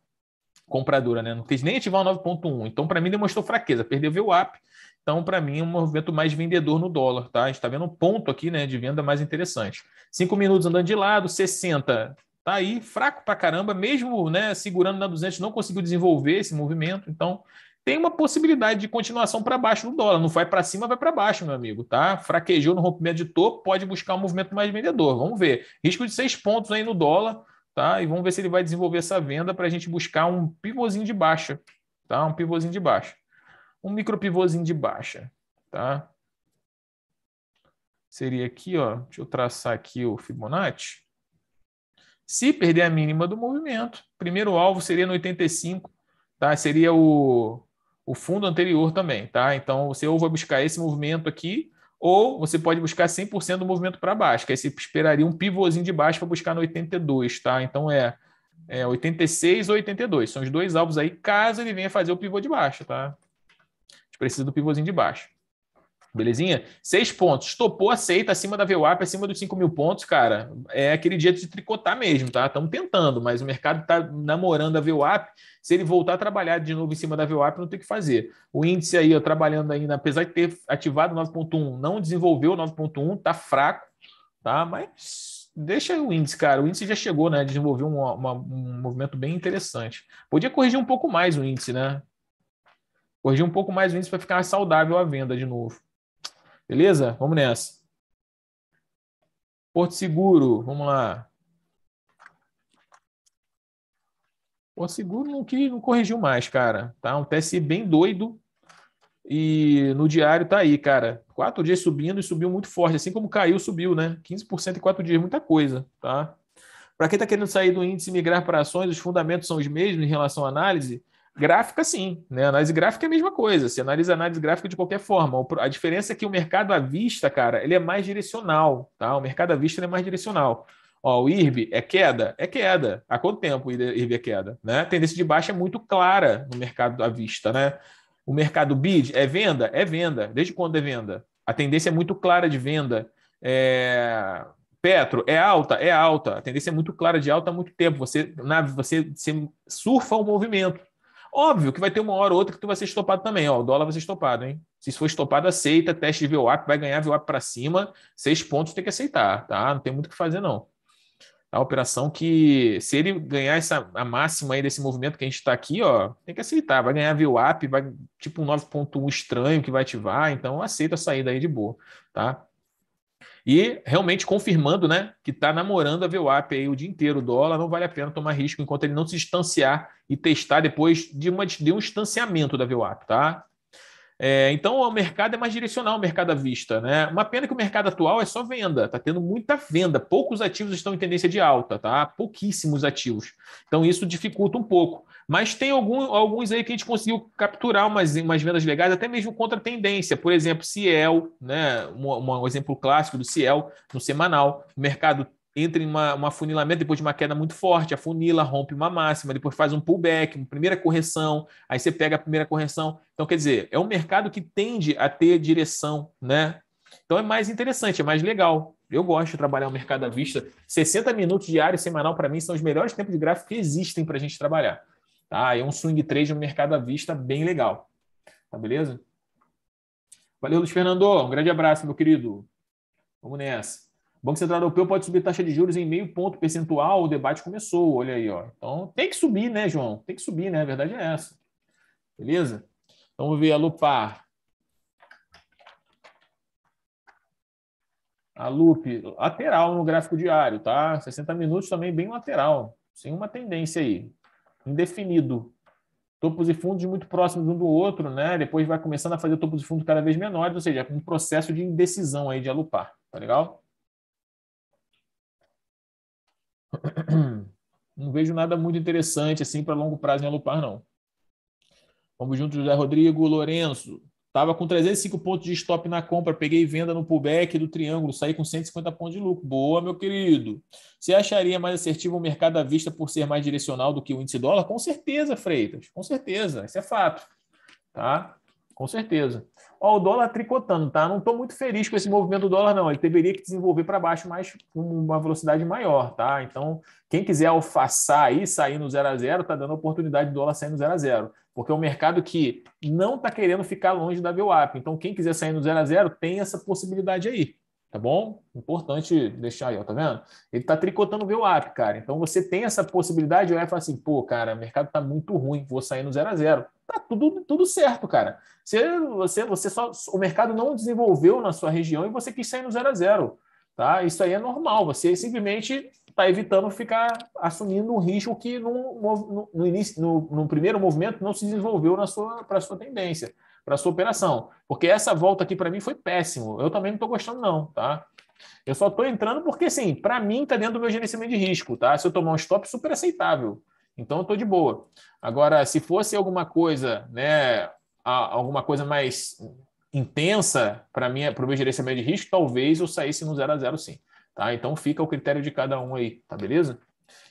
Speaker 1: compradora, né? Não quis nem ativar o 9.1. Então para mim demonstrou fraqueza, perdeu o VWAP. Então para mim é um movimento mais vendedor no dólar, tá? A gente está vendo um ponto aqui, né, de venda mais interessante. Cinco minutos andando de lado, 60 tá aí fraco para caramba, mesmo né, segurando na 200, não conseguiu desenvolver esse movimento. Então, tem uma possibilidade de continuação para baixo no dólar. Não vai para cima, vai para baixo, meu amigo, tá? Fraquejou no rompimento de topo, pode buscar um movimento mais vendedor. Vamos ver. Risco de seis pontos aí no dólar, tá? E vamos ver se ele vai desenvolver essa venda para a gente buscar um pivôzinho de baixa, tá? Um pivôzinho de baixa. Um micro pivôzinho de baixa, tá? Seria aqui, ó. Deixa eu traçar aqui o Fibonacci. Se perder a mínima do movimento, primeiro alvo seria no 85, tá? Seria o, o fundo anterior também, tá? Então você ou vai buscar esse movimento aqui, ou você pode buscar 100% do movimento para baixo, que aí você esperaria um pivôzinho de baixo para buscar no 82, tá? Então é, é 86 ou 82, são os dois alvos aí, caso ele venha fazer o pivô de baixo, tá? A gente precisa do pivôzinho de baixo. Belezinha? Seis pontos. Topou, aceita, acima da VWAP, acima dos 5 mil pontos, cara. É aquele dia de tricotar mesmo, tá? Estamos tentando, mas o mercado está namorando a VWAP. Se ele voltar a trabalhar de novo em cima da VWAP, não tem o que fazer. O índice aí, ó, trabalhando ainda, apesar de ter ativado o 9.1, não desenvolveu o 9.1, tá fraco, tá? Mas deixa o índice, cara. O índice já chegou, né? Desenvolveu uma, um movimento bem interessante. Podia corrigir um pouco mais o índice, né? Corrigir um pouco mais o índice para ficar saudável a
Speaker 2: venda de novo. Beleza? Vamos nessa. Porto Seguro, vamos lá. Porto Seguro
Speaker 1: não, que, não corrigiu mais, cara. Tá um TSE bem doido. E no diário tá aí, cara. Quatro dias subindo e subiu muito forte. Assim como caiu, subiu, né? 15% em quatro dias, muita coisa, tá? Para quem está querendo sair do índice e migrar para ações, os fundamentos são os mesmos em relação à análise? Gráfica, sim. Né? Análise gráfica é a mesma coisa. Você analisa análise gráfica de qualquer forma. A diferença é que o mercado à vista, cara, ele é mais direcional. Tá? O mercado à vista é mais direcional. Ó, o IRB é queda? É queda. Há quanto tempo o IRB é queda? Né? A tendência de baixa é muito clara no mercado à vista. Né? O mercado BID é venda? É venda. Desde quando é venda? A tendência é muito clara de venda. É... Petro, é alta? É alta. A tendência é muito clara de alta há muito tempo. Você, na, você, você surfa o movimento. Óbvio que vai ter uma hora ou outra que tu vai ser estopado também, ó, o dólar vai ser estopado, hein? Se for estopado, aceita, teste de VWAP, vai ganhar VWAP para cima, seis pontos tem que aceitar, tá? Não tem muito o que fazer, não. A operação que, se ele ganhar essa, a máxima aí desse movimento que a gente está aqui, ó, tem que aceitar, vai ganhar VWAP, vai tipo um 9.1 estranho que vai ativar, então aceita a saída aí de boa, tá? E realmente confirmando né, que está namorando a VWAP aí o dia inteiro. O dólar não vale a pena tomar risco enquanto ele não se distanciar e testar depois de, uma, de um distanciamento da VWAP, tá? É, então, o mercado é mais direcional, o mercado à vista. Né? Uma pena que o mercado atual é só venda, está tendo muita venda. Poucos ativos estão em tendência de alta, tá? pouquíssimos ativos. Então, isso dificulta um pouco. Mas tem algum, alguns aí que a gente conseguiu capturar umas, umas vendas legais, até mesmo contra tendência. Por exemplo, Ciel, né? um, um exemplo clássico do Ciel no semanal. O mercado entra em uma, um afunilamento depois de uma queda muito forte, afunila, rompe uma máxima, depois faz um pullback, uma primeira correção, aí você pega a primeira correção. Então, quer dizer, é um mercado que tende a ter direção, né? Então é mais interessante, é mais legal. Eu gosto de trabalhar o mercado à vista. 60 minutos diário, semanal, para mim, são os melhores tempos de gráfico que existem para a gente trabalhar. Tá? É um swing trade no mercado à vista bem legal. Tá beleza? Valeu, Luiz Fernando. Um grande abraço, meu querido. Vamos nessa. Banco Central Europeu pode subir taxa de juros em meio ponto percentual, o debate começou, olha aí, ó. Então tem que subir, né, João? Tem que subir, né? A verdade é essa. Beleza? Então vamos ver a Lupar. A Lupe, lateral no gráfico diário, tá? 60 minutos também bem lateral, sem uma tendência aí. Indefinido. Topos e fundos muito próximos um do outro, né? Depois vai começando a fazer topos e fundos cada vez menores, ou seja, um processo de indecisão aí de alupar, tá legal? Não vejo nada muito interessante assim para longo prazo em Alupar, não. Vamos junto, José Rodrigo, Lourenço. Estava com 305 pontos de stop na compra, peguei venda no pullback do triângulo, saí com 150 pontos de lucro. Boa, meu querido. Você acharia mais assertivo o mercado à vista por ser mais direcional do que o índice dólar? Com certeza, Freitas, com certeza. Isso é fato. Tá? Com certeza. Ó, o dólar tricotando, tá? Não estou muito feliz com esse movimento do dólar, não. Ele deveria que desenvolver para baixo mais com uma velocidade maior, tá? Então, quem quiser alfaçar aí, sair no zero a zero, tá dando oportunidade do dólar sair no 0 a zero, porque é um mercado que não está querendo ficar longe da VWAP. Então, quem quiser sair no zero a zero tem essa possibilidade aí, tá bom? Importante deixar aí, ó, tá vendo? Ele está tricotando o VWAP, cara. Então, você tem essa possibilidade, olha e falar assim, pô, cara, o mercado está muito ruim, vou sair no zero a zero tá tudo, tudo certo, cara. Você, você, você só, o mercado não desenvolveu na sua região e você quis sair no zero a zero. Tá? Isso aí é normal, você simplesmente está evitando ficar assumindo um risco que no, no, no início, no, no, primeiro movimento não se desenvolveu para a sua, sua tendência, para a sua operação. Porque essa volta aqui para mim foi péssimo. Eu também não estou gostando, não. Tá? Eu só estou entrando porque, sim para mim está dentro do meu gerenciamento de risco. Tá? Se eu tomar um stop, super aceitável. Então, estou de boa. Agora, se fosse alguma coisa, né, alguma coisa mais intensa para o meu gerenciamento de risco, talvez eu saísse no 0 a 0 sim. Tá? Então, fica o critério de cada um aí, tá beleza?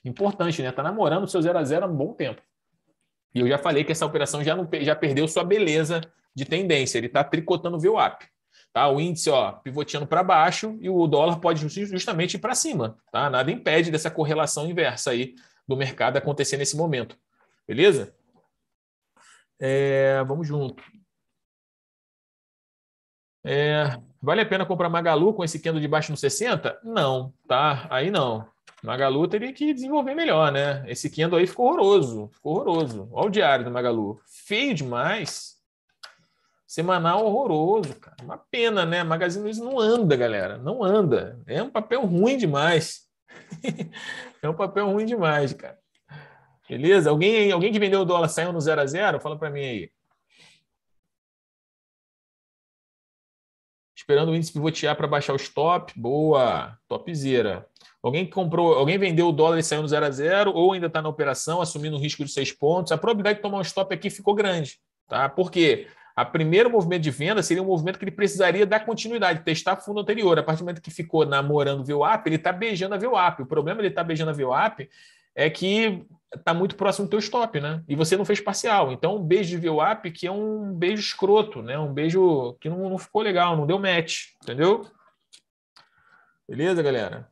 Speaker 1: Importante, né? Tá namorando o seu 0 a 0 há um bom tempo. E eu já falei que essa operação já, não, já perdeu sua beleza de tendência. Ele está tricotando o VWAP. Tá? O índice ó, pivoteando para baixo e o dólar pode justamente ir para cima. Tá? Nada impede dessa correlação inversa aí do mercado acontecer nesse momento. Beleza? É, vamos junto. É, vale a pena comprar Magalu com esse candle de baixo no 60? Não, tá? Aí não. Magalu teria que desenvolver melhor, né? Esse candle aí ficou horroroso, ficou horroroso. Olha o diário do Magalu. Feio demais. Semanal horroroso, cara. Uma pena, né? Magazine Luiza não anda, galera. Não anda. É um papel ruim demais. é um papel ruim demais, cara. Beleza? Alguém, alguém que
Speaker 2: vendeu o dólar saiu no zero a zero? Fala para mim aí. Esperando o índice pivotear para baixar o stop. Boa, topzera.
Speaker 1: Alguém que comprou, alguém vendeu o dólar e saiu no zero a zero ou ainda está na operação, assumindo o risco de seis pontos. A probabilidade de tomar um stop aqui ficou grande, tá? Por quê? Porque a primeiro movimento de venda seria um movimento que ele precisaria dar continuidade, testar fundo anterior. A partir do momento que ficou namorando o VWAP, ele está beijando a VWAP. O problema ele estar tá beijando a VWAP é que está muito próximo do teu stop, né? E você não fez parcial. Então, um beijo de VWAP que é um beijo escroto, né? Um beijo que não, não ficou legal, não deu match, entendeu? Beleza, galera?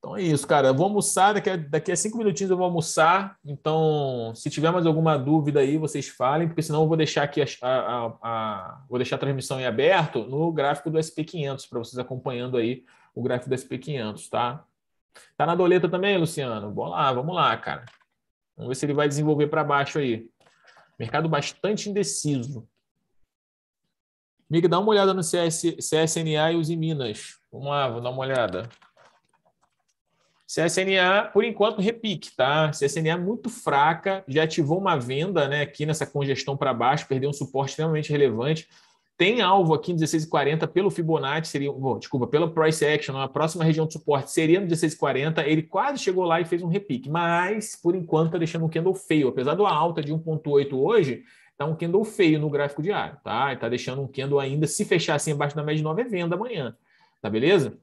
Speaker 1: Então é isso, cara. Eu vou almoçar, daqui a, daqui a cinco minutinhos eu vou almoçar. Então, se tiver mais alguma dúvida aí, vocês falem, porque senão eu vou deixar aqui a, a, a vou deixar a transmissão em aberto no gráfico do SP500, para vocês acompanhando aí o gráfico do SP500, tá? Tá na doleta também, Luciano? Bora lá, vamos lá, cara. Vamos ver se ele vai desenvolver para baixo aí. Mercado bastante indeciso. Miguel, dá uma olhada no CS, CSNA e os em Minas. Vamos lá, vou dar uma olhada. CSNA, por enquanto, repique, tá? CSNA muito fraca, já ativou uma venda né, aqui nessa congestão para baixo, perdeu um suporte extremamente relevante. Tem alvo aqui em 16,40 pelo Fibonacci, seria, bom, desculpa, pela price action, a próxima região de suporte seria no 16,40. Ele quase chegou lá e fez um repique, mas por enquanto está deixando um candle feio. Apesar da alta de 1,8 hoje, está um candle feio no gráfico diário, tá? Está deixando um candle ainda, se fechar assim abaixo da média de 9, é venda amanhã, tá beleza?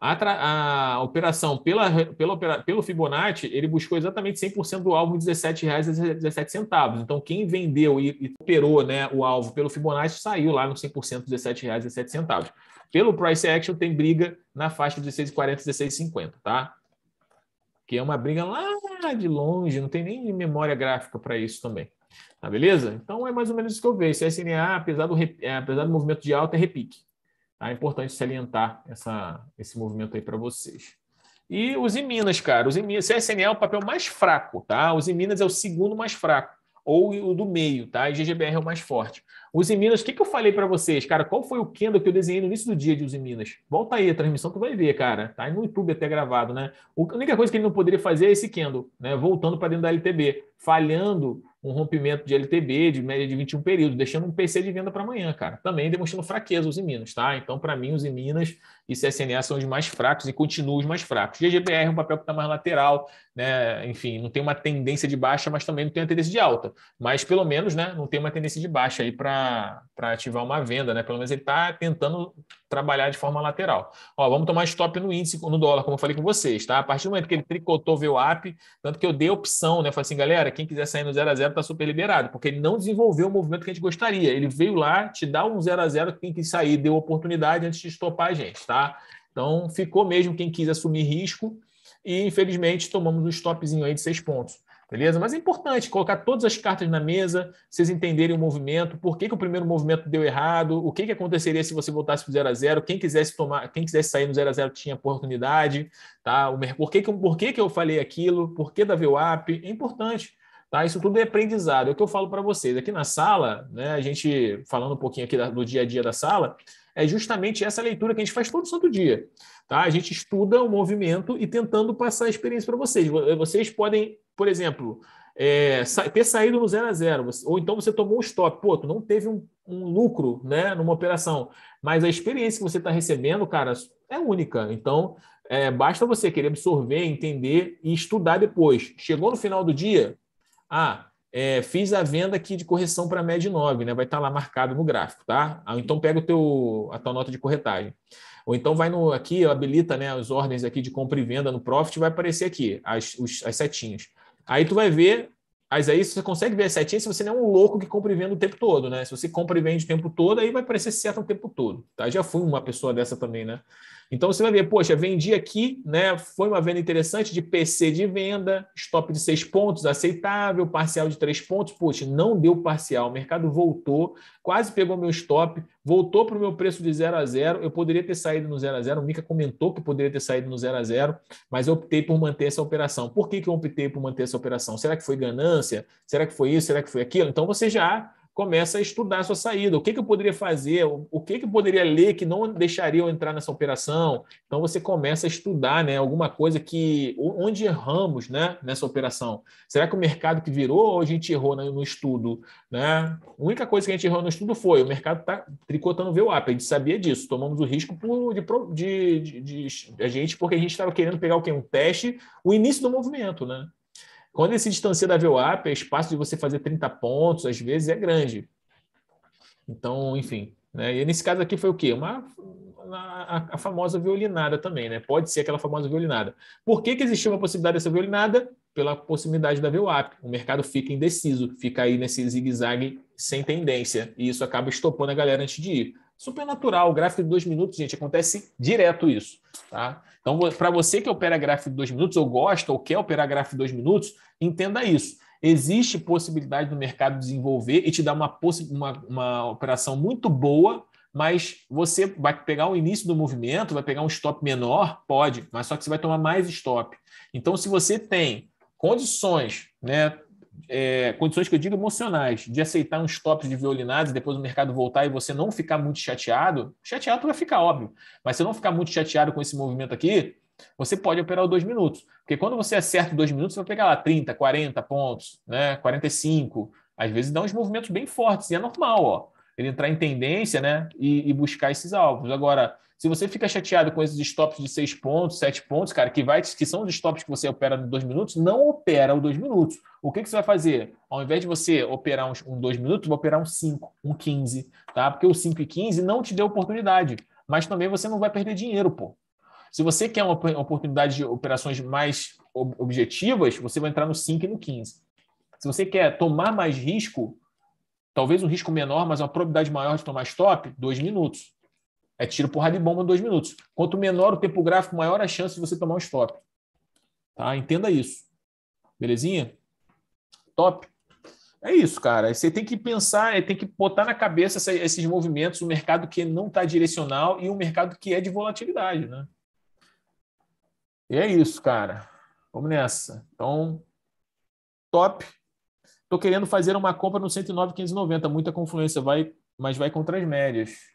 Speaker 1: A, a operação pela, pela, pelo Fibonacci, ele buscou exatamente 100% do alvo em R$17,17. Então, quem vendeu e, e operou né, o alvo pelo Fibonacci saiu lá no 100% R$17,17. Pelo Price Action, tem briga na faixa de R$16,40, R$16,50, tá? Que é uma briga lá de longe, não tem nem memória gráfica para isso também. Tá beleza? Então, é mais ou menos isso que eu vejo. CSNA, apesar do, é, apesar do movimento de alta, é repique. Tá? É importante salientar essa, esse movimento aí para vocês. E os Minas, cara. Os Minas, CSNE é o papel mais fraco, tá? Os Minas é o segundo mais fraco, ou o do meio, tá? E GGBR é o mais forte. Os em Minas, o que, que eu falei para vocês, cara? Qual foi o Kendo que eu desenhei no início do dia de Os em Minas? Volta aí a transmissão, tu vai ver, cara. Tá aí no YouTube até gravado, né? A única coisa que ele não poderia fazer é esse Kendo, né? Voltando para dentro da LTB, falhando um rompimento de LTB de média de 21 períodos, deixando um PC de venda para amanhã, cara. Também demonstrando fraqueza os em Minas, tá? Então, para mim, os em Minas e CSNA são os mais fracos e continuam os mais fracos. GGBR é um papel que está mais lateral, né? Enfim, não tem uma tendência de baixa, mas também não tem uma tendência de alta. Mas, pelo menos, né, não tem uma tendência de baixa aí para para ativar uma venda, né? Pelo menos ele está tentando trabalhar de forma lateral. Ó, vamos tomar stop no índice, no dólar, como eu falei com vocês, tá? A partir do momento que ele tricotou o up, tanto que eu dei opção, né? Eu falei assim, galera, quem quiser sair no 0 a 0 está super liberado, porque ele não desenvolveu o movimento que a gente gostaria. Ele veio lá, te dá um 0 a 0 quem quis sair deu oportunidade antes de estopar a gente, tá? Então ficou mesmo quem quis assumir risco e infelizmente tomamos um stopzinho aí de seis pontos. Beleza? Mas é importante colocar todas as cartas na mesa, vocês entenderem o movimento, por que, que o primeiro movimento deu errado, o que, que aconteceria se você voltasse para o 0 a 0 quem quisesse tomar, quem quisesse sair no 0 a 0 tinha oportunidade, tá? O, por que, que, por que, que eu falei aquilo, por que da VWAP, é importante. Tá? Isso tudo é aprendizado. É o que eu falo para vocês. Aqui na sala, né, a gente falando um pouquinho aqui da, do dia a dia da sala, é justamente essa leitura que a gente faz todo santo dia. Tá? A gente estuda o movimento e tentando passar a experiência para vocês. Eh, vocês podem, por exemplo, é, ter saído no zero a zero, ou então você tomou um stop, pô, tu não teve um, um lucro né, numa operação, mas a experiência que você está recebendo, cara, é única. Então, é, basta você querer absorver, entender e estudar depois. Chegou no final do dia, ah, é, fiz a venda aqui de correção para a média 9, né? Vai estar tá lá marcado no gráfico, tá? Ah, então pega o teu, a tua nota de corretagem. Ou então vai no aqui, habilita né, as ordens aqui de compra e venda no Profit, vai aparecer aqui as, os, as setinhas. Aí tu vai ver, mas aí você consegue ver as setinhas se você não é um louco que compra e vende o tempo todo, né? Se você compra e vende o tempo todo, aí vai aparecer seta o tempo todo, tá? Já fui uma pessoa dessa também, né? Então você vai ver, poxa, vendi aqui, né? Foi uma venda interessante de PC de venda, stop de seis pontos, aceitável, parcial de três pontos, poxa, não deu parcial, o mercado voltou, quase pegou meu stop, voltou para o meu preço de 0 a 0. Eu poderia ter saído no 0 a 0. O Mica comentou que poderia ter saído no 0 a 0, mas eu optei por manter essa operação. Por que, que eu optei por manter essa operação? Será que foi ganância? Será que foi isso? Será que foi aquilo? Então você já começa a estudar a sua saída. O que, que eu poderia fazer? O que, que eu poderia ler que não deixaria eu entrar nessa operação? Então você começa a estudar né, alguma coisa que. onde erramos né, nessa operação? Será que o mercado que virou ou a gente errou no estudo? Né? A única coisa que a gente errou no estudo foi o mercado está tricotando o VWAP. A gente sabia disso, tomamos o risco por, de, de, de, de a gente, porque a gente estava querendo pegar o quê? Um teste, o início do movimento, né? Quando ele se distancia da VWAP, o é espaço de você fazer 30 pontos, às vezes, é grande. Então, enfim. Né? E nesse caso aqui foi o quê? Uma, a, a, famosa violinada também, né? Pode ser aquela famosa violinada. Por que, que existiu uma possibilidade dessa violinada? Pela proximidade da VWAP. O mercado fica indeciso, fica aí nesse zigue-zague sem tendência. E isso acaba estopando a galera antes de ir. Super natural, o gráfico de dois minutos, gente, acontece direto isso. Tá? Então, para você que opera gráfico de dois minutos, ou gosta ou quer operar gráfico de dois minutos, entenda isso. Existe possibilidade do mercado desenvolver e te dar uma, uma, uma operação muito boa, mas você vai pegar o início do movimento, vai pegar um stop menor? Pode, mas só que você vai tomar mais stop. Então, se você tem condições, né, é, condições que eu digo emocionais, de aceitar uns tops de violinados e depois o mercado voltar e você não ficar muito chateado, chateado tu vai ficar, óbvio, mas se não ficar muito chateado com esse movimento aqui, você pode operar o dois minutos. Porque quando você acerta dois minutos, você vai pegar lá 30, 40 pontos, né, 45, às vezes dá uns movimentos bem fortes, e é normal, ó, ele entrar em tendência né, e, e buscar esses alvos. Agora, se você fica chateado com esses stops de 6 pontos, 7 pontos, cara, que, vai, que são os stops que você opera em 2 minutos, não opera o 2 minutos. O que, que você vai fazer? Ao invés de você operar um 2 minutos, vai operar um 5, um 15, tá? Porque o 5 e 15 não te deu oportunidade, mas também você não vai perder dinheiro, pô. Se você quer uma oportunidade de operações mais objetivas, você vai entrar no 5 e no 15. Se você quer tomar mais risco, talvez um risco menor, mas uma probabilidade maior de tomar stop, 2 minutos. É tiro, porrada e bomba em dois minutos. Quanto menor o tempo gráfico, maior a chance de você tomar um stop. Tá? Entenda isso. Belezinha? Top. É isso, cara. Você tem que pensar, é, tem que botar na cabeça esses movimentos, o um mercado que não está direcional e um mercado que é de volatilidade, né? E é isso, cara. Vamos nessa. Então, top. Estou querendo fazer uma compra no 109,590. Muita confluência, vai, mas vai contra as médias.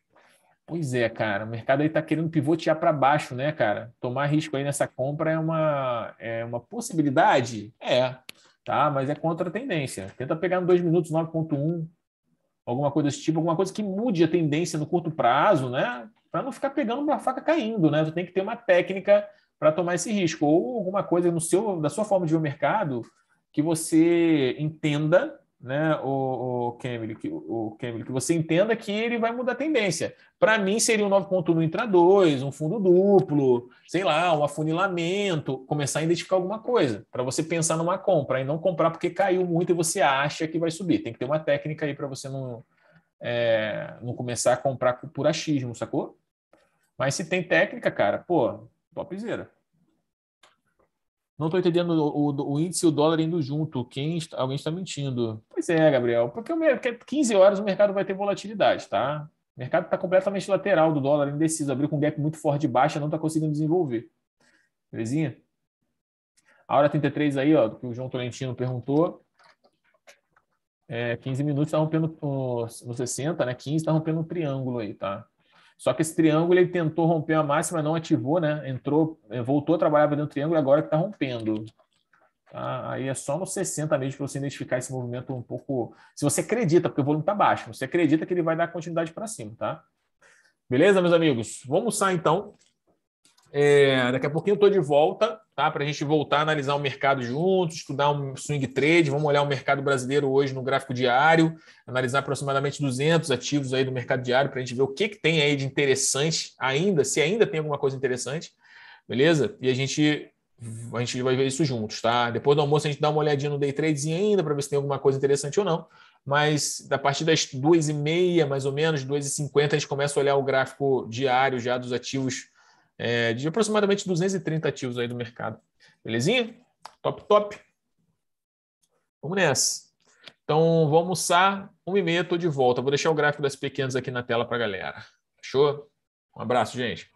Speaker 1: Pois é, cara, o mercado aí tá querendo pivotear para baixo, né, cara? Tomar risco aí nessa compra é uma, é uma possibilidade? É, tá? Mas é contra a tendência. Tenta pegar no 2 minutos 9.1, alguma coisa desse tipo, alguma coisa que mude a tendência no curto prazo, né? Para não ficar pegando uma faca caindo, né? Você tem que ter uma técnica para tomar esse risco ou alguma coisa no seu, da sua forma de ver o mercado que você entenda né, o, o Camry, que, o que você entenda que ele vai mudar a tendência. Para mim, seria um 9.1 intra 2, um fundo duplo, sei lá, um afunilamento, começar a identificar alguma coisa, para você pensar numa compra e não comprar porque caiu muito e você acha que vai subir. Tem que ter uma técnica aí para você não, é, não começar a comprar por achismo, sacou? Mas se tem técnica, cara, pô, topzera. Não estou entendendo o, o, o, índice e o dólar indo junto. Quem está, alguém está mentindo. Pois é, Gabriel. Porque, porque 15 horas o mercado vai ter volatilidade, tá? O mercado está completamente lateral do dólar, indeciso. Abriu com um gap muito forte de baixa, não está conseguindo desenvolver. Belezinha? A hora 33 aí, ó, que o João Tolentino perguntou. É, 15 minutos está rompendo no 60, né? 15 está rompendo um triângulo aí, tá? Só que esse triângulo ele tentou romper a máxima, não ativou, né? Entrou, eh, voltou a trabalhar dentro do triângulo agora que está rompendo. Tá? Aí é só nos 60 mesmo para você identificar esse movimento um pouco. Se você acredita, porque o volume está baixo, você acredita que ele vai dar continuidade para cima, tá? Beleza, meus amigos? Vamos sair então. É, daqui a pouquinho eu estou de volta tá? para a gente voltar a analisar o mercado juntos, estudar um swing trade, vamos olhar o mercado brasileiro hoje no gráfico diário, analisar aproximadamente 200 ativos aí do mercado diário para a gente ver o que, que tem aí de interessante ainda, se ainda tem alguma coisa interessante, beleza? E a gente a gente vai ver isso juntos, tá? Depois do almoço a gente dá uma olhadinha no day trade ainda para ver se tem alguma coisa interessante ou não. Mas a partir das 2h30, mais ou menos, 2h50, a gente começa a olhar o gráfico diário já dos ativos é, de aproximadamente 230 ativos aí do mercado. Belezinha? Top, top. Vamos nessa. Então, vou almoçar, um e meia, estou de volta. Vou deixar o gráfico
Speaker 2: das pequenas aqui na tela para a galera. Fechou? Um abraço, gente.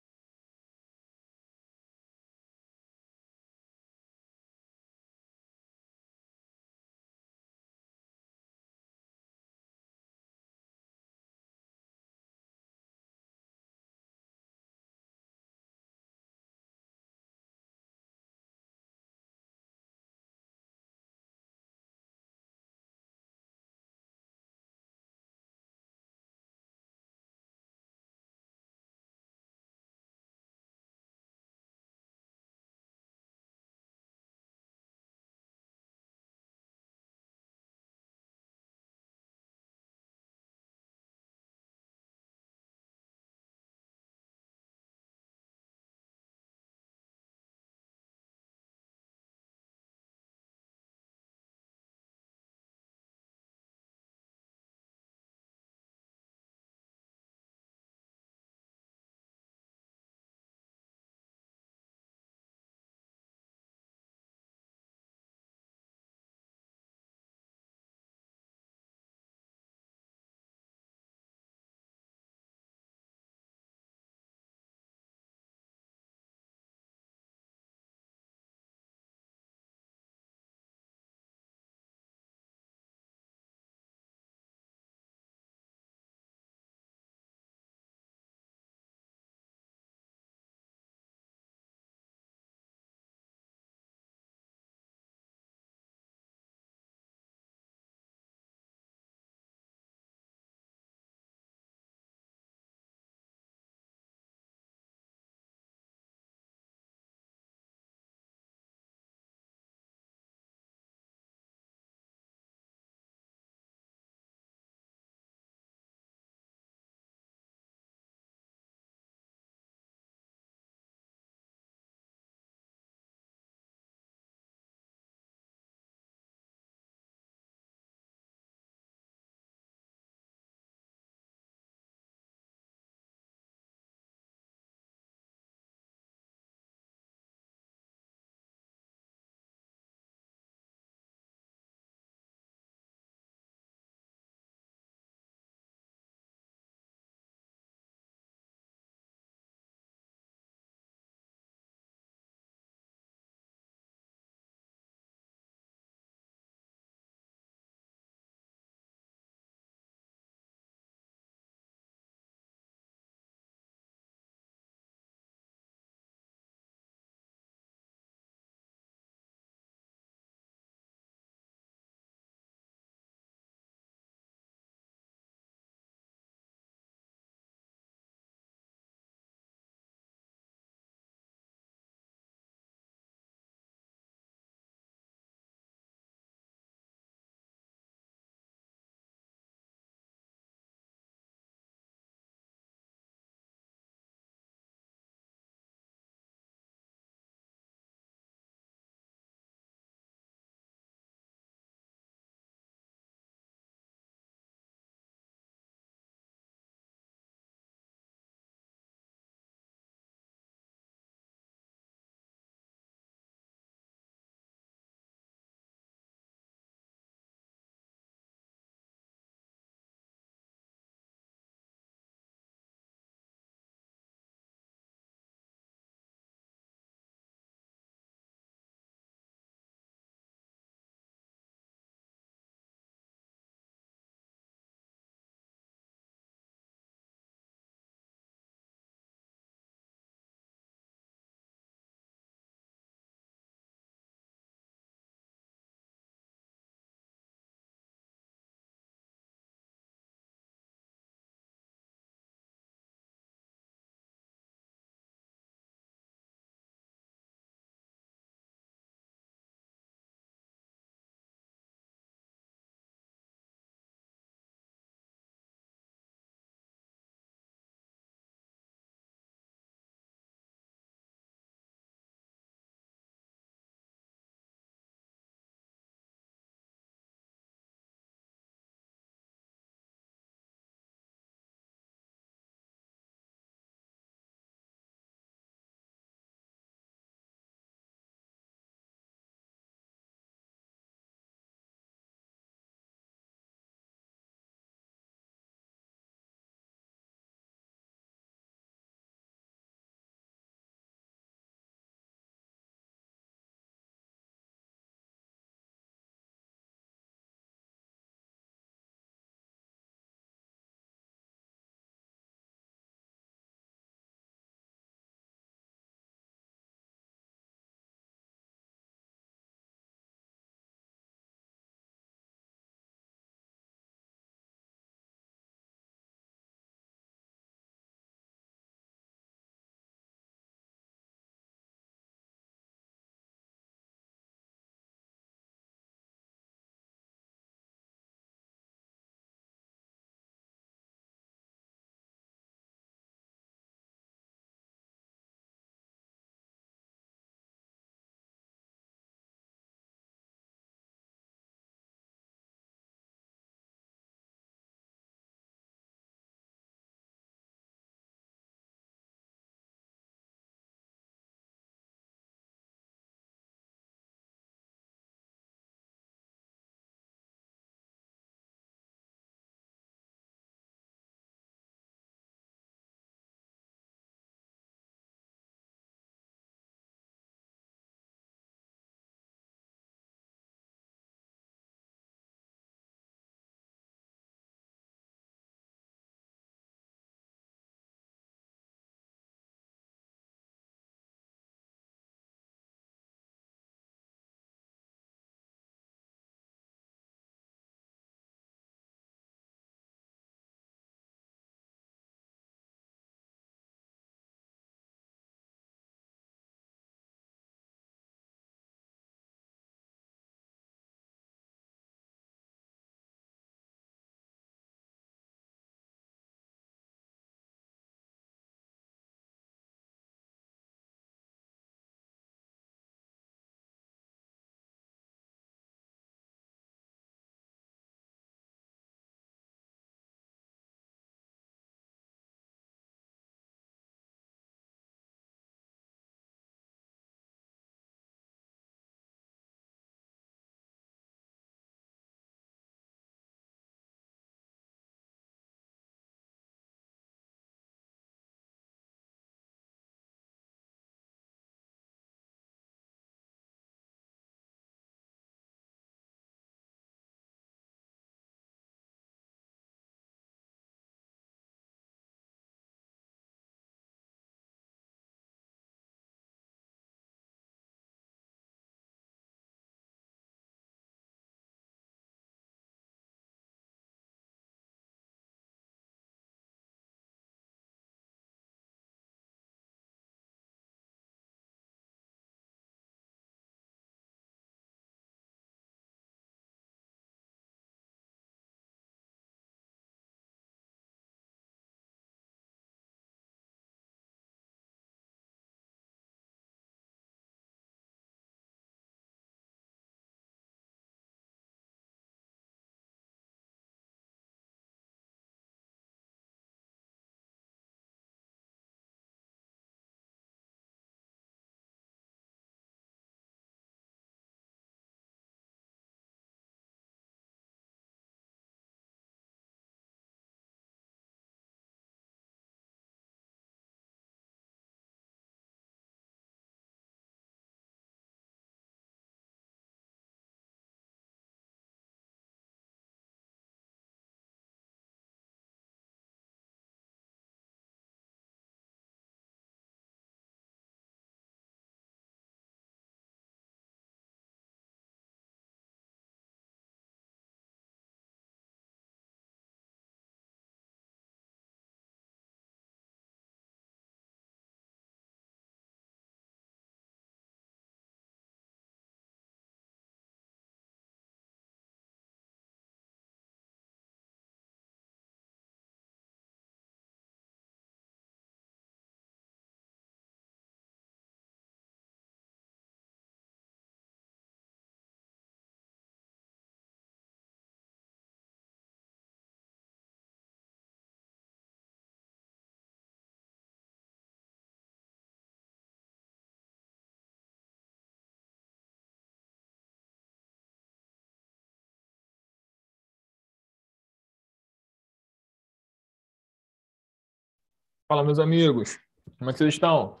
Speaker 2: Fala, meus amigos. Como é que vocês estão?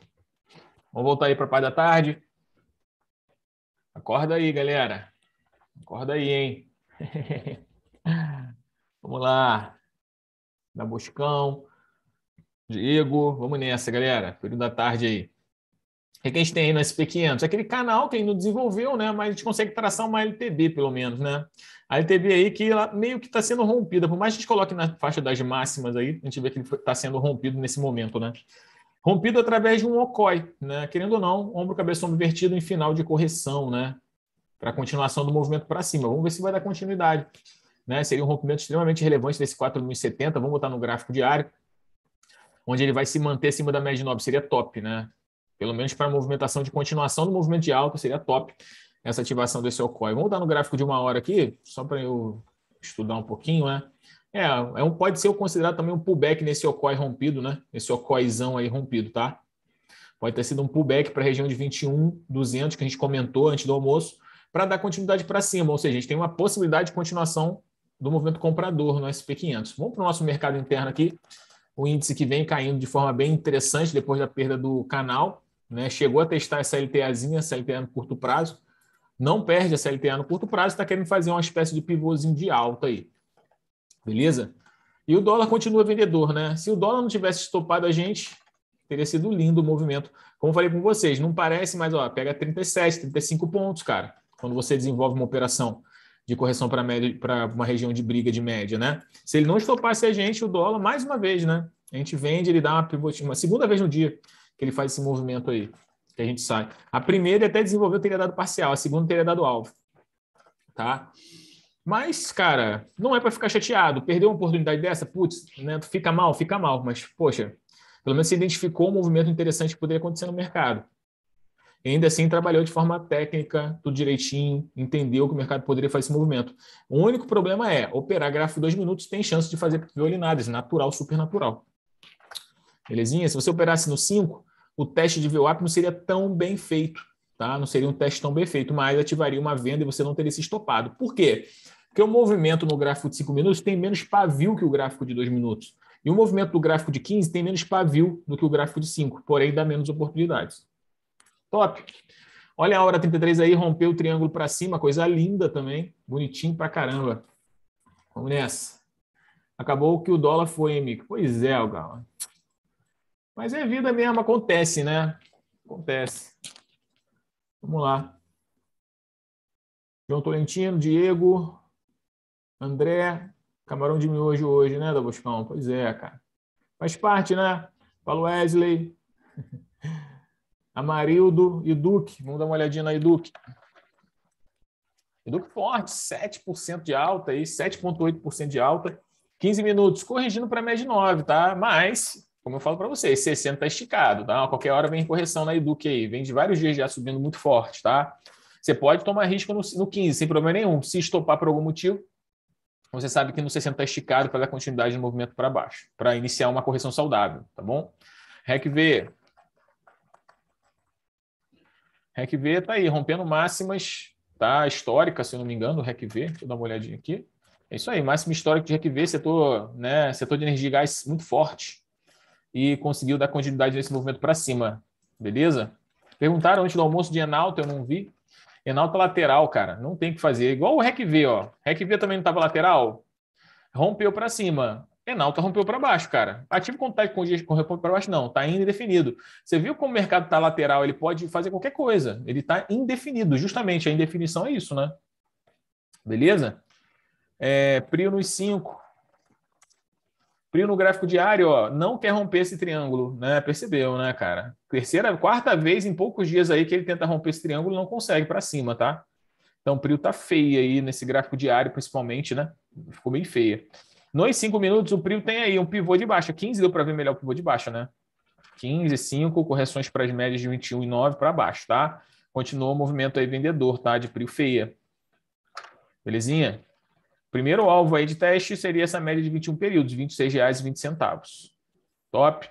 Speaker 2: Vamos voltar aí para a parte da tarde?
Speaker 1: Acorda aí, galera. Acorda aí, hein? vamos lá. Da Diego, vamos nessa, galera. Período da tarde aí. O que a gente tem aí no SP500? É aquele canal que gente não desenvolveu, né? mas a gente consegue traçar uma LTB, pelo menos. Né? A LTB aí que ela meio que está sendo rompida, por mais que a gente coloque na faixa das máximas aí, a gente vê que ele está sendo rompido nesse momento. Né? Rompido através de um OCOI, né? querendo ou não, ombro cabeça invertido em final de correção, né? para continuação do movimento para cima. Vamos ver se vai dar continuidade. Né? Seria um rompimento extremamente relevante desse 4.070, vamos botar no gráfico diário, onde ele vai se manter acima da média de 9, seria top, né? Pelo menos para a movimentação de continuação do movimento de alta, seria top essa ativação desse OCOI. Vamos dar no gráfico de uma hora aqui, só para eu estudar um pouquinho, né? É, é um, pode ser considerado também um pullback nesse OCOI rompido, né? Esse OCOIzão aí rompido, tá? Pode ter sido um pullback para a região de 21,200 que a gente comentou antes do almoço, para dar continuidade para cima, ou seja, a gente tem uma possibilidade de continuação do movimento comprador no SP500. Vamos para o nosso mercado interno aqui, o índice que vem caindo de forma bem interessante depois da perda do canal, né? Chegou a testar essa a essa CLTA no curto prazo, não perde essa LTA no curto prazo, está querendo fazer uma espécie de pivôzinho de alta aí. Beleza? E o dólar continua vendedor, né? Se o dólar não tivesse estopado a gente, teria sido lindo o movimento. Como falei com vocês, não parece, mas ó, pega 37, 35 pontos, cara. Quando você desenvolve uma operação de correção para média para uma região de briga de média, né? Se ele não estopasse a gente, o dólar, mais uma vez, né? A gente vende, ele dá uma pivotinha, uma segunda vez no dia que ele faz esse movimento aí, que a gente sai. A primeira até desenvolveu, teria dado parcial, a segunda teria dado alvo. Tá? Mas, cara, não é para ficar chateado. Perdeu uma oportunidade dessa, putz, né? fica mal, fica mal. Mas, poxa, pelo menos se identificou um movimento interessante que poderia acontecer no mercado. E ainda assim, trabalhou de forma técnica, tudo direitinho, entendeu que o mercado poderia fazer esse movimento. O único problema é, operar gráfico dois minutos tem chance de fazer violinades, natural, supernatural. Belezinha? Se você operasse no 5, o teste de VWAP não seria tão bem feito, tá? Não seria um teste tão bem feito, mas ativaria uma venda e você não teria se estopado. Por quê? Porque o movimento no gráfico de 5 minutos tem menos pavio que o gráfico de 2 minutos. E o movimento do gráfico de 15 tem menos pavio do que o gráfico de 5, porém dá menos oportunidades. Top! Olha a hora 33 aí, rompeu o triângulo para cima, coisa linda também, bonitinho pra caramba. Vamos nessa. Acabou que o dólar foi, Mico. Pois é, Galo.
Speaker 2: Mas é vida mesmo, acontece, né? Acontece. Vamos lá. João Tolentino, Diego,
Speaker 1: André, camarão de miojo hoje, né, Daboscão? Pois é, cara. Faz parte, né? Paulo Wesley, Amarildo e Duque. Vamos dar uma olhadinha na Duque. Eduque forte, 7% de alta aí, 7,8% de alta. 15 minutos, corrigindo para a média de 9, tá? Mas como eu falo para vocês, 60 está esticado, tá? A qualquer hora vem correção na Eduque aí, vem de vários dias já subindo muito forte, tá? Você pode tomar risco no, no 15, sem problema nenhum. Se estopar por algum motivo, você sabe que no 60 está esticado para dar continuidade no movimento para baixo, para iniciar uma correção saudável, tá bom? RECV. RECV está aí, rompendo máximas, tá? Histórica, se eu não me engano, RECV. Deixa eu dar uma olhadinha aqui. É isso aí, máximo histórico de RECV, setor, né, setor de energia e gás muito forte e conseguiu dar continuidade nesse movimento para cima. Beleza? Perguntaram antes do almoço de Enalta, eu não vi. Enalta é lateral, cara, não tem o que fazer. Igual o Rec V, ó. Rec V também não estava lateral. Rompeu para cima. Enalta rompeu para baixo, cara. Ativo contato com o Recv para baixo, não. Está indefinido. Você viu como o mercado está lateral? Ele pode fazer qualquer coisa. Ele está indefinido. Justamente, a indefinição é isso, né? Beleza? É, prio nos 5. Prio no gráfico diário, ó, não quer romper esse triângulo, né? Percebeu, né, cara? Terceira, quarta vez em poucos dias aí que ele tenta romper esse triângulo, não consegue para cima, tá? Então, Prio tá feia aí nesse gráfico diário, principalmente, né? Ficou bem feia. Nos cinco minutos, o Prio tem aí um pivô de baixa. 15 deu para ver melhor o pivô de baixa, né? 15, 5, correções para as médias de 21 e 9 para baixo, tá? Continua o movimento aí vendedor, tá? De Prio feia. Belezinha? Primeiro alvo aí de teste seria essa média de 21 períodos, R$ 26,20. Top.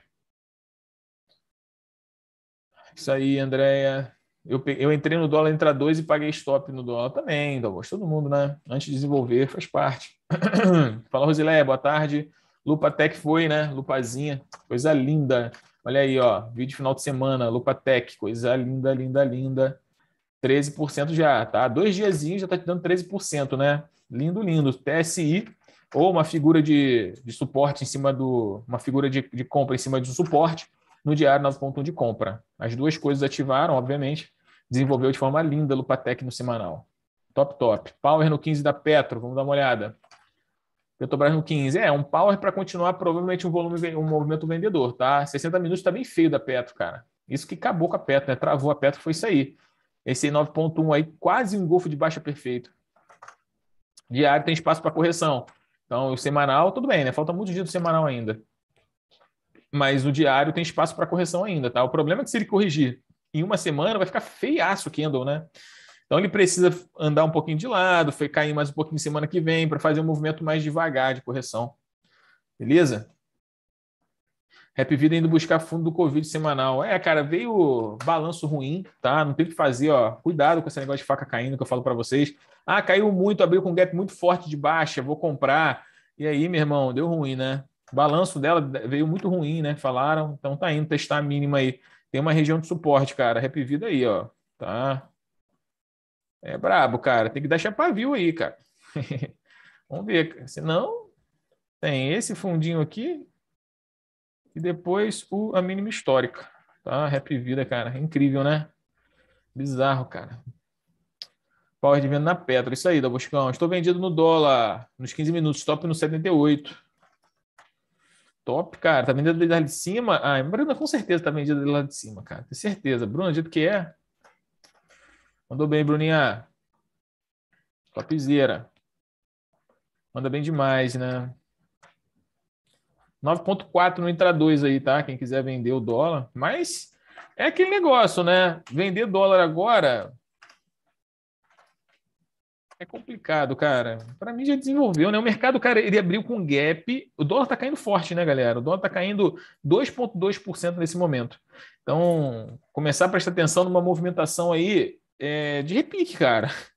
Speaker 1: Isso aí, Andréia. Eu, eu entrei no dólar entre 2 e paguei stop no dólar também, Douglas. do mundo, né? Antes de desenvolver, faz parte. Fala, Rosileia, boa tarde. Lupa Tech foi, né? Lupazinha, coisa linda. Olha aí, ó, vídeo final de semana, Lupa Tech, coisa linda, linda, linda. 13% já, tá? Dois diazinhos já tá te dando 13%, né? lindo, lindo. PSI ou uma figura de, de suporte em cima do. uma figura de, de compra em cima de um suporte no diário 9.1 de compra. As duas coisas ativaram, obviamente. Desenvolveu de forma linda Lupatec no semanal. Top, top. Power no 15 da Petro, vamos dar uma olhada. Petrobras no 15. É, um power para continuar provavelmente um volume, um movimento vendedor, tá? 60 minutos está bem feio da Petro, cara. Isso que acabou com a Petro, né? Travou a Petro, foi isso aí. Esse 9.1 aí, quase um golfo de baixa perfeito. Diário tem espaço para correção. Então, o semanal, tudo bem, né? Falta muito dia do semanal ainda. Mas o diário tem espaço para correção ainda, tá? O problema é que se ele corrigir em uma semana, vai ficar feiaço o Kindle, né? Então ele precisa andar um pouquinho de lado, cair mais um pouquinho semana que vem para fazer um movimento mais devagar de correção. Beleza? Rap Vida indo buscar fundo do Covid semanal. É, cara, veio balanço ruim, tá? Não tem o que fazer, ó. Cuidado com esse negócio de faca caindo que eu falo para vocês. Ah, caiu muito, abriu com um gap muito forte de baixa, vou comprar. E aí, meu irmão, deu ruim, né? O balanço dela veio muito ruim, né? Falaram, então tá indo testar a mínima aí. Tem uma região de suporte, cara. Rap Vida aí, ó. Tá? É brabo, cara. Tem que para viu aí, cara. Vamos ver. Senão, tem esse fundinho aqui, e depois o, a mínima histórica. Tá? Rap Vida, cara. É incrível, né? Bizarro, cara. Power de venda na pedra. Isso aí, Daboscão. Estou vendido no dólar. Nos 15 minutos. Top no 78. Top, cara. Tá vendido lá de cima? Ah, Bruna com certeza tá vendida lá de cima, cara. Tenho certeza. Bruna, dito que é. Mandou bem, Bruninha. Topzera. Manda bem demais, né? 9,4 no Intra 2 aí, tá? Quem quiser vender o dólar. Mas é aquele negócio, né? Vender dólar agora é complicado, cara. Para mim já desenvolveu, né? O mercado, cara, ele abriu com gap. O dólar tá caindo forte, né, galera? O dólar tá caindo 2,2% nesse momento. Então, começar a prestar atenção numa movimentação aí é, de repique, cara.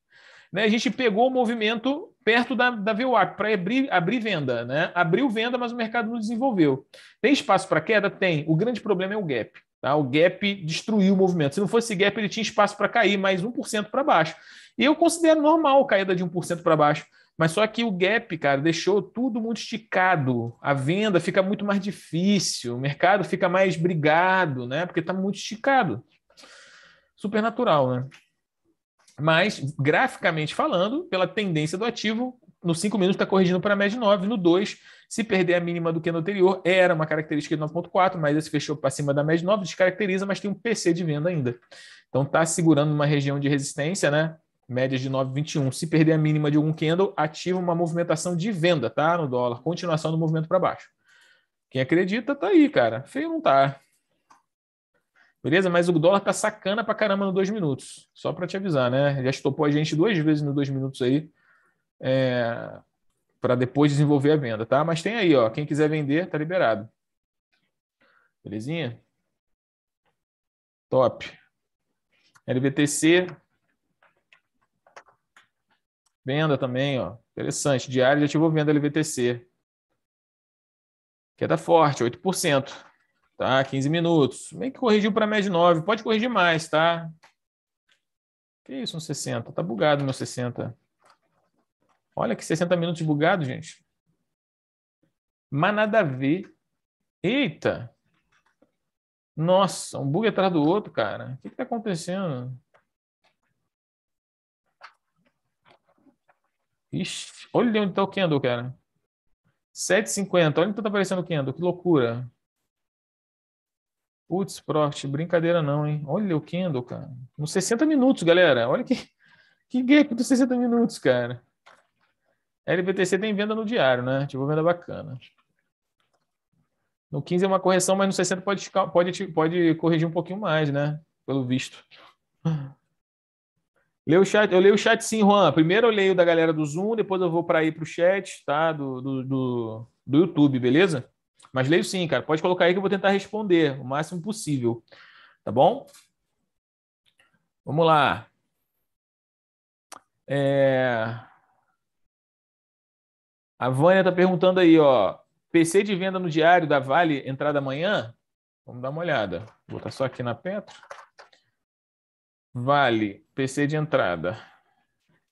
Speaker 1: Né? A gente pegou o movimento perto da, da VWAP para abrir, abrir venda. Né? Abriu venda, mas o mercado não desenvolveu. Tem espaço para queda? Tem. O grande problema é o gap. Tá? O gap destruiu o movimento. Se não fosse gap, ele tinha espaço para cair mais 1% para baixo. E eu considero normal caída de 1% para baixo. Mas só que o gap, cara, deixou tudo muito esticado. A venda fica muito mais difícil, o mercado fica mais brigado, né? Porque está muito esticado. Supernatural, né? Mas, graficamente falando, pela tendência do ativo, no 5 minutos está corrigindo para a média 9, no 2, se perder a mínima do que no anterior, era uma característica de 9.4, mas esse fechou para cima da média 9, descaracteriza, mas tem um PC de venda ainda. Então está segurando uma região de resistência, né? Médias de 9,21. Se perder a mínima de algum candle, ativa uma movimentação de venda, tá? No dólar. Continuação do movimento para baixo. Quem acredita, tá aí, cara. Feio não tá. Beleza? Mas o dólar tá sacana pra caramba no dois minutos. Só para te avisar, né? Já estopou a gente duas vezes no dois minutos aí. É, para depois desenvolver a venda, tá? Mas tem aí, ó. Quem quiser vender, tá liberado. Belezinha? Top. LBTC. Venda também, ó. Interessante. Diário já ativou venda LBTC. Queda é forte, 8% tá? 15 minutos. Bem que corrigiu para média de 9, pode corrigir mais, tá? Que isso, um 60? Tá bugado meu 60. Olha que 60 minutos bugado, gente. Mas nada a ver. Eita! Nossa, um bug atrás do outro, cara. O que está acontecendo?
Speaker 2: Ixi, olha onde está o Kendall, cara. 7,50. Olha onde está aparecendo o Kendall. Que loucura.
Speaker 1: Putz, Prost, brincadeira não, hein? Olha o Kendall, cara. Nos 60 minutos, galera. Olha que, que gap dos 60 minutos, cara. LBTC tem venda no diário, né? Tipo, venda bacana. No 15 é uma correção, mas no 60 pode, pode, pode corrigir um pouquinho mais, né? Pelo visto. Leu o chat, eu leio o chat sim, Juan. Primeiro eu leio da galera do Zoom, depois eu vou para ir para o chat, tá? Do, do, do, do YouTube, beleza? Mas leio sim, cara. Pode colocar aí que eu vou tentar responder
Speaker 2: o máximo possível. Tá bom? Vamos lá. É...
Speaker 1: A Vânia está perguntando aí, ó. PC de venda no diário da Vale, entrada amanhã? Vamos dar uma olhada. Vou botar só aqui na Petro. Vale, PC de entrada.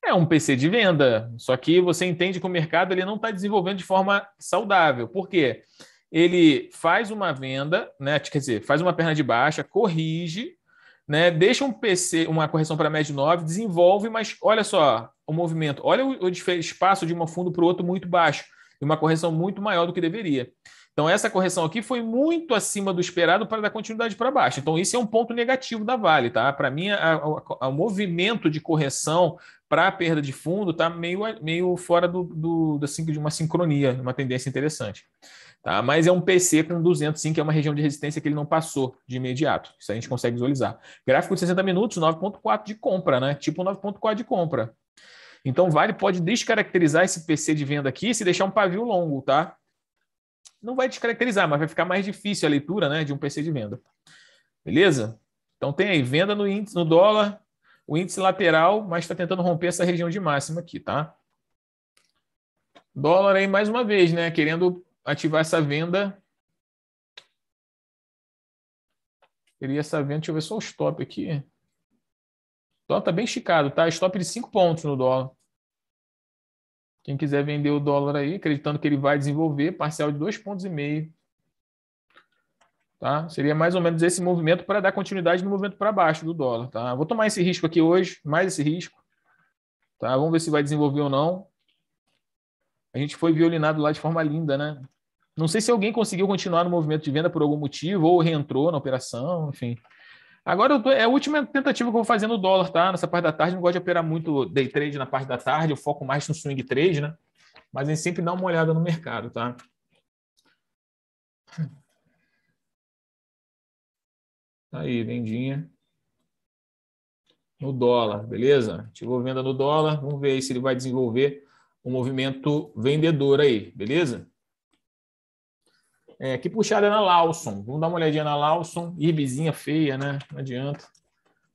Speaker 1: É um PC de venda, só que você entende que o mercado ele não está desenvolvendo de forma saudável. Por quê? Porque ele faz uma venda, né, quer dizer, faz uma perna de baixa, corrige, né, deixa um PC, uma correção para médio 9, desenvolve, mas olha só o movimento, olha o, espaço de um fundo para o outro muito baixo e uma correção muito maior do que deveria. Então, essa correção aqui foi muito acima do esperado para dar continuidade para baixo. Então, isso é um ponto negativo da Vale, tá? Para mim, o movimento de correção para a perda de fundo está meio, meio fora do, do, da, de uma sincronia, uma tendência interessante. Tá? Mas é um PC com 200, sim, que é uma região de resistência que ele não passou de imediato. Isso a gente consegue visualizar. Gráfico de 60 minutos, 9.4 de compra, né? Tipo 9.4 de compra. Então, Vale pode descaracterizar esse PC de venda aqui se deixar um pavio longo, tá? Não vai descaracterizar, mas vai ficar mais difícil a leitura né, de um PC de venda. Beleza? Então tem aí venda no índice, no dólar, o índice lateral, mas está tentando romper essa região de máxima aqui, tá? Dólar
Speaker 2: aí mais uma vez, né? Querendo ativar essa venda. Queria essa venda, deixa eu ver só o stop aqui. O dólar está bem
Speaker 1: esticado, tá? Stop de 5 pontos no dólar. Quem quiser vender o dólar aí, acreditando que ele vai desenvolver, parcial de 2,5 pontos. Tá? Seria mais ou menos esse movimento para dar continuidade no movimento para baixo do dólar. Tá? Vou tomar esse risco aqui hoje, mais esse risco. Tá? Vamos ver se vai desenvolver ou não. A gente foi violinado lá de forma linda, né? Não sei se alguém conseguiu continuar no movimento de venda por algum motivo, ou reentrou na operação, enfim. Agora tô, é a última tentativa que eu vou fazer no dólar, tá? Nessa parte da tarde, não gosto de operar muito day trade na parte da tarde, eu foco mais no swing trade, né? Mas a gente sempre
Speaker 2: dá uma olhada no mercado, tá? tá aí, vendinha. No dólar,
Speaker 1: beleza? Ativou venda no dólar, vamos ver aí se ele vai desenvolver um movimento vendedor aí, beleza? É, que puxada na Lawson. Vamos dar uma olhadinha na Lawson. Ibizinha feia, né? Não adianta.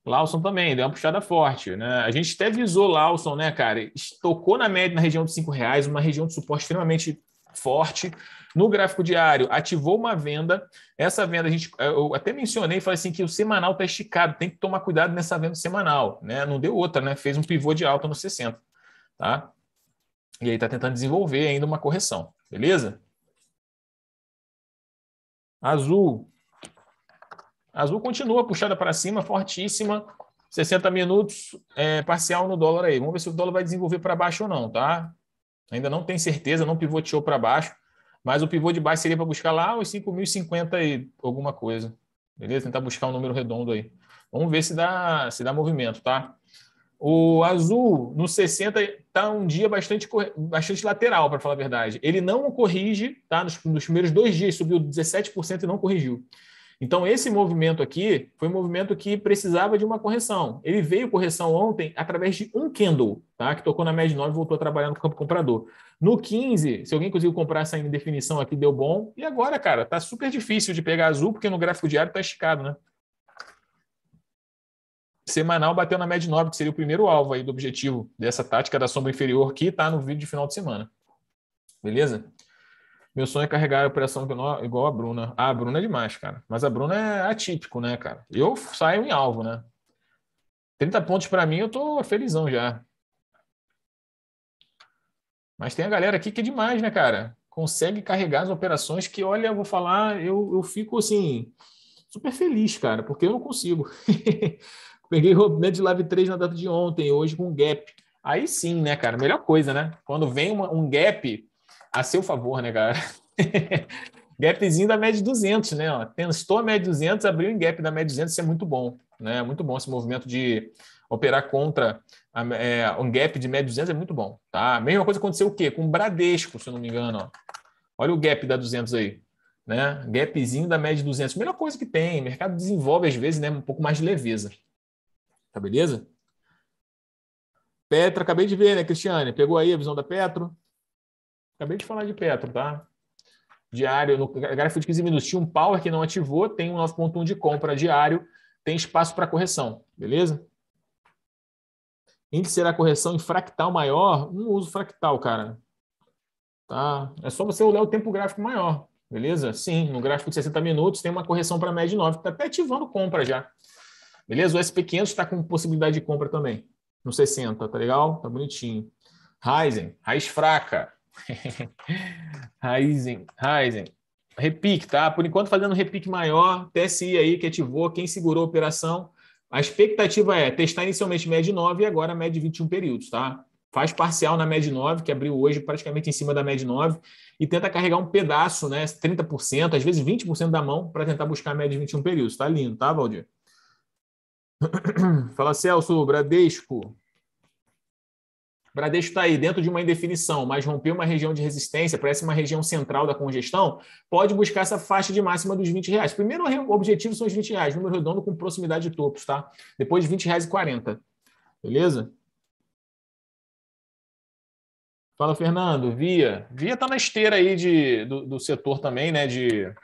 Speaker 1: Lawson também, deu uma puxada forte. Né? A gente até visou Lawson, né, cara? Tocou na média na região de R$ reais, uma região de suporte extremamente forte. No gráfico diário, ativou uma venda. Essa venda, a gente, eu até mencionei, falei assim que o semanal está esticado, tem que tomar cuidado nessa venda semanal. Né? Não deu outra, né? Fez um pivô de alta no 60. Tá? E aí está tentando desenvolver ainda uma correção. Beleza? Azul. Azul continua puxada para cima, fortíssima. 60 minutos é, parcial no dólar aí. Vamos ver se o dólar vai desenvolver para baixo ou não, tá? Ainda não tem certeza, não pivoteou para baixo, mas o pivô de baixo seria para buscar lá os 5.050 e alguma coisa. Beleza? Tentar buscar um número redondo aí. Vamos ver se dá, se dá movimento, tá? O azul, no 60, está um dia bastante, bastante lateral, para falar a verdade. Ele não corrige, tá? Nos, nos primeiros dois dias subiu 17% e não corrigiu. Então, esse movimento aqui foi um movimento que precisava de uma correção. Ele veio correção ontem através de um candle, tá? Que tocou na média 9 e voltou a trabalhar no campo comprador. No 15, se alguém conseguiu comprar essa indefinição aqui, deu bom. E agora, cara, tá super difícil de pegar azul, porque no gráfico diário tá esticado, né? semanal bateu na média 9, que seria o primeiro alvo aí do objetivo dessa tática da sombra inferior que está no vídeo de final de semana. Beleza? Meu sonho é carregar a operação igual a Bruna. Ah, a Bruna é demais, cara. Mas a Bruna é atípico, né, cara? Eu saio em alvo, né? 30 pontos para mim, eu tô felizão já. Mas tem a galera aqui que é demais, né, cara? Consegue carregar as operações que, olha, eu vou falar, eu, eu fico assim, super feliz, cara, porque eu não consigo. Peguei o live 3 na data de ontem, hoje com um gap. Aí sim, né, cara? Melhor coisa, né? Quando vem uma, um gap a seu favor, né, cara? Gapzinho da média 200, né? Ó. Testou a média 200, abriu em gap da média 200, isso é muito bom, né? Muito bom esse movimento de operar contra a, é, um gap de média 200 é muito bom, tá? mesma coisa aconteceu o quê? Com o Bradesco, se eu não me engano, ó. Olha o gap da 200 aí, né? Gapzinho da média 200, melhor coisa que tem. O mercado desenvolve às vezes, né, um pouco mais de leveza. Tá beleza? Petra, acabei de ver, né, Cristiane? Pegou aí a visão da Petro? Acabei de falar de Petro, tá? Diário, no gráfico de 15 minutos, tinha um power que não ativou, tem um 9.1 de compra diário, tem espaço para correção, beleza? Índice será correção em fractal maior? Não uso fractal, cara. Tá? É só você olhar o tempo gráfico maior, beleza? Sim, no gráfico de 60 minutos tem uma correção para média de 9, está até ativando compra já. Beleza? O SP500 está com possibilidade de compra também, no 60, tá legal? Tá bonitinho. Ryzen, raiz fraca. Ryzen, Ryzen. Repique, tá? Por enquanto tá fazendo repique maior, TSI aí que ativou, quem segurou a operação. A expectativa é testar inicialmente média 9 e agora média 21 períodos, tá? Faz parcial na média 9, que abriu hoje praticamente em cima da média 9, e tenta carregar um pedaço, né? 30%, às vezes 20% da mão, para tentar buscar a média 21 períodos. Tá lindo, tá, Valdir? Fala, Celso, Bradesco. Bradesco está aí dentro de uma indefinição, mas rompeu uma região de resistência, parece uma região central da congestão, pode buscar essa faixa de máxima dos 20 reais. Primeiro
Speaker 2: objetivo são os 20 reais, número redondo com proximidade de topos, tá? Depois de 20 reais e 40. Beleza? Fala, Fernando. Via. Via
Speaker 1: está na esteira aí de, do, do setor também, né? De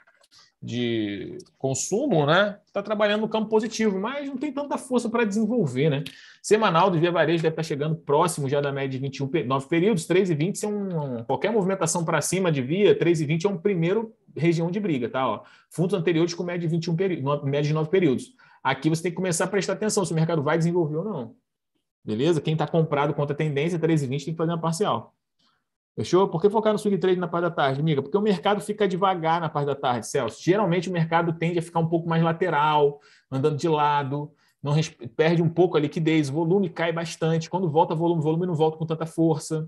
Speaker 1: de consumo, né? Está trabalhando no campo positivo, mas não tem tanta força para desenvolver, né? Semanal do Via Varejo deve estar tá chegando próximo já da média de 21, 9 períodos, 3,20 são é qualquer movimentação para cima de via, 3,20 é um primeiro região de briga, tá? Ó. Fundos anteriores com média de 21 períodos, média de 9 períodos. Aqui você tem que começar a prestar atenção se o mercado vai desenvolver ou não. Beleza? Quem está comprado contra a tendência, 3,20 tem que fazer uma parcial. Fechou? Por que focar no swing trade na parte da tarde, amiga? Porque o mercado fica devagar na parte da tarde, Celso. Geralmente o mercado tende a ficar um pouco mais lateral, andando de lado, não perde um pouco a liquidez, o volume cai bastante. Quando volta volume, volume não volta com tanta força.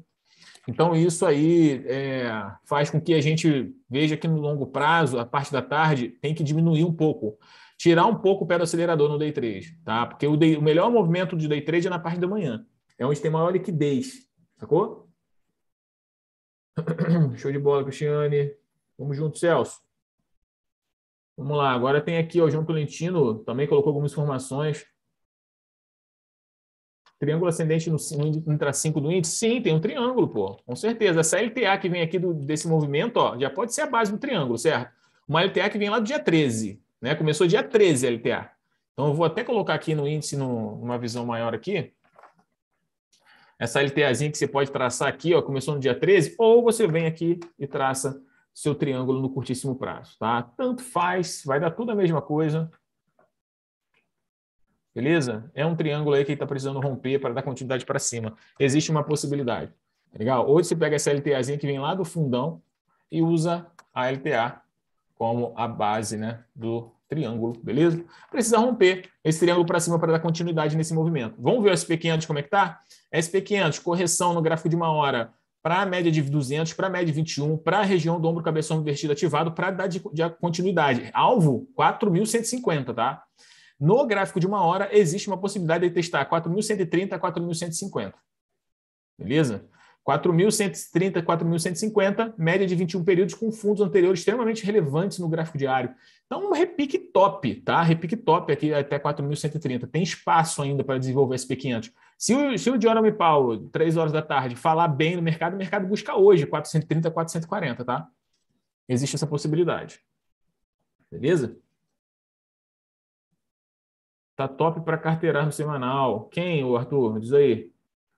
Speaker 1: Então, isso aí é, faz com que a gente veja que no longo prazo, a parte da tarde tem que diminuir um pouco. Tirar um pouco o pé do acelerador no day trade, tá? Porque o, day, o melhor movimento de day trade é na parte da manhã. É onde tem maior liquidez, sacou?
Speaker 2: Show de bola, Cristiane. Vamos junto, Celso. Vamos lá, agora tem aqui ó, o João Tolentino, também colocou algumas informações.
Speaker 1: Triângulo ascendente no, no traço 5 do índice? Sim, tem um triângulo, pô. Com certeza. Essa LTA que vem aqui do, desse movimento, ó, já pode ser a base do triângulo, certo? Uma LTA que vem lá do dia 13, né? Começou dia 13 a LTA. Então eu vou até colocar aqui no índice, no, numa visão maior aqui essa LTAzinha que você pode traçar aqui, ó, começou no dia 13, ou você vem aqui e traça seu triângulo no curtíssimo prazo, tá? Tanto faz, vai dar tudo a mesma coisa. Beleza? É um triângulo aí que está precisando romper para dar continuidade para cima. Existe uma possibilidade. Tá legal? Ou você pega essa LTAzinha que vem lá do fundão e usa a LTA como a base né, do triângulo, beleza? Precisa romper esse triângulo para cima para dar continuidade nesse movimento. Vamos ver o SP500 como é que está? SP500, correção no gráfico de uma hora para a média de 200, para a média de 21, para a região do ombro cabeção invertido ativado para dar de, de continuidade. Alvo 4.150, tá? No gráfico de uma hora existe uma possibilidade de testar 4.130 a 4.150. Beleza? 4.130, 4.150, média de 21 períodos com fundos anteriores extremamente relevantes no gráfico diário. Então, um repique top, tá? Repique top aqui até 4.130. Tem espaço ainda para desenvolver esse P500. Se o, se o Jerome Powell, 3 horas da tarde, falar bem no mercado, o mercado busca hoje 430, 440, tá? Existe essa possibilidade. Beleza? Tá top para carteirar no semanal. Quem, o Arthur? Diz aí.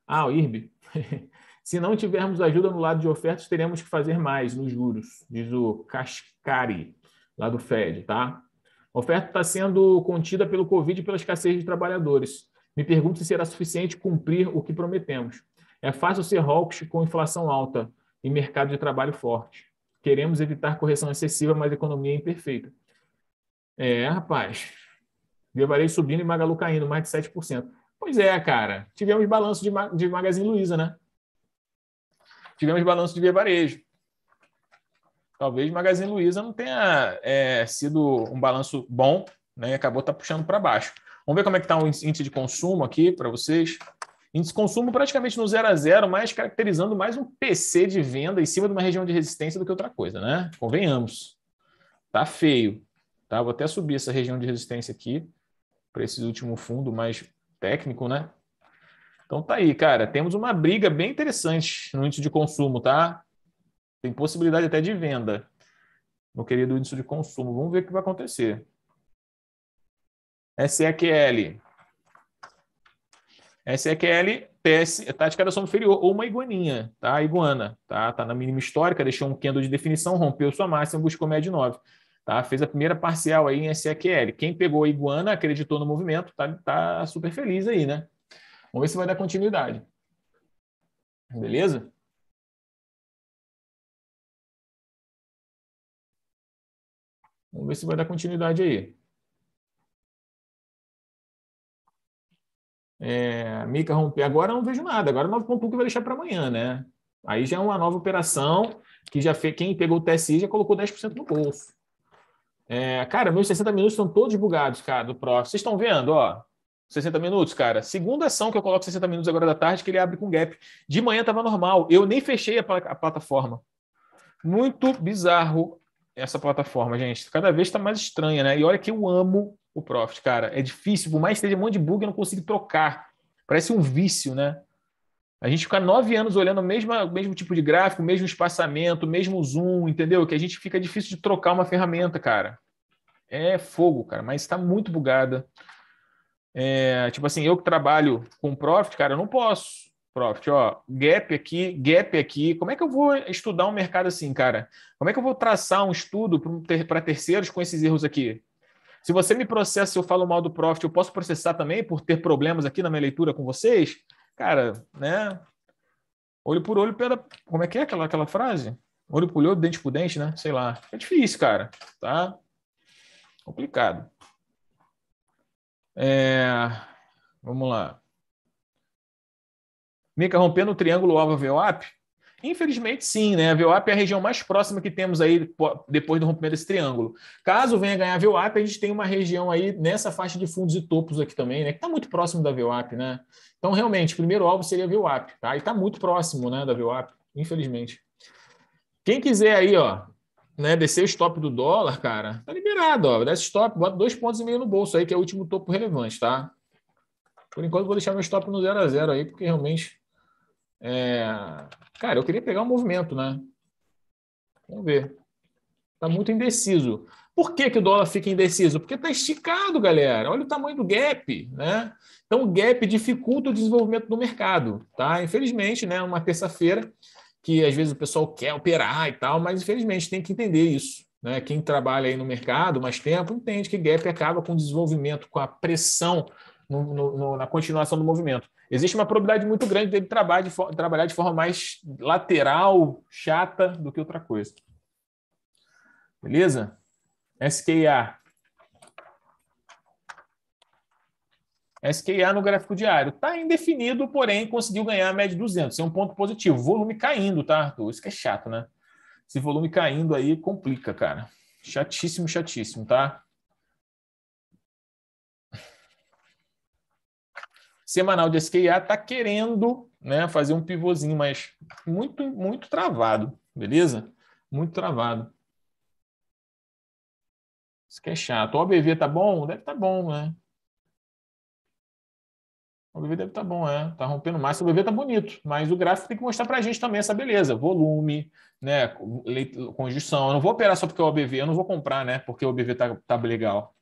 Speaker 1: Ah, o IRB. Se não tivermos ajuda no lado de ofertas, teremos que fazer mais nos juros, diz o Cascari, lá do Fed, tá? A oferta está sendo contida pelo Covid e pela escassez de trabalhadores. Me pergunto se será suficiente cumprir o que prometemos. É fácil ser hawkish com inflação alta e mercado de trabalho forte. Queremos evitar correção excessiva, mas a economia é imperfeita. É, rapaz. Devarei subindo e Magalu caindo, mais de 7%. Pois é, cara. Tivemos balanço de, de Magazine Luiza, né? tivemos balanço de via varejo. Talvez Magazine Luiza não tenha é, sido um balanço bom, né? acabou tá puxando para baixo. Vamos ver como é que está o índice de consumo aqui para vocês. Índice de consumo praticamente no zero a zero, mas caracterizando mais um PC de venda em cima de uma região de resistência do que outra coisa, né? Convenhamos. Tá feio. Tá? Vou até subir essa região de resistência aqui para esse último fundo mais técnico, né? Então tá aí, cara. Temos uma briga bem interessante no índice de consumo, tá? Tem possibilidade até de venda no querido índice de consumo. Vamos ver o que vai acontecer. SEQL. SEQL, TS, tática da soma inferior, ou uma iguaninha, tá? Iguana, tá? Tá na mínima histórica, deixou um candle de definição, rompeu sua máxima, buscou média 9. Tá? Fez a primeira parcial aí em SEQL. Quem pegou a iguana, acreditou no movimento, tá, tá super feliz aí, né? Vamos ver se vai
Speaker 2: dar continuidade. Beleza? Vamos ver se vai dar continuidade aí. É, Mica romper. Agora eu não vejo nada. Agora 9.1 que vai deixar para amanhã, né? Aí já é uma nova operação
Speaker 1: que já fez, quem pegou o TSI já colocou 10% no bolso. É, cara, meus 60 minutos estão todos bugados, cara, do próximo. Vocês estão vendo, ó. 60 minutos, cara. Segunda ação que eu coloco 60 minutos agora da tarde, que ele abre com gap. De manhã tava normal. Eu nem fechei a, pl a, plataforma. Muito bizarro essa plataforma, gente. Cada vez está mais estranha, né? E olha que eu amo o Profit, cara. É difícil, por mais que esteja um monte de bug, eu não consigo trocar. Parece um vício, né? A gente fica nove anos olhando o mesmo, o mesmo tipo de gráfico, o mesmo espaçamento, o mesmo zoom, entendeu? Que a gente fica difícil de trocar uma ferramenta, cara. É fogo, cara, mas está muito bugada. É, tipo assim, eu que trabalho com profit, cara, eu não posso. Profit, ó, gap aqui, gap aqui. Como é que eu vou estudar um mercado assim, cara? Como é que eu vou traçar um estudo para terceiros com esses erros aqui? Se você me processa, se eu falo mal do profit, eu posso processar também por ter problemas aqui na minha leitura com vocês? Cara, né? Olho por olho, pela... como é que é aquela, aquela frase? Olho por olho, dente por dente, né? Sei lá. É difícil, cara, tá? Complicado. É, vamos lá. Mica rompendo o triângulo alvo VWAP? Infelizmente, sim, né? A VWAP é a região mais próxima que temos aí depois do rompimento desse triângulo. Caso venha ganhar a VWAP, a gente tem uma região aí nessa faixa de fundos e topos aqui também, né? Que está muito próximo da VWAP, né? Então, realmente, o primeiro alvo seria a VWAP, tá? E está muito próximo, né, da VWAP, infelizmente. Quem quiser aí, ó, né, descer o stop do dólar, cara, tá liberado, ó. Desce stop, bota dois pontos e meio no bolso aí, que é o último topo relevante, tá? Por enquanto, vou deixar meu stop no 0 a 0 aí, porque realmente. É... Cara, eu queria pegar um movimento, né? Vamos ver. Tá muito indeciso. Por que, que o dólar fica indeciso? Porque tá esticado, galera. Olha o tamanho do gap, né? Então, o gap dificulta o desenvolvimento do mercado, tá? Infelizmente, né? Uma terça-feira que às vezes o pessoal quer operar e tal, mas infelizmente tem que entender isso. Né? Quem trabalha aí no mercado mais tempo entende que gap acaba com o desenvolvimento, com a pressão no, no, na continuação do movimento. Existe uma probabilidade muito grande dele trabalhar de, trabalhar de forma mais lateral, chata do que outra coisa. Beleza? SKA. SQA no gráfico diário. Está indefinido, porém conseguiu ganhar a média de 200. Isso é um ponto positivo. Volume caindo, tá, Arthur? Isso que é chato, né? Esse volume caindo aí complica, cara. Chatíssimo, chatíssimo, tá? Semanal de SQA está querendo né, fazer um pivôzinho, mas muito, muito travado, beleza?
Speaker 2: Muito travado. Isso que é chato. O OBV tá bom? Deve tá bom, né? O BV deve estar tá bom, é.
Speaker 1: Tá rompendo mais. O BV tá bonito, mas o gráfico tem que mostrar para a gente também essa beleza. Volume, né? conjunção. Eu não vou operar só porque é o OBV, eu não vou comprar, né? Porque o OBV tá, tá legal.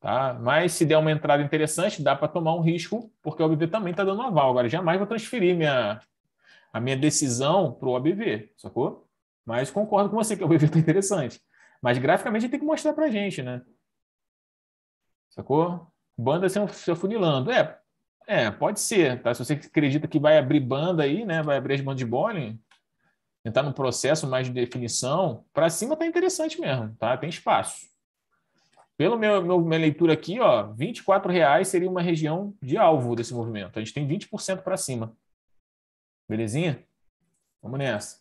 Speaker 1: Tá? Mas se der uma entrada interessante, dá para tomar um risco, porque o OBV também está dando aval. Agora, jamais vou transferir minha, a minha decisão para o OBV, sacou? Mas concordo com você que o OBV está interessante. Mas graficamente tem que mostrar para a gente, né? Sacou? Banda se afunilando. É, é, pode ser, tá? Se você acredita que vai abrir banda aí, né? Vai abrir as bandas de bowling, entrar no processo mais de definição, para cima tá interessante mesmo, tá? Tem espaço. Pelo meu, meu minha leitura aqui, ó, 24 reais seria uma região de alvo desse movimento. A gente tem 20% para cima. Belezinha? Vamos nessa.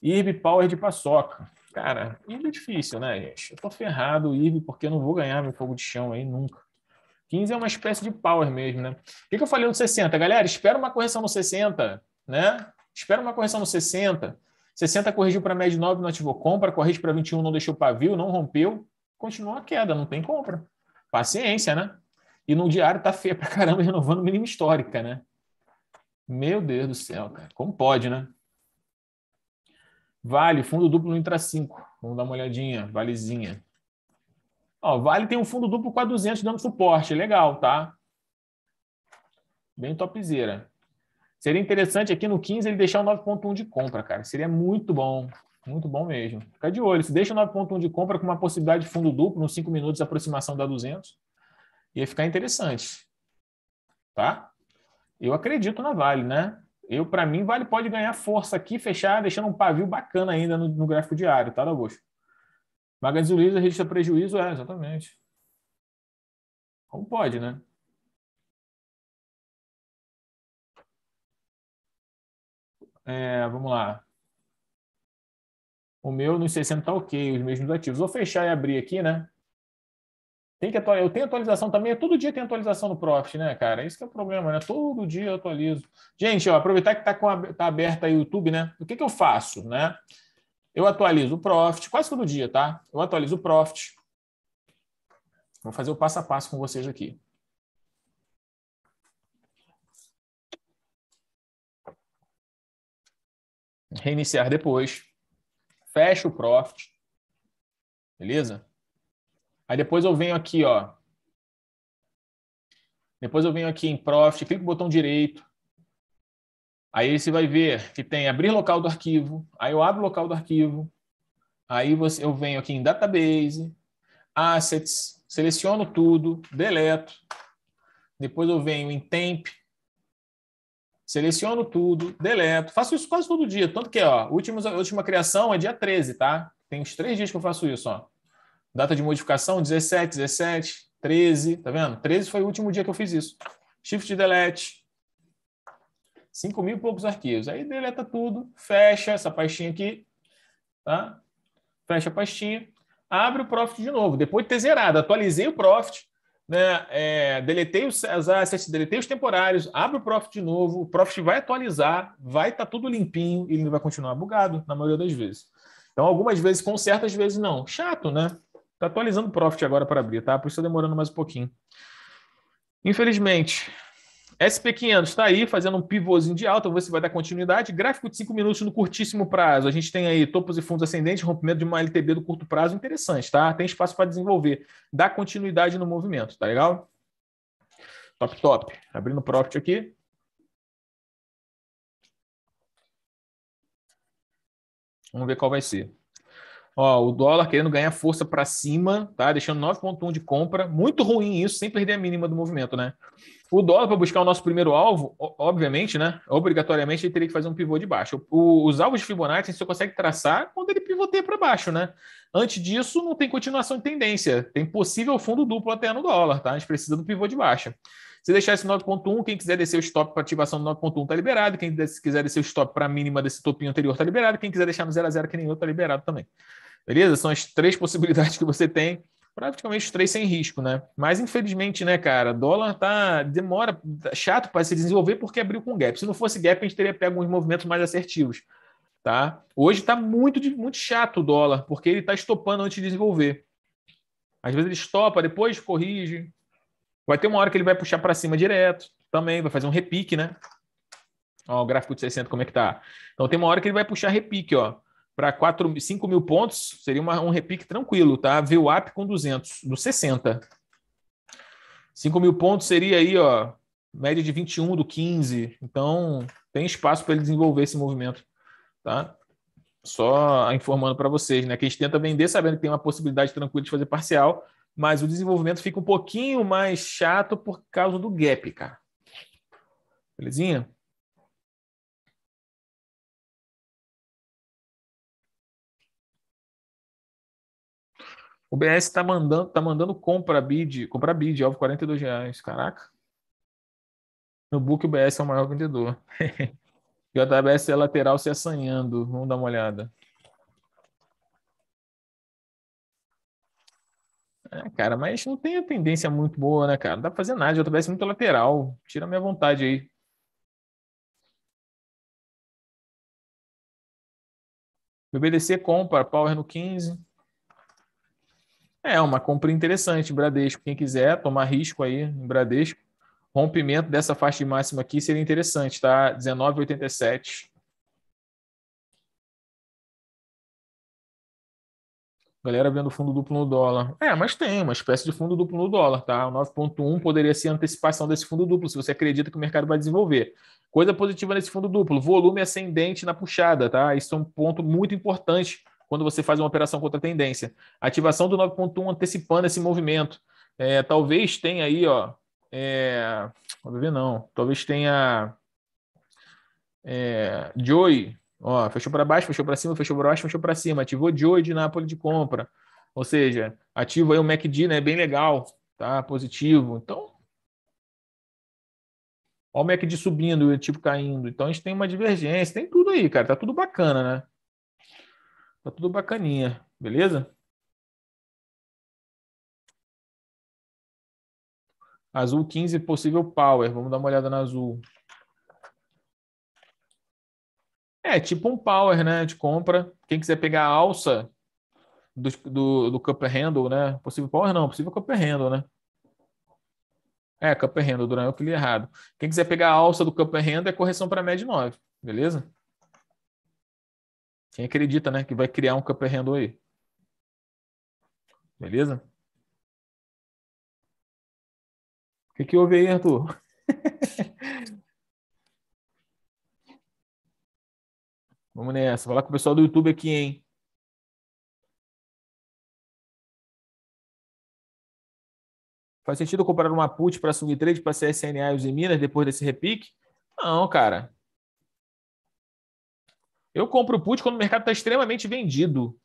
Speaker 1: IRB Power de paçoca. Cara, IRB é difícil, né, gente? Eu tô ferrado, IRB, porque eu não vou ganhar meu fogo de chão aí nunca. 15 é uma espécie de power mesmo, né? O que eu falei no 60? Galera, espera uma correção no 60, né? Espera uma correção no 60. 60 corrigiu para média 9, não ativou compra, corrige para 21, não deixou pavio, não rompeu, continua a queda, não tem compra. Paciência, né? E no diário tá feia para caramba, renovando mínima histórica, né? Meu Deus do céu, cara. Como pode, né? Vale, fundo duplo no Intra 5. Vamos dar uma olhadinha, valezinha. Ó, vale tem um fundo duplo com a 200 dando suporte. Legal, tá? Bem topzera. Seria interessante aqui no 15 ele deixar o 9.1 de compra, cara. Seria muito bom. Muito bom mesmo. Fica de olho. Se deixa o 9.1 de compra com uma possibilidade de fundo duplo, nos 5 minutos, aproximação da 200, ia ficar interessante. Tá? Eu acredito na Vale, né? Eu, para mim, Vale pode ganhar força aqui, fechar, deixando um pavio
Speaker 2: bacana ainda no, no gráfico diário, tá, Dagosto? Magazine do registra prejuízo, é, exatamente. Como pode, né? É, vamos lá. O meu nos 60 tá ok, os mesmos ativos. Vou fechar e abrir aqui, né?
Speaker 1: Tem que atualizar. Eu tenho atualização também. Todo dia tem atualização no Profit, né, cara? Isso que é o problema, né? Todo dia eu atualizo. Gente, ó, aproveitar que tá, tá aberta aí o YouTube, né? O que, que eu faço, né? Eu atualizo o Profit, quase todo dia, tá? Eu atualizo o Profit.
Speaker 2: Vou fazer o passo a passo com vocês aqui. Reiniciar depois. Fecho o Profit. Beleza?
Speaker 1: Aí depois eu venho aqui, ó. Depois eu venho aqui em Profit, clico no botão direito, Aí você vai ver que tem abrir local do arquivo, aí eu abro o local do arquivo, aí você, eu venho aqui em database, assets, seleciono tudo, deleto, depois eu venho em temp, seleciono tudo, deleto, faço isso quase todo dia, tanto que ó, últimos, a última criação é dia 13, tá? Tem uns três dias que eu faço isso, ó. Data de modificação 17, 17, 13, tá vendo? 13 foi o último dia que eu fiz isso. Shift delete, 5 mil e poucos arquivos. Aí deleta tudo, fecha essa pastinha aqui, tá? Fecha a pastinha, abre o Profit de novo. Depois de ter zerado, atualizei o Profit, né? É, deletei os, as assets, deletei os temporários, abre o Profit de novo, o Profit vai atualizar, vai estar tá tudo limpinho e ele vai continuar bugado na maioria das vezes. Então, algumas vezes conserta, às vezes não. Chato, né? Tá atualizando o Profit agora para abrir, tá? Por isso tá demorando mais um pouquinho. Infelizmente, SP500 está aí fazendo um pivôzinho de alta, vamos ver se vai dar continuidade. Gráfico de 5 minutos no curtíssimo prazo. A gente tem aí topos e fundos ascendentes, rompimento de uma LTB do curto prazo interessante, tá? Tem espaço para desenvolver.
Speaker 2: Dá continuidade no movimento, tá legal? Top, top. Abrindo profit aqui. Vamos ver qual vai ser. Ó, o dólar querendo ganhar força para cima, tá? Deixando
Speaker 1: 9,1 de compra. Muito ruim isso, sem perder a mínima do movimento, né? O dólar, para buscar o nosso primeiro alvo, obviamente, né? Obrigatoriamente, ele teria que fazer um pivô de baixo. O, os alvos de Fibonacci você consegue traçar quando ele pivoteia para baixo, né? Antes disso, não tem continuação de tendência. Tem possível fundo duplo até no dólar, tá? A gente precisa do pivô de baixa. Se deixar esse 9.1, quem quiser descer o stop para ativação do 9.1 está liberado. Quem quiser descer o stop para a mínima desse topinho anterior está liberado. Quem quiser deixar no 0 a 0 que nem eu está liberado também. Beleza? São as três possibilidades que você tem praticamente os três sem risco, né? Mas infelizmente, né, cara, dólar tá demora, tá chato para se desenvolver porque abriu com gap. Se não fosse gap, a gente teria pego uns movimentos mais assertivos, tá? Hoje tá muito muito chato o dólar, porque ele tá estopando antes de desenvolver. Às vezes ele estopa, depois corrige. Vai ter uma hora que ele vai puxar para cima direto, também vai fazer um repique, né? Ó, o gráfico de 60 como é que tá? Então tem uma hora que ele vai puxar repique, ó para 5 mil pontos, seria uma, um repique tranquilo, tá? VWAP com 200, do 60. 5 mil pontos seria aí, ó, média de 21 do 15. Então, tem espaço para ele desenvolver esse movimento, tá? Só informando para vocês, né? Que a gente tenta vender sabendo que tem uma possibilidade tranquila de fazer parcial,
Speaker 2: mas o desenvolvimento fica um pouquinho mais chato por causa do gap, cara. Belezinha? O BS está mandando, tá mandando compra bid, compra bid, alvo é 42 reais, caraca. No
Speaker 1: book o BS é o maior vendedor. JBS é lateral se assanhando, vamos dar uma olhada. É,
Speaker 2: cara, mas não tem a tendência muito boa, né, cara? Não dá pra fazer nada, JBS é muito lateral, tira a minha vontade aí. BBDC compra, Power no 15. É, uma compra
Speaker 1: interessante, Bradesco. Quem quiser tomar risco aí em Bradesco, rompimento dessa faixa de máxima
Speaker 2: aqui seria interessante, tá? 19,87. Galera vendo fundo duplo no dólar. É, mas tem
Speaker 1: uma espécie de fundo duplo no dólar, tá? O 9.1 poderia ser antecipação desse fundo duplo, se você acredita que o mercado vai desenvolver. Coisa positiva nesse fundo duplo, volume ascendente na puxada, tá? Isso é um ponto muito importante quando você faz uma operação contra a tendência. Ativação do 9.1 antecipando esse movimento. É, talvez tenha aí, ó. É, vamos ver, não. Talvez tenha. É, Joy, ó, fechou para baixo, fechou para cima, fechou para baixo, fechou para cima. Ativou Joy de Nápoles de compra. Ou seja, ativo aí o MACD, né? Bem legal, tá? Positivo. Então, Olha o MACD subindo e o tipo caindo. Então a gente tem uma divergência, tem tudo aí, cara. Tá tudo bacana, né?
Speaker 2: Tá tudo bacaninha, beleza? Azul 15, possível power. Vamos dar uma olhada na azul. É tipo um power, né? De compra.
Speaker 1: Quem quiser pegar a alça do, do, do Cup Handle, né? Possível power não, possível campo Handle, né? É, campo Handle, Duran, é eu falei errado. Quem quiser pegar a alça do campo Handle é correção para média 9, beleza? Quem
Speaker 2: acredita, né? Que vai criar um camper handle aí. Beleza? O que, que houve aí, Arthur? Vamos nessa. Falar com o pessoal do YouTube aqui, hein? Faz sentido comprar uma put para assumir trade para CSNA e os Minas depois desse repique? Não, cara. Eu compro o put quando o mercado
Speaker 1: está extremamente vendido.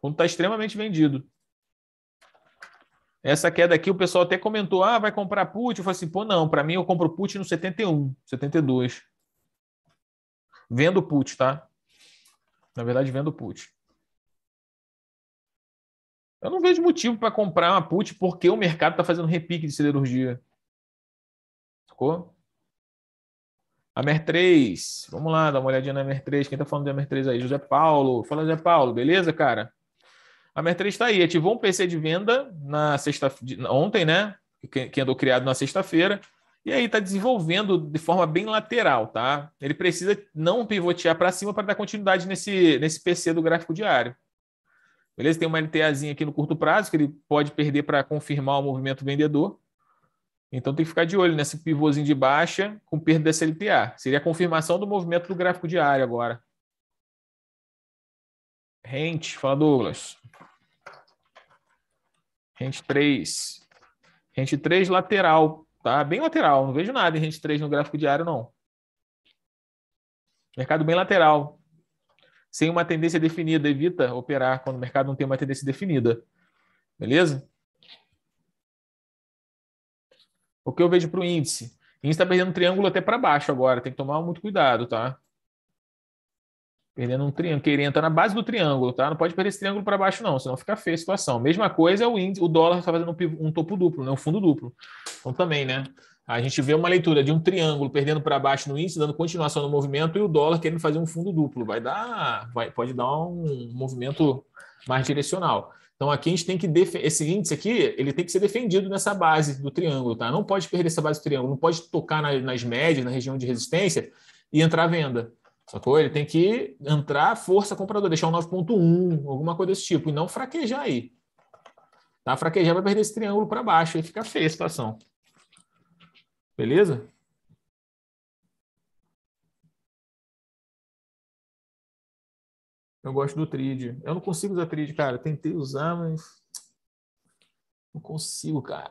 Speaker 1: Quando está extremamente vendido. Essa queda aqui, o pessoal até comentou: ah, vai comprar put. Eu falei assim: pô, não, para mim eu compro put no 71,
Speaker 2: 72. Vendo put, tá? Na verdade, vendo put. Eu não vejo motivo para comprar uma put porque o mercado está fazendo repique de siderurgia. Ficou?
Speaker 1: A MER3, vamos lá, dá uma olhadinha na MER3. Quem tá falando da MER3 aí? José Paulo. Fala, José Paulo, beleza, cara? A MER3 está aí, ativou um PC de venda na sexta ontem, né? Que, que andou criado na sexta-feira. E aí está desenvolvendo de forma bem lateral, tá? Ele precisa não pivotear para cima para dar continuidade nesse, nesse PC do gráfico diário. Beleza? Tem uma LTAzinha aqui no curto prazo que ele pode perder para confirmar o movimento vendedor. Então tem que ficar de olho nesse pivôzinho de baixa com perda dessa LTA. Seria a confirmação do movimento do gráfico diário agora. Rente, fala Douglas. Rente 3. Rente 3 lateral, tá? Bem lateral, não vejo nada em rente 3 no gráfico diário não. Mercado bem lateral. Sem uma tendência definida, evita operar quando o mercado não tem uma tendência definida. Beleza? O que eu vejo para o índice? O índice está perdendo um triângulo até para baixo agora, tem que tomar muito cuidado, tá? Perdendo um triângulo, querendo entrar tá na base do triângulo, tá? Não pode perder esse triângulo para baixo, não, senão fica feia a situação. Mesma coisa é o índice, o dólar está fazendo um, um, topo duplo, né? um fundo duplo. Então também, né? A gente vê uma leitura de um triângulo perdendo para baixo no índice, dando continuação no movimento, e o dólar querendo fazer um fundo duplo. Vai dar, vai, pode dar um movimento mais direcional. Então aqui a gente tem que esse índice aqui, ele tem que ser defendido nessa base do triângulo, tá? Não pode perder essa base do triângulo, não pode tocar na, nas médias, na região de resistência e entrar à venda. Sacou? Ele tem que entrar força comprador, deixar um 9.1, alguma coisa desse tipo, e não fraquejar aí. Tá? Fraquejar vai
Speaker 2: perder esse triângulo para baixo e fica feia a situação. Beleza? Eu gosto do Trid. Eu não consigo usar Trid, cara. Tentei usar, mas.
Speaker 1: Não consigo, cara.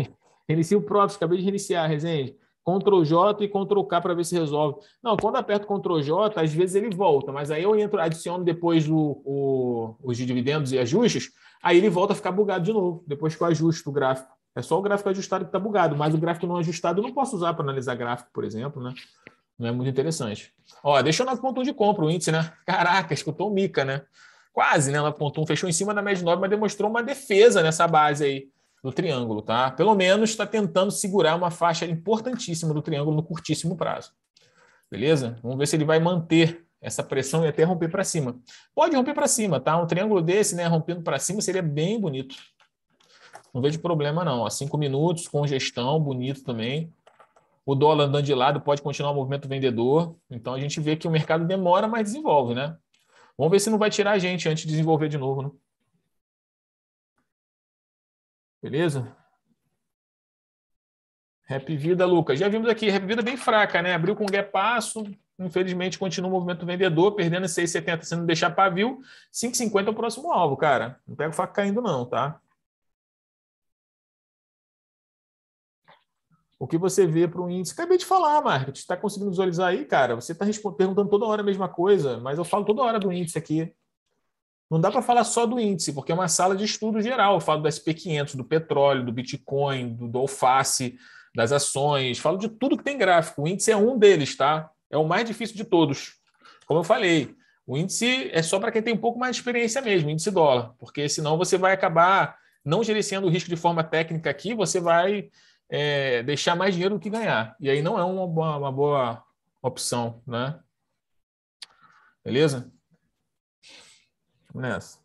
Speaker 1: Reinicia o Props, acabei de reiniciar, Resende. Ctrl J e Ctrl K para ver se resolve. Não, quando aperto Ctrl J, às vezes ele volta, mas aí eu entro, adiciono depois o, o, os dividendos e ajustes, aí ele volta a ficar bugado de novo, depois que eu ajusto o gráfico. É só o gráfico ajustado que está bugado, mas o gráfico não ajustado eu não posso usar para analisar gráfico, por exemplo, né? Não é muito interessante. Ó, deixou 9,1 de compra o índice, né? Caraca, escutou o Mica, né? Quase, né? 9,1 fechou em cima da média 9, mas demonstrou uma defesa nessa base aí do triângulo, tá? Pelo menos está tentando segurar uma faixa importantíssima do triângulo no curtíssimo prazo. Beleza? Vamos ver se ele vai manter essa pressão e até romper para cima. Pode romper para cima, tá? Um triângulo desse, né, rompendo para cima seria bem bonito. Não vejo problema não, ó, cinco minutos, congestão, bonito também o dólar andando de lado pode continuar o movimento vendedor. Então a gente vê que o mercado demora, mas desenvolve, né? Vamos
Speaker 2: ver se não vai tirar a gente antes de desenvolver de novo, né? Beleza? Rap Vida, Lucas. Já vimos aqui, Rap Vida bem
Speaker 1: fraca, né? Abriu com gap passo, infelizmente continua o movimento vendedor, perdendo 6,70 se não deixar
Speaker 2: pavio. 5,50 é o próximo alvo, cara. Não pega o faca caindo, não, tá? o que você vê para o índice. Acabei de falar,
Speaker 1: Marcos, está conseguindo visualizar aí, cara? Você está perguntando toda hora a mesma coisa, mas eu falo toda hora do índice aqui. Não dá para falar só do índice, porque é uma sala de estudo geral. Eu falo do SP500, do petróleo, do Bitcoin, do, do alface, das ações, falo de tudo que tem gráfico. O índice é um deles, tá? É o mais difícil de todos. Como eu falei, o índice é só para quem tem um pouco mais de experiência mesmo, índice dólar, porque senão você vai acabar não gerenciando o risco de forma técnica aqui, você vai é, deixar mais dinheiro do que ganhar. E aí não é uma boa,
Speaker 2: uma boa opção, né? Beleza? Nessa.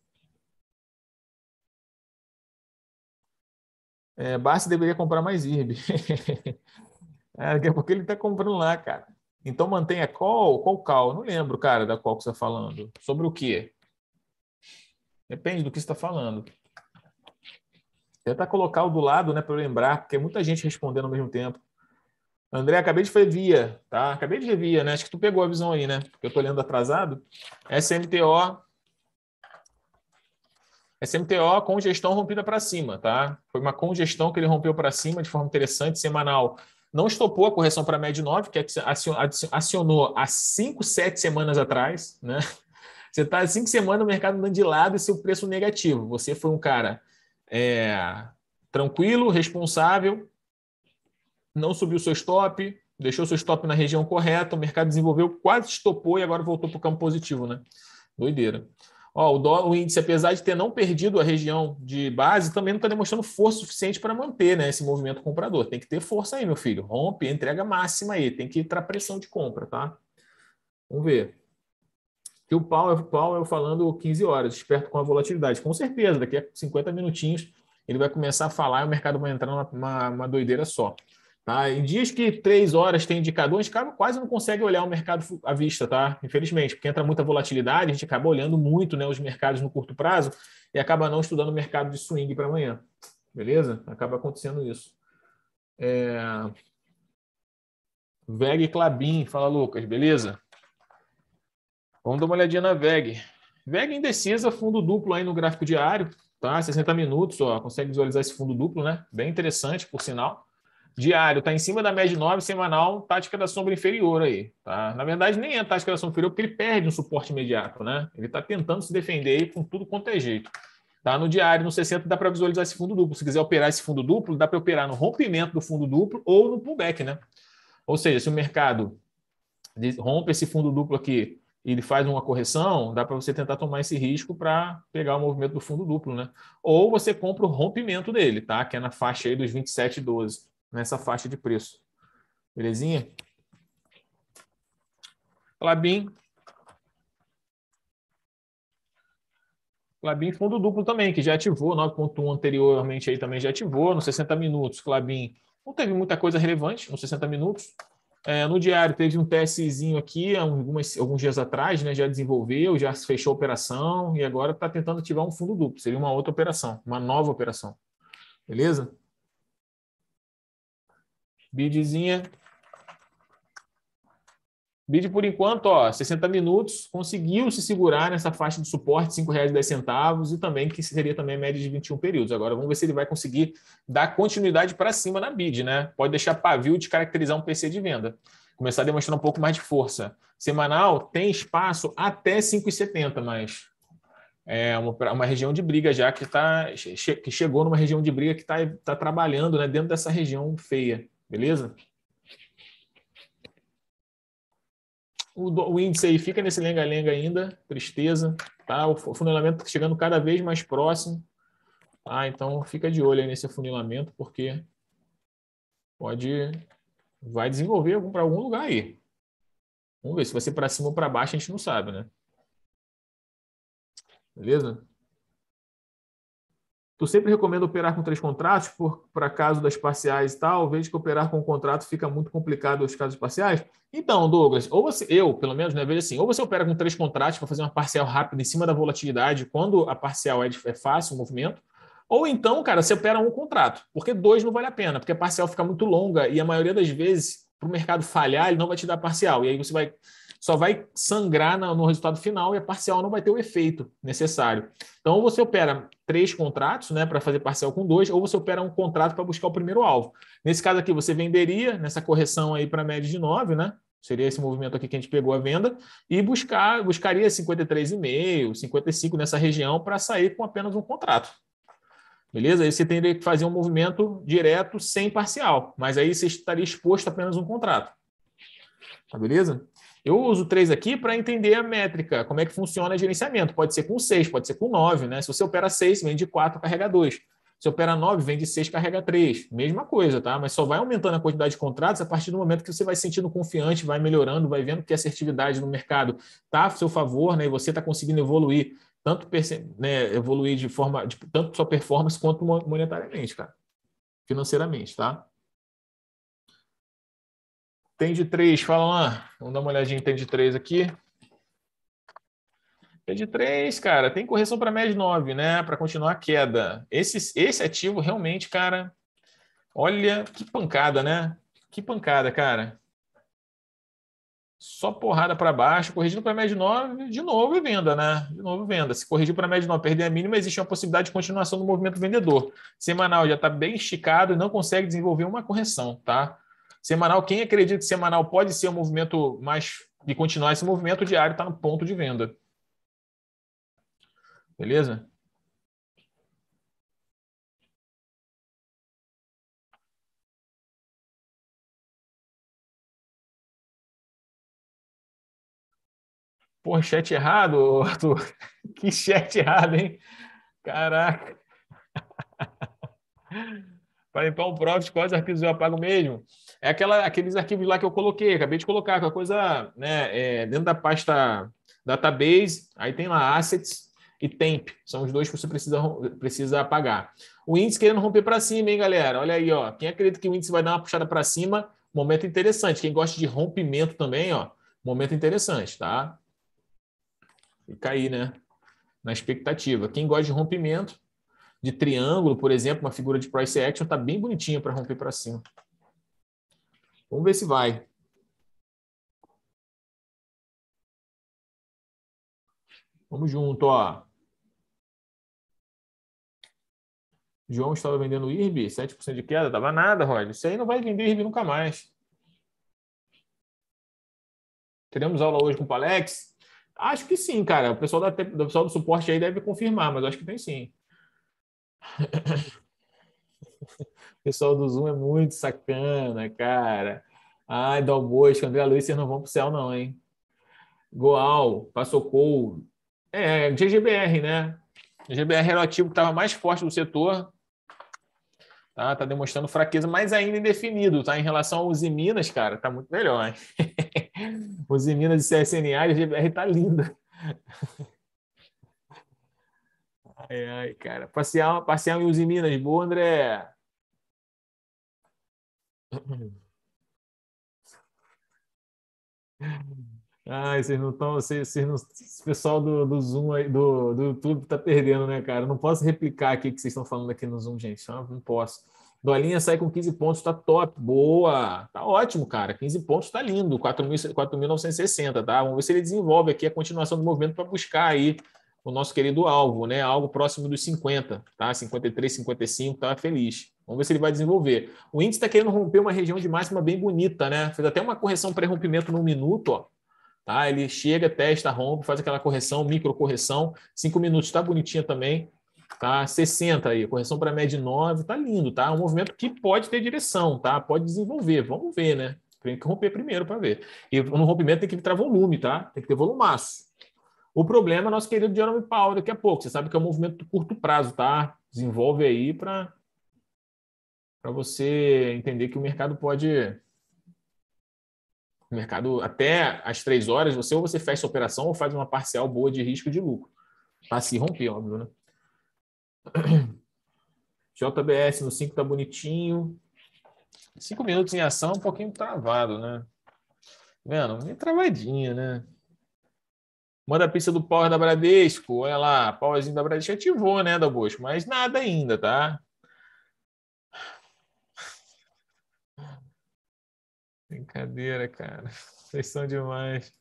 Speaker 2: É, Barça deveria comprar mais IRB. é, daqui a pouco ele está comprando
Speaker 1: lá, cara. Então mantenha qual, qual cal? Não lembro, cara, da qual que você está falando. Sobre o quê? Depende do que você está falando. Tentar colocar o do lado, né, para lembrar, porque é muita gente respondendo ao mesmo tempo. André, acabei de ver via, tá? Acabei de ver via, né? Acho que tu pegou a visão aí, né? Porque eu tô lendo atrasado. SMTO SMTO com rompida para cima, tá? Foi uma congestão que ele rompeu para cima de forma interessante, semanal. Não estopou a correção para a média 9, que acionou há 5, 7 semanas atrás, né? Você está há 5 semanas no mercado andando de lado e seu preço negativo. Você foi um cara é, tranquilo, responsável, não subiu seu stop, deixou seu stop na região correta, o mercado desenvolveu, quase estopou e agora voltou para o campo positivo, né? Doideira. Ó, o, dólar, o índice, apesar de ter não perdido a região de base, também não está demonstrando força suficiente para manter né, esse movimento comprador. Tem que ter força aí, meu filho. Rompe, entrega máxima aí, tem que entrar pressão de compra, tá? Vamos ver que o Powell, é Powell falando 15 horas, esperto com a volatilidade. Com certeza, daqui a 50 minutinhos ele vai começar a falar e o mercado vai entrar numa, uma doideira só. Tá? Em dias que três horas tem indicadores, cara, quase não consegue olhar o mercado à vista, tá? Infelizmente, porque entra muita volatilidade, a gente acaba olhando muito né, os mercados no curto prazo e acaba não estudando o mercado de swing para amanhã. Beleza? Acaba acontecendo isso. É... Veg Clabin, fala Lucas, beleza? Vamos dar uma olhadinha na VEG. VEG indecisa, é fundo duplo aí no gráfico diário, tá? 60 minutos, ó, consegue visualizar esse fundo duplo, né? Bem interessante, por sinal. Diário está em cima da média de 9, semanal, tática da sombra inferior aí, tá? Na verdade, nem é a tática da sombra inferior, porque ele perde um suporte imediato, né? Ele está tentando se defender aí com tudo quanto é jeito. Tá? No diário, no 60, dá para visualizar esse fundo duplo. Se quiser operar esse fundo duplo, dá para operar no rompimento do fundo duplo ou no pullback, né? Ou seja, se o mercado rompe esse fundo duplo aqui ele faz uma correção, dá para você tentar tomar esse risco para pegar o movimento do fundo duplo, né? Ou você compra o rompimento dele, tá? Que é na faixa aí dos 27,12, nessa faixa de preço. Belezinha? Labim. Clabin fundo duplo também, que já ativou, 9.1 anteriormente aí também já ativou, nos 60 minutos. Clabin não teve muita coisa relevante nos 60 minutos, é, no diário teve um testezinho aqui algumas, alguns dias atrás, né? Já desenvolveu, já fechou a operação e agora está tentando ativar um fundo duplo. Seria uma outra operação, uma nova operação. Beleza? Bidzinha Bid, por enquanto, ó, 60 minutos, conseguiu se segurar nessa faixa de suporte, R$ 5,10, e também que seria também a média de 21 períodos. Agora vamos ver se ele vai conseguir dar continuidade para cima na bid, né? Pode deixar pavio de caracterizar um PC de venda. Começar a demonstrar um pouco mais de força. Semanal tem espaço até 5,70, mas é uma, uma, região de briga já que, tá, che, que chegou numa região de briga que está tá trabalhando né, dentro dessa região feia, beleza? o, o índice aí fica nesse lenga-lenga ainda, tristeza, tá? O funilamento chegando cada vez mais próximo, tá? Então fica de olho aí nesse funilamento, porque pode vai desenvolver para algum
Speaker 2: lugar aí. Vamos ver se vai ser para cima ou para baixo, a gente não sabe, né? Beleza? Tu sempre recomenda operar com três
Speaker 1: contratos, para caso das parciais e tal, vejo que operar com um contrato fica muito complicado os casos parciais. Então, Douglas, ou você, eu, pelo menos, né, vejo assim, ou você opera com três contratos para fazer uma parcial rápida em cima da volatilidade, quando a parcial é, é fácil, o movimento, ou então, cara, você opera um contrato, porque dois não vale a pena, porque a parcial fica muito longa e a maioria das vezes, para o mercado falhar, ele não vai te dar parcial, e aí você vai só vai sangrar no resultado final e a parcial não vai ter o efeito necessário. Então, ou você opera três contratos né, para fazer parcial com dois, ou você opera um contrato para buscar o primeiro alvo. Nesse caso aqui, você venderia nessa correção aí para a média de 9, né? Seria esse movimento aqui que a gente pegou a venda e buscar, buscaria 53,5, 55 nessa região para sair com apenas um contrato. Beleza? Aí você teria que fazer um movimento direto sem parcial, mas aí você estaria exposto a apenas um contrato. Tá beleza? Eu uso três aqui para entender a métrica, como é que funciona o gerenciamento. Pode ser com seis, pode ser com nove, né? Se você opera seis, vende quatro, carrega dois. Se opera nove, vende seis, carrega três. Mesma coisa, tá? Mas só vai aumentando a quantidade de contratos a partir do momento que você vai sentindo confiante, vai melhorando, vai vendo que a assertividade no mercado está a seu favor, né? E você está conseguindo evoluir, tanto né, evoluir de forma, de, tanto sua performance quanto monetariamente, cara.
Speaker 2: Financeiramente, tá? Tem de três, fala lá. Vamos dar uma olhadinha em tem de três aqui. Tem de
Speaker 1: três, cara, tem correção para média 9, né? Para continuar a queda. Esse, esse ativo realmente, cara, olha que pancada, né? Que pancada, cara. Só porrada para baixo, corrigindo para média 9, de novo é venda, né? De novo é venda. Se corrigir para média 9, perder a mínima, existe uma possibilidade de continuação do movimento vendedor. Semanal já está bem esticado e não consegue desenvolver uma correção, tá? Semanal, quem acredita que semanal pode
Speaker 2: ser um movimento mais. e continuar esse movimento diário, está no ponto de venda. Beleza? Pô, chat errado, Arthur. Que chat errado, hein? Caraca.
Speaker 1: Para limpar um profit, quase arquivo eu apago mesmo é aquela, aqueles arquivos lá que eu coloquei, acabei de colocar, aquela coisa né, é, dentro da pasta database, aí tem lá assets e temp, são os dois que você precisa, precisa apagar. O índice querendo romper para cima, hein, galera? Olha aí, ó. Quem acredita que o índice vai dar uma puxada para cima, momento interessante. Quem gosta de rompimento também, ó, momento interessante, tá? Fica aí, né? Na expectativa. Quem gosta de rompimento, de triângulo, por exemplo, uma figura de price
Speaker 2: action, tá bem bonitinha para romper para cima. Vamos ver se vai. Vamos junto, ó. João estava vendendo
Speaker 1: IRB, 7% de queda, dava nada, Roger. Isso aí não vai vender IRB nunca mais. Teremos aula hoje com o Palex? Acho que sim, cara. O pessoal, da, o pessoal do suporte aí deve confirmar, mas acho que tem sim. pessoal do Zoom é muito sacana, cara. Ai, Dalbosco, André Luiz, vocês não vão pro céu, não, hein? Goal, Passocou. É, GGBR, né? GBR era o ativo que estava mais forte do setor. Tá, tá demonstrando fraqueza, mas ainda indefinido, tá? Em relação ao Minas, cara, tá muito melhor, hein? Os Minas e CSNA, a GBR tá linda.
Speaker 2: Ai, ai, cara. Parcial, parcial em Uzi Minas, boa, André. Ai, vocês não estão. O pessoal do, do Zoom aí,
Speaker 1: do, do YouTube tá perdendo, né, cara? não posso replicar aqui o que vocês estão falando aqui no Zoom, gente. Não, não posso. Dolinha sai com 15 pontos, tá top. Boa! Tá ótimo, cara. 15 pontos tá lindo. 4.960, tá? Vamos ver se ele desenvolve aqui a continuação do movimento para buscar aí o nosso querido alvo, né? Algo próximo dos 50, tá? 53, 55, tá feliz. Vamos ver se ele vai desenvolver. O índice está querendo romper uma região de máxima bem bonita, né? Fez até uma correção pré-rompimento num minuto, ó. Tá? Ele chega, testa, rompe, faz aquela correção, micro correção Cinco minutos está bonitinha também. Tá? 60 aí, correção para média 9, tá lindo, tá? É um movimento que pode ter direção, tá? Pode desenvolver, vamos ver, né? Tem que romper primeiro para ver. E no rompimento tem que entrar volume, tá? Tem que ter volumaço. O problema é nosso querido Jerome Powell daqui a pouco. Você sabe que é um movimento de curto prazo, tá? Desenvolve aí para para você entender que o mercado pode o mercado até as três horas você ou você fecha a operação ou faz uma parcial boa de risco de lucro para tá? se romper, óbvio, né? JBS no 5 tá bonitinho. Cinco minutos em ação, um pouquinho travado, né? Vendo? Meio travadinha, né? Manda a pizza do Power da Bradesco. Olha lá, Powerzinho da Bradesco ativou, né, da Bosco? Mas nada ainda, tá?
Speaker 2: Brincadeira, cara. Vocês são demais.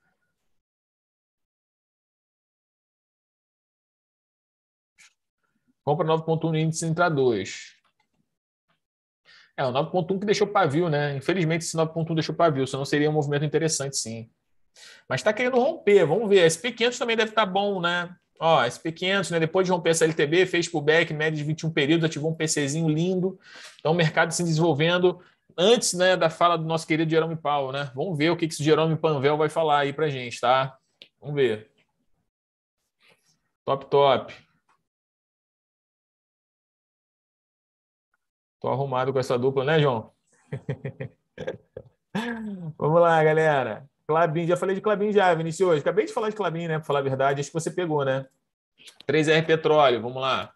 Speaker 2: Compra 9.1 no índice Intra 2.
Speaker 1: É, o 9.1 que deixou pavio, né? Infelizmente, esse 9.1 deixou pavio, senão seria um movimento interessante, sim. Mas está querendo romper, vamos ver. SP500 também deve estar tá bom, né? Ó, SP500, né? Depois de romper essa LTB, fez pullback, média de 21 períodos, ativou um PCzinho lindo. Então, o mercado se desenvolvendo antes né, da fala do nosso querido Jerome Powell, né? Vamos ver o que,
Speaker 2: que esse Jerome Panvel vai falar aí para gente, tá? Vamos ver. Top, top. Tô arrumado com essa dupla, né, João? Vamos lá,
Speaker 1: galera. Clabin, já falei de Clabin já, Vinícius, Hoje. Acabei de falar de Clabin, né? Para falar a verdade, acho que você pegou, né? 3R Petróleo, vamos lá.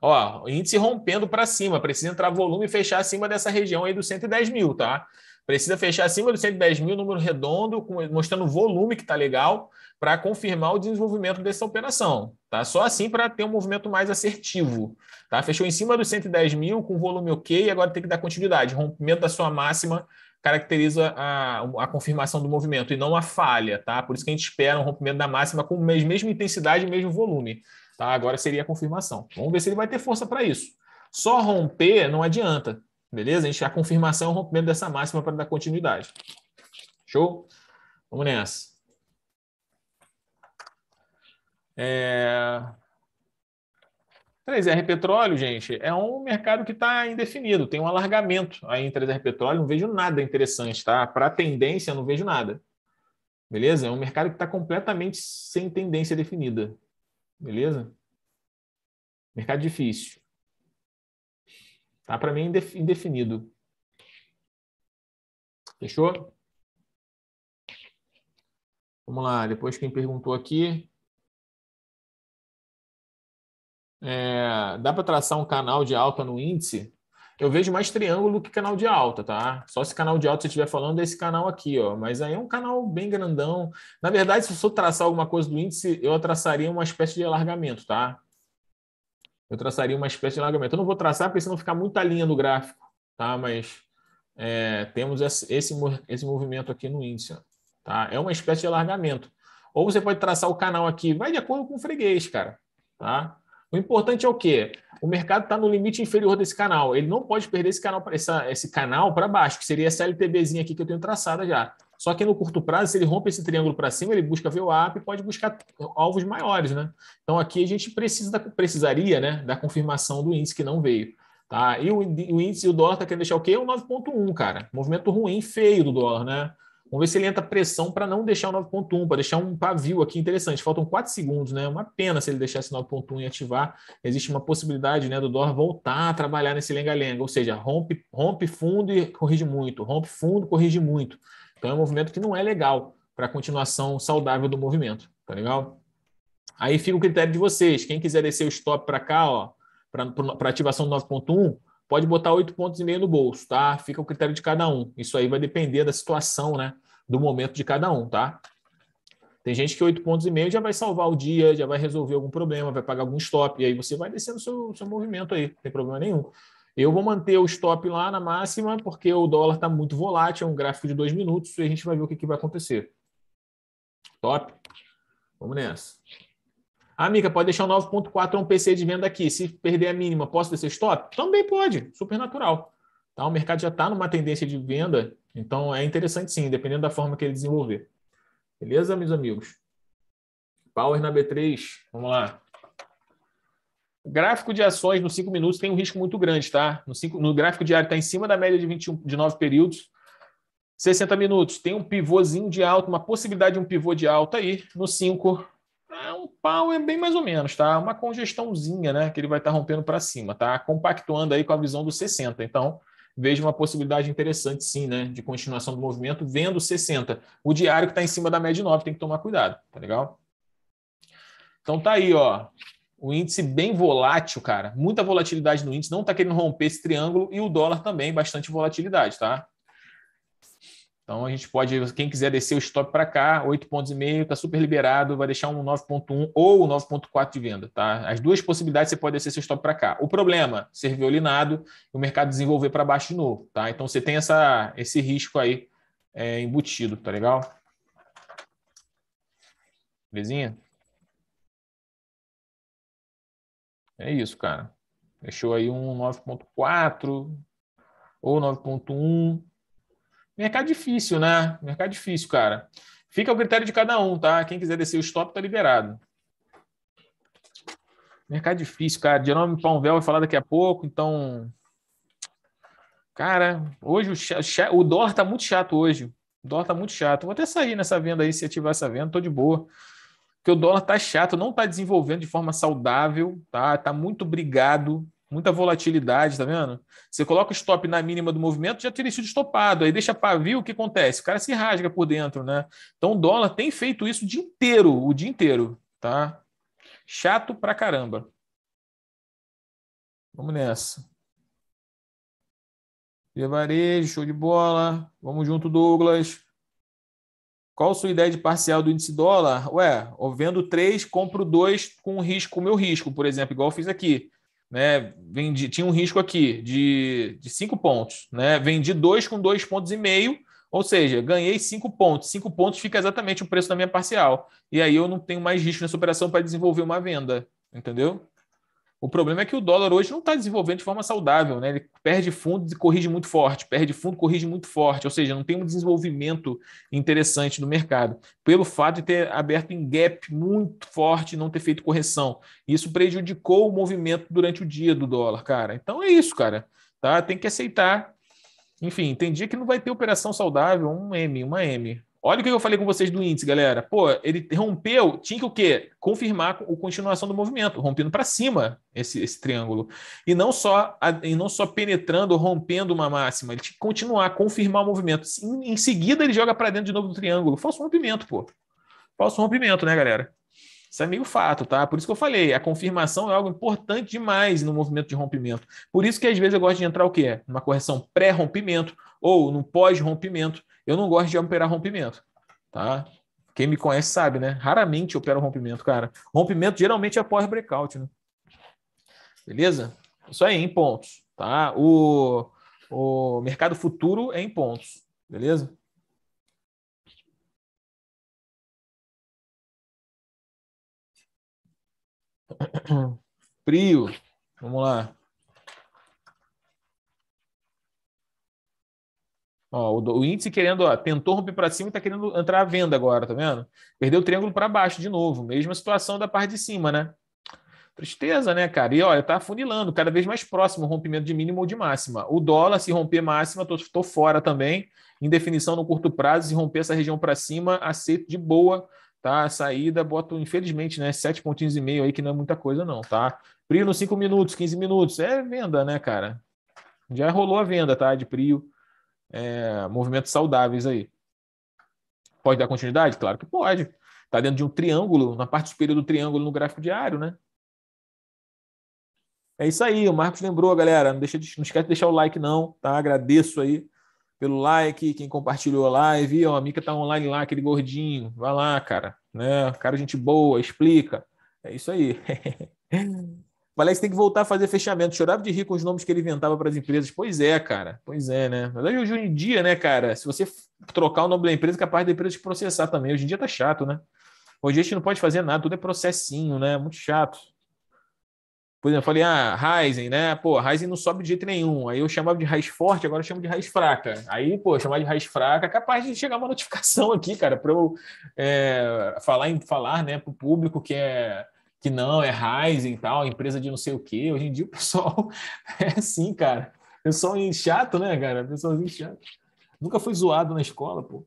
Speaker 1: Ó, índice rompendo para cima, precisa entrar volume e fechar acima dessa região aí dos 110 mil, tá? Precisa fechar acima dos 110 mil, número redondo, mostrando o volume que tá legal, para confirmar o desenvolvimento dessa operação, tá? Só assim para ter um movimento mais assertivo, tá? Fechou em cima dos 110 mil, com volume ok, agora tem que dar continuidade, rompimento da sua máxima caracteriza a, a confirmação do movimento e não a falha, tá? Por isso que a gente espera um rompimento da máxima com a mesma intensidade e mesmo volume, tá? Agora seria a confirmação. Vamos ver se ele vai ter força para isso. Só romper não adianta, beleza? A, gente, a confirmação é o rompimento dessa máxima para dar continuidade. Show? Vamos nessa. É... 3R Petróleo, gente, é um mercado que está indefinido, tem um alargamento aí em 3R Petróleo, não vejo nada interessante, tá? Para tendência, não vejo nada. Beleza? É um mercado que está completamente sem tendência definida.
Speaker 2: Beleza? Mercado difícil. Tá para mim é indefinido. Fechou? Vamos lá, depois quem perguntou aqui. é, dá para traçar um canal de alta no índice?
Speaker 1: Eu vejo mais triângulo que canal de alta, tá? Só se canal de alta você estiver falando desse canal aqui, ó. Mas aí é um canal bem grandão. Na verdade, se eu traçar alguma coisa do índice, eu traçaria uma espécie de alargamento, tá? Eu traçaria uma espécie de alargamento. Eu não vou traçar porque senão fica muita linha no gráfico, tá? Mas é, temos esse, esse movimento aqui no índice, tá? É uma espécie de alargamento. Ou você pode traçar o canal aqui, vai de acordo com o freguês, cara, tá? O importante é o quê? O mercado está no limite inferior desse canal. Ele não pode perder esse canal, para esse canal para baixo, que seria essa LTBzinha aqui que eu tenho traçada já. Só que no curto prazo, se ele rompe esse triângulo para cima, ele busca ver VWAP e pode buscar alvos maiores, né? Então aqui a gente precisa da, precisaria né, da confirmação do índice que não veio. Tá? E o, o índice, o dólar está querendo deixar o quê? O 9,1, cara. Movimento ruim, feio do dólar, né? Vamos ver se ele entra pressão para não deixar o 9.1, para deixar um pavio aqui interessante. Faltam 4 segundos, né? Uma pena se ele deixar esse 9.1 e ativar. Existe uma possibilidade né, do Dor voltar a trabalhar nesse lenga-lenga, ou seja, rompe, rompe fundo e corrige muito, rompe fundo, corrige muito. Então é um movimento que não é legal para a continuação saudável do movimento, tá legal? Aí fica o critério de vocês. Quem quiser descer o stop para cá, ó, para ativação do 9.1, pode botar oito pontos e meio no bolso, tá? Fica o critério de cada um. Isso aí vai depender da situação, né? do momento de cada um, tá? Tem gente que oito pontos e meio já vai salvar o dia, já vai resolver algum problema, vai pagar algum stop, e aí você vai descendo o seu, seu movimento aí, não tem problema nenhum. Eu vou manter o stop lá na máxima, porque o dólar está muito volátil, é um gráfico de dois minutos, e a gente vai ver o que, que vai acontecer. Top? Vamos nessa. Amiga, ah, pode deixar o 9.4 um PC é de venda aqui. Se perder a mínima, posso descer stop? Também pode, super natural. Tá? O mercado já está numa tendência de venda então, é interessante sim, dependendo da forma que ele desenvolver. Beleza, meus amigos? Power na B3, vamos lá. O gráfico de ações nos 5 minutos tem um risco muito grande, tá? No, cinco, no gráfico diário está em cima da média de, 21, de 9 períodos. 60 minutos, tem um pivôzinho de alta, uma possibilidade de um pivô de alta aí. No 5, é um pau é bem mais ou menos, tá? Uma congestãozinha, né? Que ele vai estar tá rompendo para cima, tá? Compactuando aí com a visão do 60. Então, vejo uma possibilidade interessante, sim, né, de continuação do movimento, vendo 60. O diário que está em cima da média 9 tem que tomar cuidado, tá legal? Então tá aí, ó. O índice bem volátil, cara. Muita volatilidade no índice, não está querendo romper esse triângulo e o dólar também, bastante volatilidade, tá? Então a gente pode, quem quiser descer o stop para cá, 8,5, pontos e meio, está super liberado, vai deixar um 9.1 ou 9.4 de venda, tá? As duas possibilidades você pode descer seu stop para cá. O problema, ser violinado e o mercado desenvolver para baixo de novo, tá? Então você tem essa, esse risco aí é, embutido, tá
Speaker 2: legal? Belezinha? É isso, cara. Deixou aí um 9.4
Speaker 1: ou 9.1 Mercado difícil, né? Mercado difícil, cara. Fica o critério de cada um, tá? Quem quiser descer o stop, tá liberado. Mercado difícil, cara. Jerome Palmvel vai falar daqui a pouco, então. Cara, hoje o, o dólar tá muito chato hoje. O dólar tá muito chato. Vou até sair nessa venda aí, se ativar essa venda, tô de boa. Porque o dólar tá chato, não tá desenvolvendo de forma saudável, tá? Tá muito brigado, muita volatilidade, tá vendo? Você coloca o stop na mínima do movimento, já teria sido estopado, aí deixa pavio, o que acontece? O cara se rasga por dentro, né? Então o dólar tem feito isso o dia inteiro, o dia inteiro, tá?
Speaker 2: Chato pra caramba. Vamos nessa. De varejo, show de bola. Vamos junto, Douglas.
Speaker 1: Qual a sua ideia de parcial do índice dólar? Ué, eu vendo três compro dois com risco, o meu risco, por exemplo, igual eu fiz aqui né? Vendi, tinha um risco aqui de, de cinco pontos, né? Vendi dois com dois pontos e meio, ou seja, ganhei cinco pontos. Cinco pontos fica exatamente o preço da minha parcial. E aí eu não tenho mais risco nessa operação para desenvolver uma venda, entendeu? O problema é que o dólar hoje não está desenvolvendo de forma saudável, né? Ele perde fundo e corrige muito forte, perde fundo, corrige muito forte, ou seja, não tem um desenvolvimento interessante no mercado, pelo fato de ter aberto em gap muito forte e não ter feito correção. Isso prejudicou o movimento durante o dia do dólar, cara. Então é isso, cara. Tá? Tem que aceitar. Enfim, tem dia que não vai ter operação saudável, um M, uma M. Olha o que eu falei com vocês do índice, galera. Pô, ele rompeu, tinha que o quê? Confirmar a continuação do movimento, rompendo para cima esse, esse, triângulo. E não só e não só penetrando, rompendo uma máxima, ele tinha que continuar, confirmar o movimento. Em, em seguida, ele joga para dentro de novo do triângulo. Falso rompimento, pô. Falso rompimento, né, galera? Isso é meio fato, tá? Por isso que eu falei, a confirmação é algo importante demais no movimento de rompimento. Por isso que às vezes eu gosto de entrar o quê? Numa correção pré-rompimento ou no pós-rompimento, eu não gosto de operar rompimento, tá? Quem me conhece sabe, né? Raramente eu opero rompimento, cara. Rompimento geralmente é após breakout, né? Beleza? Isso aí, é em pontos, tá? O,
Speaker 2: o mercado futuro é em pontos, beleza? Prio, vamos lá.
Speaker 1: Ó, o, o, índice querendo, ó, tentou romper para cima e está querendo entrar à venda agora, tá vendo? Perdeu o triângulo para baixo de novo. Mesma situação da parte de cima, né? Tristeza, né, cara? E olha, tá afunilando, cada vez mais próximo o rompimento de mínimo ou de máxima. O dólar, se romper máxima, tô, tô fora também. Em definição no curto prazo, se romper essa região para cima, aceito de boa, tá? A saída, boto, infelizmente, né? Sete pontinhos e meio aí, que não é muita coisa, não, tá? Prio nos 5 minutos, 15 minutos. É venda, né, cara? Já rolou a venda, tá? De prio é, movimentos saudáveis aí. Pode dar continuidade? Claro que pode. Está dentro de um triângulo, na parte superior do triângulo no gráfico diário, né? É isso aí, o Marcos lembrou, galera. Não, deixa, não esquece de deixar o like, não, tá? Agradeço aí pelo like, quem compartilhou a live. Ó, a Mica tá online lá, aquele gordinho. Vai lá, cara. Né? Cara, gente boa, explica. É isso aí. Falei que tem que voltar a fazer fechamento. Chorava de rir com os nomes que ele inventava para as empresas. Pois é, cara. Pois é, né? Mas hoje em dia, né, cara? Se você trocar o nome da empresa, é capaz da empresa te processar também. Hoje em dia tá chato, né? Hoje a gente não pode fazer nada, tudo é processinho, né? Muito chato. Por exemplo, eu falei, ah, Ryzen, né? Pô, Ryzen não sobe de jeito nenhum. Aí eu chamava de raiz forte, agora eu chamo de raiz fraca. Aí, pô, chamar de raiz fraca, é capaz de chegar uma notificação aqui, cara, para eu é, falar, falar, né, para o público que é que não, é Ryzen e tal, empresa de não sei o quê. Hoje em dia o pessoal é assim, cara. Pessoal chato, né, cara? Pessoalzinho chato. Nunca foi zoado na escola, pô.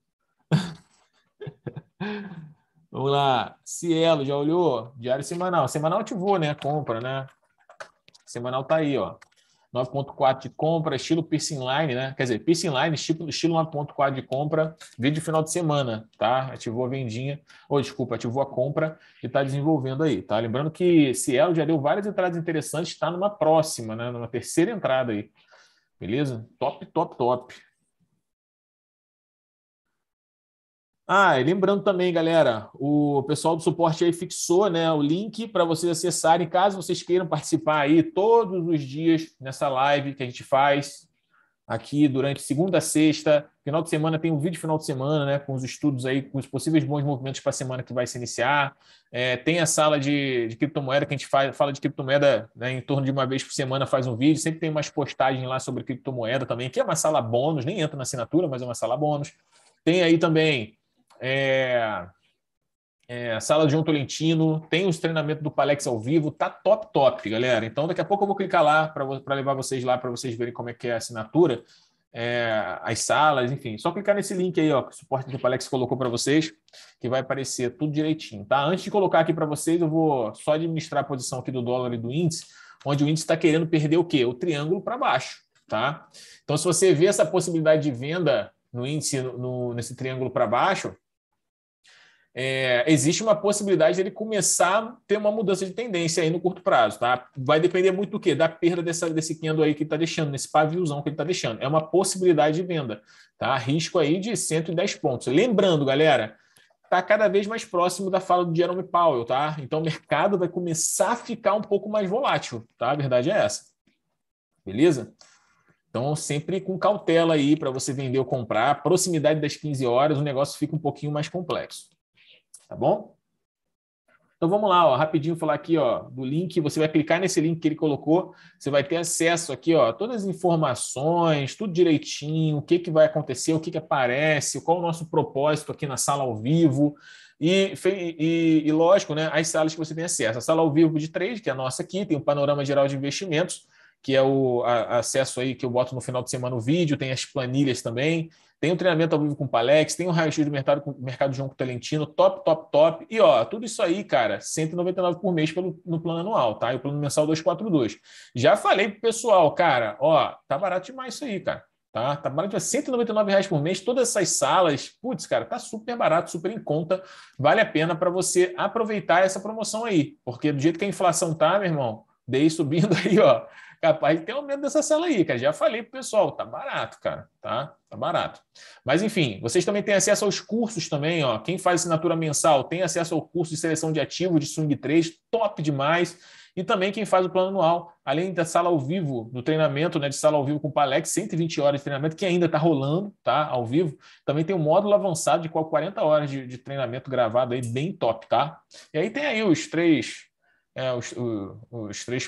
Speaker 1: Vamos lá. Cielo, já olhou? Diário semanal. Semanal ativou, né? Compra, né? Semanal tá aí, ó. 9.4 de compra, estilo piercing line, né? Quer dizer, piercing line, estilo, estilo 9.4 de compra, vídeo final de semana, tá? Ativou a vendinha, ou desculpa, ativou a compra e está desenvolvendo aí, tá? Lembrando que Cielo já deu várias entradas interessantes, está numa próxima, né? Numa terceira entrada aí. Beleza? Top, top, top. Ah, e lembrando também, galera, o pessoal do suporte aí fixou né, o link para vocês acessarem, caso vocês queiram participar aí todos os dias nessa live que a gente faz aqui durante segunda, sexta, final de semana tem um vídeo final de semana, né, com os estudos aí, com os possíveis bons movimentos para a semana que vai se iniciar. É, tem a sala de, de, criptomoeda que a gente faz, fala de criptomoeda né, em torno de uma vez por semana, faz um vídeo. Sempre tem umas postagens lá sobre criptomoeda também, que é uma sala bônus, nem entra na assinatura, mas é uma sala bônus. Tem aí também é, é, sala de João Tolentino, tem os treinamentos do Palex ao vivo, tá top, top, galera. Então, daqui a pouco eu vou clicar lá para levar vocês lá para vocês verem como é que é a assinatura, é, as salas, enfim. Só clicar nesse link aí, ó, que o suporte do Palex colocou para vocês, que vai aparecer tudo direitinho, tá? Antes de colocar aqui para vocês, eu vou só administrar a posição aqui do dólar e do índice, onde o índice está querendo perder o quê? O triângulo para baixo, tá? Então, se você vê essa possibilidade de venda no índice, no, nesse triângulo para baixo, é, existe uma possibilidade dele começar a ter uma mudança de tendência aí no curto prazo, tá? Vai depender muito do quê? Da perda dessa, desse candle aí que ele está deixando, nesse paviozão que ele está deixando. É uma possibilidade de venda, tá? Risco aí de 110 pontos. Lembrando, galera, está cada vez mais próximo da fala do Jerome Powell, tá? Então o mercado vai começar a ficar um pouco mais volátil, tá? A verdade é essa. Beleza? Então, sempre com cautela aí para você vender ou comprar. Proximidade das 15 horas, o negócio fica um pouquinho mais complexo tá bom? Então vamos lá, ó, rapidinho falar aqui ó, do link. Você vai clicar nesse link que ele colocou, você vai ter acesso aqui ó, todas as informações, tudo direitinho, o que, que vai acontecer, o que, que aparece, qual o nosso propósito aqui na sala ao vivo. E, e, e lógico, né, as salas que você tem acesso. A sala ao vivo de três, que é a nossa aqui, tem o um panorama geral de investimentos que é o a, acesso aí que eu boto no final de semana o vídeo, tem as planilhas também, tem o treinamento ao vivo com o Palex, tem o raio-x do mercado, com, mercado João com o Talentino, top, top, top. E ó, tudo isso aí, cara, 199 por mês pelo, no plano anual, tá? E o plano mensal 242. Já falei pro pessoal, cara, ó, tá barato demais isso aí, cara. Tá, tá barato, é 199 reais por mês, todas essas salas, putz, cara, tá super barato, super em conta, vale a pena para você aproveitar essa promoção aí, porque do jeito que a inflação tá, meu irmão, dei subindo aí, ó, capaz de ter aumento dessa cela aí, cara. Já falei pro pessoal, tá barato, cara, tá? Tá barato. Mas enfim, vocês também têm acesso aos cursos também, ó. Quem faz assinatura mensal tem acesso ao curso de seleção de ativo de Swing 3, top demais. E também quem faz o plano anual, além da sala ao vivo, do treinamento, né, de sala ao vivo com o Palex, 120 horas de treinamento, que ainda está rolando, tá? Ao vivo. Também tem um módulo avançado de quase 40 horas de, de, treinamento gravado aí, bem top, tá? E aí tem aí os três, é, os, os, os três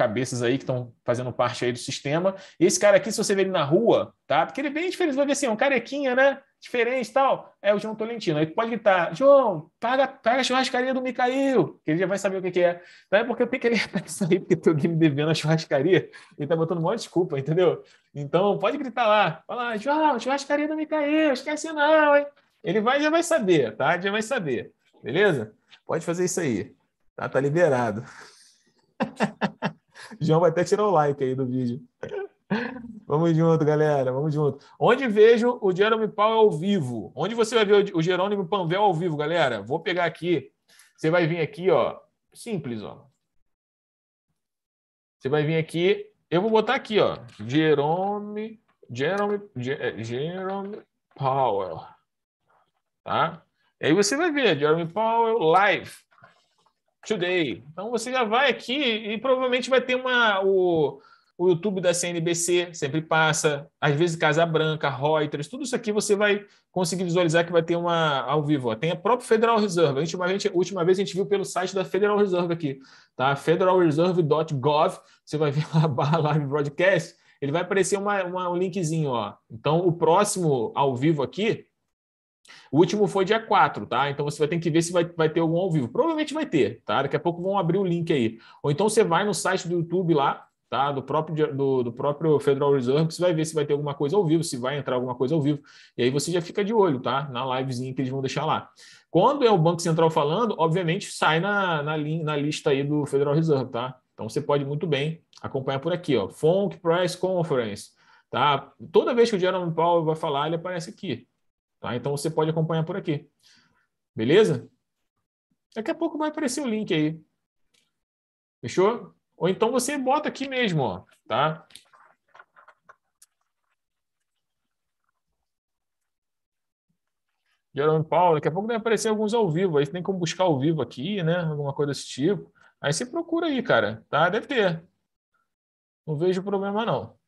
Speaker 1: cabeças aí que estão fazendo parte aí do sistema. E esse cara aqui, se você ver ele na rua, tá? Porque ele é bem diferente, você vai ver assim, um carequinha, né? Diferente tal. É o João Tolentino. Aí pode gritar, João, paga, paga a churrascaria do Micael, que ele já vai saber o que, que é. Não é porque eu tenho que ele isso aí, porque tem alguém me devendo a churrascaria. Ele tá botando uma desculpa, entendeu? Então, pode gritar lá. Fala, João, churrascaria do Micael, esquece não, hein? Ele vai, já vai saber, tá? Já vai saber. Beleza? Pode fazer isso aí. Tá, tá liberado. João vai até tirar o like aí do vídeo. Vamos junto, galera. Vamos junto. Onde vejo o Jeremy Powell ao vivo? Onde você vai ver o Jerônimo Panvel ao vivo, galera? Vou pegar aqui. Você vai vir aqui, ó. Simples, ó.
Speaker 2: Você vai vir aqui. Eu vou botar aqui, ó. Jerome. Jerome. É, Jerome Powell.
Speaker 1: Tá? E aí você vai ver. Jerome Powell live. Today. Então você já vai aqui e provavelmente vai ter uma o, o YouTube da CNBC sempre passa, às vezes Casa Branca, Reuters, tudo isso aqui você vai conseguir visualizar que vai ter uma ao vivo. Ó. Tem a própria Federal Reserve. A, a gente, a última vez a gente viu pelo site da Federal Reserve aqui, tá? Federalreserve.gov. Você vai ver lá barra live broadcast. Ele vai aparecer uma, uma, um linkzinho, ó. Então o próximo ao vivo aqui o último foi dia 4, tá? Então você vai ter que ver se vai, vai ter algum ao vivo. Provavelmente vai ter, tá? Daqui a pouco vão abrir o link aí. Ou então você vai no site do YouTube lá, tá? Do próprio, do, do próprio Federal Reserve, que você vai ver se vai ter alguma coisa ao vivo, se vai entrar alguma coisa ao vivo. E aí você já fica de olho, tá? Na livezinha que eles vão deixar lá. Quando é o Banco Central falando, obviamente sai na, na, na lista aí do Federal Reserve, tá? Então você pode muito bem acompanhar por aqui, ó. Funk press Conference, tá? Toda vez que o Jerome Powell vai falar, ele aparece aqui. Tá? Então você pode acompanhar por aqui. Beleza? Daqui a pouco vai aparecer o link aí.
Speaker 2: Fechou? Ou então você bota aqui mesmo, ó, tá? Jerome
Speaker 1: Paulo, daqui a pouco vai aparecer alguns ao vivo, aí tem como buscar ao vivo aqui, né? Alguma coisa desse tipo. Aí você procura aí, cara, tá? Deve ter. Não vejo problema, não.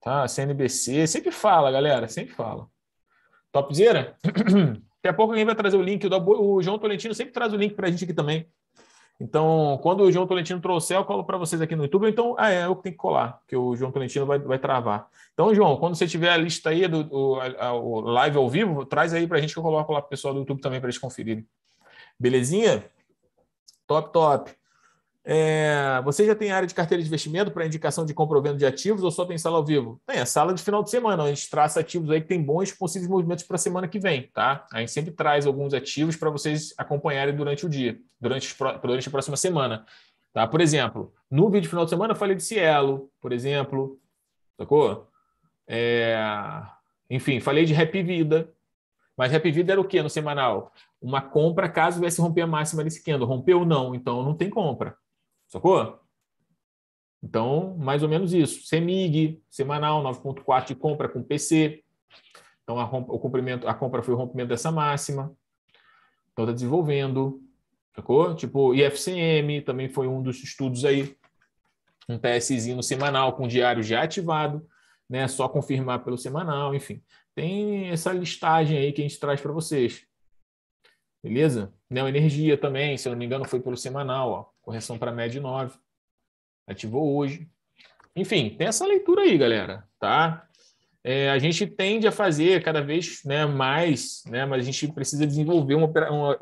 Speaker 1: Tá? CNBC, sempre fala, galera, sempre fala. Topzera? Daqui a pouco alguém vai trazer o link. O João Tolentino sempre traz o link para a gente aqui também. Então, quando o João Tolentino trouxer, eu colo para vocês aqui no YouTube. Então, ah, é, eu que tenho que colar, que o João Tolentino vai, vai travar. Então, João, quando você tiver a lista aí do, a, live ao vivo, traz aí para a gente que eu coloco lá para o pessoal do YouTube também para eles conferirem. Belezinha? Top, top. É, você já tem área de carteira de investimento para indicação de comprovendo de ativos ou só tem sala ao vivo? Tem, a é sala de final de semana. A gente traça ativos aí que tem bons possíveis movimentos para a semana que vem, tá? A gente sempre traz alguns ativos para vocês acompanharem durante o dia, durante, durante a próxima semana. Tá? Por exemplo, no vídeo final de semana eu falei de Cielo, por exemplo, sacou? É... Enfim, falei de Happy Vida. Mas Happy Vida era o que no semanal? Uma compra caso viesse romper a máxima desse candle. Rompeu não, então não tem compra. Sacou? Então, mais ou menos isso. CEMIG, semanal, 9.4 de compra com PC. Então, a, o cumprimento, a compra foi o rompimento dessa máxima. Então, está desenvolvendo. Sacou? Tipo, IFCM também foi um dos estudos aí. Um TSzinho semanal com diário já ativado. Né? Só confirmar pelo semanal, enfim. Tem essa listagem aí que a gente traz para vocês. Beleza? Neo né, Energia também, se eu não me engano, foi pelo semanal, ó. Correção para média 9. Ativou hoje. Enfim, tem essa leitura aí, galera, tá? É, a gente tende a fazer cada vez né, mais, né, mas a gente precisa desenvolver, uma,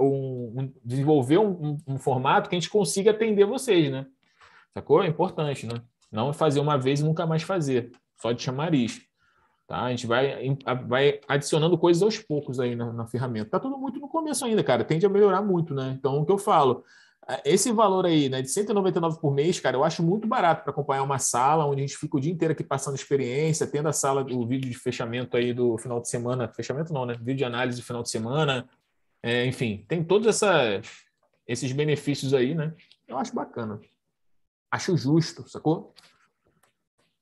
Speaker 1: um, um, desenvolver um, um, formato que a gente consiga atender vocês, né? Sacou? É importante, né? Não fazer uma vez e nunca mais fazer, só de chamariz. Tá? A gente vai, vai adicionando coisas aos poucos aí na, na ferramenta. Está tudo muito no começo ainda, cara. Tende a melhorar muito, né? Então, o que eu falo, é, esse valor aí, né, de 199 por mês, cara, eu acho muito barato para acompanhar uma sala onde a gente fica o dia inteiro aqui passando experiência, tendo a sala do vídeo de fechamento aí do final de semana, fechamento não, né? Vídeo de análise do final de semana. É, enfim, tem todos essa, esses benefícios aí, né? Eu acho bacana. Acho justo, sacou?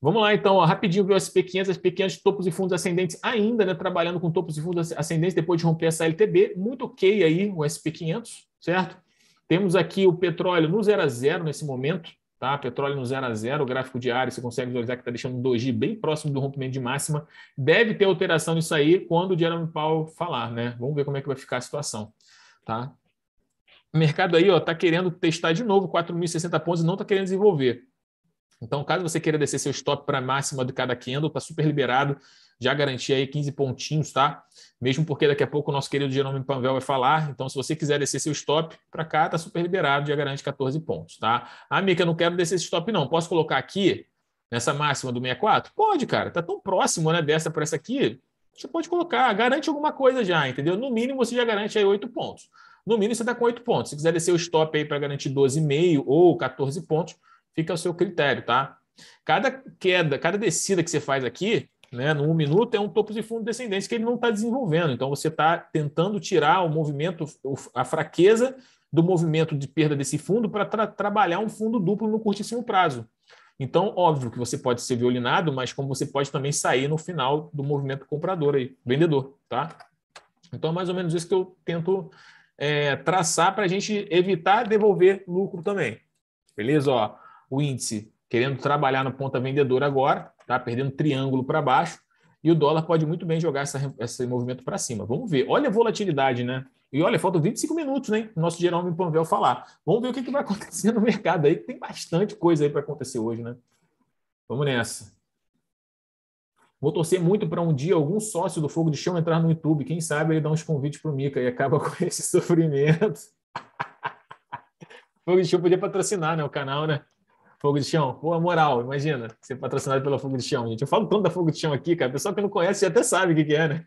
Speaker 1: Vamos lá, então, ó, rapidinho ver o SP500, SP500 topos e fundos ascendentes ainda, né, trabalhando com topos e fundos ascendentes depois de romper essa LTB, muito ok aí o SP500, certo? Temos aqui o petróleo no 0 a 0 nesse momento, tá? Petróleo no 0 a 0 o gráfico diário, você consegue visualizar que está deixando um doji g bem próximo do rompimento de máxima. Deve ter alteração nisso aí quando o Jerome Powell falar, né? Vamos ver como é que vai ficar a situação, tá? O mercado aí, ó, tá querendo testar de novo 4.060 pontos e não tá querendo desenvolver. Então, caso você queira descer seu stop para a máxima de cada candle, está super liberado. Já garanti aí 15 pontinhos, tá? Mesmo porque daqui a pouco o nosso querido Jerome Panvel vai falar. Então, se você quiser descer seu stop para cá, está super liberado, já garante 14 pontos, tá? Ah, eu não quero descer esse stop, não. Posso colocar aqui nessa máxima do 64? Pode, cara. Tá tão próximo, né, dessa para essa aqui. Você pode colocar, garante alguma coisa já, entendeu? No mínimo você já garante aí 8 pontos. No mínimo você está com 8 pontos. Se quiser descer o stop aí para garantir 12,5 ou 14 pontos, Fica ao seu critério, tá? Cada queda, cada descida que você faz aqui, né, no um minuto, é um topo de fundo descendente que ele não está desenvolvendo. Então, você está tentando tirar o movimento, a fraqueza do movimento de perda desse fundo para tra trabalhar um fundo duplo no curtíssimo prazo. Então, óbvio que você pode ser violinado, mas como você pode também sair no final do movimento comprador aí, vendedor, tá? Então, é mais ou menos isso que eu tento é, traçar para a gente evitar devolver lucro também. Beleza? Ó, o índice querendo trabalhar no ponta vendedora agora, tá? perdendo triângulo para baixo, e o dólar pode muito bem jogar essa, esse movimento para cima. Vamos ver. Olha a volatilidade, né? E olha, falta 25 minutos, né? Nosso Jerome Panvel falar. Vamos ver o que, que vai acontecer no mercado aí, que tem bastante coisa aí para acontecer hoje, né? Vamos nessa. Vou torcer muito para um dia algum sócio do Fogo de Chão entrar no YouTube. Quem sabe ele dá uns convites para o Mica e acaba com esse sofrimento. Fogo de Chão podia patrocinar né, o canal, né? Fogo de Chão. Pô, a moral, imagina, ser patrocinado pela Fogo de Chão, gente. Eu falo tanto da Fogo de Chão aqui, cara. O pessoal que não conhece até sabe o que, que é, né?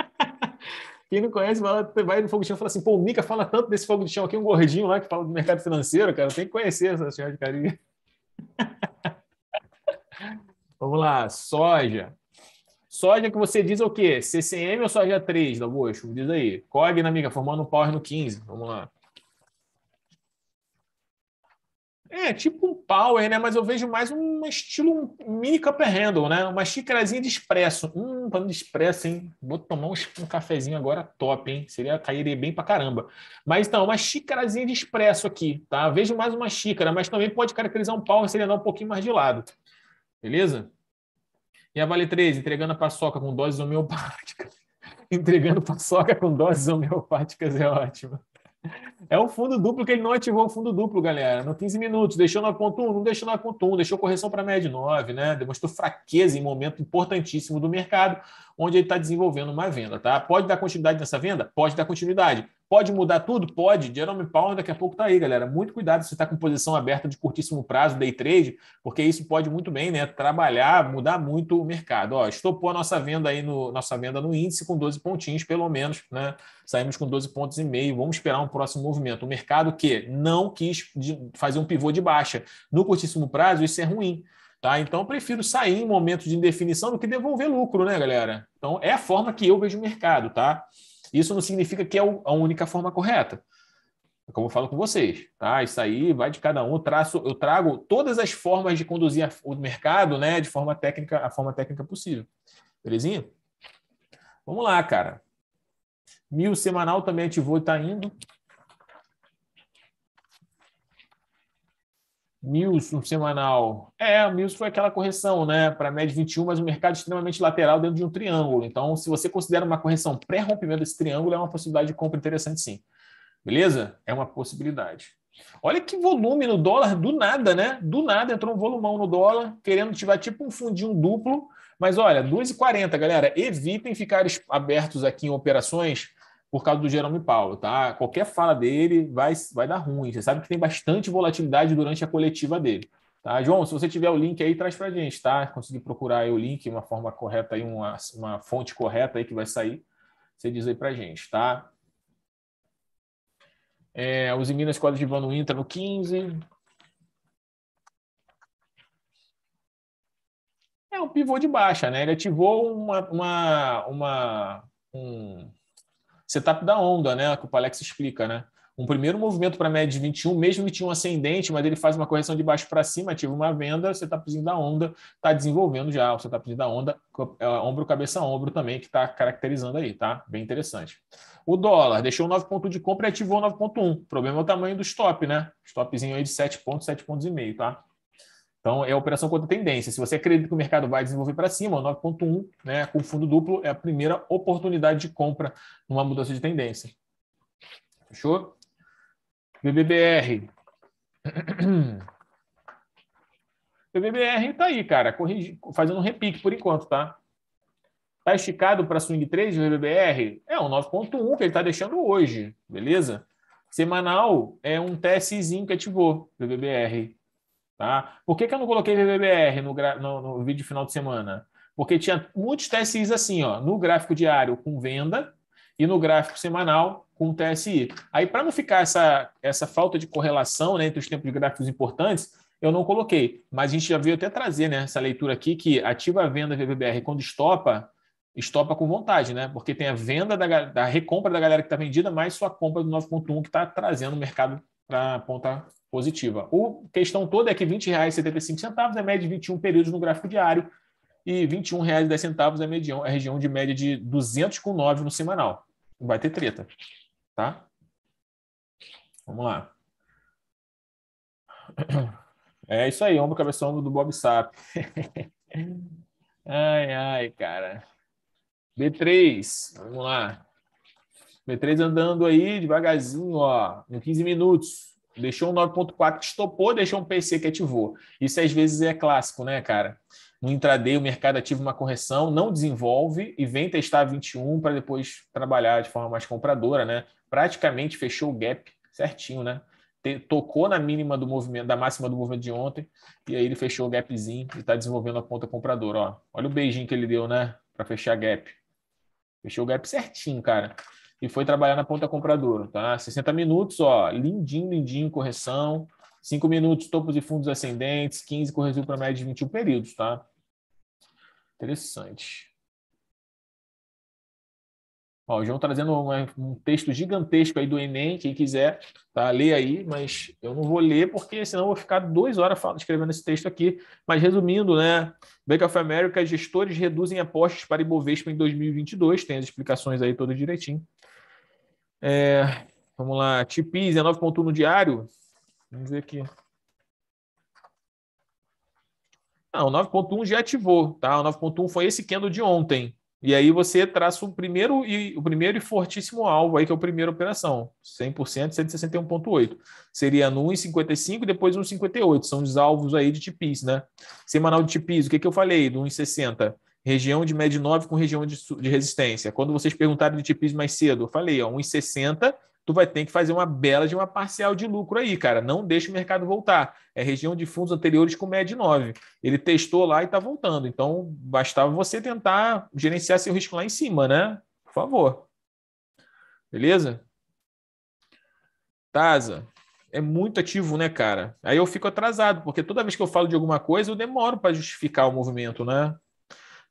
Speaker 1: Quem não conhece, vai no Fogo de Chão e fala assim, pô, o Mica fala tanto desse Fogo de Chão aqui, um gordinho lá que fala do mercado financeiro, cara. Tem que conhecer essa churrascaria. Vamos lá, soja. Soja que você diz é o quê? CCM ou soja 3, Dabucho? Diz aí. COG, na amiga, formando um power no 15. Vamos lá. É, tipo um power, né? Mas eu vejo mais um estilo um mini cup handle, né? Uma xícarazinha de expresso. Hum, pano de expresso, hein? Vou tomar um, um cafezinho agora top, hein? Seria cairia bem pra caramba. Mas então, uma xícarazinha de expresso aqui, tá? Vejo mais uma xícara, mas também pode caracterizar um power se ele andar um pouquinho mais de lado. Beleza? E a Vale 3, entregando a paçoca com doses homeopáticas. entregando paçoca com doses homeopáticas é ótimo. É um fundo duplo que ele não ativou o é fundo duplo, galera. No 15 minutos, deixou 9.1, não deixou 9.1, deixou correção para média 9, né? Demonstrou fraqueza em momento importantíssimo do mercado, onde ele está desenvolvendo uma venda, tá? Pode dar continuidade nessa venda? Pode dar continuidade. Pode mudar tudo? Pode. Jerome Powell daqui a pouco está aí, galera. Muito cuidado se você está com posição aberta de curtíssimo prazo, day trade, porque isso pode muito bem né, trabalhar, mudar muito o mercado. Ó, estopou a nossa venda aí no nossa venda no índice com 12 pontinhos, pelo menos, né? Saímos com 12 pontos e meio. Vamos esperar um próximo movimento. O mercado que não quis fazer um pivô de baixa. No curtíssimo prazo, isso é ruim. Tá? Então, eu prefiro sair em momentos de indefinição do que devolver lucro, né, galera? Então, é a forma que eu vejo o mercado, tá? Isso não significa que é a única forma correta. É como eu falo com vocês, tá? Isso aí vai de cada um. Eu, traço, eu trago todas as formas de conduzir o mercado, né? De forma técnica, a forma técnica possível. Belezinha? Vamos lá, cara. Mil semanal também ativou e está indo. Mills no semanal. É, o Mills foi aquela correção, né? Para média 21, mas um mercado é extremamente lateral dentro de um triângulo. Então, se você considera uma correção pré-rompimento desse triângulo, é uma possibilidade de compra interessante, sim. Beleza? É uma possibilidade. Olha que volume no dólar, do nada, né? Do nada entrou um volumão no dólar, querendo tiver tipo um fundinho duplo. Mas olha, 2,40, galera. Evitem ficar abertos aqui em operações por causa do Jerome Paulo, tá? Qualquer fala dele vai, vai dar ruim. Você sabe que tem bastante volatilidade durante a coletiva dele. Tá? João, se você tiver o link aí, traz para gente, tá? Conseguir procurar o link, uma forma correta aí, uma, uma fonte correta aí que vai sair, você diz aí para
Speaker 2: gente, tá? É, os Minas coletivando Intra no 15. É
Speaker 1: um pivô de baixa, né? Ele ativou uma, uma, uma um, setup da onda, né? Que o Palex explica, né? Um primeiro movimento para média de 21, mesmo que tinha um ascendente, mas ele faz uma correção de baixo para cima, ativa uma venda, o setupzinho da onda está desenvolvendo já, o setupzinho da onda, é, ombro, cabeça, ombro também, que está caracterizando aí, tá? Bem interessante. O dólar deixou 9,1 de compra e ativou 9,1. O problema é o tamanho do stop, né? Stopzinho aí de 7 pontos, 7 pontos e meio, tá? Então, é a operação contra a tendência. Se você acredita que o mercado vai desenvolver para cima, o 9,1, né, com fundo duplo, é a primeira oportunidade de compra numa mudança de tendência. Fechou? BBBR. BBBR está aí, cara, corrigi, fazendo um repique por enquanto, tá? Está esticado para swing 3 de BBBR? É um 9,1 que ele está deixando hoje, beleza? Semanal é um TSzinho que ativou, BBBR. Tá? Por que, que eu não coloquei VBR no, no, no, vídeo final de semana? Porque tinha muitos TSIs assim, ó, no gráfico diário com venda e no gráfico semanal com TSI. Aí, para não ficar essa, essa falta de correlação né, entre os tempos de gráficos importantes, eu não coloquei. Mas a gente já veio até trazer né, essa leitura aqui que ativa a venda VBR quando estopa, estopa com vontade, né? Porque tem a venda da, da recompra da galera que está vendida, mais sua compra do 9.1 que está trazendo o mercado para a ponta positiva. O questão toda é que R$ 20,75 é média de 21 períodos no gráfico diário e R$ 21,10 é é a região de média de 209 no semanal. Vai ter treta, tá? Vamos lá. É isso aí, ombro, cabeça, ombro do Bob Sap. ai, ai, cara. B3, vamos lá. B3 andando aí devagarzinho, ó, em 15 minutos. Deixou um 9.4 que estopou, deixou um PC que ativou. Isso às vezes é clássico, né, cara? No intraday, o mercado ativa uma correção, não desenvolve e vem testar 21 para depois trabalhar de forma mais compradora, né? Praticamente fechou o gap certinho, né? tocou na mínima do movimento, da máxima do movimento de ontem, e aí ele fechou o gapzinho e está desenvolvendo a ponta compradora. Ó. Olha o beijinho que ele deu, né? Para fechar gap. Fechou o gap certinho, cara e foi trabalhar na ponta compradora, tá? 60 minutos, ó, lindinho, lindinho, correção.
Speaker 2: 5 minutos, topos e fundos ascendentes, 15, correção para média de 21 períodos, tá? Interessante. Ó, o João tá trazendo
Speaker 1: um, um, texto gigantesco aí do Enem, quem quiser, tá? Lê aí, mas eu não vou ler porque senão eu vou ficar duas horas falando, escrevendo esse texto aqui. Mas resumindo, né? Bank of America, gestores reduzem apostas para Ibovespa em 2022, tem as explicações aí todo direitinho. É, vamos lá, Tipis, 19.1 é no diário. Vamos ver aqui. Não, o 9.1 já ativou, tá? O 9.1 foi esse candle de ontem. E aí você traça o primeiro e o primeiro e fortíssimo alvo aí que é o primeiro operação, 100%, 161.8. Seria no 1,55 e depois 1,58, são os alvos aí de tipis, né? Semanal de tipis, o que que eu falei do 1,60? região de média 9 com região de, de resistência. Quando vocês perguntaram de tipis mais cedo, eu falei, ó, 1,60, tu vai ter que fazer uma bela de uma parcial de lucro aí, cara. Não deixa o mercado voltar. É região de fundos anteriores com média 9. Ele testou lá e está voltando. Então, bastava você tentar gerenciar seu risco lá em cima, né? Por favor. Beleza? Tasa é muito ativo, né, cara? Aí eu fico atrasado, porque toda vez que eu falo de alguma coisa, eu demoro para justificar o movimento, né?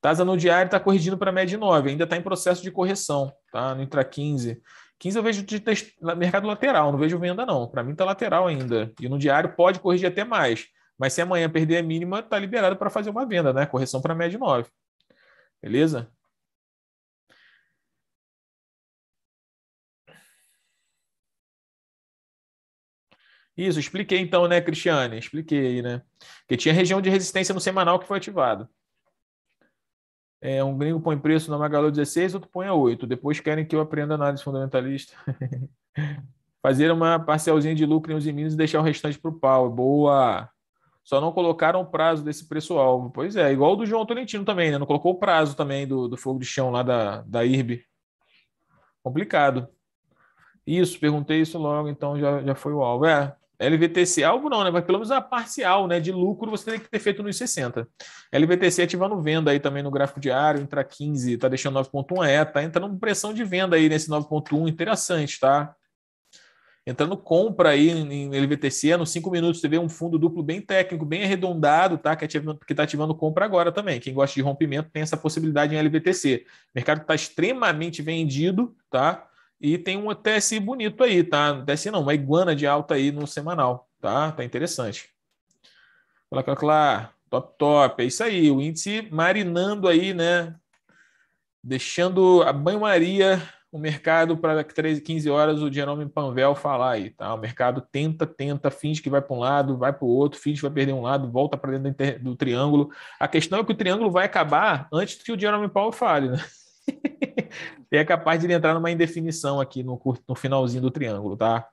Speaker 1: Tasa no diário está corrigindo para média 9, ainda está em processo de correção, tá? No intra 15. 15 eu vejo de mercado lateral, não vejo venda, não. Para mim está lateral ainda. E no diário pode corrigir até mais. Mas se amanhã perder a mínima, está liberado para fazer uma venda, né? Correção para média
Speaker 2: 9. Beleza? Isso, expliquei então, né, Cristiane? Expliquei, né? Que tinha região de resistência no semanal que foi ativado.
Speaker 1: É, um gringo põe preço na Magalu 16, outro põe a 8. Depois querem que eu aprenda análise fundamentalista. Fazer uma parcelzinha de lucro em uns e deixar o restante para o pau. Boa! Só não colocaram o prazo desse preço-alvo. Pois é, igual o do João Tolentino também, né? Não colocou o prazo também do, do fogo de chão lá da, da IRB. Complicado. Isso, perguntei isso logo, então já, já foi o alvo. É, LVTC, algo não, né? Mas pelo menos a parcial né, de lucro você tem que ter feito nos 60. LVTC ativando venda aí também no gráfico diário, entra 15, tá deixando 9.1, é, tá entrando pressão de venda aí nesse 9.1, interessante, tá? Entrando compra aí em LVTC, é nos 5 minutos você vê um fundo duplo bem técnico, bem arredondado, tá? Que está ativando, tá ativando, compra agora também. Quem gosta de rompimento tem essa possibilidade em LVTC. O mercado está extremamente vendido, tá? E tem um TSI bonito aí, tá? Não TSI não, uma iguana de alta aí no semanal, tá? Tá interessante. Fala, clá, Top, top. É isso aí. O índice marinando aí, né? Deixando a banho-maria o mercado para 13, 15 horas o Jerome Panvel falar aí, tá? O mercado tenta, tenta, finge que vai para um lado, vai para o outro, finge que vai perder um lado, volta para dentro do, do, triângulo. A questão é que o triângulo vai acabar antes que o Jerome Powell fale, né? e é capaz de ele entrar numa indefinição aqui no, curto, no finalzinho do triângulo, tá?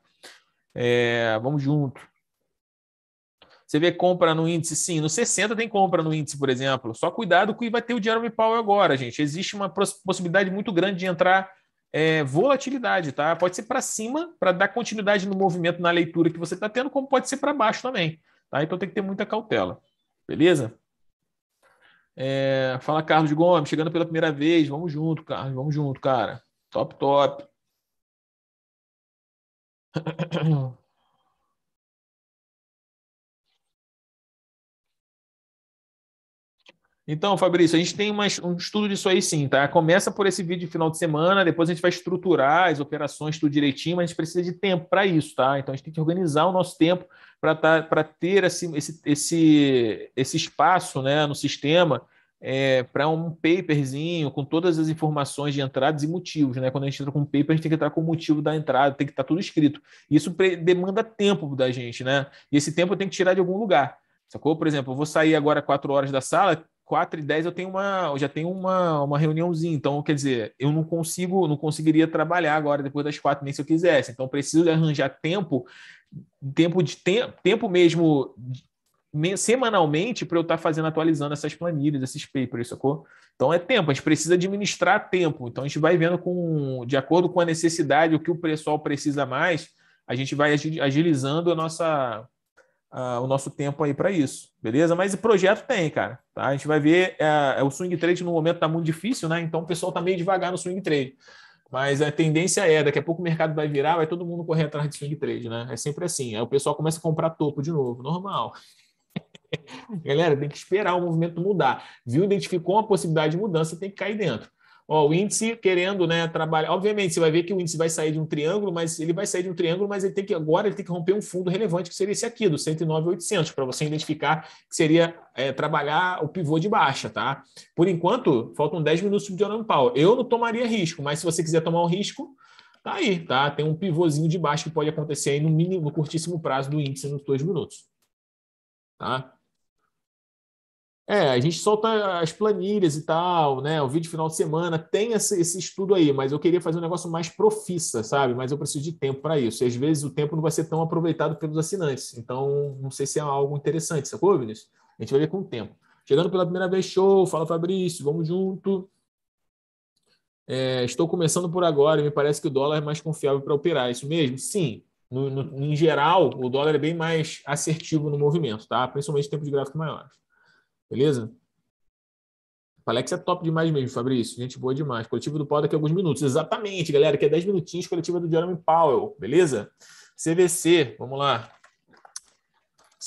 Speaker 1: É, vamos junto. Você vê compra no índice? Sim, no 60 tem compra no índice, por exemplo. Só cuidado que vai ter o Jeremy Powell agora, gente. Existe uma possibilidade muito grande de entrar é, volatilidade, tá? Pode ser para cima, para dar continuidade no movimento, na leitura que você está tendo, como pode ser para baixo também. Tá? Então tem que ter muita cautela. Beleza? É,
Speaker 2: fala Carlos Gomes, chegando pela primeira vez. Vamos junto, Carlos. Vamos junto, cara. Top, top. Então, Fabrício, a gente tem uma, um estudo disso aí sim, tá? Começa por esse vídeo final de semana, depois a gente vai estruturar
Speaker 1: as operações tudo direitinho, mas a gente precisa de tempo para isso, tá? Então a gente tem que organizar o nosso tempo para tá, pra ter esse, esse, esse espaço né, no sistema é, para um paperzinho com todas as informações de entradas e motivos. Né? Quando a gente entra com um paper, a gente tem que entrar com o motivo da entrada, tem que estar tá tudo escrito. Isso demanda tempo da gente, né? E esse tempo eu tenho que tirar de algum lugar. Sacou? Por exemplo, eu vou sair agora 4 horas da sala, 4 e 10 eu tenho uma, eu já tenho uma, uma reuniãozinha, então quer dizer, eu não consigo, não conseguiria trabalhar agora depois das quatro nem se eu quisesse. Então preciso arranjar tempo, tempo de te, tempo mesmo semanalmente para eu estar tá fazendo atualizando essas planilhas, esses papers, sacou? Então é tempo, a gente precisa administrar tempo. Então a gente vai vendo com de acordo com a necessidade, o que o pessoal precisa mais, a gente vai agilizando a nossa uh, o nosso tempo aí para isso, beleza? Mas o projeto tem, cara. Tá? A gente vai ver, uh, o swing trade no momento está muito difícil, né? Então o pessoal está meio devagar no swing trade. Mas a tendência é, daqui a pouco o mercado vai virar, vai todo mundo correr atrás de swing trade, né? É sempre assim. Aí o pessoal começa a comprar topo de novo, normal. Galera, tem que esperar o movimento mudar. Viu? Identificou uma possibilidade de mudança, tem que cair dentro. Ó, o índice querendo né, trabalhar. Obviamente, você vai ver que o índice vai sair de um triângulo, mas ele vai sair de um triângulo, mas ele tem que agora ele tem que romper um fundo relevante, que seria esse aqui, do 109,800, para você identificar que seria é, trabalhar o pivô de baixa, tá? Por enquanto, faltam 10 minutos de Orlando Powell. Eu não tomaria risco, mas se você quiser tomar um risco, tá aí, tá? Tem um pivôzinho de baixo que pode acontecer aí no mínimo, no curtíssimo prazo do índice nos dois minutos. Tá? É, a gente solta as planilhas e tal, né? O vídeo final de semana tem esse, esse estudo aí, mas eu queria fazer um negócio mais profissa, sabe? Mas eu preciso de tempo para isso. E às vezes o tempo não vai ser tão aproveitado pelos assinantes. Então, não sei se é algo interessante, sacou, Vinícius? A gente vai ver com o tempo. Chegando pela primeira vez, show, fala Fabrício, vamos junto. É, estou começando por agora e me parece que o dólar é mais confiável para operar. Isso mesmo? Sim. No, no, em geral, o dólar é bem mais assertivo no movimento, tá? Principalmente em tempo de gráfico maior. Beleza? O Alex é top demais mesmo, Fabrício. Gente boa demais. Coletivo do Pau daqui a alguns minutos. Exatamente, galera. Que é 10 minutinhos, coletiva do Jeremy Powell. Beleza? CVC, vamos lá.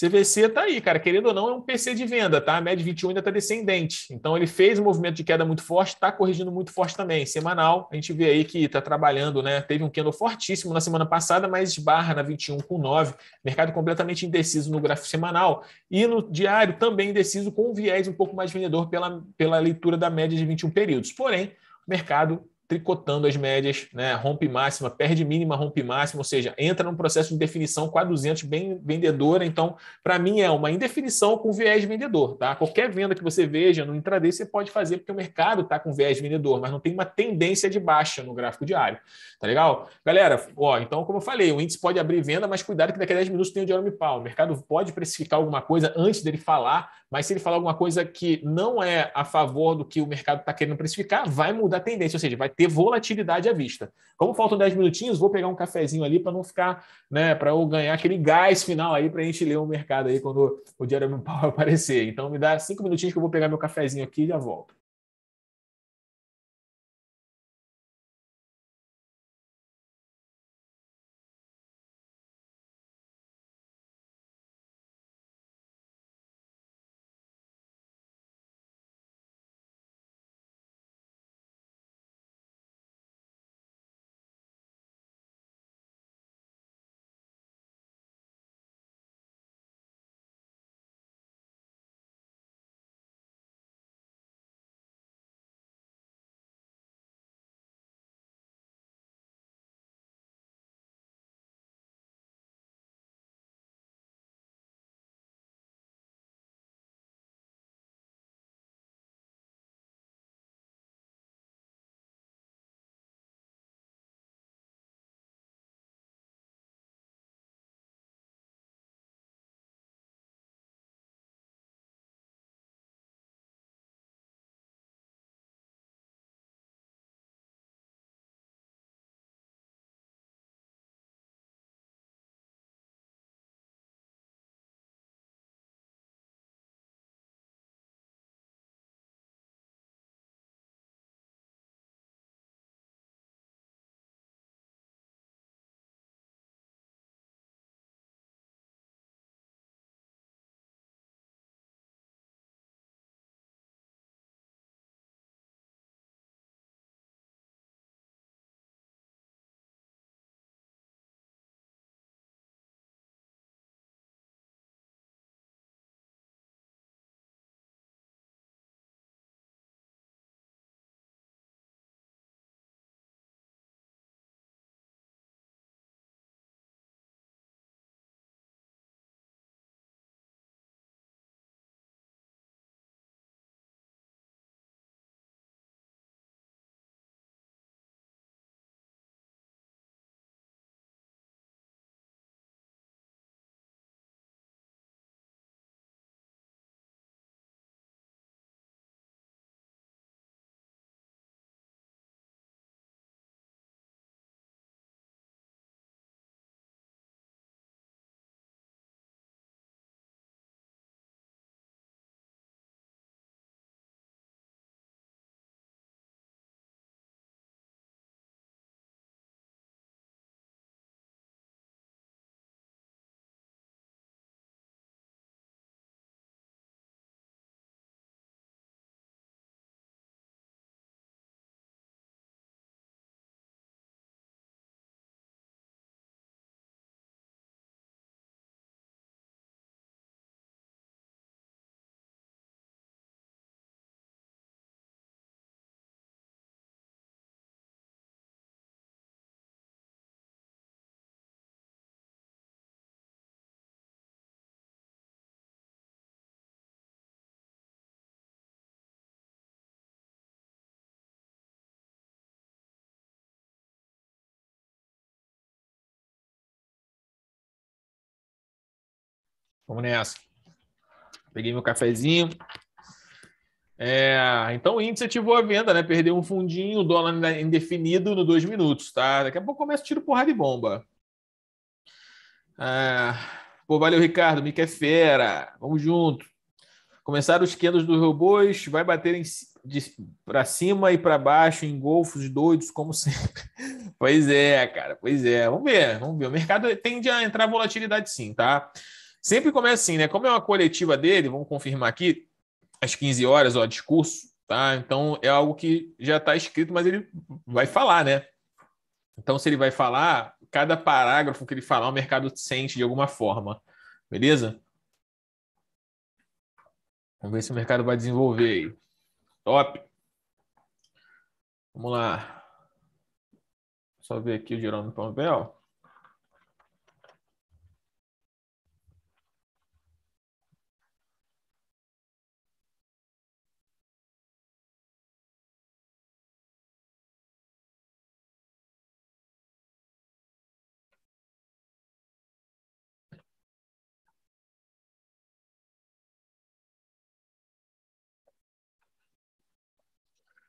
Speaker 1: CVC está aí, cara. Querendo ou não, é um PC de venda, tá? A média 21 ainda está descendente. Então, ele fez um movimento de queda muito forte, está corrigindo muito forte também. Semanal, a gente vê aí que está trabalhando, né? Teve um candle fortíssimo na semana passada, mas barra na 21 com 9. Mercado completamente indeciso no gráfico semanal. E no diário, também indeciso, com um viés um pouco mais vendedor pela, pela leitura da média de 21 períodos. Porém, mercado tricotando as médias, né? rompe máxima, perde mínima, rompe máxima, ou seja, entra num processo de definição com a 200 bem vendedora. Então, para mim, é uma indefinição com viés vendedor. Tá? Qualquer venda que você veja no intraday, você pode fazer porque o mercado está com viés vendedor, mas não tem uma tendência de baixa no gráfico diário. Tá legal? Galera, ó, então, como eu falei, o índice pode abrir venda, mas cuidado que daqui a 10 minutos tem o Jerome Powell. O mercado pode precificar alguma coisa antes dele falar mas se ele falar alguma coisa que não é a favor do que o mercado está querendo precificar, vai mudar a tendência, ou seja, vai ter volatilidade à vista. Como faltam 10 minutinhos, vou pegar um cafezinho ali para não ficar, né, para eu ganhar aquele gás final aí para a gente ler
Speaker 2: o mercado aí quando o Jeremy Powell aparecer. Então me dá cinco minutinhos que eu vou pegar meu cafezinho aqui e já volto. Vamos nessa. Peguei meu cafezinho. É,
Speaker 1: então o índice ativou a venda, né? Perdeu um fundinho, o dólar é indefinido no dois minutos, tá? Daqui a pouco começa tiro, porrada de bomba. É, pô, valeu, Ricardo. Mica é fera. Vamos junto. Começaram os quendos dos robôs, vai bater em, para cima e para baixo em golfos doidos, como sempre. pois é, cara, pois é. Vamos ver, vamos ver. O mercado tende a entrar volatilidade sim, tá? Sempre começa assim, né? Como é uma coletiva dele, vamos confirmar aqui, às 15 horas, ó, discurso, tá? Então é algo que já está escrito, mas ele vai falar, né? Então, se ele vai falar, cada parágrafo que ele falar, o mercado sente de alguma forma, beleza?
Speaker 2: Vamos ver se o mercado vai desenvolver aí. Top! Vamos lá. Só ver aqui o Jerome Pampel.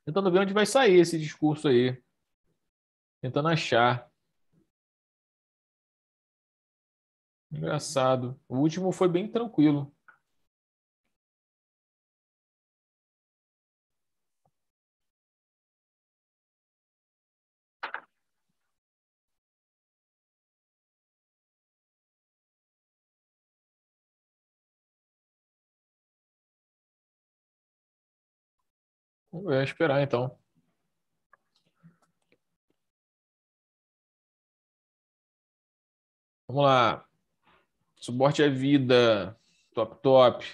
Speaker 2: tentando ver onde vai sair esse discurso aí. Tentando achar. Engraçado. O último foi bem tranquilo. Vamos esperar então. Vamos lá. Suporte à vida. Top, top.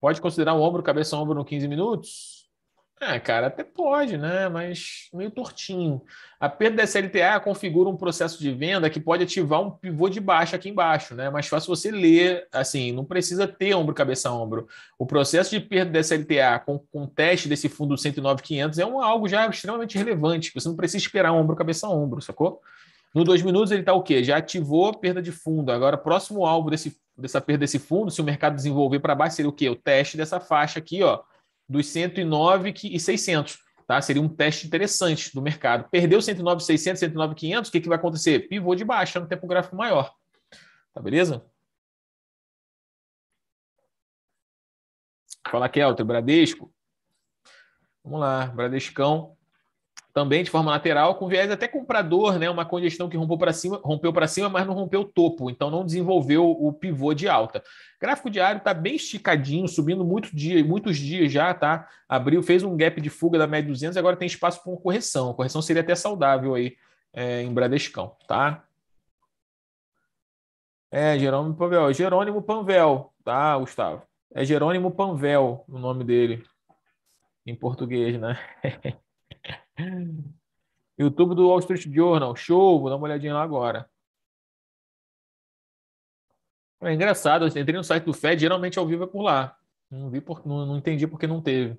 Speaker 1: Pode considerar o ombro, cabeça, ombro no 15 minutos? Ah, cara, até pode, né? Mas meio tortinho. A perda da SLTA configura um processo de venda que pode ativar um pivô de baixa aqui embaixo, né? Mas é mais fácil você ler, assim, não precisa ter ombro, cabeça, ombro. O processo de perda da SLTA com, com o teste desse fundo 109.500 é um, algo já extremamente relevante, você não precisa esperar ombro, cabeça, ombro, sacou? No dois minutos ele está o quê? Já ativou a perda de fundo. Agora, próximo alvo desse, dessa perda desse fundo, se o mercado desenvolver para baixo, seria o quê? O teste dessa faixa aqui, ó dos 109 que, e 600. Tá? Seria um teste interessante do mercado. Perdeu 109, 600, 109, 500, o que, que vai acontecer? Pivô de
Speaker 2: baixa no tempo gráfico maior. Tá beleza? Fala, Kelter, Bradesco. Vamos lá,
Speaker 1: Bradescão também de forma lateral, com viés até comprador, né? Uma congestão que rompeu para cima, rompeu para cima, mas não rompeu o topo, então não desenvolveu o pivô de alta. Gráfico diário está bem esticadinho, subindo muito dia, muitos dias já, tá? Abriu, fez um gap de fuga da média 200 e agora tem espaço para uma correção. A correção seria até saudável aí é, em Bradescão, tá? É, Jerônimo Panvel. Jerônimo Panvel, tá, Gustavo? É Jerônimo Panvel o nome dele em português, né? YouTube do Wall Street Journal. Show, vou dar uma olhadinha lá agora.
Speaker 2: É engraçado, eu entrei no site do Fed, geralmente ao vivo é por lá. Não, vi por, não, não entendi porque não teve.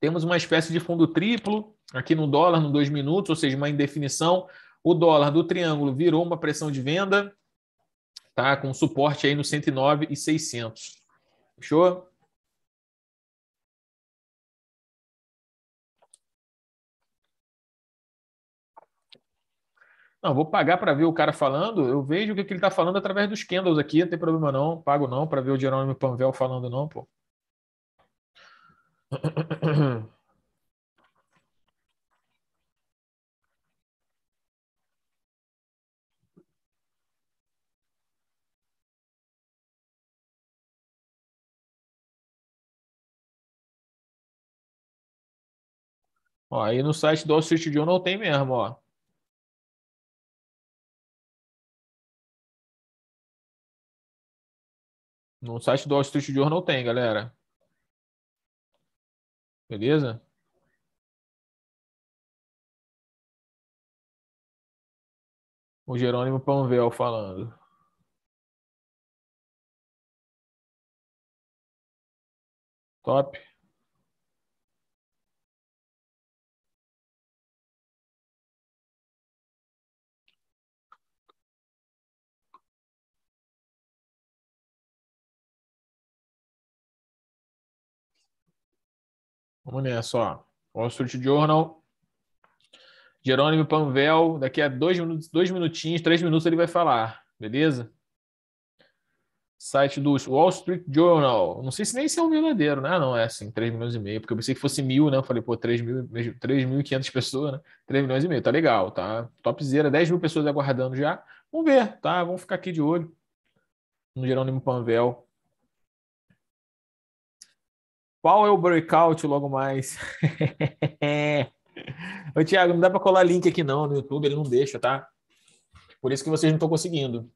Speaker 1: Temos uma espécie de fundo triplo aqui no dólar, no dois minutos, ou seja, uma indefinição. O dólar do triângulo virou uma pressão de venda, tá? Com suporte
Speaker 2: aí no 109 e 600. Fechou? Não, vou pagar para ver o cara falando, eu vejo o que, que ele está falando através dos candles aqui, não tem
Speaker 1: problema não, pago não para ver o Jerônimo Panvel falando não, pô.
Speaker 2: Ó, aí no site do Wall Street Journal tem mesmo, ó. No site do Wall Street Journal tem, galera. Beleza? O Jerônimo Panvel falando. Top. Vamos nessa, ó. Wall Street Journal. Jerônimo Panvel,
Speaker 1: daqui a dois, minutos, dois minutinhos, três minutos ele vai falar, beleza? Site do Wall Street Journal. Não sei se nem se é um verdadeiro, né? Não, é assim, três milhões e meio, porque eu pensei que fosse mil, né? Eu falei, pô, três mil, três mil e quinhentas pessoas, né? Três milhões e meio, tá legal, tá? Topzera, dez mil pessoas aguardando já. Vamos ver, tá? Vamos ficar aqui de olho no Jerônimo Panvel qual é o breakout logo mais? Ô, Thiago, não dá para colar link aqui não no YouTube, ele não deixa, tá? Por isso que vocês não estão conseguindo.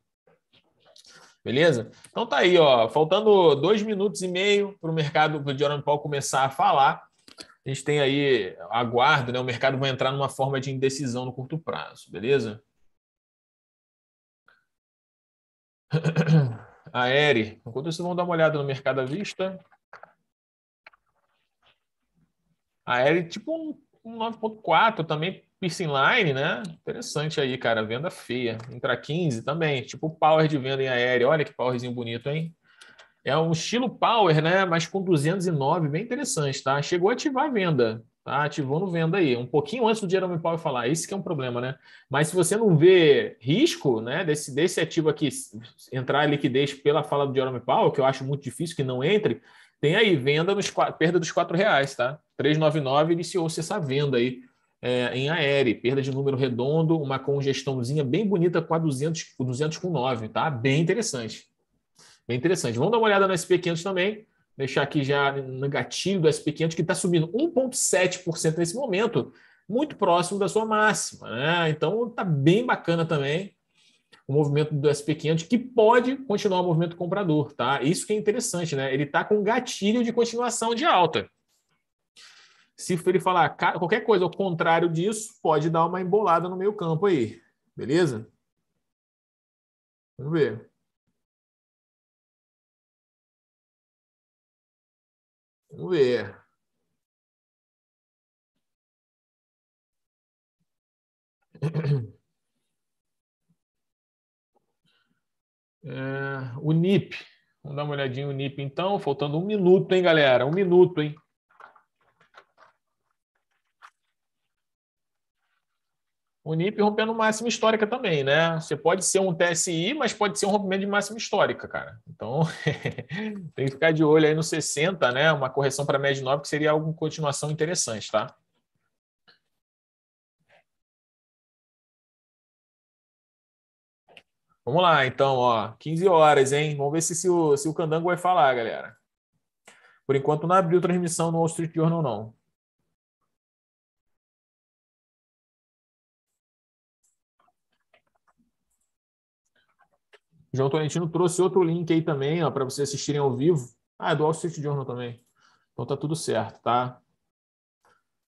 Speaker 1: Beleza? Então tá aí, ó. Faltando dois minutos e meio para o mercado do Jordan Paul começar a falar. A gente tem aí, aguardo, né? O mercado vai entrar numa forma de indecisão no curto prazo,
Speaker 2: beleza? A Eri, enquanto isso vão dar uma olhada no mercado à vista.
Speaker 1: A L é tipo um, um 9.4 também, piercing line, né? Interessante aí, cara, venda feia. Intra 15 também, tipo power de venda em aéreo. Olha que powerzinho bonito, hein? É um estilo power, né? Mas com 209, bem interessante, tá? Chegou a ativar a venda, tá ativando venda aí. Um pouquinho antes do Jerome Powell falar, isso que é um problema, né? Mas se você não vê risco né, desse, desse ativo aqui entrar liquidez pela fala do Jerome Powell, que eu acho muito difícil que não entre, tem aí venda nos perda dos quatro reais, tá? 399 iniciou-se essa venda aí é, em aéreo, perda de número redondo, uma congestãozinha bem bonita com a 200, 200 com 9, tá? Bem interessante. Bem interessante. Vamos dar uma olhada no SP500 também, deixar aqui já no gatilho do SP500 que está subindo 1,7% nesse momento, muito próximo da sua máxima, né? Então tá bem bacana também o movimento do SP500, que pode continuar o movimento comprador, tá? Isso que é interessante, né? Ele está com gatilho de continuação de alta. Se ele falar qualquer coisa ao contrário disso, pode dar uma embolada no meio campo
Speaker 2: aí, beleza? Vamos ver. Vamos ver. É, o
Speaker 1: NIP. Vamos dar uma olhadinha no NIP, então. Faltando um minuto, hein, galera? Um minuto, hein? O NIP rompendo máxima histórica também, né? Você pode ser um TSI, mas pode ser um rompimento de máxima histórica, cara. Então, tem que ficar de olho aí no 60, né? Uma correção para média 9, que seria alguma
Speaker 2: continuação interessante, tá? Vamos lá, então, ó, 15 horas, hein? Vamos ver se, se, o, se o Candango vai falar, galera. Por enquanto não abriu transmissão no Wall Street Journal, não. João Tolentino trouxe outro link
Speaker 1: aí também, ó, para vocês assistirem ao vivo. Ah, é do Wall Street Journal também. Então tá tudo certo, tá?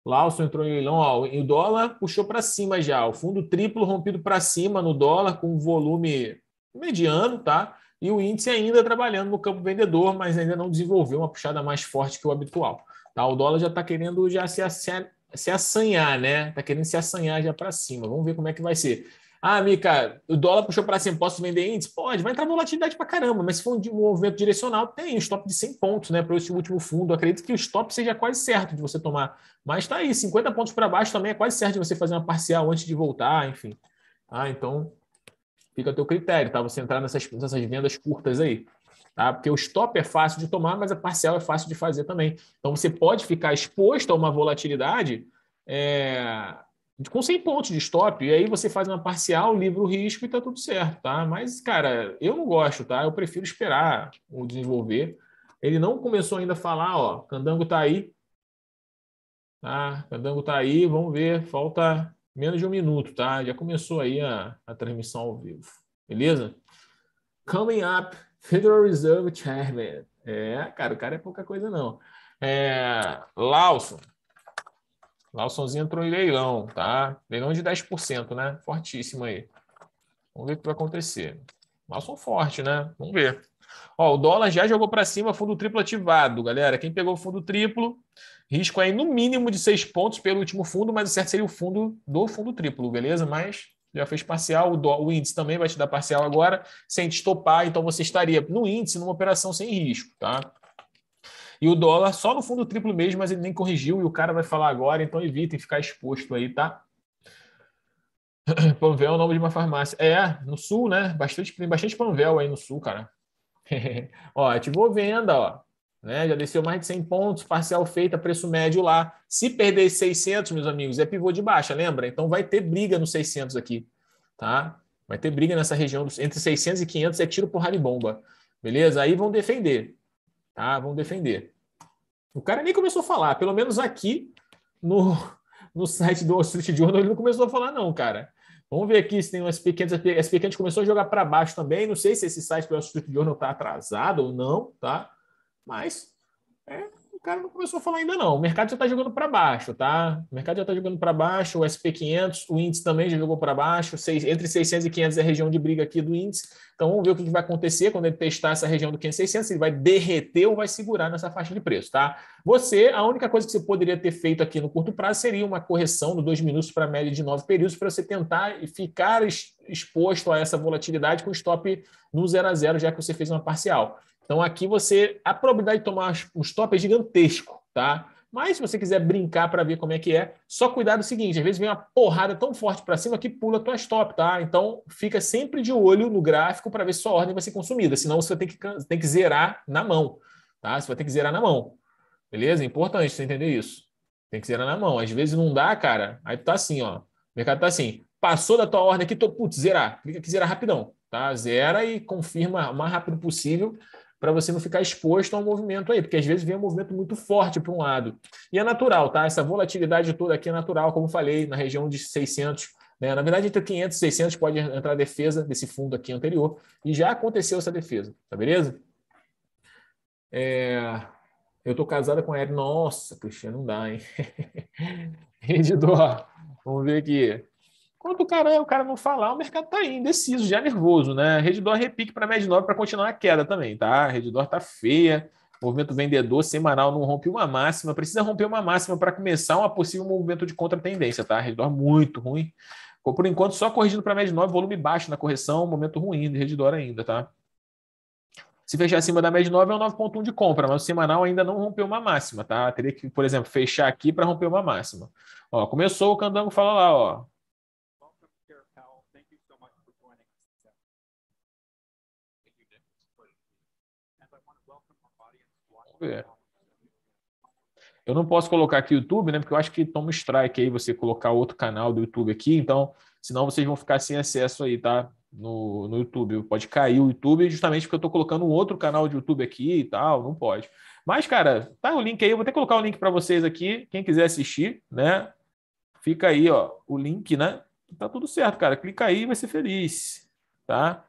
Speaker 1: Lawson entrou em leilão, ó, e o dólar puxou para cima já. O fundo triplo rompido para cima no dólar, com volume mediano, tá? E o índice ainda trabalhando no campo vendedor, mas ainda não desenvolveu uma puxada mais forte que o habitual. Tá? O dólar já está querendo já se, se, se assanhar, né? Está querendo se assanhar já para cima. Vamos ver como é que vai ser. Ah, Mica, o dólar puxou para cima, posso vender índice? Pode, vai entrar volatilidade para caramba, mas se for um movimento direcional, tem um stop de 100 pontos né, para esse último fundo. Acredito que o stop seja quase certo de você tomar. Mas está aí, 50 pontos para baixo também é quase certo de você fazer uma parcial antes de voltar, enfim. Ah, então fica a teu critério, tá? Você entrar nessas, nessas vendas curtas aí. Tá? Porque o stop é fácil de tomar, mas a parcial é fácil de fazer também. Então você pode ficar exposto a uma volatilidade. É com 100 pontos de stop, e aí você faz uma parcial, livra o risco e tá tudo certo, tá? Mas, cara, eu não gosto, tá? Eu prefiro esperar o desenvolver. Ele não começou ainda a falar, ó, Candango tá aí. Tá? Candango tá aí, vamos ver, falta menos de um minuto, tá? Já começou aí a, a transmissão ao vivo, beleza? Coming up, Federal Reserve Chairman. É, cara, o cara é pouca coisa não. É, Lawson, Nalsonzinho entrou em leilão, tá? Leilão de 10%, né? Fortíssimo aí. Vamos ver o que vai acontecer. Nalson forte, né? Vamos ver. Ó, o dólar já jogou para cima, fundo triplo ativado, galera. Quem pegou o fundo triplo, risco aí no mínimo de 6 pontos pelo último fundo, mas o certo seria o fundo do fundo triplo, beleza? Mas já fez parcial, o, dólar, o índice também vai te dar parcial agora, sem te estopar, então você estaria no índice numa operação sem risco, tá? E o dólar só no fundo triplo mesmo, mas ele nem corrigiu e o cara vai falar agora, então evitem ficar exposto aí, tá? Panvel é o nome de uma farmácia. É, no sul, né? Bastante, tem bastante Panvel aí no sul, cara. ó, ativou venda, ó. Né? Já desceu mais de 100 pontos, parcial feita, preço médio lá. Se perder 600, meus amigos, é pivô de baixa, lembra? Então vai ter briga nos 600 aqui, tá? Vai ter briga nessa região dos, entre 600 e 500 é tiro por e bomba. Beleza? Aí vão defender, tá? Vão defender. O cara nem começou a falar, pelo menos aqui no, no site do Wall Street Journal ele não começou a falar não, cara. Vamos ver aqui se tem um pequenas 500. SP começou a jogar para baixo também. Não sei se esse site do Wall Street Journal está atrasado ou não, tá? Mas é, cara não começou a falar ainda não. O mercado já está jogando para baixo, tá? O mercado já está jogando para baixo, o SP500, o índice também já jogou para baixo, seis, entre 600 e 500 é a região de briga aqui do índice. Então vamos ver o que, vai acontecer quando ele testar essa região do 500, 600, se ele vai derreter ou vai segurar nessa faixa de preço, tá? Você, a única coisa que você poderia ter feito aqui no curto prazo seria uma correção do 2 minutos para a média de 9 períodos para você tentar ficar exposto a essa volatilidade com stop no 0 a 0, já que você fez uma parcial. Então aqui você a probabilidade de tomar um stop é gigantesco, tá? Mas se você quiser brincar para ver como é que é, só cuidado o seguinte, às vezes vem uma porrada tão forte para cima que pula a tua stop, tá? Então fica sempre de olho no gráfico para ver se sua ordem vai ser consumida, senão você tem que, tem que zerar na mão, tá? Você vai ter que zerar na mão. Beleza? É importante você entender isso. Tem que zerar na mão. Às vezes não dá, cara. Aí tu tá assim, ó. O mercado tá assim. Passou da tua ordem aqui, tô, putz, zerar. Clica aqui, zerar rapidão, tá? Zera e confirma o mais rápido possível para você não ficar exposto a um movimento aí, porque às vezes vem um movimento muito forte para um lado. E é natural, tá? Essa volatilidade toda aqui é natural, como falei, na região de 600 né? na verdade, entre 500 e 600 pode entrar defesa desse fundo aqui anterior. E já aconteceu essa defesa, tá beleza? É... Eu tô casada com a Eri. Nossa, Cristiano, não dá, hein? Redidor, vamos ver aqui. Quando o cara, o cara não falar, o mercado tá indeciso, já nervoso, né? Redditor repique para média 9 para continuar a queda também, tá? Redditor tá feia. movimento vendedor semanal não rompe uma máxima, precisa romper uma máxima para começar um possível movimento de contra-tendência, tá? Redditor muito ruim. Por enquanto, só corrigindo para média 9, volume baixo na correção, momento ruim de Redditor ainda, tá? Se fechar acima da média 9 é um 9.1 de compra, mas o semanal ainda não rompeu uma máxima, tá? Teria que, por exemplo,
Speaker 2: fechar aqui para romper uma máxima. Ó, começou o Candango fala lá, ó. É. Eu não posso
Speaker 1: colocar aqui o YouTube, né? Porque eu acho que toma um strike aí você colocar outro canal do YouTube aqui. Então, senão vocês vão ficar sem acesso aí, tá? No, no YouTube. Pode cair o YouTube justamente porque eu tô colocando um outro canal de YouTube aqui e tal. Não pode. Mas, cara, tá o link aí. Eu vou até colocar o link para vocês aqui. Quem quiser assistir, né? Fica aí, ó, o link, né? Tá tudo certo,
Speaker 2: cara. Clica aí e vai ser feliz, tá?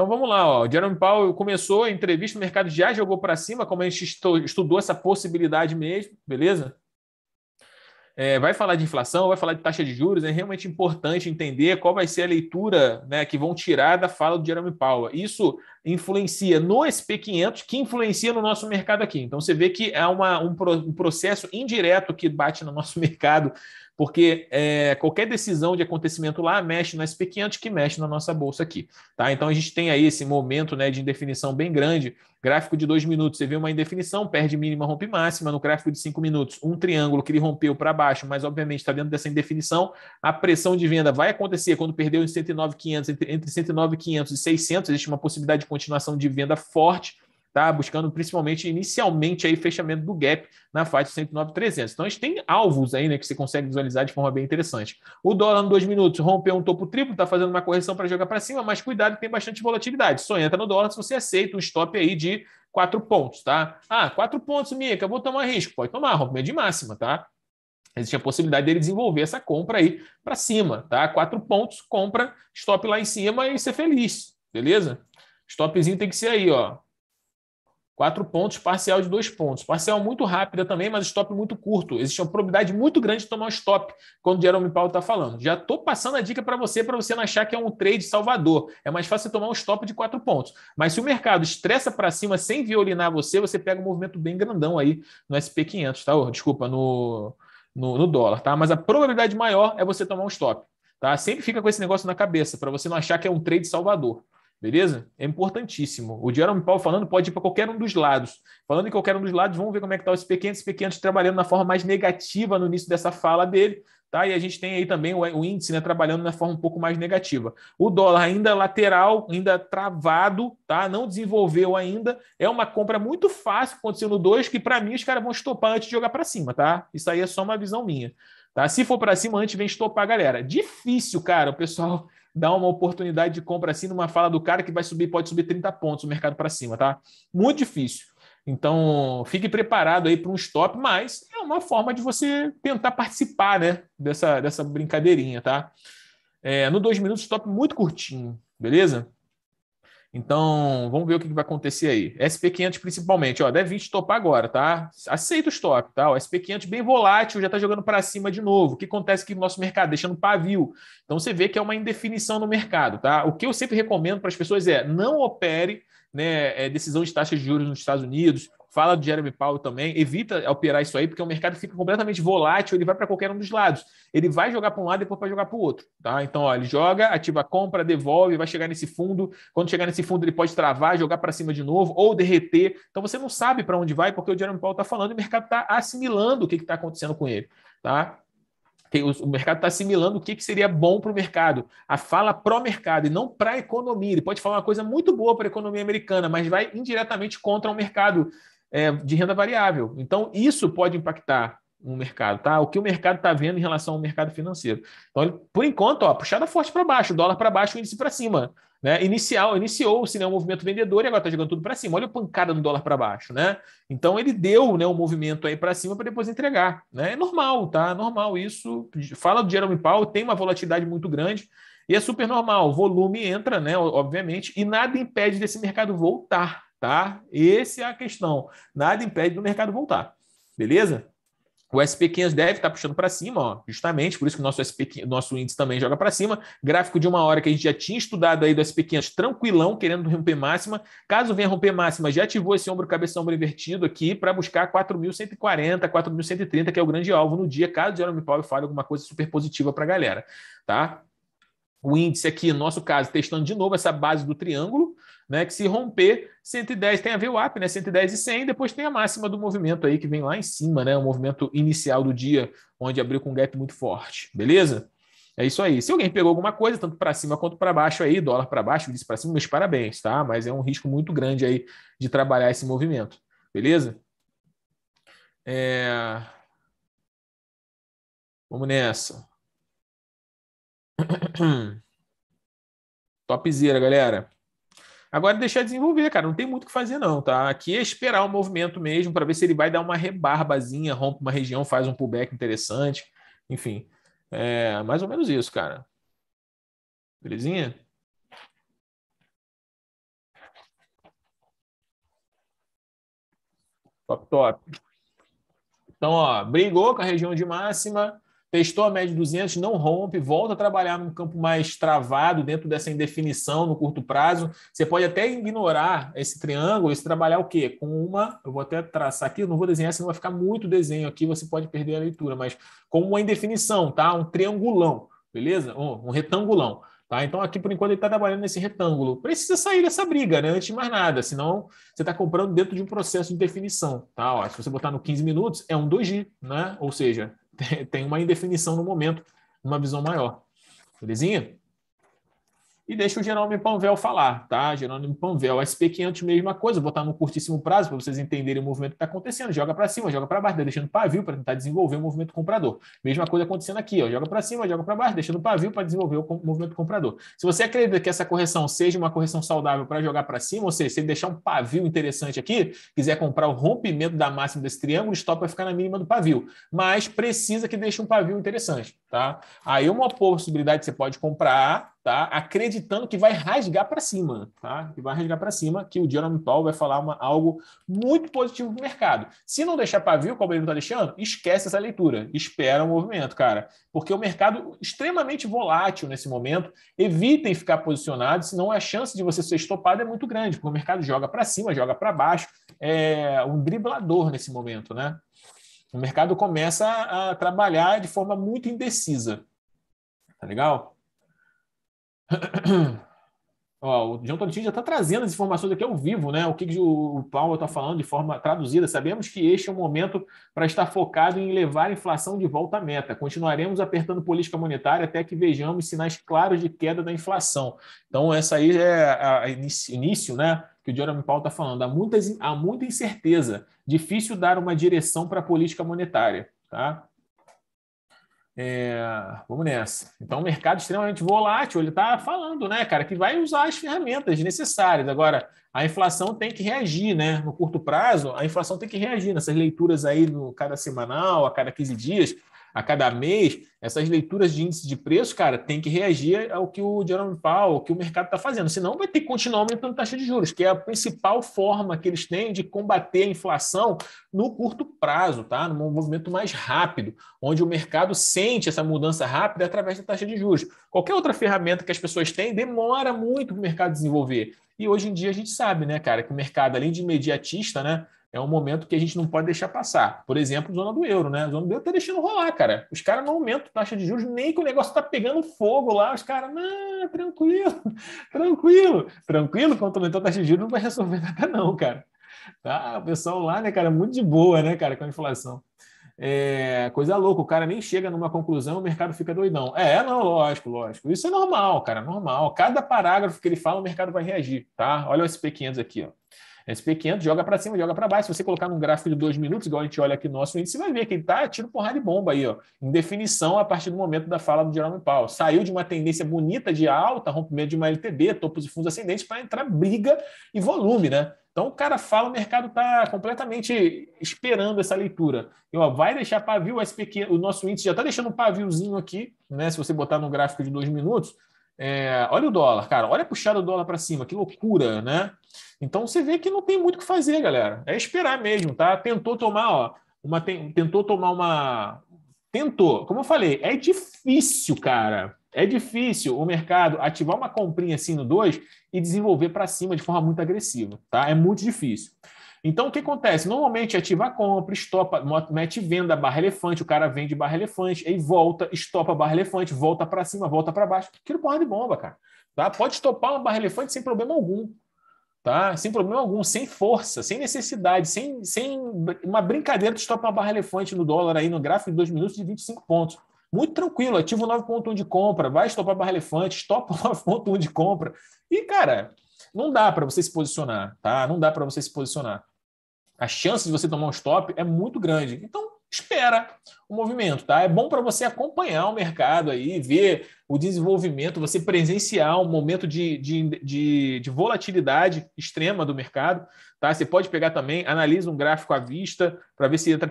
Speaker 2: Então vamos lá, ó. o Jerome Powell começou a entrevista, o mercado já jogou para
Speaker 1: cima, como a gente estudou essa possibilidade mesmo, beleza? É, vai falar de inflação, vai falar de taxa de juros, é realmente importante entender qual vai ser a leitura né, que vão tirar da fala do Jerome Powell. Isso influencia no SP500, que influencia no nosso mercado aqui. Então você vê que é uma, um, um processo indireto que bate no nosso mercado porque é, qualquer decisão de acontecimento lá mexe no SP 500 que mexe na nossa bolsa aqui. Tá? Então a gente tem aí esse momento né, de indefinição bem grande. Gráfico de dois minutos, você vê uma indefinição, perde mínima, rompe máxima. No gráfico de cinco minutos, um triângulo que ele rompeu para baixo, mas obviamente está dentro dessa indefinição. A pressão de venda vai acontecer quando perdeu em 109,500, entre, entre 109,500 e 600, existe uma possibilidade de continuação de venda forte tá buscando principalmente inicialmente aí fechamento do gap na faixa 109.300. Então a gente tem alvos aí, né, que você consegue visualizar de forma bem interessante. O dólar no dois minutos rompeu um topo triplo, tá fazendo uma correção para jogar para cima, mas cuidado tem bastante volatilidade. Só entra no dólar se você aceita um stop aí de quatro pontos, tá? Ah, quatro pontos, Mica, vou tomar risco. Pode tomar, rompimento de máxima, tá? existe a possibilidade dele desenvolver essa compra aí para cima, tá? Quatro pontos, compra, stop lá em cima e ser feliz, beleza? Stopzinho tem que ser aí, ó. Quatro pontos, parcial de dois pontos. Parcial muito rápida também, mas stop muito curto. Existe uma probabilidade muito grande de tomar um stop, quando o Jerome Paulo está falando. Já estou passando a dica para você, para você não achar que é um trade salvador. É mais fácil você tomar um stop de quatro pontos. Mas se o mercado estressa para cima sem violinar você, você pega um movimento bem grandão aí no SP500, tá? Oh, desculpa, no, no, no dólar, tá? Mas a probabilidade maior é você tomar um stop, tá? Sempre fica com esse negócio na cabeça, para você não achar que é um trade salvador. Beleza? É importantíssimo. O Jerome Powell falando pode ir para qualquer um dos lados. Falando em qualquer um dos lados, vamos ver como é que está o SP500. SP500 trabalhando na forma mais negativa no início dessa fala dele. Tá? E a gente tem aí também o índice né, trabalhando na forma um pouco mais negativa. O dólar ainda lateral, ainda travado, tá? não desenvolveu ainda. É uma compra muito fácil acontecendo dois que para mim os caras vão estopar antes de jogar para cima. tá? Isso aí é só uma visão minha. Tá? Se for para cima, antes vem estopar, galera. Difícil, cara, o pessoal dá uma oportunidade de compra assim numa fala do cara que vai subir, pode subir 30 pontos o mercado para cima, tá? Muito difícil. Então, fique preparado aí para um stop, mas é uma forma de você tentar participar, né, dessa, dessa brincadeirinha, tá? É, no dois minutos, stop muito curtinho, beleza? Então, vamos ver o que vai acontecer aí. SP500 principalmente, ó, deve 20 topar agora, tá? Aceita o top, tá? O SP500 bem volátil, já tá jogando para cima de novo. O que acontece que o nosso mercado deixando pavio. Então você vê que é uma indefinição no mercado, tá? O que eu sempre recomendo para as pessoas é: não opere né, é, decisão de taxas de juros nos Estados Unidos, fala do Jeremy Powell também, evita operar isso aí, porque o mercado fica completamente volátil, ele vai para qualquer um dos lados. Ele vai jogar para um lado e depois vai jogar para o outro. Tá? Então, ó, ele joga, ativa a compra, devolve, vai chegar nesse fundo. Quando chegar nesse fundo, ele pode travar, jogar para cima de novo ou derreter. Então, você não sabe para onde vai, porque o Jeremy Powell está falando e o mercado está assimilando o que está acontecendo com ele. Tá? o mercado está assimilando o que, que seria bom para o mercado. A fala pró-mercado e não para a economia. Ele pode falar uma coisa muito boa para a economia americana, mas vai indiretamente contra o mercado é, de renda variável. Então, isso pode impactar no mercado, tá? O que o mercado está vendo em relação ao mercado financeiro. Então, ele, por enquanto, ó, puxada forte para baixo, dólar para baixo, índice para cima. Né? Inicial, iniciou-se né, movimento vendedor e agora está jogando tudo para cima. Olha a pancada do dólar para baixo, né? Então ele deu né, um movimento aí para cima para depois entregar. Né? É normal, tá? É normal isso. Fala do Jerome Powell, tem uma volatilidade muito grande e é super normal. O volume entra, né? Obviamente, e nada impede desse mercado voltar, tá? Essa é a questão. Nada impede do mercado voltar. Beleza? O SP500 deve estar tá puxando para cima, ó, justamente, por isso que o nosso, SP, nosso índice também joga para cima. Gráfico de uma hora que a gente já tinha estudado aí do SP500, tranquilão, querendo romper máxima. Caso venha romper máxima, já ativou esse ombro cabeça ombro invertido aqui para buscar 4.140, 4.130, que é o grande alvo no dia, caso o Jerome Powell fale alguma coisa super positiva para a galera, tá? O índice aqui, no nosso caso, testando de novo essa base do triângulo, né? Que se romper 110 tem a up né? 110 e 100, depois tem a máxima do movimento aí que vem lá em cima, né? O movimento inicial do dia, onde abriu com um gap muito forte, beleza? É isso aí. Se alguém pegou alguma coisa, tanto para cima quanto para baixo aí, dólar para baixo, disse para cima, meus parabéns, tá? Mas é um risco muito grande aí de trabalhar esse movimento,
Speaker 2: beleza? É... Vamos nessa.
Speaker 1: Topzera, galera. Agora deixar desenvolver, cara, não tem muito o que fazer não, tá? Aqui é esperar o movimento mesmo para ver se ele vai dar uma rebarbazinha, rompe uma região, faz um pullback interessante,
Speaker 2: enfim. É mais ou menos isso, cara. Belezinha? Top, top. Então, ó, brigou com a região de máxima,
Speaker 1: testou a média de 200, não rompe, volta a trabalhar num campo mais travado, dentro dessa indefinição no curto prazo. Você pode até ignorar esse triângulo e se trabalhar o quê? Com uma, eu vou até traçar aqui, não vou desenhar, senão vai ficar muito desenho aqui, você pode perder a leitura, mas com uma indefinição, tá? Um triangulão, beleza? Um, um retangulão. Tá? Então, aqui por enquanto ele está trabalhando nesse retângulo. Precisa sair dessa briga, né? Antes de mais nada, senão você está comprando dentro de um processo de definição. Tá? Ó, se você botar no 15 minutos, é um 2G, né? Ou seja, tem uma indefinição no momento, uma visão maior. Belezinha? e deixa o Jerônimo Panvel falar, tá? Jerônimo Panvel, SP500, mesma coisa, botar no curtíssimo prazo para vocês entenderem o movimento que está acontecendo. Joga para cima, joga para baixo, tá deixando pavio para tentar desenvolver o movimento comprador. Mesma coisa acontecendo aqui, ó, joga para cima, joga para baixo, deixando pavio para desenvolver o movimento comprador. Se você acredita que essa correção seja uma correção saudável para jogar para cima, ou seja, se ele deixar um pavio interessante aqui, quiser comprar o rompimento da máxima desse triângulo, o stop vai ficar na mínima do pavio, mas precisa que deixe um pavio interessante, tá? Aí uma possibilidade que você pode comprar tá? Acreditando que vai rasgar para cima, tá? Que vai rasgar para cima, que o Jerome Powell vai falar uma, algo muito positivo para o mercado. Se não deixar pavio, como ele não tá deixando, esquece essa leitura, espera o movimento, cara, porque o mercado extremamente volátil nesse momento. Evitem ficar posicionados, senão a chance de você ser estopado é muito grande, porque o mercado joga para cima, joga para baixo, é um driblador nesse momento, né? O mercado começa a trabalhar de forma muito indecisa. Tá legal? Ó, o Jean Tolentino já está trazendo as informações aqui ao vivo, né? O que, que o Paulo está falando de forma traduzida. Sabemos que este é o momento para estar focado em levar a inflação de volta à meta. Continuaremos apertando política monetária até que vejamos sinais claros de queda da inflação. Então, essa aí é o início, né? Que o Jeremy Paulo está falando. Há, muitas, há muita incerteza. Difícil dar uma direção para a política monetária, tá? É, vamos nessa. Então, o mercado extremamente volátil, ele está falando, né, cara, que vai usar as ferramentas necessárias. Agora, a inflação tem que reagir, né? No curto prazo, a inflação tem que reagir nessas leituras aí no cada semanal, a cada 15 dias a cada mês, essas leituras de índice de preço, cara, tem que reagir ao que o Jerome Powell, ao que o mercado está fazendo. Senão vai ter que continuar aumentando a taxa de juros, que é a principal forma que eles têm de combater a inflação no curto prazo, tá? Num movimento mais rápido, onde o mercado sente essa mudança rápida através da taxa de juros. Qualquer outra ferramenta que as pessoas têm demora muito para o mercado desenvolver. E hoje em dia a gente sabe, né, cara, que o mercado, além de imediatista, né? é um momento que a gente não pode deixar passar. Por exemplo, zona do euro, né? A zona do euro tá deixando rolar, cara. Os caras não aumentam taxa de juros, nem que o negócio tá pegando fogo lá. Os caras, não, tranquilo, tranquilo, tranquilo, quanto aumentou a taxa de juros não vai resolver nada, não, cara. Tá? O pessoal lá, né, cara, muito de boa, né, cara, com a inflação. É, coisa louca, o cara nem chega numa conclusão, o mercado fica doidão. É, não, lógico, lógico. Isso é normal, cara, normal. Cada parágrafo que ele fala, o mercado vai reagir, tá? Olha o SP500 aqui, ó. SP500 joga para cima, joga para baixo. Se você colocar num gráfico de dois minutos, igual a gente olha aqui no nosso índice, você vai ver que ele está tiro, porrada de bomba aí, ó, em definição a partir do momento da fala do Jerome Powell. Saiu de uma tendência bonita de alta, rompimento de uma LTB, topos e fundos ascendentes, para entrar briga e volume, né? Então o cara fala, o mercado está completamente esperando essa leitura. E, ó, vai deixar pavio, o SP500, o nosso índice já está deixando um paviozinho aqui, né? Se você botar no gráfico de dois minutos, é, olha o dólar, cara, olha a puxada do dólar para cima, que loucura, né? Então você vê que não tem muito o que fazer, galera. É esperar mesmo, tá? Tentou tomar, ó, uma tentou tomar uma tentou. Como eu falei, é difícil, cara. É difícil o mercado ativar uma comprinha assim no 2 e desenvolver para cima de forma muito agressiva, tá? É muito difícil. Então, o que acontece? Normalmente, ativa a compra, estopa, mete venda, barra elefante, o cara vende barra elefante, aí volta, estopa barra elefante, volta para cima, volta para baixo. Aquilo porra de bomba, cara. Tá? Pode estopar uma barra elefante sem problema algum tá? Sem problema algum, sem força, sem necessidade, sem, sem uma brincadeira de estopar uma barra elefante no dólar aí no gráfico de dois minutos de 25 pontos. Muito tranquilo, ativo 9.1 de compra, vai estopar barra elefante, estopa 9.1 de compra. E, cara, não dá para você se posicionar, tá? Não dá para você se posicionar. A chance de você tomar um stop é muito grande. Então, espera o movimento, tá? É bom para você acompanhar o mercado aí, ver o desenvolvimento, você presenciar um momento de, de, de, de, volatilidade extrema do mercado, tá? Você pode pegar também, analisa um gráfico à vista para ver se entra,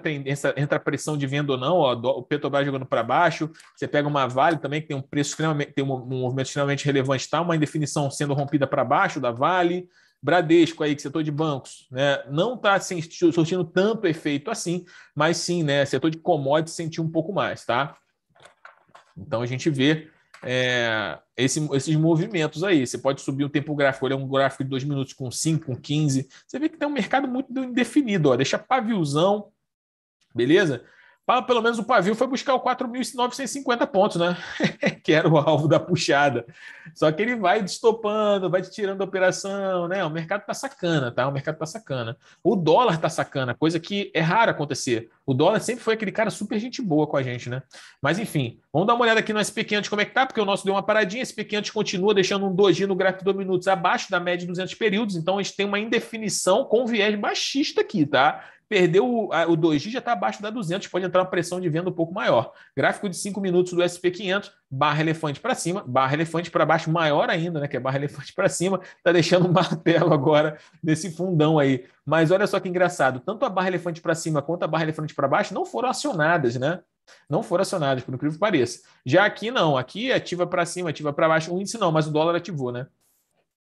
Speaker 1: entra pressão de venda ou não, ó, o Petrobras jogando para baixo, você pega uma Vale também que tem um preço extremamente, tem um movimento extremamente relevante, tá? Uma indefinição sendo rompida para baixo da Vale, Bradesco aí, que setor de bancos, né, não está sentindo tanto efeito assim, mas sim, né, setor de commodities sentiu um pouco mais, tá? Então a gente vê é, esse, esses movimentos aí. Você pode subir o tempo gráfico, olha um gráfico de dois minutos com 5, com 15. Você vê que tem um mercado muito indefinido, ó, deixa paviozão, beleza? pelo menos o Pavio foi buscar o 4.950 pontos, né? que era o alvo da puxada. Só que ele vai destopando, vai te tirando a operação, né? O mercado tá sacana, tá? O mercado tá sacana. O dólar tá sacana, coisa que é raro acontecer. O dólar sempre foi aquele cara super gente boa com a gente, né? Mas enfim, vamos dar uma olhada aqui no SP500 como é que tá, porque o nosso deu uma paradinha, esse SP500 continua deixando um doji no gráfico de 2 minutos abaixo da média de 200 períodos, então a gente tem uma indefinição com viés baixista aqui, tá? Perdeu o, o 2G, já está abaixo da 200, pode entrar uma pressão de venda um pouco maior. Gráfico de 5 minutos do SP500, barra elefante para cima, barra elefante para baixo, maior ainda, né? Que é barra elefante para cima, está deixando um martelo agora nesse fundão aí. Mas olha só que engraçado, tanto a barra elefante para cima quanto a barra elefante para baixo não foram acionadas, né? não foram acionadas, por incrível que pareça. Já aqui não, aqui é ativa para cima, ativa para baixo, o índice não, mas o dólar ativou, né?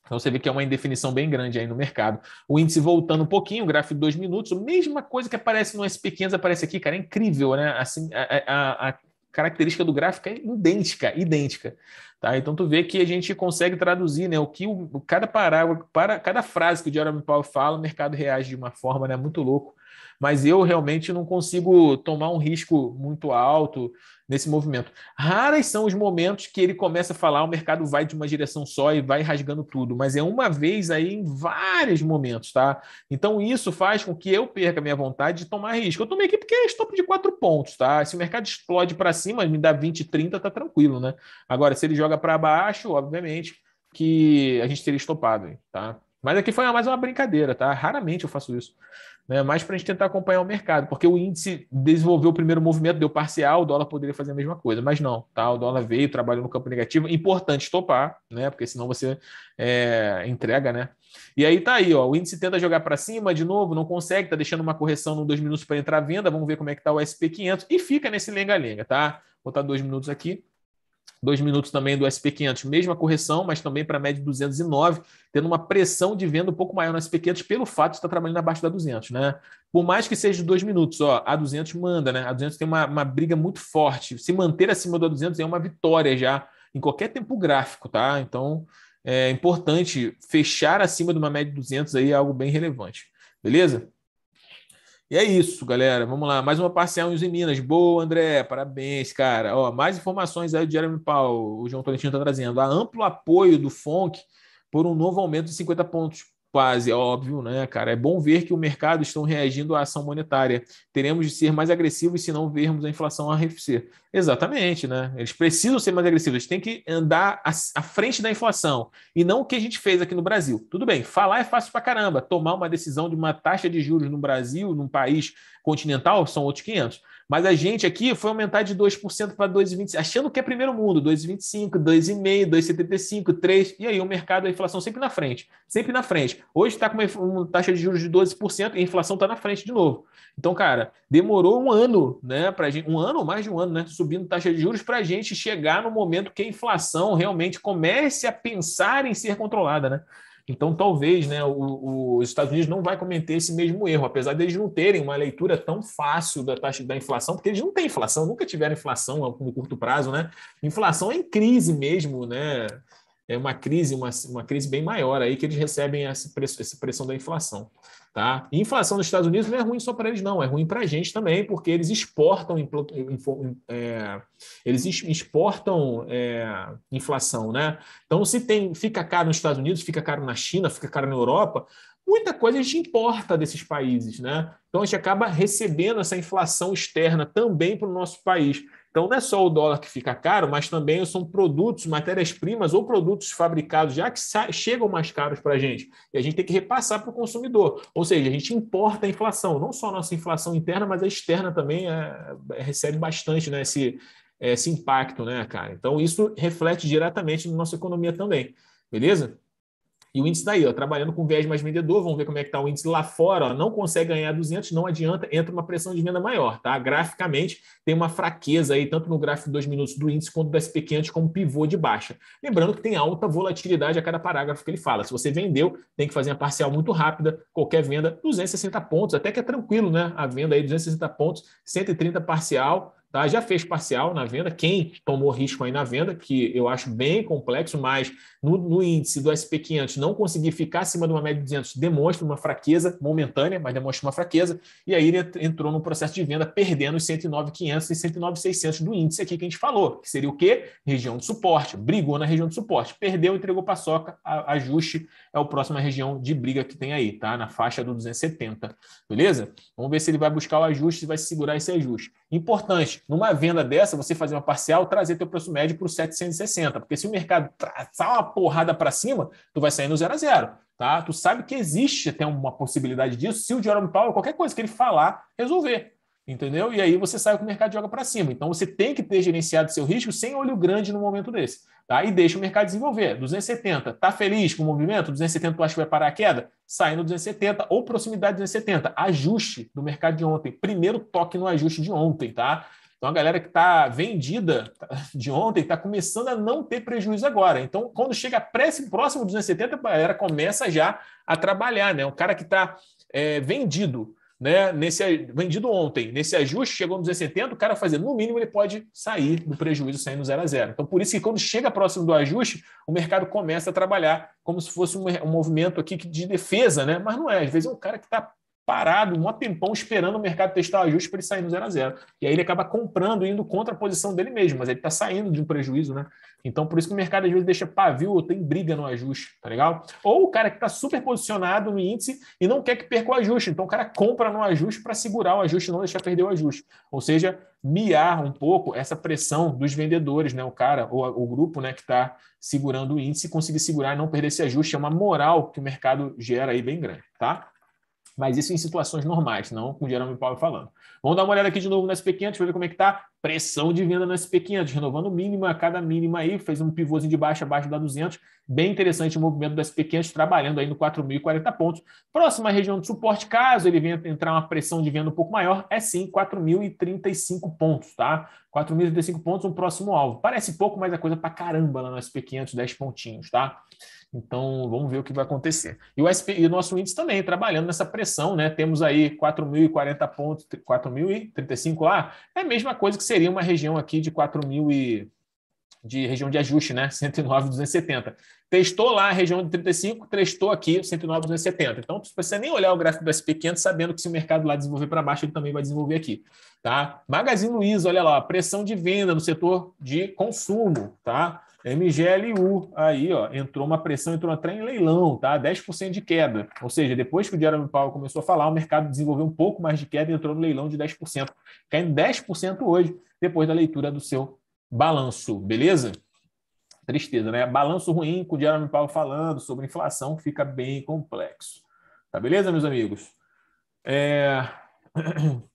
Speaker 1: Então você vê que é uma indefinição bem grande aí no mercado. O índice voltando um pouquinho, o gráfico de dois minutos, mesma coisa que aparece no SP500 aparece aqui, cara, é incrível, né? Assim, a, a, a característica do gráfico é idêntica, idêntica. Tá? Então tu vê que a gente consegue traduzir né, o que o, cada parágrafo, para cada frase que o Jeremy Powell fala, o mercado reage de uma forma né, muito louco. Mas eu realmente não consigo tomar um risco muito alto, nesse movimento. Raras são os momentos que ele começa a falar, o mercado vai de uma direção só e vai rasgando tudo, mas é uma vez aí em vários momentos, tá? Então isso faz com que eu perca a minha vontade de tomar risco. Eu tomei aqui porque é stop de quatro pontos, tá? Se o mercado explode para cima, me dá 20, 30, tá tranquilo, né? Agora, se ele joga para baixo, obviamente que a gente teria estopado, tá? Mas aqui foi mais uma brincadeira, tá? Raramente eu faço isso né? mais para a gente tentar acompanhar o mercado, porque o índice desenvolveu o primeiro movimento, deu parcial, o dólar poderia fazer a mesma coisa, mas não, tá? O dólar veio, trabalhou no campo negativo, importante topar, né? Porque senão você é, entrega, né? E aí tá aí, ó, o índice tenta jogar para cima de novo, não consegue, tá deixando uma correção no dois minutos para entrar à venda, vamos ver como é que tá o SP500 e fica nesse lenga-lenga, tá? Vou botar dois minutos aqui dois minutos também do SP500, mesma correção, mas também para a média de 209, tendo uma pressão de venda um pouco maior no SP500 pelo fato de estar tá trabalhando abaixo da 200, né? Por mais que seja de dois minutos, ó, a 200 manda, né? A 200 tem uma, uma briga muito forte. Se manter acima da 200 é uma vitória já em qualquer tempo gráfico, tá? Então é importante fechar acima de uma média de 200 aí é algo bem relevante, beleza? E é isso, galera. Vamos lá. Mais uma parcial em Minas. Boa, André. Parabéns, cara. Ó, mais informações aí do Jeremy Powell. O João Tolentino está trazendo. Há amplo apoio do FONC por um novo aumento de 50 pontos quase é óbvio, né, cara? É bom ver que o mercado está reagindo à ação monetária. Teremos de ser mais agressivos se não vermos a inflação arrefecer. Exatamente, né? Eles precisam ser mais agressivos, eles têm que andar à frente da inflação e não o que a gente fez aqui no Brasil. Tudo bem, falar é fácil pra caramba, tomar uma decisão de uma taxa de juros no Brasil, num país continental, são outros 500 mas a gente aqui foi aumentar de 2% para 2,25%, achando que é primeiro mundo, 2,25%, 2,5%, 2,75%, 3%, e aí o mercado, a inflação sempre na frente, sempre na frente. Hoje está com uma taxa de juros de 12% e a inflação está na frente de novo. Então, cara, demorou um ano, né, para gente, um ano ou mais de um ano, né, subindo taxa de juros para a gente chegar no momento que a inflação realmente comece a pensar em ser controlada, né? Então, talvez né, o, o, os Estados Unidos não vai cometer esse mesmo erro, apesar deles não terem uma leitura tão fácil da taxa da inflação, porque eles não têm inflação, nunca tiveram inflação no curto prazo, né? Inflação é em crise mesmo, né? É uma crise, uma, uma crise bem maior aí que eles recebem essa essa pressão da inflação. Tá? E inflação nos Estados Unidos não é ruim só para eles, não, é ruim para a gente também, porque eles exportam, é, eles exportam é, inflação. Né? Então, se tem, fica caro nos Estados Unidos, fica caro na China, fica caro na Europa, muita coisa a gente importa desses países. Né? Então, a gente acaba recebendo essa inflação externa também para o nosso país. Então, não é só o dólar que fica caro, mas também são produtos, matérias-primas ou produtos fabricados já que chegam mais caros para a gente. E a gente tem que repassar para o consumidor. Ou seja, a gente importa a inflação, não só a nossa inflação interna, mas a externa também é, é, recebe bastante né, esse, esse impacto, né, cara? Então, isso reflete diretamente na nossa economia também. Beleza? E o índice daí, tá ó, trabalhando com viés mais vendedor, vamos ver como é que está o índice lá fora, ó, não consegue ganhar 200, não adianta, entra uma pressão de venda maior, tá? Graficamente, tem uma fraqueza aí, tanto no gráfico de dois minutos do índice, quanto das 500 como pivô de baixa. Lembrando que tem alta volatilidade a cada parágrafo que ele fala. Se você vendeu, tem que fazer uma parcial muito rápida, qualquer venda, 260 pontos, até que é tranquilo, né? A venda aí, 260 pontos, 130 parcial, Tá? Já fez parcial na venda, quem tomou risco aí na venda, que eu acho bem complexo, mas no, no índice do SP500 não conseguir ficar acima de uma média de 200 demonstra uma fraqueza momentânea, mas demonstra uma fraqueza, e aí ele entrou no processo de venda perdendo os 109,500 e 109,600 do índice aqui que a gente falou, que seria o quê? Região de suporte, brigou na região de suporte, perdeu, entregou paçoca, a, ajuste é a próxima região de briga que tem aí, tá? Na faixa do 270, beleza? Vamos ver se ele vai buscar o ajuste, vai segurar esse ajuste. Importante, numa venda dessa, você fazer uma parcial, trazer teu preço médio para os 760, porque se o mercado traçar uma porrada para cima, tu vai sair no zero a zero, tá? Tu sabe que existe até uma possibilidade disso, se o Jerome Powell, qualquer coisa que ele falar, resolver entendeu? E aí você sai com o mercado joga para cima. Então você tem que ter gerenciado seu risco sem olho grande no momento desse, tá? E deixa o mercado desenvolver. 270, tá feliz com o movimento? 270 tu acha que vai parar a queda? Sai no 270 ou proximidade de 270. Ajuste do mercado de ontem. Primeiro toque no ajuste de ontem, tá? Então a galera que está vendida de ontem está começando a não ter prejuízo agora. Então, quando chega próximo 270, a galera começa já a trabalhar, né? O cara que está é, eh, vendido né? Nesse vendido ontem, nesse ajuste, chegou no 70, o cara fazendo, no mínimo, ele pode sair do prejuízo saindo zero a zero. Então, por isso que quando chega próximo do ajuste, o mercado começa a trabalhar como se fosse um, um movimento aqui de defesa, né? Mas não é, às vezes é um cara que está parado um tempão esperando o mercado testar o ajuste para ele sair no zero a zero. E aí ele acaba comprando, indo contra a posição dele mesmo, mas ele está saindo de um prejuízo, né? Então, por isso que o mercado às vezes deixa pavio ou tem briga no ajuste, tá legal? Ou o cara que está super posicionado no índice e não quer que perca o ajuste, então o cara compra no ajuste para segurar o ajuste e não deixar perder o ajuste. Ou seja, miar um pouco essa pressão dos vendedores, né? O cara ou o grupo, né, que está segurando o índice, conseguir segurar e não perder esse ajuste é uma moral que o mercado gera aí bem grande, tá? Mas isso em situações normais, não com o Jerome Powell falando. Vamos dar uma olhada aqui de novo no SP500 ver como é que está. Pressão de venda no SP500, renovando mínima a cada mínima aí, fez um pivôzinho de baixa abaixo da 200. Bem interessante o movimento do SP500, trabalhando aí no 4.040 pontos. Próxima região de suporte, caso ele venha entrar uma pressão de venda um pouco maior, é sim 4.035 pontos, tá? 4.035 pontos, um próximo alvo. Parece pouco, mas é coisa pra caramba lá no SP500, 10 pontinhos, tá? Então, vamos ver o que vai acontecer. E o, SP, e o nosso índice também trabalhando nessa pressão, né? Temos aí 4.040 pontos, 4.035 lá, é a mesma coisa que seria uma região aqui de 4.000 e de região de ajuste, né? 109, 270. Testou lá a região de 35, testou aqui 109, 270. Então, não precisa nem olhar o gráfico do SP500 sabendo que se o mercado lá desenvolver para baixo, ele também vai desenvolver aqui, tá? Magazine Luiza, olha lá, pressão de venda no setor de consumo, tá? MGLU, aí, ó, entrou uma pressão, entrou até em leilão, tá? 10% de queda. Ou seja, depois que o Jeremy Powell começou a falar, o mercado desenvolveu um pouco mais de queda e entrou no leilão de 10%, caindo 10% hoje, depois da leitura do seu balanço, beleza? Tristeza, né? Balanço ruim com o Jeremy Powell falando sobre inflação fica bem complexo. Tá beleza, meus amigos? É...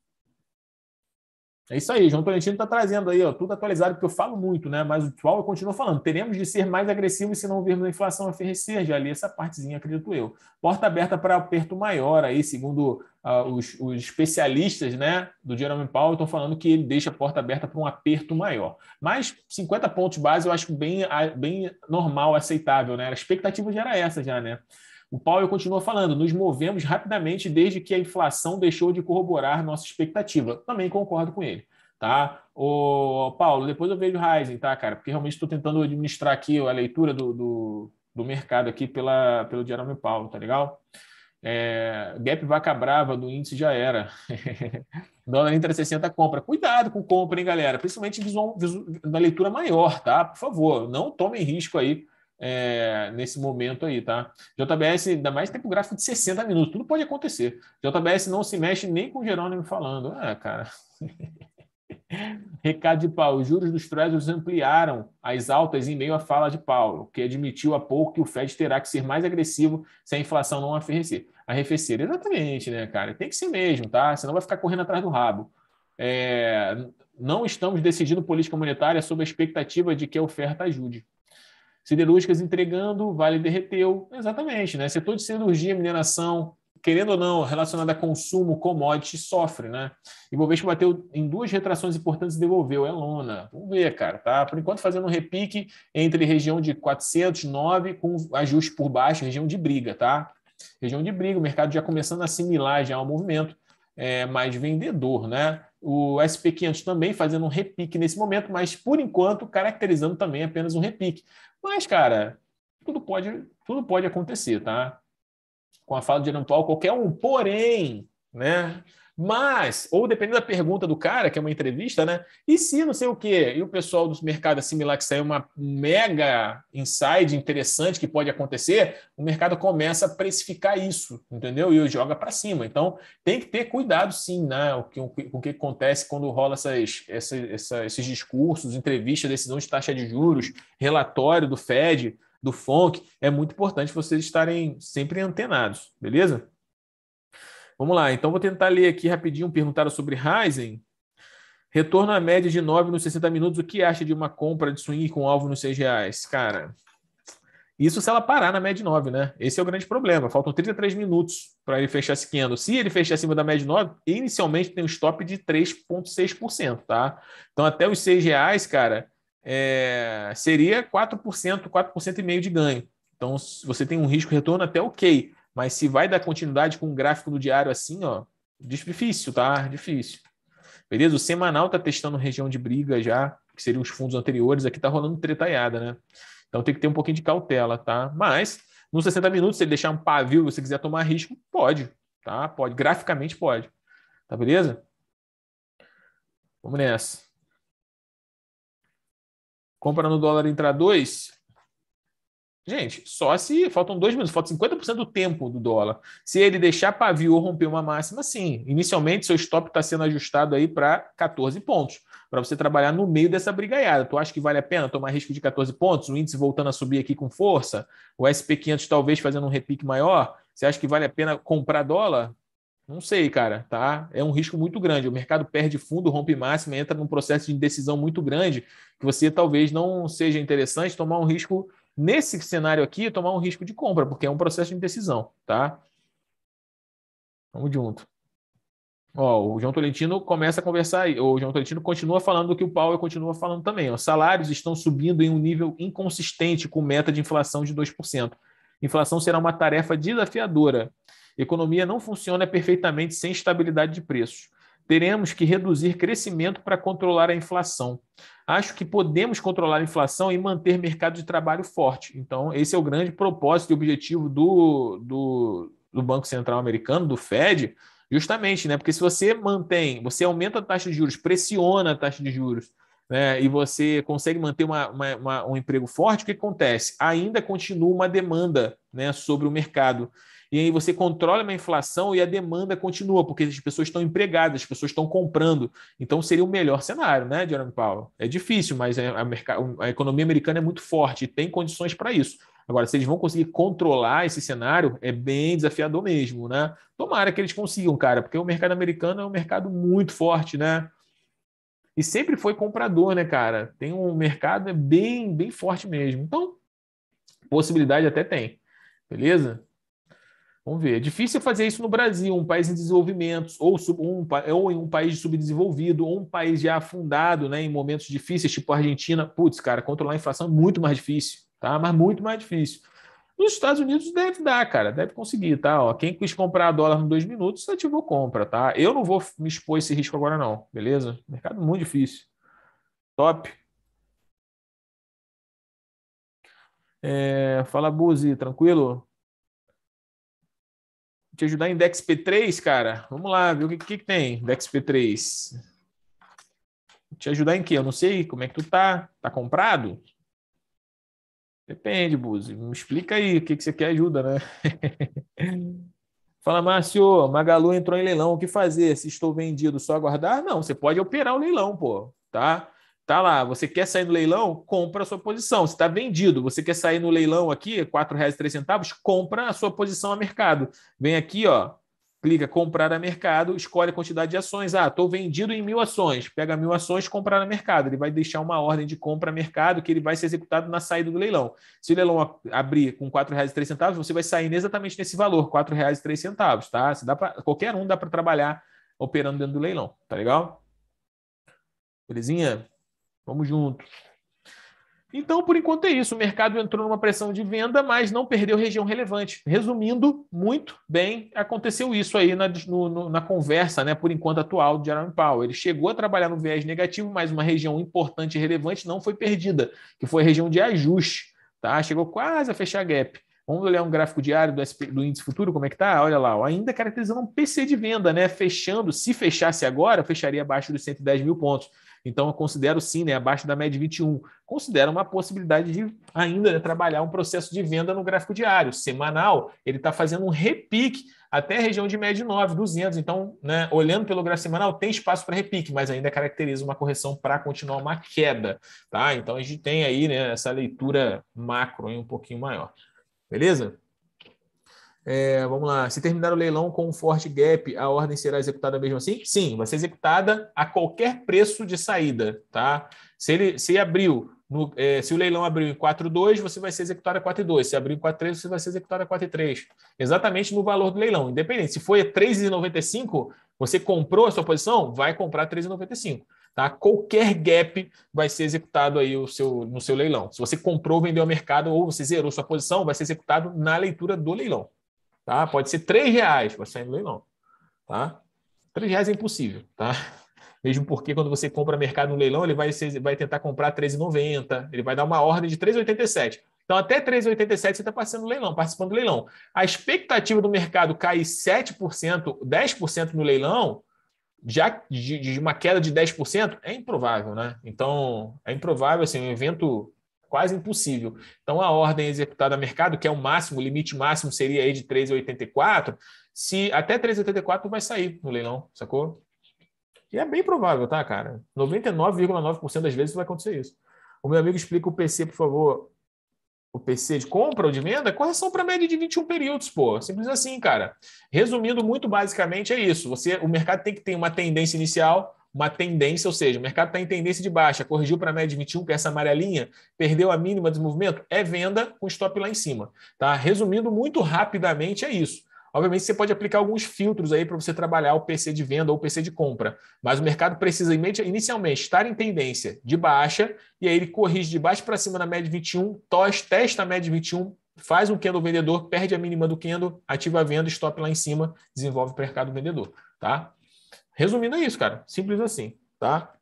Speaker 1: É isso aí, João Tolentino está trazendo aí, ó, tudo atualizado, porque eu falo muito, né? Mas o Powell continua falando. Teremos de ser mais agressivos se não virmos a inflação aferrecer. Já li essa partezinha, acredito eu. Porta aberta para aperto maior aí, segundo uh, os, os, especialistas né, do Jerome Powell, estão falando que ele deixa a porta aberta para um aperto maior. Mas 50 pontos base eu acho bem, ah, bem normal, aceitável, né? A expectativa já era essa já, né? O Powell continua falando: nos movemos rapidamente desde que a inflação deixou de corroborar nossa expectativa. Também concordo com ele. Tá? O Paulo, depois eu vejo o Rising, tá, cara? Porque realmente estou tentando administrar aqui a leitura do, do, do, mercado aqui pela, pelo Jerome Paulo, tá legal? É, gap vaca brava do índice já era. Dólar entre 60 compra. Cuidado com compra, hein, galera? Principalmente visual, visual, na leitura maior, tá? Por favor, não tomem risco aí é, nesse momento aí, tá? JBS, ainda mais tempo gráfico de 60 minutos, tudo pode acontecer. JBS não se mexe nem com o Jerônimo falando. Ah, cara. Recado de Paulo: os juros dos Treasuries ampliaram as altas em meio à fala de Paulo, que admitiu há pouco que o Fed terá que ser mais agressivo se a inflação não arrefecer. arrefecer. Exatamente, né, cara? Tem que ser mesmo, tá? Senão vai ficar correndo atrás do rabo. É, não estamos decidindo política monetária sob a expectativa de que a oferta ajude. Siderúrgicas entregando, Vale derreteu. Exatamente, né? Setor de siderurgia, mineração, querendo ou não, relacionado a consumo, commodity, sofre, né? E se bateu em duas retrações importantes e devolveu. É lona. Vamos ver, cara, tá? Por enquanto fazendo um repique entre região de 409 com ajuste por baixo, região de briga, tá? Região de briga, o mercado já começando a assimilar já o movimento é, mais vendedor, né? o SP500 também fazendo um repique nesse momento, mas por enquanto caracterizando também apenas um repique. Mas, cara, tudo pode, tudo pode acontecer, tá? Com a fala de Irã Paulo, qualquer um. Porém, né? Mas, ou dependendo da pergunta do cara, que é uma entrevista, né? E se não sei o quê? E o pessoal dos mercados assimilar que isso uma mega insight interessante que pode acontecer, o mercado começa a precificar isso, entendeu? E joga para cima. Então, tem que ter cuidado, sim, né? O que, o que acontece quando rola essas, essa, essa, esses discursos, entrevistas, decisão de taxa de juros, relatório do Fed, do FONC. É muito importante vocês estarem sempre antenados, beleza? Vamos lá, então vou tentar ler aqui rapidinho. Perguntaram sobre Ryzen. Retorno à média de 9 nos 60 minutos. O que acha de uma compra de swing com alvo nos 6 reais? Cara, isso se ela parar na média de 9, né? Esse é o grande problema. Faltam 33 minutos para ele fechar esse candle. Se ele fechar acima da média de 9, inicialmente tem um stop de 3,6%, tá? Então até os 6 reais, cara, é... seria 4%, 4,5% de ganho. Então você tem um risco retorno até ok. Mas se vai dar continuidade com um gráfico do diário assim, ó, difícil, tá? Difícil. Beleza? O semanal tá testando região de briga já, que seriam os fundos anteriores. Aqui tá rolando tretaiada, né? Então tem que ter um pouquinho de cautela, tá? Mas, nos 60 minutos, se ele deixar um pavio e você quiser tomar risco, pode, tá? Pode. Graficamente pode.
Speaker 2: Tá beleza? Vamos nessa. Comprando no dólar entrar 2, Gente, só se faltam dois
Speaker 1: minutos, falta 50% do tempo do dólar. Se ele deixar pavio ou romper uma máxima, sim. Inicialmente, seu stop está sendo ajustado aí para 14 pontos, para você trabalhar no meio dessa brigaiada. Tu acha que vale a pena tomar risco de 14 pontos? O índice voltando a subir aqui com força? O SP500 talvez fazendo um repique maior? Você acha que vale a pena comprar dólar? Não sei, cara, tá? É um risco muito grande. O mercado perde fundo, rompe máxima, entra num processo de indecisão muito grande, que você talvez não seja interessante tomar um risco Nesse cenário aqui, tomar um risco de compra, porque é um processo de indecisão, tá? Vamos junto. Ó, o João Tolentino começa a conversar, o João Tolentino continua falando o que o Paulo continua falando também. Ó. Salários estão subindo em um nível inconsistente com meta de inflação de 2%. Inflação será uma tarefa desafiadora. Economia não funciona perfeitamente sem estabilidade de preços teremos que reduzir crescimento para controlar a inflação. Acho que podemos controlar a inflação e manter mercado de trabalho forte. Então, esse é o grande propósito e objetivo do, do, do Banco Central Americano, do Fed, justamente, né? Porque se você mantém, você aumenta a taxa de juros, pressiona a taxa de juros, né? E você consegue manter uma, uma, uma, um emprego forte, o que acontece? Ainda continua uma demanda né, sobre o mercado e aí você controla a inflação e a demanda continua, porque as pessoas estão empregadas, as pessoas estão comprando. Então seria o melhor cenário, né, Jerome Powell? É difícil, mas é, a, a economia americana é muito forte e tem condições para isso. Agora, se eles vão conseguir controlar esse cenário, é bem desafiador mesmo, né? Tomara que eles consigam, cara, porque o mercado americano é um mercado muito forte, né? E sempre foi comprador, né, cara? Tem um mercado é bem, bem forte mesmo. Então, possibilidade até tem. Beleza? Vamos ver. É difícil fazer isso no Brasil, um país em desenvolvimento, ou, um, ou em um país subdesenvolvido, ou um país já afundado né, em momentos difíceis, tipo a Argentina. Putz, cara, controlar a inflação é muito mais difícil, tá? Mas muito mais difícil. Nos Estados Unidos deve dar, cara, deve conseguir, tá? Ó, quem quis comprar dólar em dois minutos, ativou compra, tá? Eu não vou me expor esse risco agora, não, beleza? Mercado muito difícil. Top.
Speaker 2: É, fala, Buzi, tranquilo? te ajudar em Dexp 3 cara. Vamos lá, viu o que, que, que
Speaker 1: tem Dexp 3 Te ajudar em quê? Eu não sei como é que tu tá. Tá comprado? Depende, Buzi. Me explica aí o que, que você quer ajuda, né? Fala, Márcio. Magalu entrou em leilão. O que fazer? Se estou vendido, só aguardar? Não, você pode operar o leilão, pô. Tá? Tá lá, você quer sair no leilão? Compra a sua posição. Você está vendido. Você quer sair no leilão aqui, R$ 4,03, compra a sua posição a mercado. Vem aqui, ó, clica comprar a mercado, escolhe a quantidade de ações. Ah, estou vendido em mil ações. Pega mil ações, comprar a mercado. Ele vai deixar uma ordem de compra a mercado que ele vai ser executado na saída do leilão. Se o leilão abrir com R$ 4,03, você vai sair exatamente nesse valor, R$ 4,03, tá? Se dá pra, qualquer um dá para trabalhar operando dentro do leilão, tá legal? Belezinha? Vamos junto. Então, por enquanto é isso. O mercado entrou numa pressão de venda, mas não perdeu região relevante. Resumindo, muito bem, aconteceu isso aí na, no, na conversa, né, por enquanto atual, de Jerome Powell. Ele chegou a trabalhar no viés negativo, mas uma região importante e relevante não foi perdida, que foi a região de ajuste. Tá? Chegou quase a fechar gap. Vamos olhar um gráfico diário do, SP, do índice futuro, como é que tá? Olha lá, ó, ainda caracterizando um PC de venda, né? Fechando, se fechasse agora, fecharia abaixo dos 110 mil pontos. Então, eu considero sim, né, abaixo da média de 21. Considero uma possibilidade de ainda né, trabalhar um processo de venda no gráfico diário. Semanal, ele está fazendo um repique até a região de média 9, 200. Então, né, olhando pelo gráfico semanal, tem espaço para repique, mas ainda caracteriza uma correção para continuar uma queda. Tá? Então, a gente tem aí né, essa leitura macro aí um pouquinho maior. Beleza? É, vamos lá. Se terminar o leilão com um forte gap, a ordem será executada mesmo assim? Sim, vai ser executada a qualquer preço de saída, tá? Se ele se abriu, no, é, se o leilão abriu em 4,2, você vai ser executada a 4,2. Se abriu em 4,3, você vai ser executada a 4,3. Exatamente no valor do leilão, independente. Se foi a 3,95, você comprou a sua posição, vai comprar 3,95. Tá? Qualquer gap vai ser executado aí o seu, no seu leilão. Se você comprou, vendeu ao mercado ou você zerou sua posição, vai ser executado na leitura do leilão. Tá? Pode ser três reais, sair no leilão. Tá? Três reais é impossível, tá? Mesmo porque quando você compra mercado no leilão, ele vai, ser, vai tentar comprar 13,90, ele vai dar uma ordem de 3,87. Então, até 3,87 você está passando leilão, participando do leilão. A expectativa do mercado cair 7%, 10% no leilão, já de, de, uma queda de 10%, é improvável, né? Então, é improvável, assim, um evento quase impossível. Então, a ordem executada a mercado, que é o máximo, o limite máximo seria aí de 3,84, se até 3,84 vai sair no leilão, sacou? E é bem provável, tá, cara? 99,9% das vezes vai acontecer isso. O meu amigo explica o PC, por favor. O PC de compra ou de venda, correção para média de 21 períodos, pô. Simples assim, cara. Resumindo muito basicamente é isso. Você, o mercado tem que ter uma tendência inicial, uma tendência, ou seja, o mercado está em tendência de baixa, corrigiu para a média de 21, que é essa amarelinha, perdeu a mínima do movimento, é venda com stop lá em cima. Tá? Resumindo muito rapidamente, é isso. Obviamente, você pode aplicar alguns filtros aí para você trabalhar o PC de venda ou o PC de compra, mas o mercado precisa inicialmente estar em tendência de baixa, e aí ele corrige de baixo para cima na média de 21, tos, testa a média de 21, faz um candle vendedor, perde a mínima do candle, ativa a venda, stop lá em cima, desenvolve o mercado vendedor, tá? Resumindo, é isso, cara. Simples assim, tá?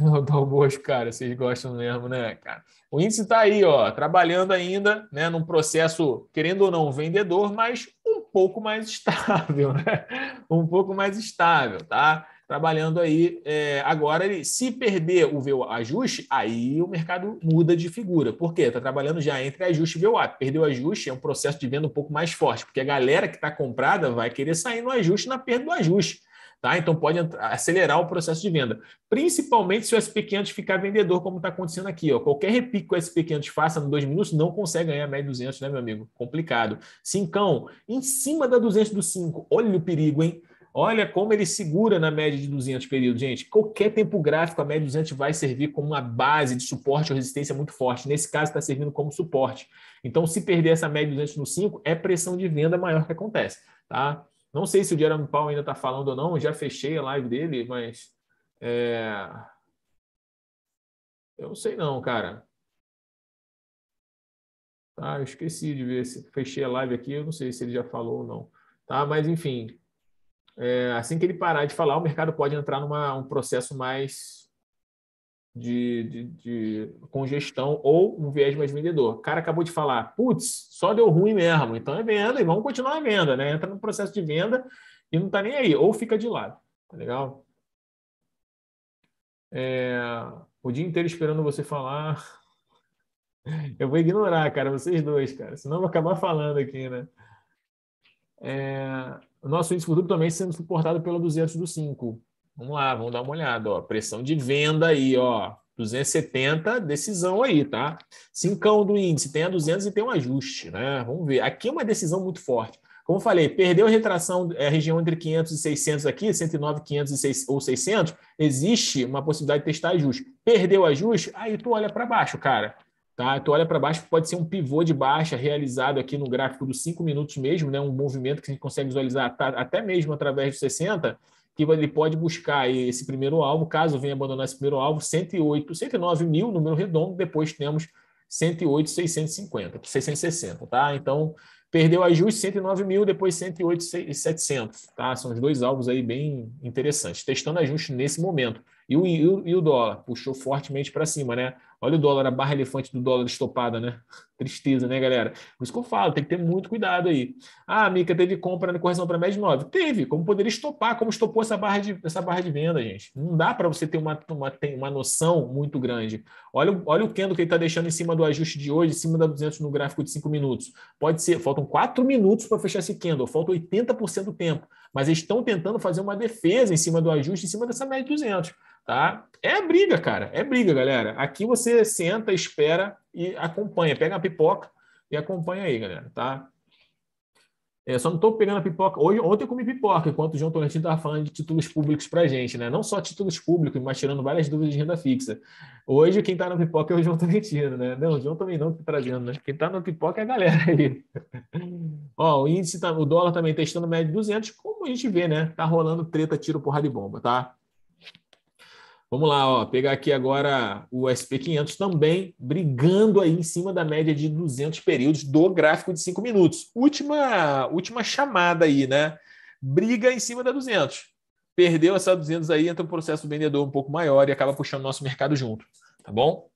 Speaker 1: o Dalboas, cara, vocês gostam mesmo, né, cara? O índice está aí, ó, trabalhando ainda, né, num processo, querendo ou não, vendedor, mas um pouco mais estável, né? Um pouco mais estável, tá? trabalhando aí. É, agora, ele, se perder o VWAP ajuste, aí o mercado muda de figura. Por quê? Está trabalhando já entre ajuste e VWAP. Perdeu o ajuste é um processo de venda um pouco mais forte, porque a galera que está comprada vai querer sair no ajuste na perda do ajuste. Tá? Então pode acelerar o processo de venda, principalmente se o SP500 ficar vendedor, como está acontecendo aqui. Ó. Qualquer repique que o SP500 faça em dois minutos não consegue ganhar a média 200, né, meu amigo? Complicado. Cincão, em cima da 200 do 5, olha o perigo, hein? Olha como ele segura na média de 200 períodos, gente. Qualquer tempo gráfico, a média de 200 vai servir como uma base de suporte ou resistência muito forte. Nesse caso, está servindo como suporte. Então, se perder essa média de 200 no 5, é pressão de venda maior que acontece, tá? Não sei se o Jerome
Speaker 2: Paul ainda está falando ou não, já fechei a live dele, mas... É... Eu não sei não, cara. Tá, eu esqueci de ver se fechei a live aqui, eu não sei se ele já falou ou não. Tá, mas enfim,
Speaker 1: é, assim que ele parar de falar, o mercado pode entrar numa um processo mais de, de, de congestão ou um viés mais vendedor. O cara acabou de falar, putz, só deu ruim mesmo, então é venda e vamos continuar a venda, né? Entra no processo de venda e não tá nem aí, ou fica de lado, tá legal? É, o dia inteiro esperando você falar. Eu vou ignorar, cara, vocês dois, cara, senão eu vou acabar falando aqui, né? É, o nosso índice futuro também sendo suportado pela 200 do 5. Vamos lá, vamos dar uma olhada. Ó. Pressão de venda aí, ó. 270, decisão aí, tá? Cincão do índice, tem a 200 e tem um ajuste, né? Vamos ver. Aqui é uma decisão muito forte. Como eu falei, perdeu a retração, é, região entre 500 e 600 aqui, 109, 500 e 6, ou 600, existe uma possibilidade de testar ajuste. Perdeu ajuste, aí tu olha para baixo, cara. Tá? Tu olha para baixo, pode ser um pivô de baixa realizado aqui no gráfico dos 5 minutos mesmo, né? um movimento que a gente consegue visualizar até mesmo através dos 60, que ele pode buscar esse primeiro alvo, caso venha abandonar esse primeiro alvo, 108, 109 mil, número redondo, depois temos 108, 650, 660, tá? Então, perdeu ajuste, 109 mil, depois 108, 700, tá? São os dois alvos aí bem interessantes, testando ajuste nesse momento. E o, e o, e o dólar puxou fortemente para cima, né? Olha o dólar, a barra elefante do dólar estopada, né? Tristeza, né, galera? Por isso que eu falo, tem que ter muito cuidado aí. Ah, Mica, teve compra na correção para média 9. Teve, como poderia estopar, como estopou essa barra de, essa barra de venda, gente. Não dá para você ter uma, uma, tem uma noção muito grande. Olha, olha o candle que ele está deixando em cima do ajuste de hoje, em cima da 200 no gráfico de 5 minutos. Pode ser, faltam 4 minutos para fechar esse candle, falta 80% do tempo. Mas eles estão tentando fazer uma defesa em cima do ajuste, em cima dessa média de 200 tá? É briga, cara, é briga, galera. Aqui você senta, espera e acompanha, pega a pipoca e acompanha aí, galera, tá? É, só não estou pegando a pipoca. Hoje, ontem eu comi pipoca, enquanto o João Tolentino tava falando de títulos públicos para gente, né? Não só títulos públicos, mas tirando várias dúvidas de renda fixa. Hoje, quem está na pipoca é o João Tolentino, né? Não, o João também não está trazendo, né? Quem está na pipoca é a galera aí. Ó, o índice, tá, o dólar também testando tá média de 200, como a gente vê, né? Tá rolando treta, tiro, porrada e bomba, tá? Vamos lá, ó, pegar aqui agora o SP500 também brigando aí em cima da média de 200 períodos do gráfico de 5 minutos. Última, última chamada aí, né? Briga em cima da 200. Perdeu essa 200 aí, entra um processo vendedor um pouco maior e acaba puxando o nosso mercado junto, tá bom?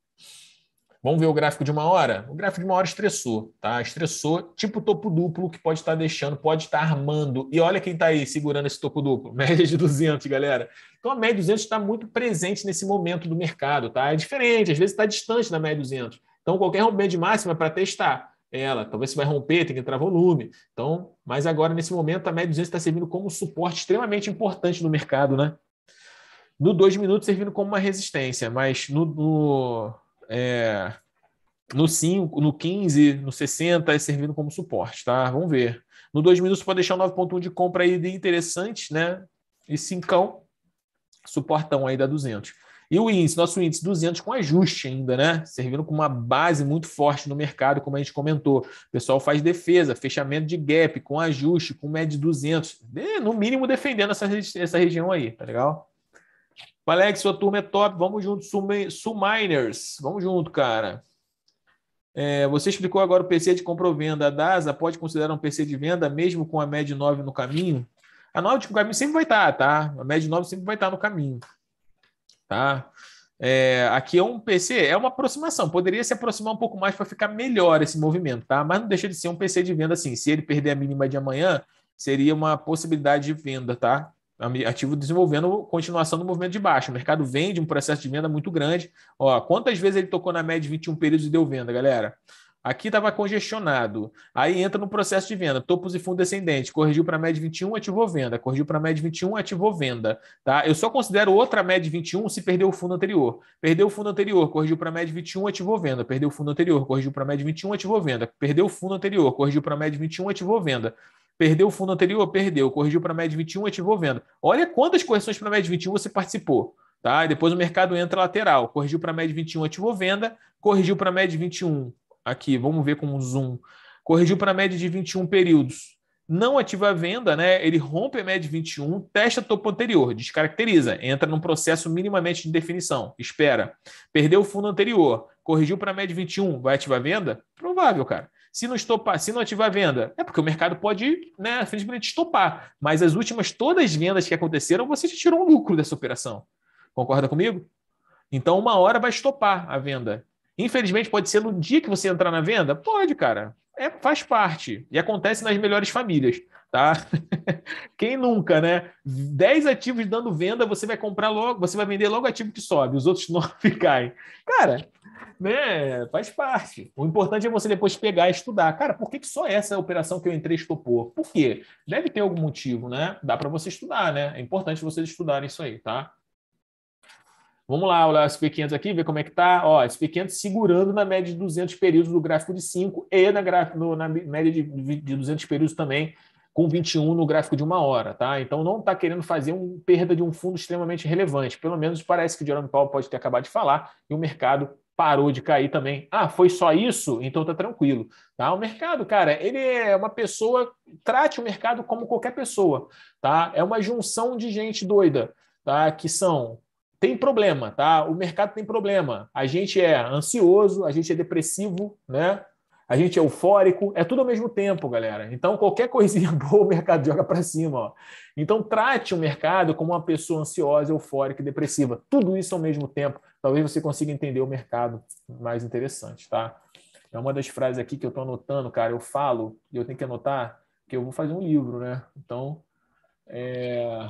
Speaker 1: Vamos ver o gráfico de uma hora? O gráfico de uma hora estressou, tá? Estressou, tipo topo duplo que pode estar deixando, pode estar armando. E olha quem está aí segurando esse topo duplo, média de 200, galera. Então a média de 200 está muito presente nesse momento do mercado, tá? É diferente, às vezes está distante da média de 200. Então qualquer rompimento de máxima é para testar ela, talvez então, se vai romper, tem que entrar volume. Então, mas agora nesse momento a média de 200 está servindo como suporte extremamente importante no mercado, né? No 2 minutos servindo como uma resistência, mas no, no é, no 5, no 15, no 60 é servindo como suporte, tá? Vamos ver. No 2 minutos pode deixar um 9.1 de compra aí de interessante, né? E 5 suportão aí da 200. E o índice, nosso índice 200 com ajuste ainda, né? Servindo com uma base muito forte no mercado, como a gente comentou. O pessoal faz defesa, fechamento de gap com ajuste, com média de 200, né? no mínimo defendendo essa, essa região aí, tá legal? Alex, sua turma é top, vamos junto, Suminers, vamos junto, cara. É, você explicou agora o PC de compra ou venda. A DASA pode considerar um PC de venda mesmo com a média 9 no caminho? A 9 no caminho sempre vai estar, tá, tá? A média 9 sempre vai estar tá no caminho, tá? É, aqui é um PC, é uma aproximação. Poderia se aproximar um pouco mais para ficar melhor esse movimento, tá? Mas não deixa de ser um PC de venda assim. Se ele perder a mínima de amanhã, seria uma possibilidade de venda, tá? ativo desenvolvendo continuação do movimento de baixa. O mercado vende um processo de venda muito grande. Ó, quantas vezes ele tocou na média de 21 períodos e deu venda, galera? Aqui estava congestionado. Aí entra no processo de venda, topos e fundo descendente. Corrigiu para a média 21, ativou venda. Corrigiu para a média 21, ativou venda. Tá? Eu só considero outra média 21 se perdeu o fundo anterior. Perdeu o fundo anterior, corrigiu para a média 21, ativou venda. Perdeu o fundo anterior, corrigiu para a média 21, ativou venda. Perdeu o fundo anterior, corrigiu para a média 21, ativou venda. Perdeu o fundo anterior, perdeu. Corrigiu para a média 21, ativou venda. Olha quantas correções para a média 21 você participou. Tá? depois o mercado entra lateral. Corrigiu para a média 21, ativou venda. Corrigiu para a média 21, aqui, vamos ver com o zoom, corrigiu para a média de 21 períodos. Não ativa a venda, né? Ele rompe a média de 21, testa topo anterior, descaracteriza, entra num processo minimamente de definição, espera. Perdeu o fundo anterior, corrigiu para a média de 21, vai ativar a venda? Provável, cara. Se não estopar, se não ativar a venda, é porque o mercado pode, né, simplesmente estopar. Mas as últimas todas as vendas que aconteceram, você já tirou um lucro dessa operação. Concorda comigo? Então, uma hora vai estopar a venda. Infelizmente, pode ser no dia que você entrar na venda? Pode, cara. É, faz parte. E acontece nas melhores famílias, tá? Quem nunca, né? 10 ativos dando venda, você vai comprar logo, você vai vender logo o ativo que sobe, os outros 9 caem. Cara, né? Faz parte. O importante é você depois pegar e estudar. Cara, por que, que só essa operação que eu entrei estopou? Por quê? Deve ter algum motivo, né? Dá para você estudar, né? É importante vocês estudarem isso aí, tá? Vamos lá olhar o SP500 aqui, ver como é que está. Ó, SP500 segurando na média de 200 períodos do gráfico de 5 e na, no, na média de, de 200 períodos também com 21 no gráfico de uma hora, tá? Então não está querendo fazer uma perda de um fundo extremamente relevante. Pelo menos parece que o Jerome Powell pode ter acabado de falar e o mercado parou de cair também. Ah, foi só isso? Então tá tranquilo. Tá? O mercado, cara, ele é uma pessoa, trate o mercado como qualquer pessoa, tá? É uma junção de gente doida, tá? Que são tem problema, tá? O mercado tem problema. A gente é ansioso, a gente é depressivo, né? A gente é eufórico, é tudo ao mesmo tempo, galera. Então, qualquer coisinha boa, o mercado joga para cima. Ó. Então, trate o mercado como uma pessoa ansiosa, eufórica e depressiva. Tudo isso ao mesmo tempo. Talvez você consiga entender o mercado mais interessante, tá? É uma das frases aqui que eu estou anotando,
Speaker 2: cara. Eu falo e eu tenho que anotar que eu vou fazer um livro, né? Então, é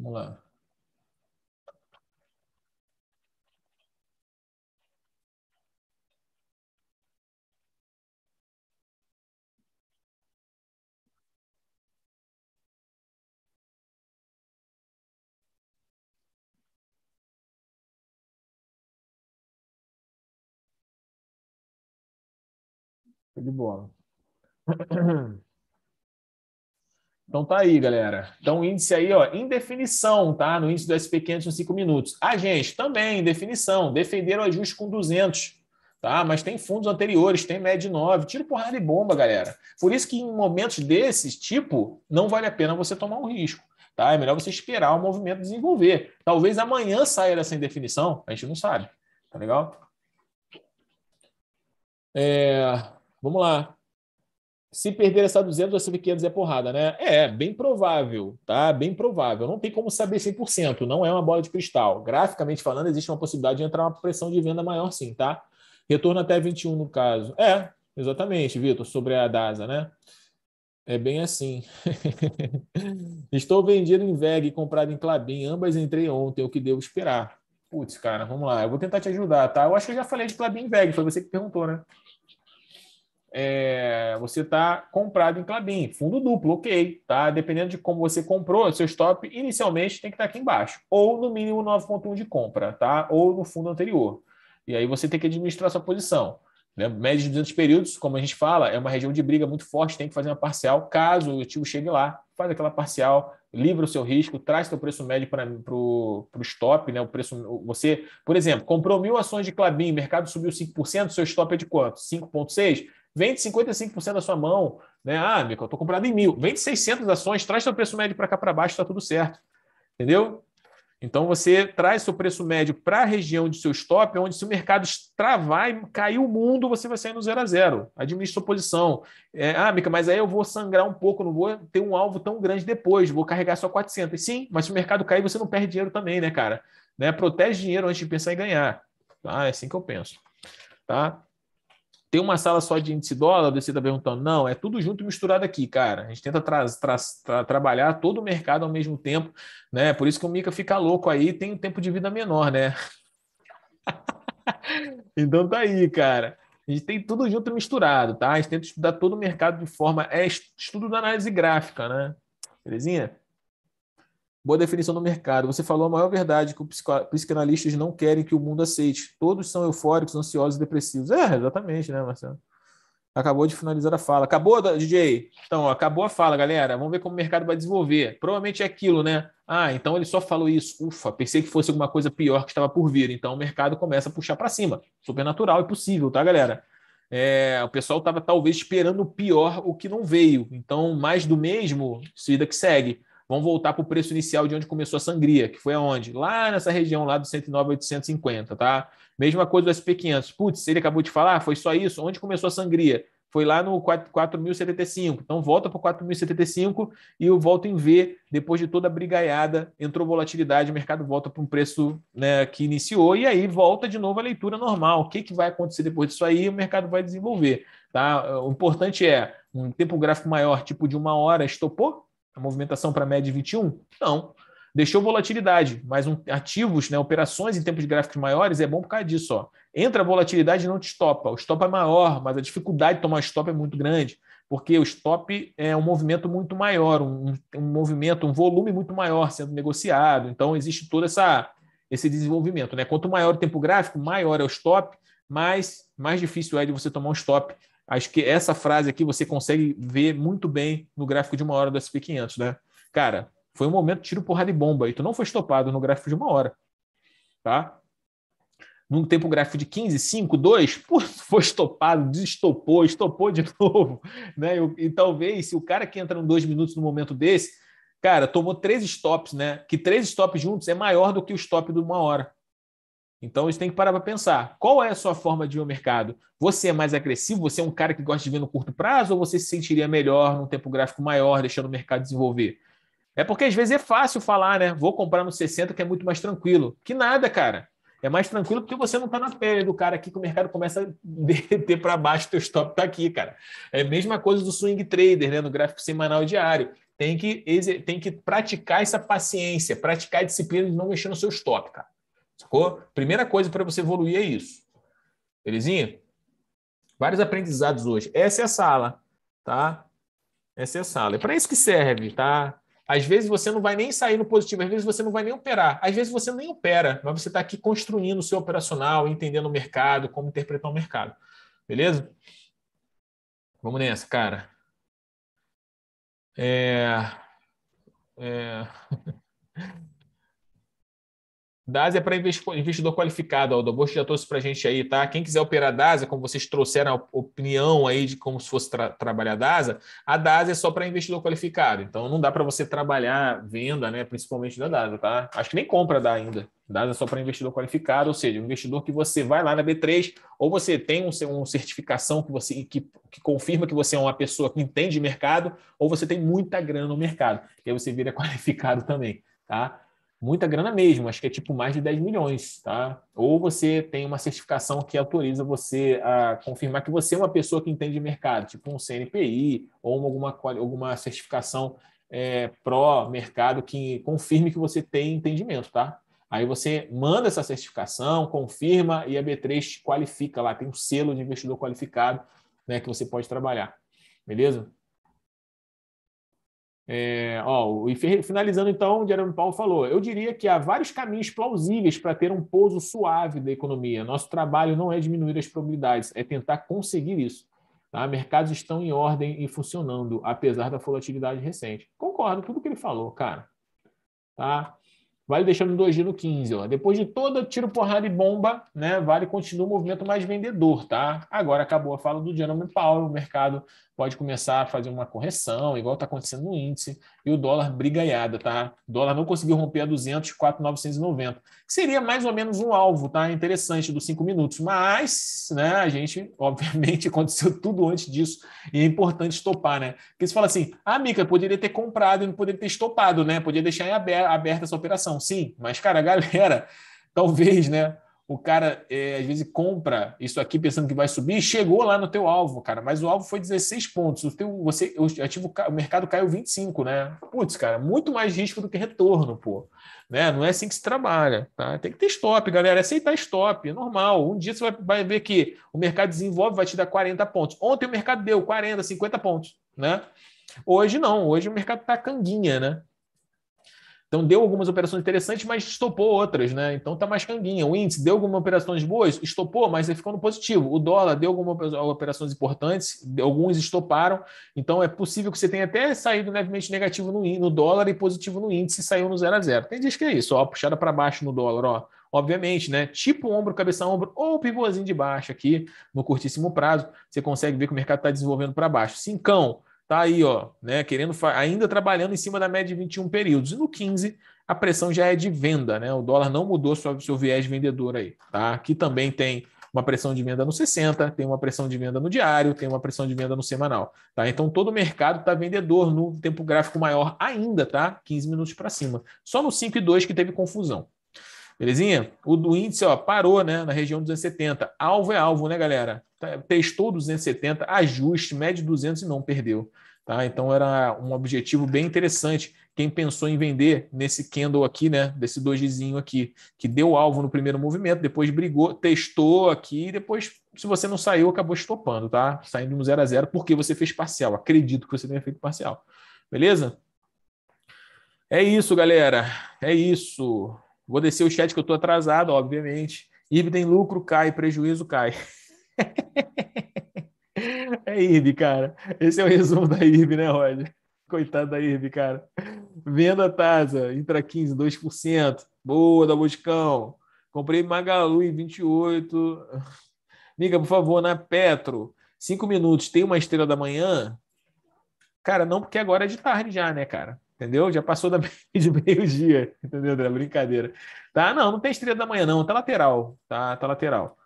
Speaker 2: Vamos lá. de bola. Então tá aí, galera. Então o índice aí, ó, indefinição,
Speaker 1: tá? No índice do SP500 em 5 minutos. Ah, gente também, indefinição, defenderam o ajuste com 200, tá? Mas tem fundos anteriores, tem média 9, tiro porrada e bomba, galera. Por isso que em momentos desses tipo, não vale a pena você tomar um risco, tá? É melhor você esperar o movimento desenvolver. Talvez amanhã saia dessa indefinição, a gente não sabe, tá legal? É... Vamos lá se perder essa 200 ou essa 500 é porrada, né? É, bem provável, tá? Bem provável. Não tem como saber 100%, não é uma bola de cristal. Graficamente falando, existe uma possibilidade de entrar uma pressão de venda maior sim, tá? Retorno até 21 no caso. É, exatamente, Vitor, sobre a DASA, né? É bem assim. Estou vendido em VEG e comprado em Clabin. Ambas entrei ontem, é o que devo esperar? Putz, cara, vamos lá. Eu vou tentar te ajudar, tá? Eu acho que eu já falei de Clabin e VEG, foi você que perguntou, né? é, você está comprado em Clabin, fundo duplo, ok, tá? Dependendo de como você comprou, seu stop inicialmente tem que estar tá aqui embaixo, ou no mínimo 9.1 de compra, tá? Ou no fundo anterior. E aí você tem que administrar sua posição. Né? Média de 200 períodos, como a gente fala, é uma região de briga muito forte, tem que fazer uma parcial, caso o tio chegue lá, faz aquela parcial, livra o seu risco, traz seu preço médio para o stop, né? O preço você, por exemplo, comprou mil ações de Clabin, mercado subiu 5%, seu stop é de quanto? 5,6%? Vende 55% da sua mão. Né? Ah, amigo, eu tô comprado em mil. Vende 600 ações, traz seu preço médio para cá para baixo, está tudo certo. Entendeu? Então você traz seu preço médio para a região de seu stop, onde se o mercado travar e cair o mundo, você vai sair no zero a zero. Administra sua posição. É, ah, Mica, mas aí eu vou sangrar um pouco, não vou ter um alvo tão grande depois, vou carregar só 400. Sim, mas se o mercado cair, você não perde dinheiro também, né, cara? Né? Protege dinheiro antes de pensar em ganhar. Tá? É assim que eu penso. Tá? Tem uma sala só de índice dólar, você está perguntando. Não, é tudo junto e misturado aqui, cara. A gente tenta tra tra tra trabalhar todo o mercado ao mesmo tempo, né? Por isso que o Mica fica louco aí, tem um tempo de vida menor, né? então tá aí, cara. A gente tem tudo junto e misturado, tá? A gente tenta estudar todo o mercado de forma. É estudo da análise gráfica, né? Belezinha? Boa definição do mercado. Você falou a maior verdade que os psicanalistas não querem que o mundo aceite. Todos são eufóricos, ansiosos e depressivos. É, exatamente, né, Marcelo? Acabou de finalizar a fala. Acabou, DJ? Então, ó, acabou a fala, galera. Vamos ver como o mercado vai desenvolver. Provavelmente é aquilo, né? Ah, então ele só falou isso. Ufa, pensei que fosse alguma coisa pior que estava por vir. Então o mercado começa a puxar para cima. Supernatural e é possível, tá, galera? É, o pessoal estava talvez esperando o pior, o que não veio. Então, mais do mesmo, vida que segue. Vão voltar para o preço inicial de onde começou a sangria, que foi aonde? Lá nessa região lá do 109,850, tá? Mesma coisa do SP500. Putz, ele acabou de falar, foi só isso? Onde começou a sangria? Foi lá no 4.075. Então volta para 4.075 e eu volto em V. Depois de toda a brigaiada, entrou volatilidade, o mercado volta para um preço né, que iniciou e aí volta de novo a leitura normal. O que, que vai acontecer depois disso aí? O mercado vai desenvolver. Tá? O importante é um tempo gráfico maior, tipo de uma hora, estopou, a movimentação para a média é de 21? Não. Deixou volatilidade, mas um, ativos, né, operações em tempos de gráficos maiores é bom por causa disso. Ó. Entra a volatilidade e não te estopa. O stop é maior, mas a dificuldade de tomar stop é muito grande, porque o stop é um movimento muito maior, um, um movimento, um volume muito maior sendo negociado. Então, existe toda essa esse desenvolvimento. Né? Quanto maior o tempo gráfico, maior é o stop, mais, mais difícil é de você tomar um stop Acho que essa frase aqui você consegue ver muito bem no gráfico de uma hora do SP500, né? Cara, foi um momento tiro, porrada e bomba, e tu não foi estopado no gráfico de uma hora, tá? Num tempo gráfico de 15, 5, 2, pô, foi estopado, desestopou, estopou de novo, né? E, talvez, se o cara que entra em dois minutos no momento desse, cara, tomou três stops, né? Que três stops juntos é maior do que o stop de uma hora. Então eles têm que parar para pensar. Qual é a sua forma de ver o mercado? Você é mais agressivo? Você é um cara que gosta de ver no curto prazo? Ou você se sentiria melhor num tempo gráfico maior, deixando o mercado desenvolver? É porque às vezes é fácil falar, né? Vou comprar no 60 que é muito mais tranquilo. Que nada, cara. É mais tranquilo porque você não está na pele do cara aqui que o mercado começa a derreter para baixo, teu stop está aqui, cara. É a mesma coisa do swing trader, né? No gráfico semanal diário. Tem que, tem que praticar essa paciência, praticar a disciplina de não mexer no seu stop, cara. Sacou? Primeira coisa para você evoluir é isso. Belezinha? Vários aprendizados hoje. Essa é a sala, tá? Essa é a sala. É para isso que serve, tá? Às vezes você não vai nem sair no positivo, às vezes você não vai nem operar, às vezes você nem opera, mas você está aqui construindo o seu operacional, entendendo o mercado, como interpretar o mercado. Beleza? Vamos nessa, cara. É. é... Dasa é para investidor qualificado, Aldo. Bosch já trouxe para a gente aí, tá? Quem quiser operar Dasa, como vocês trouxeram a opinião aí de como se fosse tra trabalhar Dasa, a Dasa é só para investidor qualificado. Então não dá para você trabalhar venda, né? Principalmente da Dasa, tá? Acho que nem compra dá ainda. Dasa é só para investidor qualificado, ou seja, um investidor que você vai lá na B3, ou você tem um, uma certificação que você que, que confirma que você é uma pessoa que entende mercado, ou você tem muita grana no mercado. E aí você vira qualificado também, tá? muita grana mesmo, acho que é tipo mais de 10 milhões, tá? Ou você tem uma certificação que autoriza você a confirmar que você é uma pessoa que entende mercado, tipo um CNPI ou alguma, alguma certificação é, pró-mercado que confirme que você tem entendimento, tá? Aí você manda essa certificação, confirma e a B3 te qualifica lá, tem um selo de investidor qualificado né, que você pode trabalhar, beleza? É, ó, e finalizando então, o Jerome Paulo falou: eu diria que há vários caminhos plausíveis para ter um pouso suave da economia. Nosso trabalho não é diminuir as probabilidades, é tentar conseguir isso. Tá? Mercados estão em ordem e funcionando, apesar da volatilidade recente. Concordo com tudo que ele falou, cara. Tá? Vale deixando dois dias no 15. Ó. Depois de toda tiro, porrada e bomba, né? Vale continuar o movimento mais vendedor, tá? Agora acabou a fala do Jerome Powell, o mercado pode começar a fazer uma correção, igual está acontecendo no índice, e o dólar brigaiada, tá? O dólar não conseguiu romper a 200, 4,990, seria mais ou menos um alvo, tá? Interessante, dos cinco minutos, mas, né, a gente, obviamente, aconteceu tudo antes disso, e é importante estopar, né? Porque você fala assim, ah, Mica, poderia ter comprado e não poderia ter estopado, né? Poderia deixar aberta essa operação. Sim, mas, cara, a galera, talvez, né, o cara é, às vezes compra isso aqui pensando que vai subir, chegou lá no teu alvo, cara, mas o alvo foi 16 pontos, o teu você o ativo o mercado caiu 25, né? Putz, cara, muito mais risco do que retorno, pô. Né? Não é assim que se trabalha, tá? Tem que ter stop, galera, é aceitar stop, é normal. Um dia você vai, vai ver que o mercado desenvolve, vai te dar 40 pontos. Ontem o mercado deu 40, 50 pontos, né? Hoje não, hoje o mercado tá canguinha, né? Então deu algumas operações interessantes, mas estopou outras, né? Então tá mais canguinha. O índice deu algumas operações boas, estopou, mas ele ficou no positivo. O dólar deu algumas operações importantes, alguns estoparam. Então é possível que você tenha até saído levemente negativo no, no dólar e positivo no índice e saiu no zero a zero. Tem dias que é isso, ó, puxada para baixo no dólar, ó. Obviamente, né? Tipo ombro, cabeça ombro ou pivôzinho de baixo aqui no curtíssimo prazo, você consegue ver que o mercado está desenvolvendo para baixo. Cincão, está aí, ó, né, querendo ainda trabalhando em cima da média de 21 períodos. E no 15, a pressão já é de venda, né? O dólar não mudou o seu viés vendedor aí, tá? Aqui também tem uma pressão de venda no 60, tem uma pressão de venda no diário, tem uma pressão de venda no semanal, tá? Então todo o mercado está vendedor no tempo gráfico maior ainda, tá? 15 minutos para cima. Só no 5 e 2 que teve confusão. Belezinha? O do índice ó, parou né, na região 270. Alvo é alvo, né, galera? Tá, testou 270, ajuste, mede 200 e não perdeu. Tá? Então era um objetivo bem interessante. Quem pensou em vender nesse candle aqui, né? Desse dojizinho aqui, que deu alvo no primeiro movimento, depois brigou, testou aqui, e depois, se você não saiu, acabou estopando, tá? Saindo no 0 a 0 porque você fez parcial. Acredito que você tenha feito parcial. Beleza? É isso, galera. É isso. Vou descer o chat que eu estou atrasado, obviamente. IB tem lucro, cai, prejuízo, cai. é IB, cara. Esse é o resumo da IB, né, Roger? Coitado da IB, cara. Venda Tasa, entra 15, 2%. Boa, da Buscão. Comprei Magalu em 28. Miga, por favor, na Petro. Cinco minutos, tem uma estrela da manhã? Cara, não, porque agora é de tarde já, né, cara? Entendeu? Já passou da de meio-dia, entendeu, André? Brincadeira. Tá? Não, não tem estreia da manhã, não. Tá lateral. Tá, tá lateral.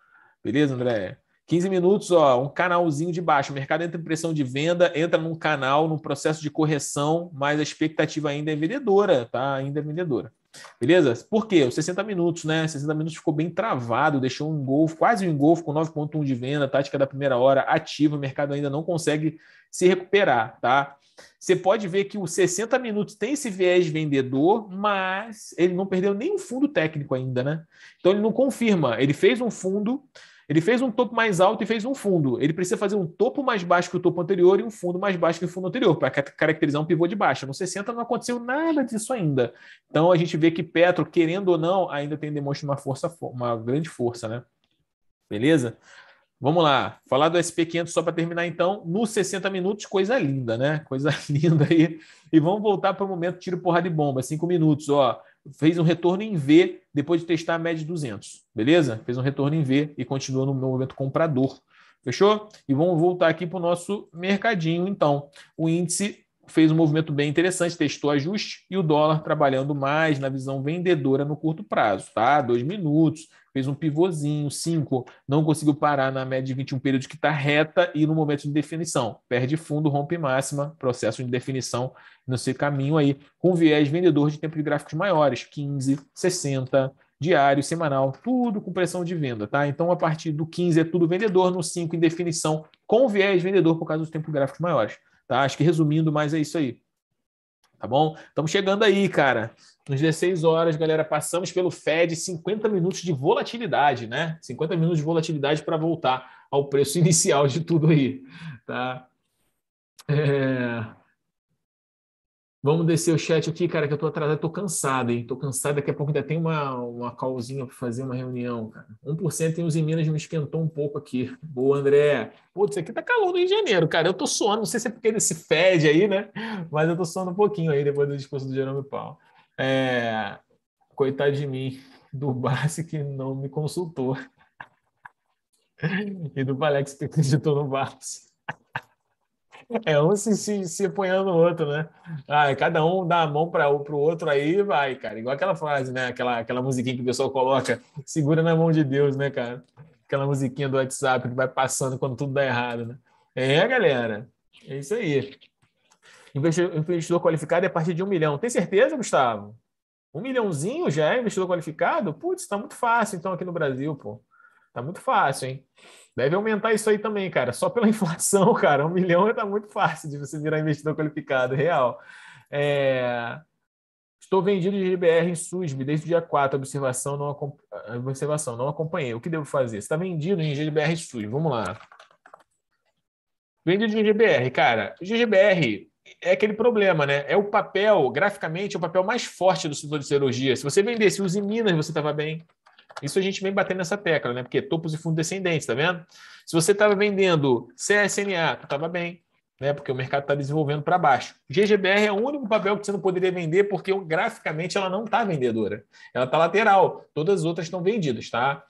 Speaker 1: Beleza, André? 15 minutos, ó, um canalzinho de baixo. O mercado entra em pressão de venda, entra num canal, num processo de correção, mas a expectativa ainda é vendedora, tá? Ainda é vendedora. Beleza? Por quê? Os 60 minutos, né? 60 minutos ficou bem travado, deixou um engolfo, quase um engolfo com 9,1 de venda, tática da primeira hora, ativa, o mercado ainda não consegue se recuperar, tá? Você pode ver que o 60 minutos tem esse viés vendedor, mas ele não perdeu nenhum fundo técnico ainda, né? Então ele não confirma. Ele fez um fundo, ele fez um topo mais alto e fez um fundo. Ele precisa fazer um topo mais baixo que o topo anterior e um fundo mais baixo que o fundo anterior, para caracterizar um pivô de baixa. No 60 não aconteceu nada disso ainda. Então a gente vê que Petro, querendo ou não, ainda tem demonstra uma força, uma grande força, né? Beleza? Vamos lá, falar do SP500 só para terminar então, nos 60 minutos, coisa linda, né? Coisa linda aí. E vamos voltar para o momento tiro, porrada de bomba, 5 minutos, ó. Fez um retorno em V depois de testar a média de 200, beleza? Fez um retorno em V e continua no momento comprador, fechou? E vamos voltar aqui para o nosso mercadinho então. O índice fez um movimento bem interessante, testou ajuste e o dólar trabalhando mais na visão vendedora no curto prazo, tá? Dois minutos, fez um pivôzinho, 5, não conseguiu parar na média de 21 períodos que está reta e no momento de definição. Perde fundo, rompe máxima, processo de definição no seu caminho aí, com viés vendedor de tempo de gráficos maiores, 15, 60, diário, semanal, tudo com pressão de venda, tá? Então, a partir do 15 é tudo vendedor, no 5 em definição, com viés vendedor por causa dos tempos gráficos maiores, tá? Acho que resumindo, mais é isso aí. Tá bom? Estamos chegando aí, cara. Nos 16 horas, galera, passamos pelo Fed, 50 minutos de volatilidade, né? 50 minutos de volatilidade para voltar ao preço inicial de tudo aí, tá? É... Vamos descer o chat aqui, cara, que eu tô atrasado, tô cansado, hein? Tô cansado, daqui a pouco ainda tem uma, uma callzinha para fazer uma reunião, cara. 1% em os Minas me esquentou um pouco aqui. Boa, André. Putz, aqui tá calor no Rio de Janeiro, cara. Eu tô suando, não sei se é porque é desse Fed aí, né? Mas eu tô suando um pouquinho aí depois do discurso do Jerome Paulo. É, coitado de mim, do Bassi que não me consultou. E do Alex que acreditou no Bassi. É um se, se, se apoiando no outro, né? Ah, cada um dá a mão para o outro aí vai, cara. Igual aquela frase, né? Aquela, aquela musiquinha que o pessoal coloca, segura na mão de Deus, né, cara? Aquela musiquinha do WhatsApp que vai passando quando tudo dá errado, né? É, galera. É isso aí. Investidor qualificado é a partir de um milhão. Tem certeza, Gustavo? Um milhãozinho já é investidor qualificado? Putz, está muito fácil então aqui no Brasil, pô. Tá muito fácil, hein? Deve aumentar isso aí também, cara. Só pela inflação, cara, um milhão tá muito fácil de você virar investidor qualificado, real. É... Estou vendido de GBR em SUSB desde o dia 4. Observação não, Observação, não acompanhei. O que devo fazer? Você está vendido em GBR e SUSB. Vamos lá. Vendido de GBR, cara. GBR é aquele problema, né? É o papel, graficamente, é o papel mais forte do setor de cirurgia. Se você vendesse os em Minas, você estava bem. Isso a gente vem batendo nessa tecla, né? Porque topos e fundos descendentes, tá vendo? Se você estava vendendo CSNA, tu estava bem, né? Porque o mercado está desenvolvendo para baixo. GGBR é o único papel que você não poderia vender porque graficamente ela não está vendedora. Ela está lateral. Todas as outras estão vendidas, tá?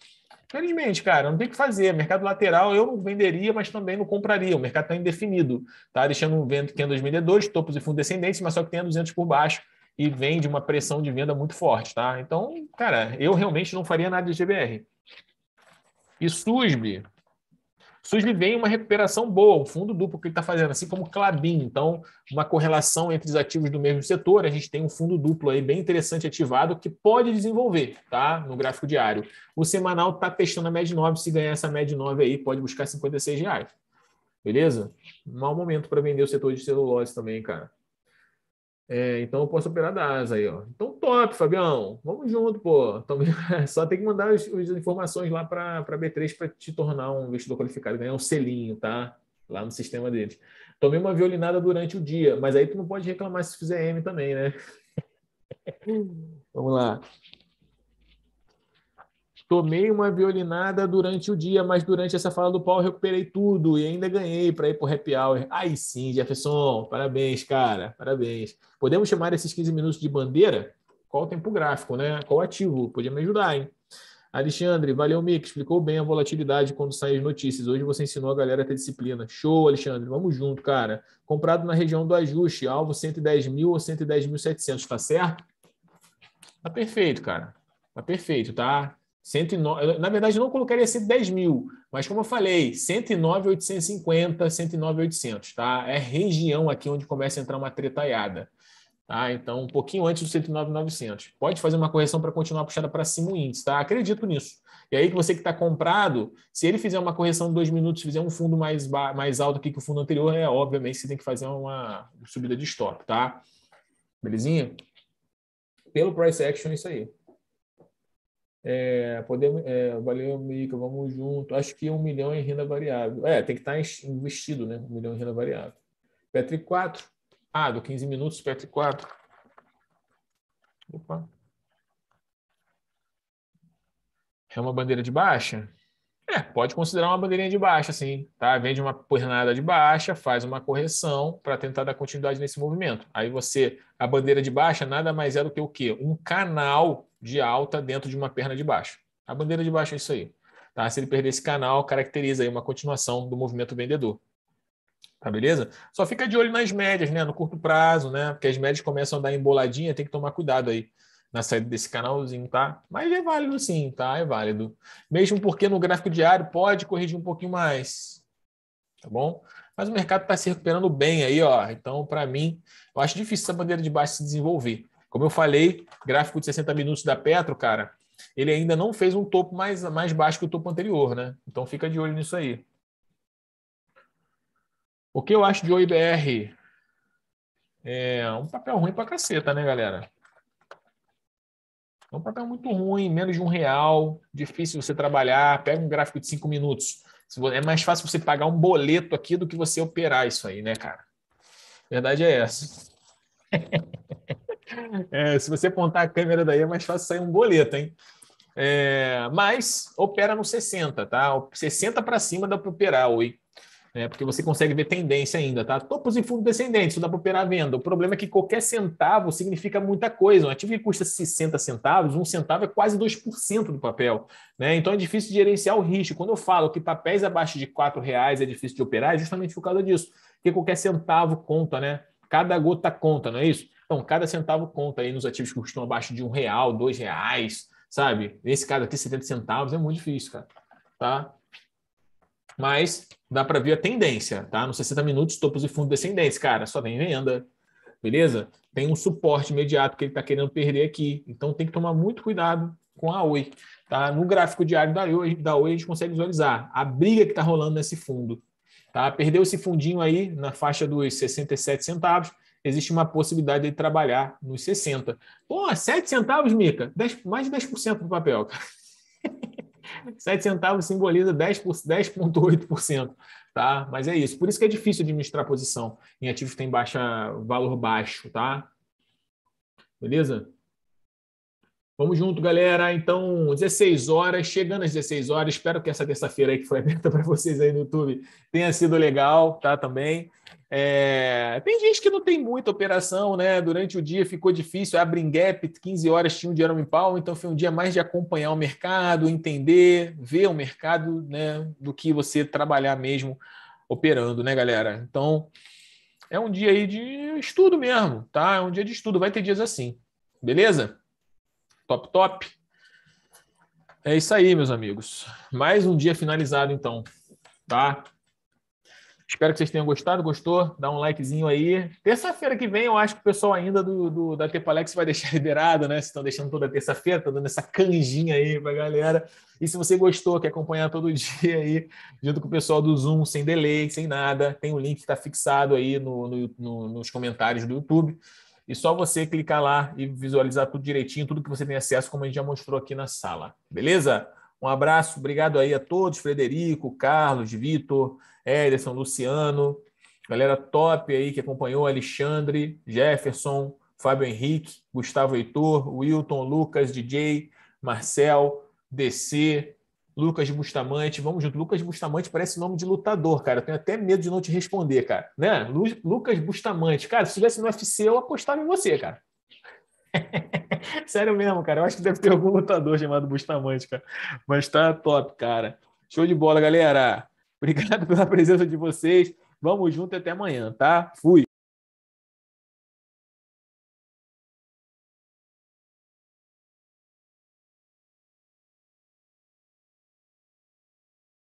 Speaker 1: infelizmente cara, não tem o que fazer. Mercado lateral eu não venderia, mas também não compraria. O mercado está indefinido. Tá deixando um vento que em 2002, topos e fundos descendentes, mas só que tem 200 por baixo e vem de uma pressão de venda muito forte, tá? Então, cara, eu realmente não faria nada de GBR. E SUSB, Susli vem uma recuperação boa, um fundo duplo que ele está fazendo, assim como Clabin. Então, uma correlação entre os ativos do mesmo setor, a gente tem um fundo duplo aí bem interessante ativado que pode desenvolver, tá? No gráfico diário. O semanal está testando a média 9, se ganhar essa média 9 aí, pode buscar 56 reais. Beleza? Mau momento para vender o setor de celulose também, cara. É, então eu posso operar da asa aí, ó. Então top, Fabião. Vamos junto, pô. Então, só tem que mandar as, as informações lá para a B3 para te tornar um investidor qualificado, ganhar um selinho, tá? Lá no sistema deles. Tomei uma violinada durante o dia, mas aí tu não pode reclamar se fizer M também, né? Hum. Vamos lá. Tomei uma violinada durante o dia, mas durante essa fala do Paulo recuperei tudo e ainda ganhei para ir para o happy hour. Aí sim, Jefferson, parabéns, cara, parabéns. Podemos chamar esses 15 minutos de bandeira? Qual o tempo gráfico, né? Qual ativo? Podia me ajudar, hein? Alexandre, valeu, Mick. Explicou bem a volatilidade quando saem as notícias. Hoje você ensinou a galera a ter disciplina. Show, Alexandre. Vamos junto, cara. Comprado na região do ajuste, alvo 110 mil ou 110.700, tá certo? Tá perfeito, cara. Tá perfeito, tá? 109, na verdade, não colocaria 110 mil, mas como eu falei, 109,850, 109,800, tá? É região aqui onde começa a entrar uma tretaiada, tá? Então, um pouquinho antes do 109,900. Pode fazer uma correção para continuar puxada para cima o índice, tá? Acredito nisso. E aí, que você que está comprado, se ele fizer uma correção de dois minutos, fizer um fundo mais, mais alto aqui que o fundo anterior, é obviamente você tem que fazer uma subida de stop, tá? Belezinha? Pelo price action, é isso aí é, podemos, é, valeu, Mica, vamos junto. Acho que um milhão em renda variável. É, tem que estar tá investido, né? Um milhão em renda variável. Petri 4. Ah, do 15 minutos, Petri 4. Opa. É uma bandeira de baixa? É, pode considerar uma bandeirinha de baixa, sim. Tá? Vende uma pernada de baixa, faz uma correção para tentar dar continuidade nesse movimento. Aí você, a bandeira de baixa nada mais é do que o quê? Um canal de alta dentro de uma perna de baixo. A bandeira de baixo é isso aí. Tá? Se ele perder esse canal, caracteriza aí uma continuação do movimento vendedor. Tá beleza? Só fica de olho nas médias, né? No curto prazo, né? Porque as médias começam a dar emboladinha, tem que tomar cuidado aí na saída desse canalzinho, tá? Mas é válido sim, tá? É válido. Mesmo porque no gráfico diário pode corrigir um pouquinho mais. Tá bom? Mas o mercado está se recuperando bem aí, ó. Então, para mim, eu acho difícil essa bandeira de baixo se desenvolver. Como eu falei, gráfico de 60 minutos da Petro, cara, ele ainda não fez um topo mais, mais baixo que o topo anterior, né? Então fica de olho nisso
Speaker 2: aí. O que eu acho de OIBR? É um papel ruim pra caceta, né, galera? É um papel
Speaker 1: muito ruim, menos de um real, difícil você trabalhar. Pega um gráfico de cinco minutos. É mais fácil você pagar um boleto aqui do que você operar isso aí, né, cara? verdade é essa. É, se você apontar a câmera daí, é mais fácil sair um boleto, hein? É, mas opera no 60, tá? 60 para cima dá para operar oi. É, porque você consegue ver tendência ainda, tá? Topos e fundos descendentes, dá para operar a venda. O problema é que qualquer centavo significa muita coisa. Um ativo que custa 60 centavos, um centavo é quase 2% do papel. Né? Então é difícil gerenciar o risco. Quando eu falo que papéis abaixo de R$ reais é difícil de operar, é justamente por causa disso. Porque qualquer centavo conta, né? Cada gota conta, não é isso? Então, cada centavo conta aí nos ativos que custam abaixo de um real, dois reais, sabe? Nesse caso aqui, 70 centavos é muito difícil, cara. Tá? Mas dá para ver a tendência, tá? Nos 60 minutos, topos e fundos descendentes, cara, só tem venda, beleza? Tem um suporte imediato que ele está querendo perder aqui. Então, tem que tomar muito cuidado com a Oi. Tá? No gráfico diário da Oi, da Oi, a gente consegue visualizar a briga que está rolando nesse fundo. Tá? Perdeu esse fundinho aí na faixa dos 67 centavos, existe uma possibilidade de trabalhar nos 60. Pô, 7 centavos, Mica, 10, mais de 10% do papel. 7 centavos simboliza 10,8%. tá? Mas é isso. Por isso que é difícil administrar posição em ativos que têm baixa, valor baixo. Tá? Beleza? Vamos junto, galera. Então, 16 horas, chegando às 16 horas. Espero que essa terça-feira que foi aberta para vocês aí no YouTube tenha sido legal, tá? Também. É, tem gente que não tem muita operação, né? Durante o dia ficou difícil, a gap, 15 horas tinha um dinheiro em pau, então foi um dia mais de acompanhar o mercado, entender, ver o mercado, né? Do que você trabalhar mesmo operando, né, galera? Então é um dia aí de estudo mesmo, tá? É um dia de estudo, vai ter dias assim, beleza? Top, top. É isso aí, meus amigos. Mais um dia finalizado, então, tá? Espero que vocês tenham gostado. Gostou? Dá um likezinho aí. Terça-feira que vem, eu acho que o pessoal ainda do, do da Tepalex vai deixar liberado, né? Vocês estão deixando toda terça-feira, estão dando essa canjinha aí pra galera. E se você gostou, quer acompanhar todo dia aí, junto com o pessoal do Zoom, sem delay, sem nada, tem o um link que está fixado aí no, no, no, nos comentários do YouTube. E só você clicar lá e visualizar tudo direitinho, tudo que você tem acesso, como a gente já mostrou aqui na sala. Beleza? Um abraço, obrigado aí a todos, Frederico, Carlos, Vitor. Ederson, Luciano, galera top aí que acompanhou, Alexandre, Jefferson, Fábio Henrique, Gustavo Heitor, Wilton, Lucas, DJ, Marcel, DC, Lucas Bustamante. Vamos junto. Lucas Bustamante parece nome de lutador, cara. Eu tenho até medo de não te responder, cara. Né? Lu Lucas Bustamante. Cara, se estivesse no UFC, eu apostava em você, cara. Sério mesmo, cara. Eu acho que deve ter algum lutador chamado Bustamante, cara. Mas tá top, cara. Show de bola, galera.
Speaker 2: Obrigado pela presença de vocês. Vamos junto até amanhã, tá? Fui.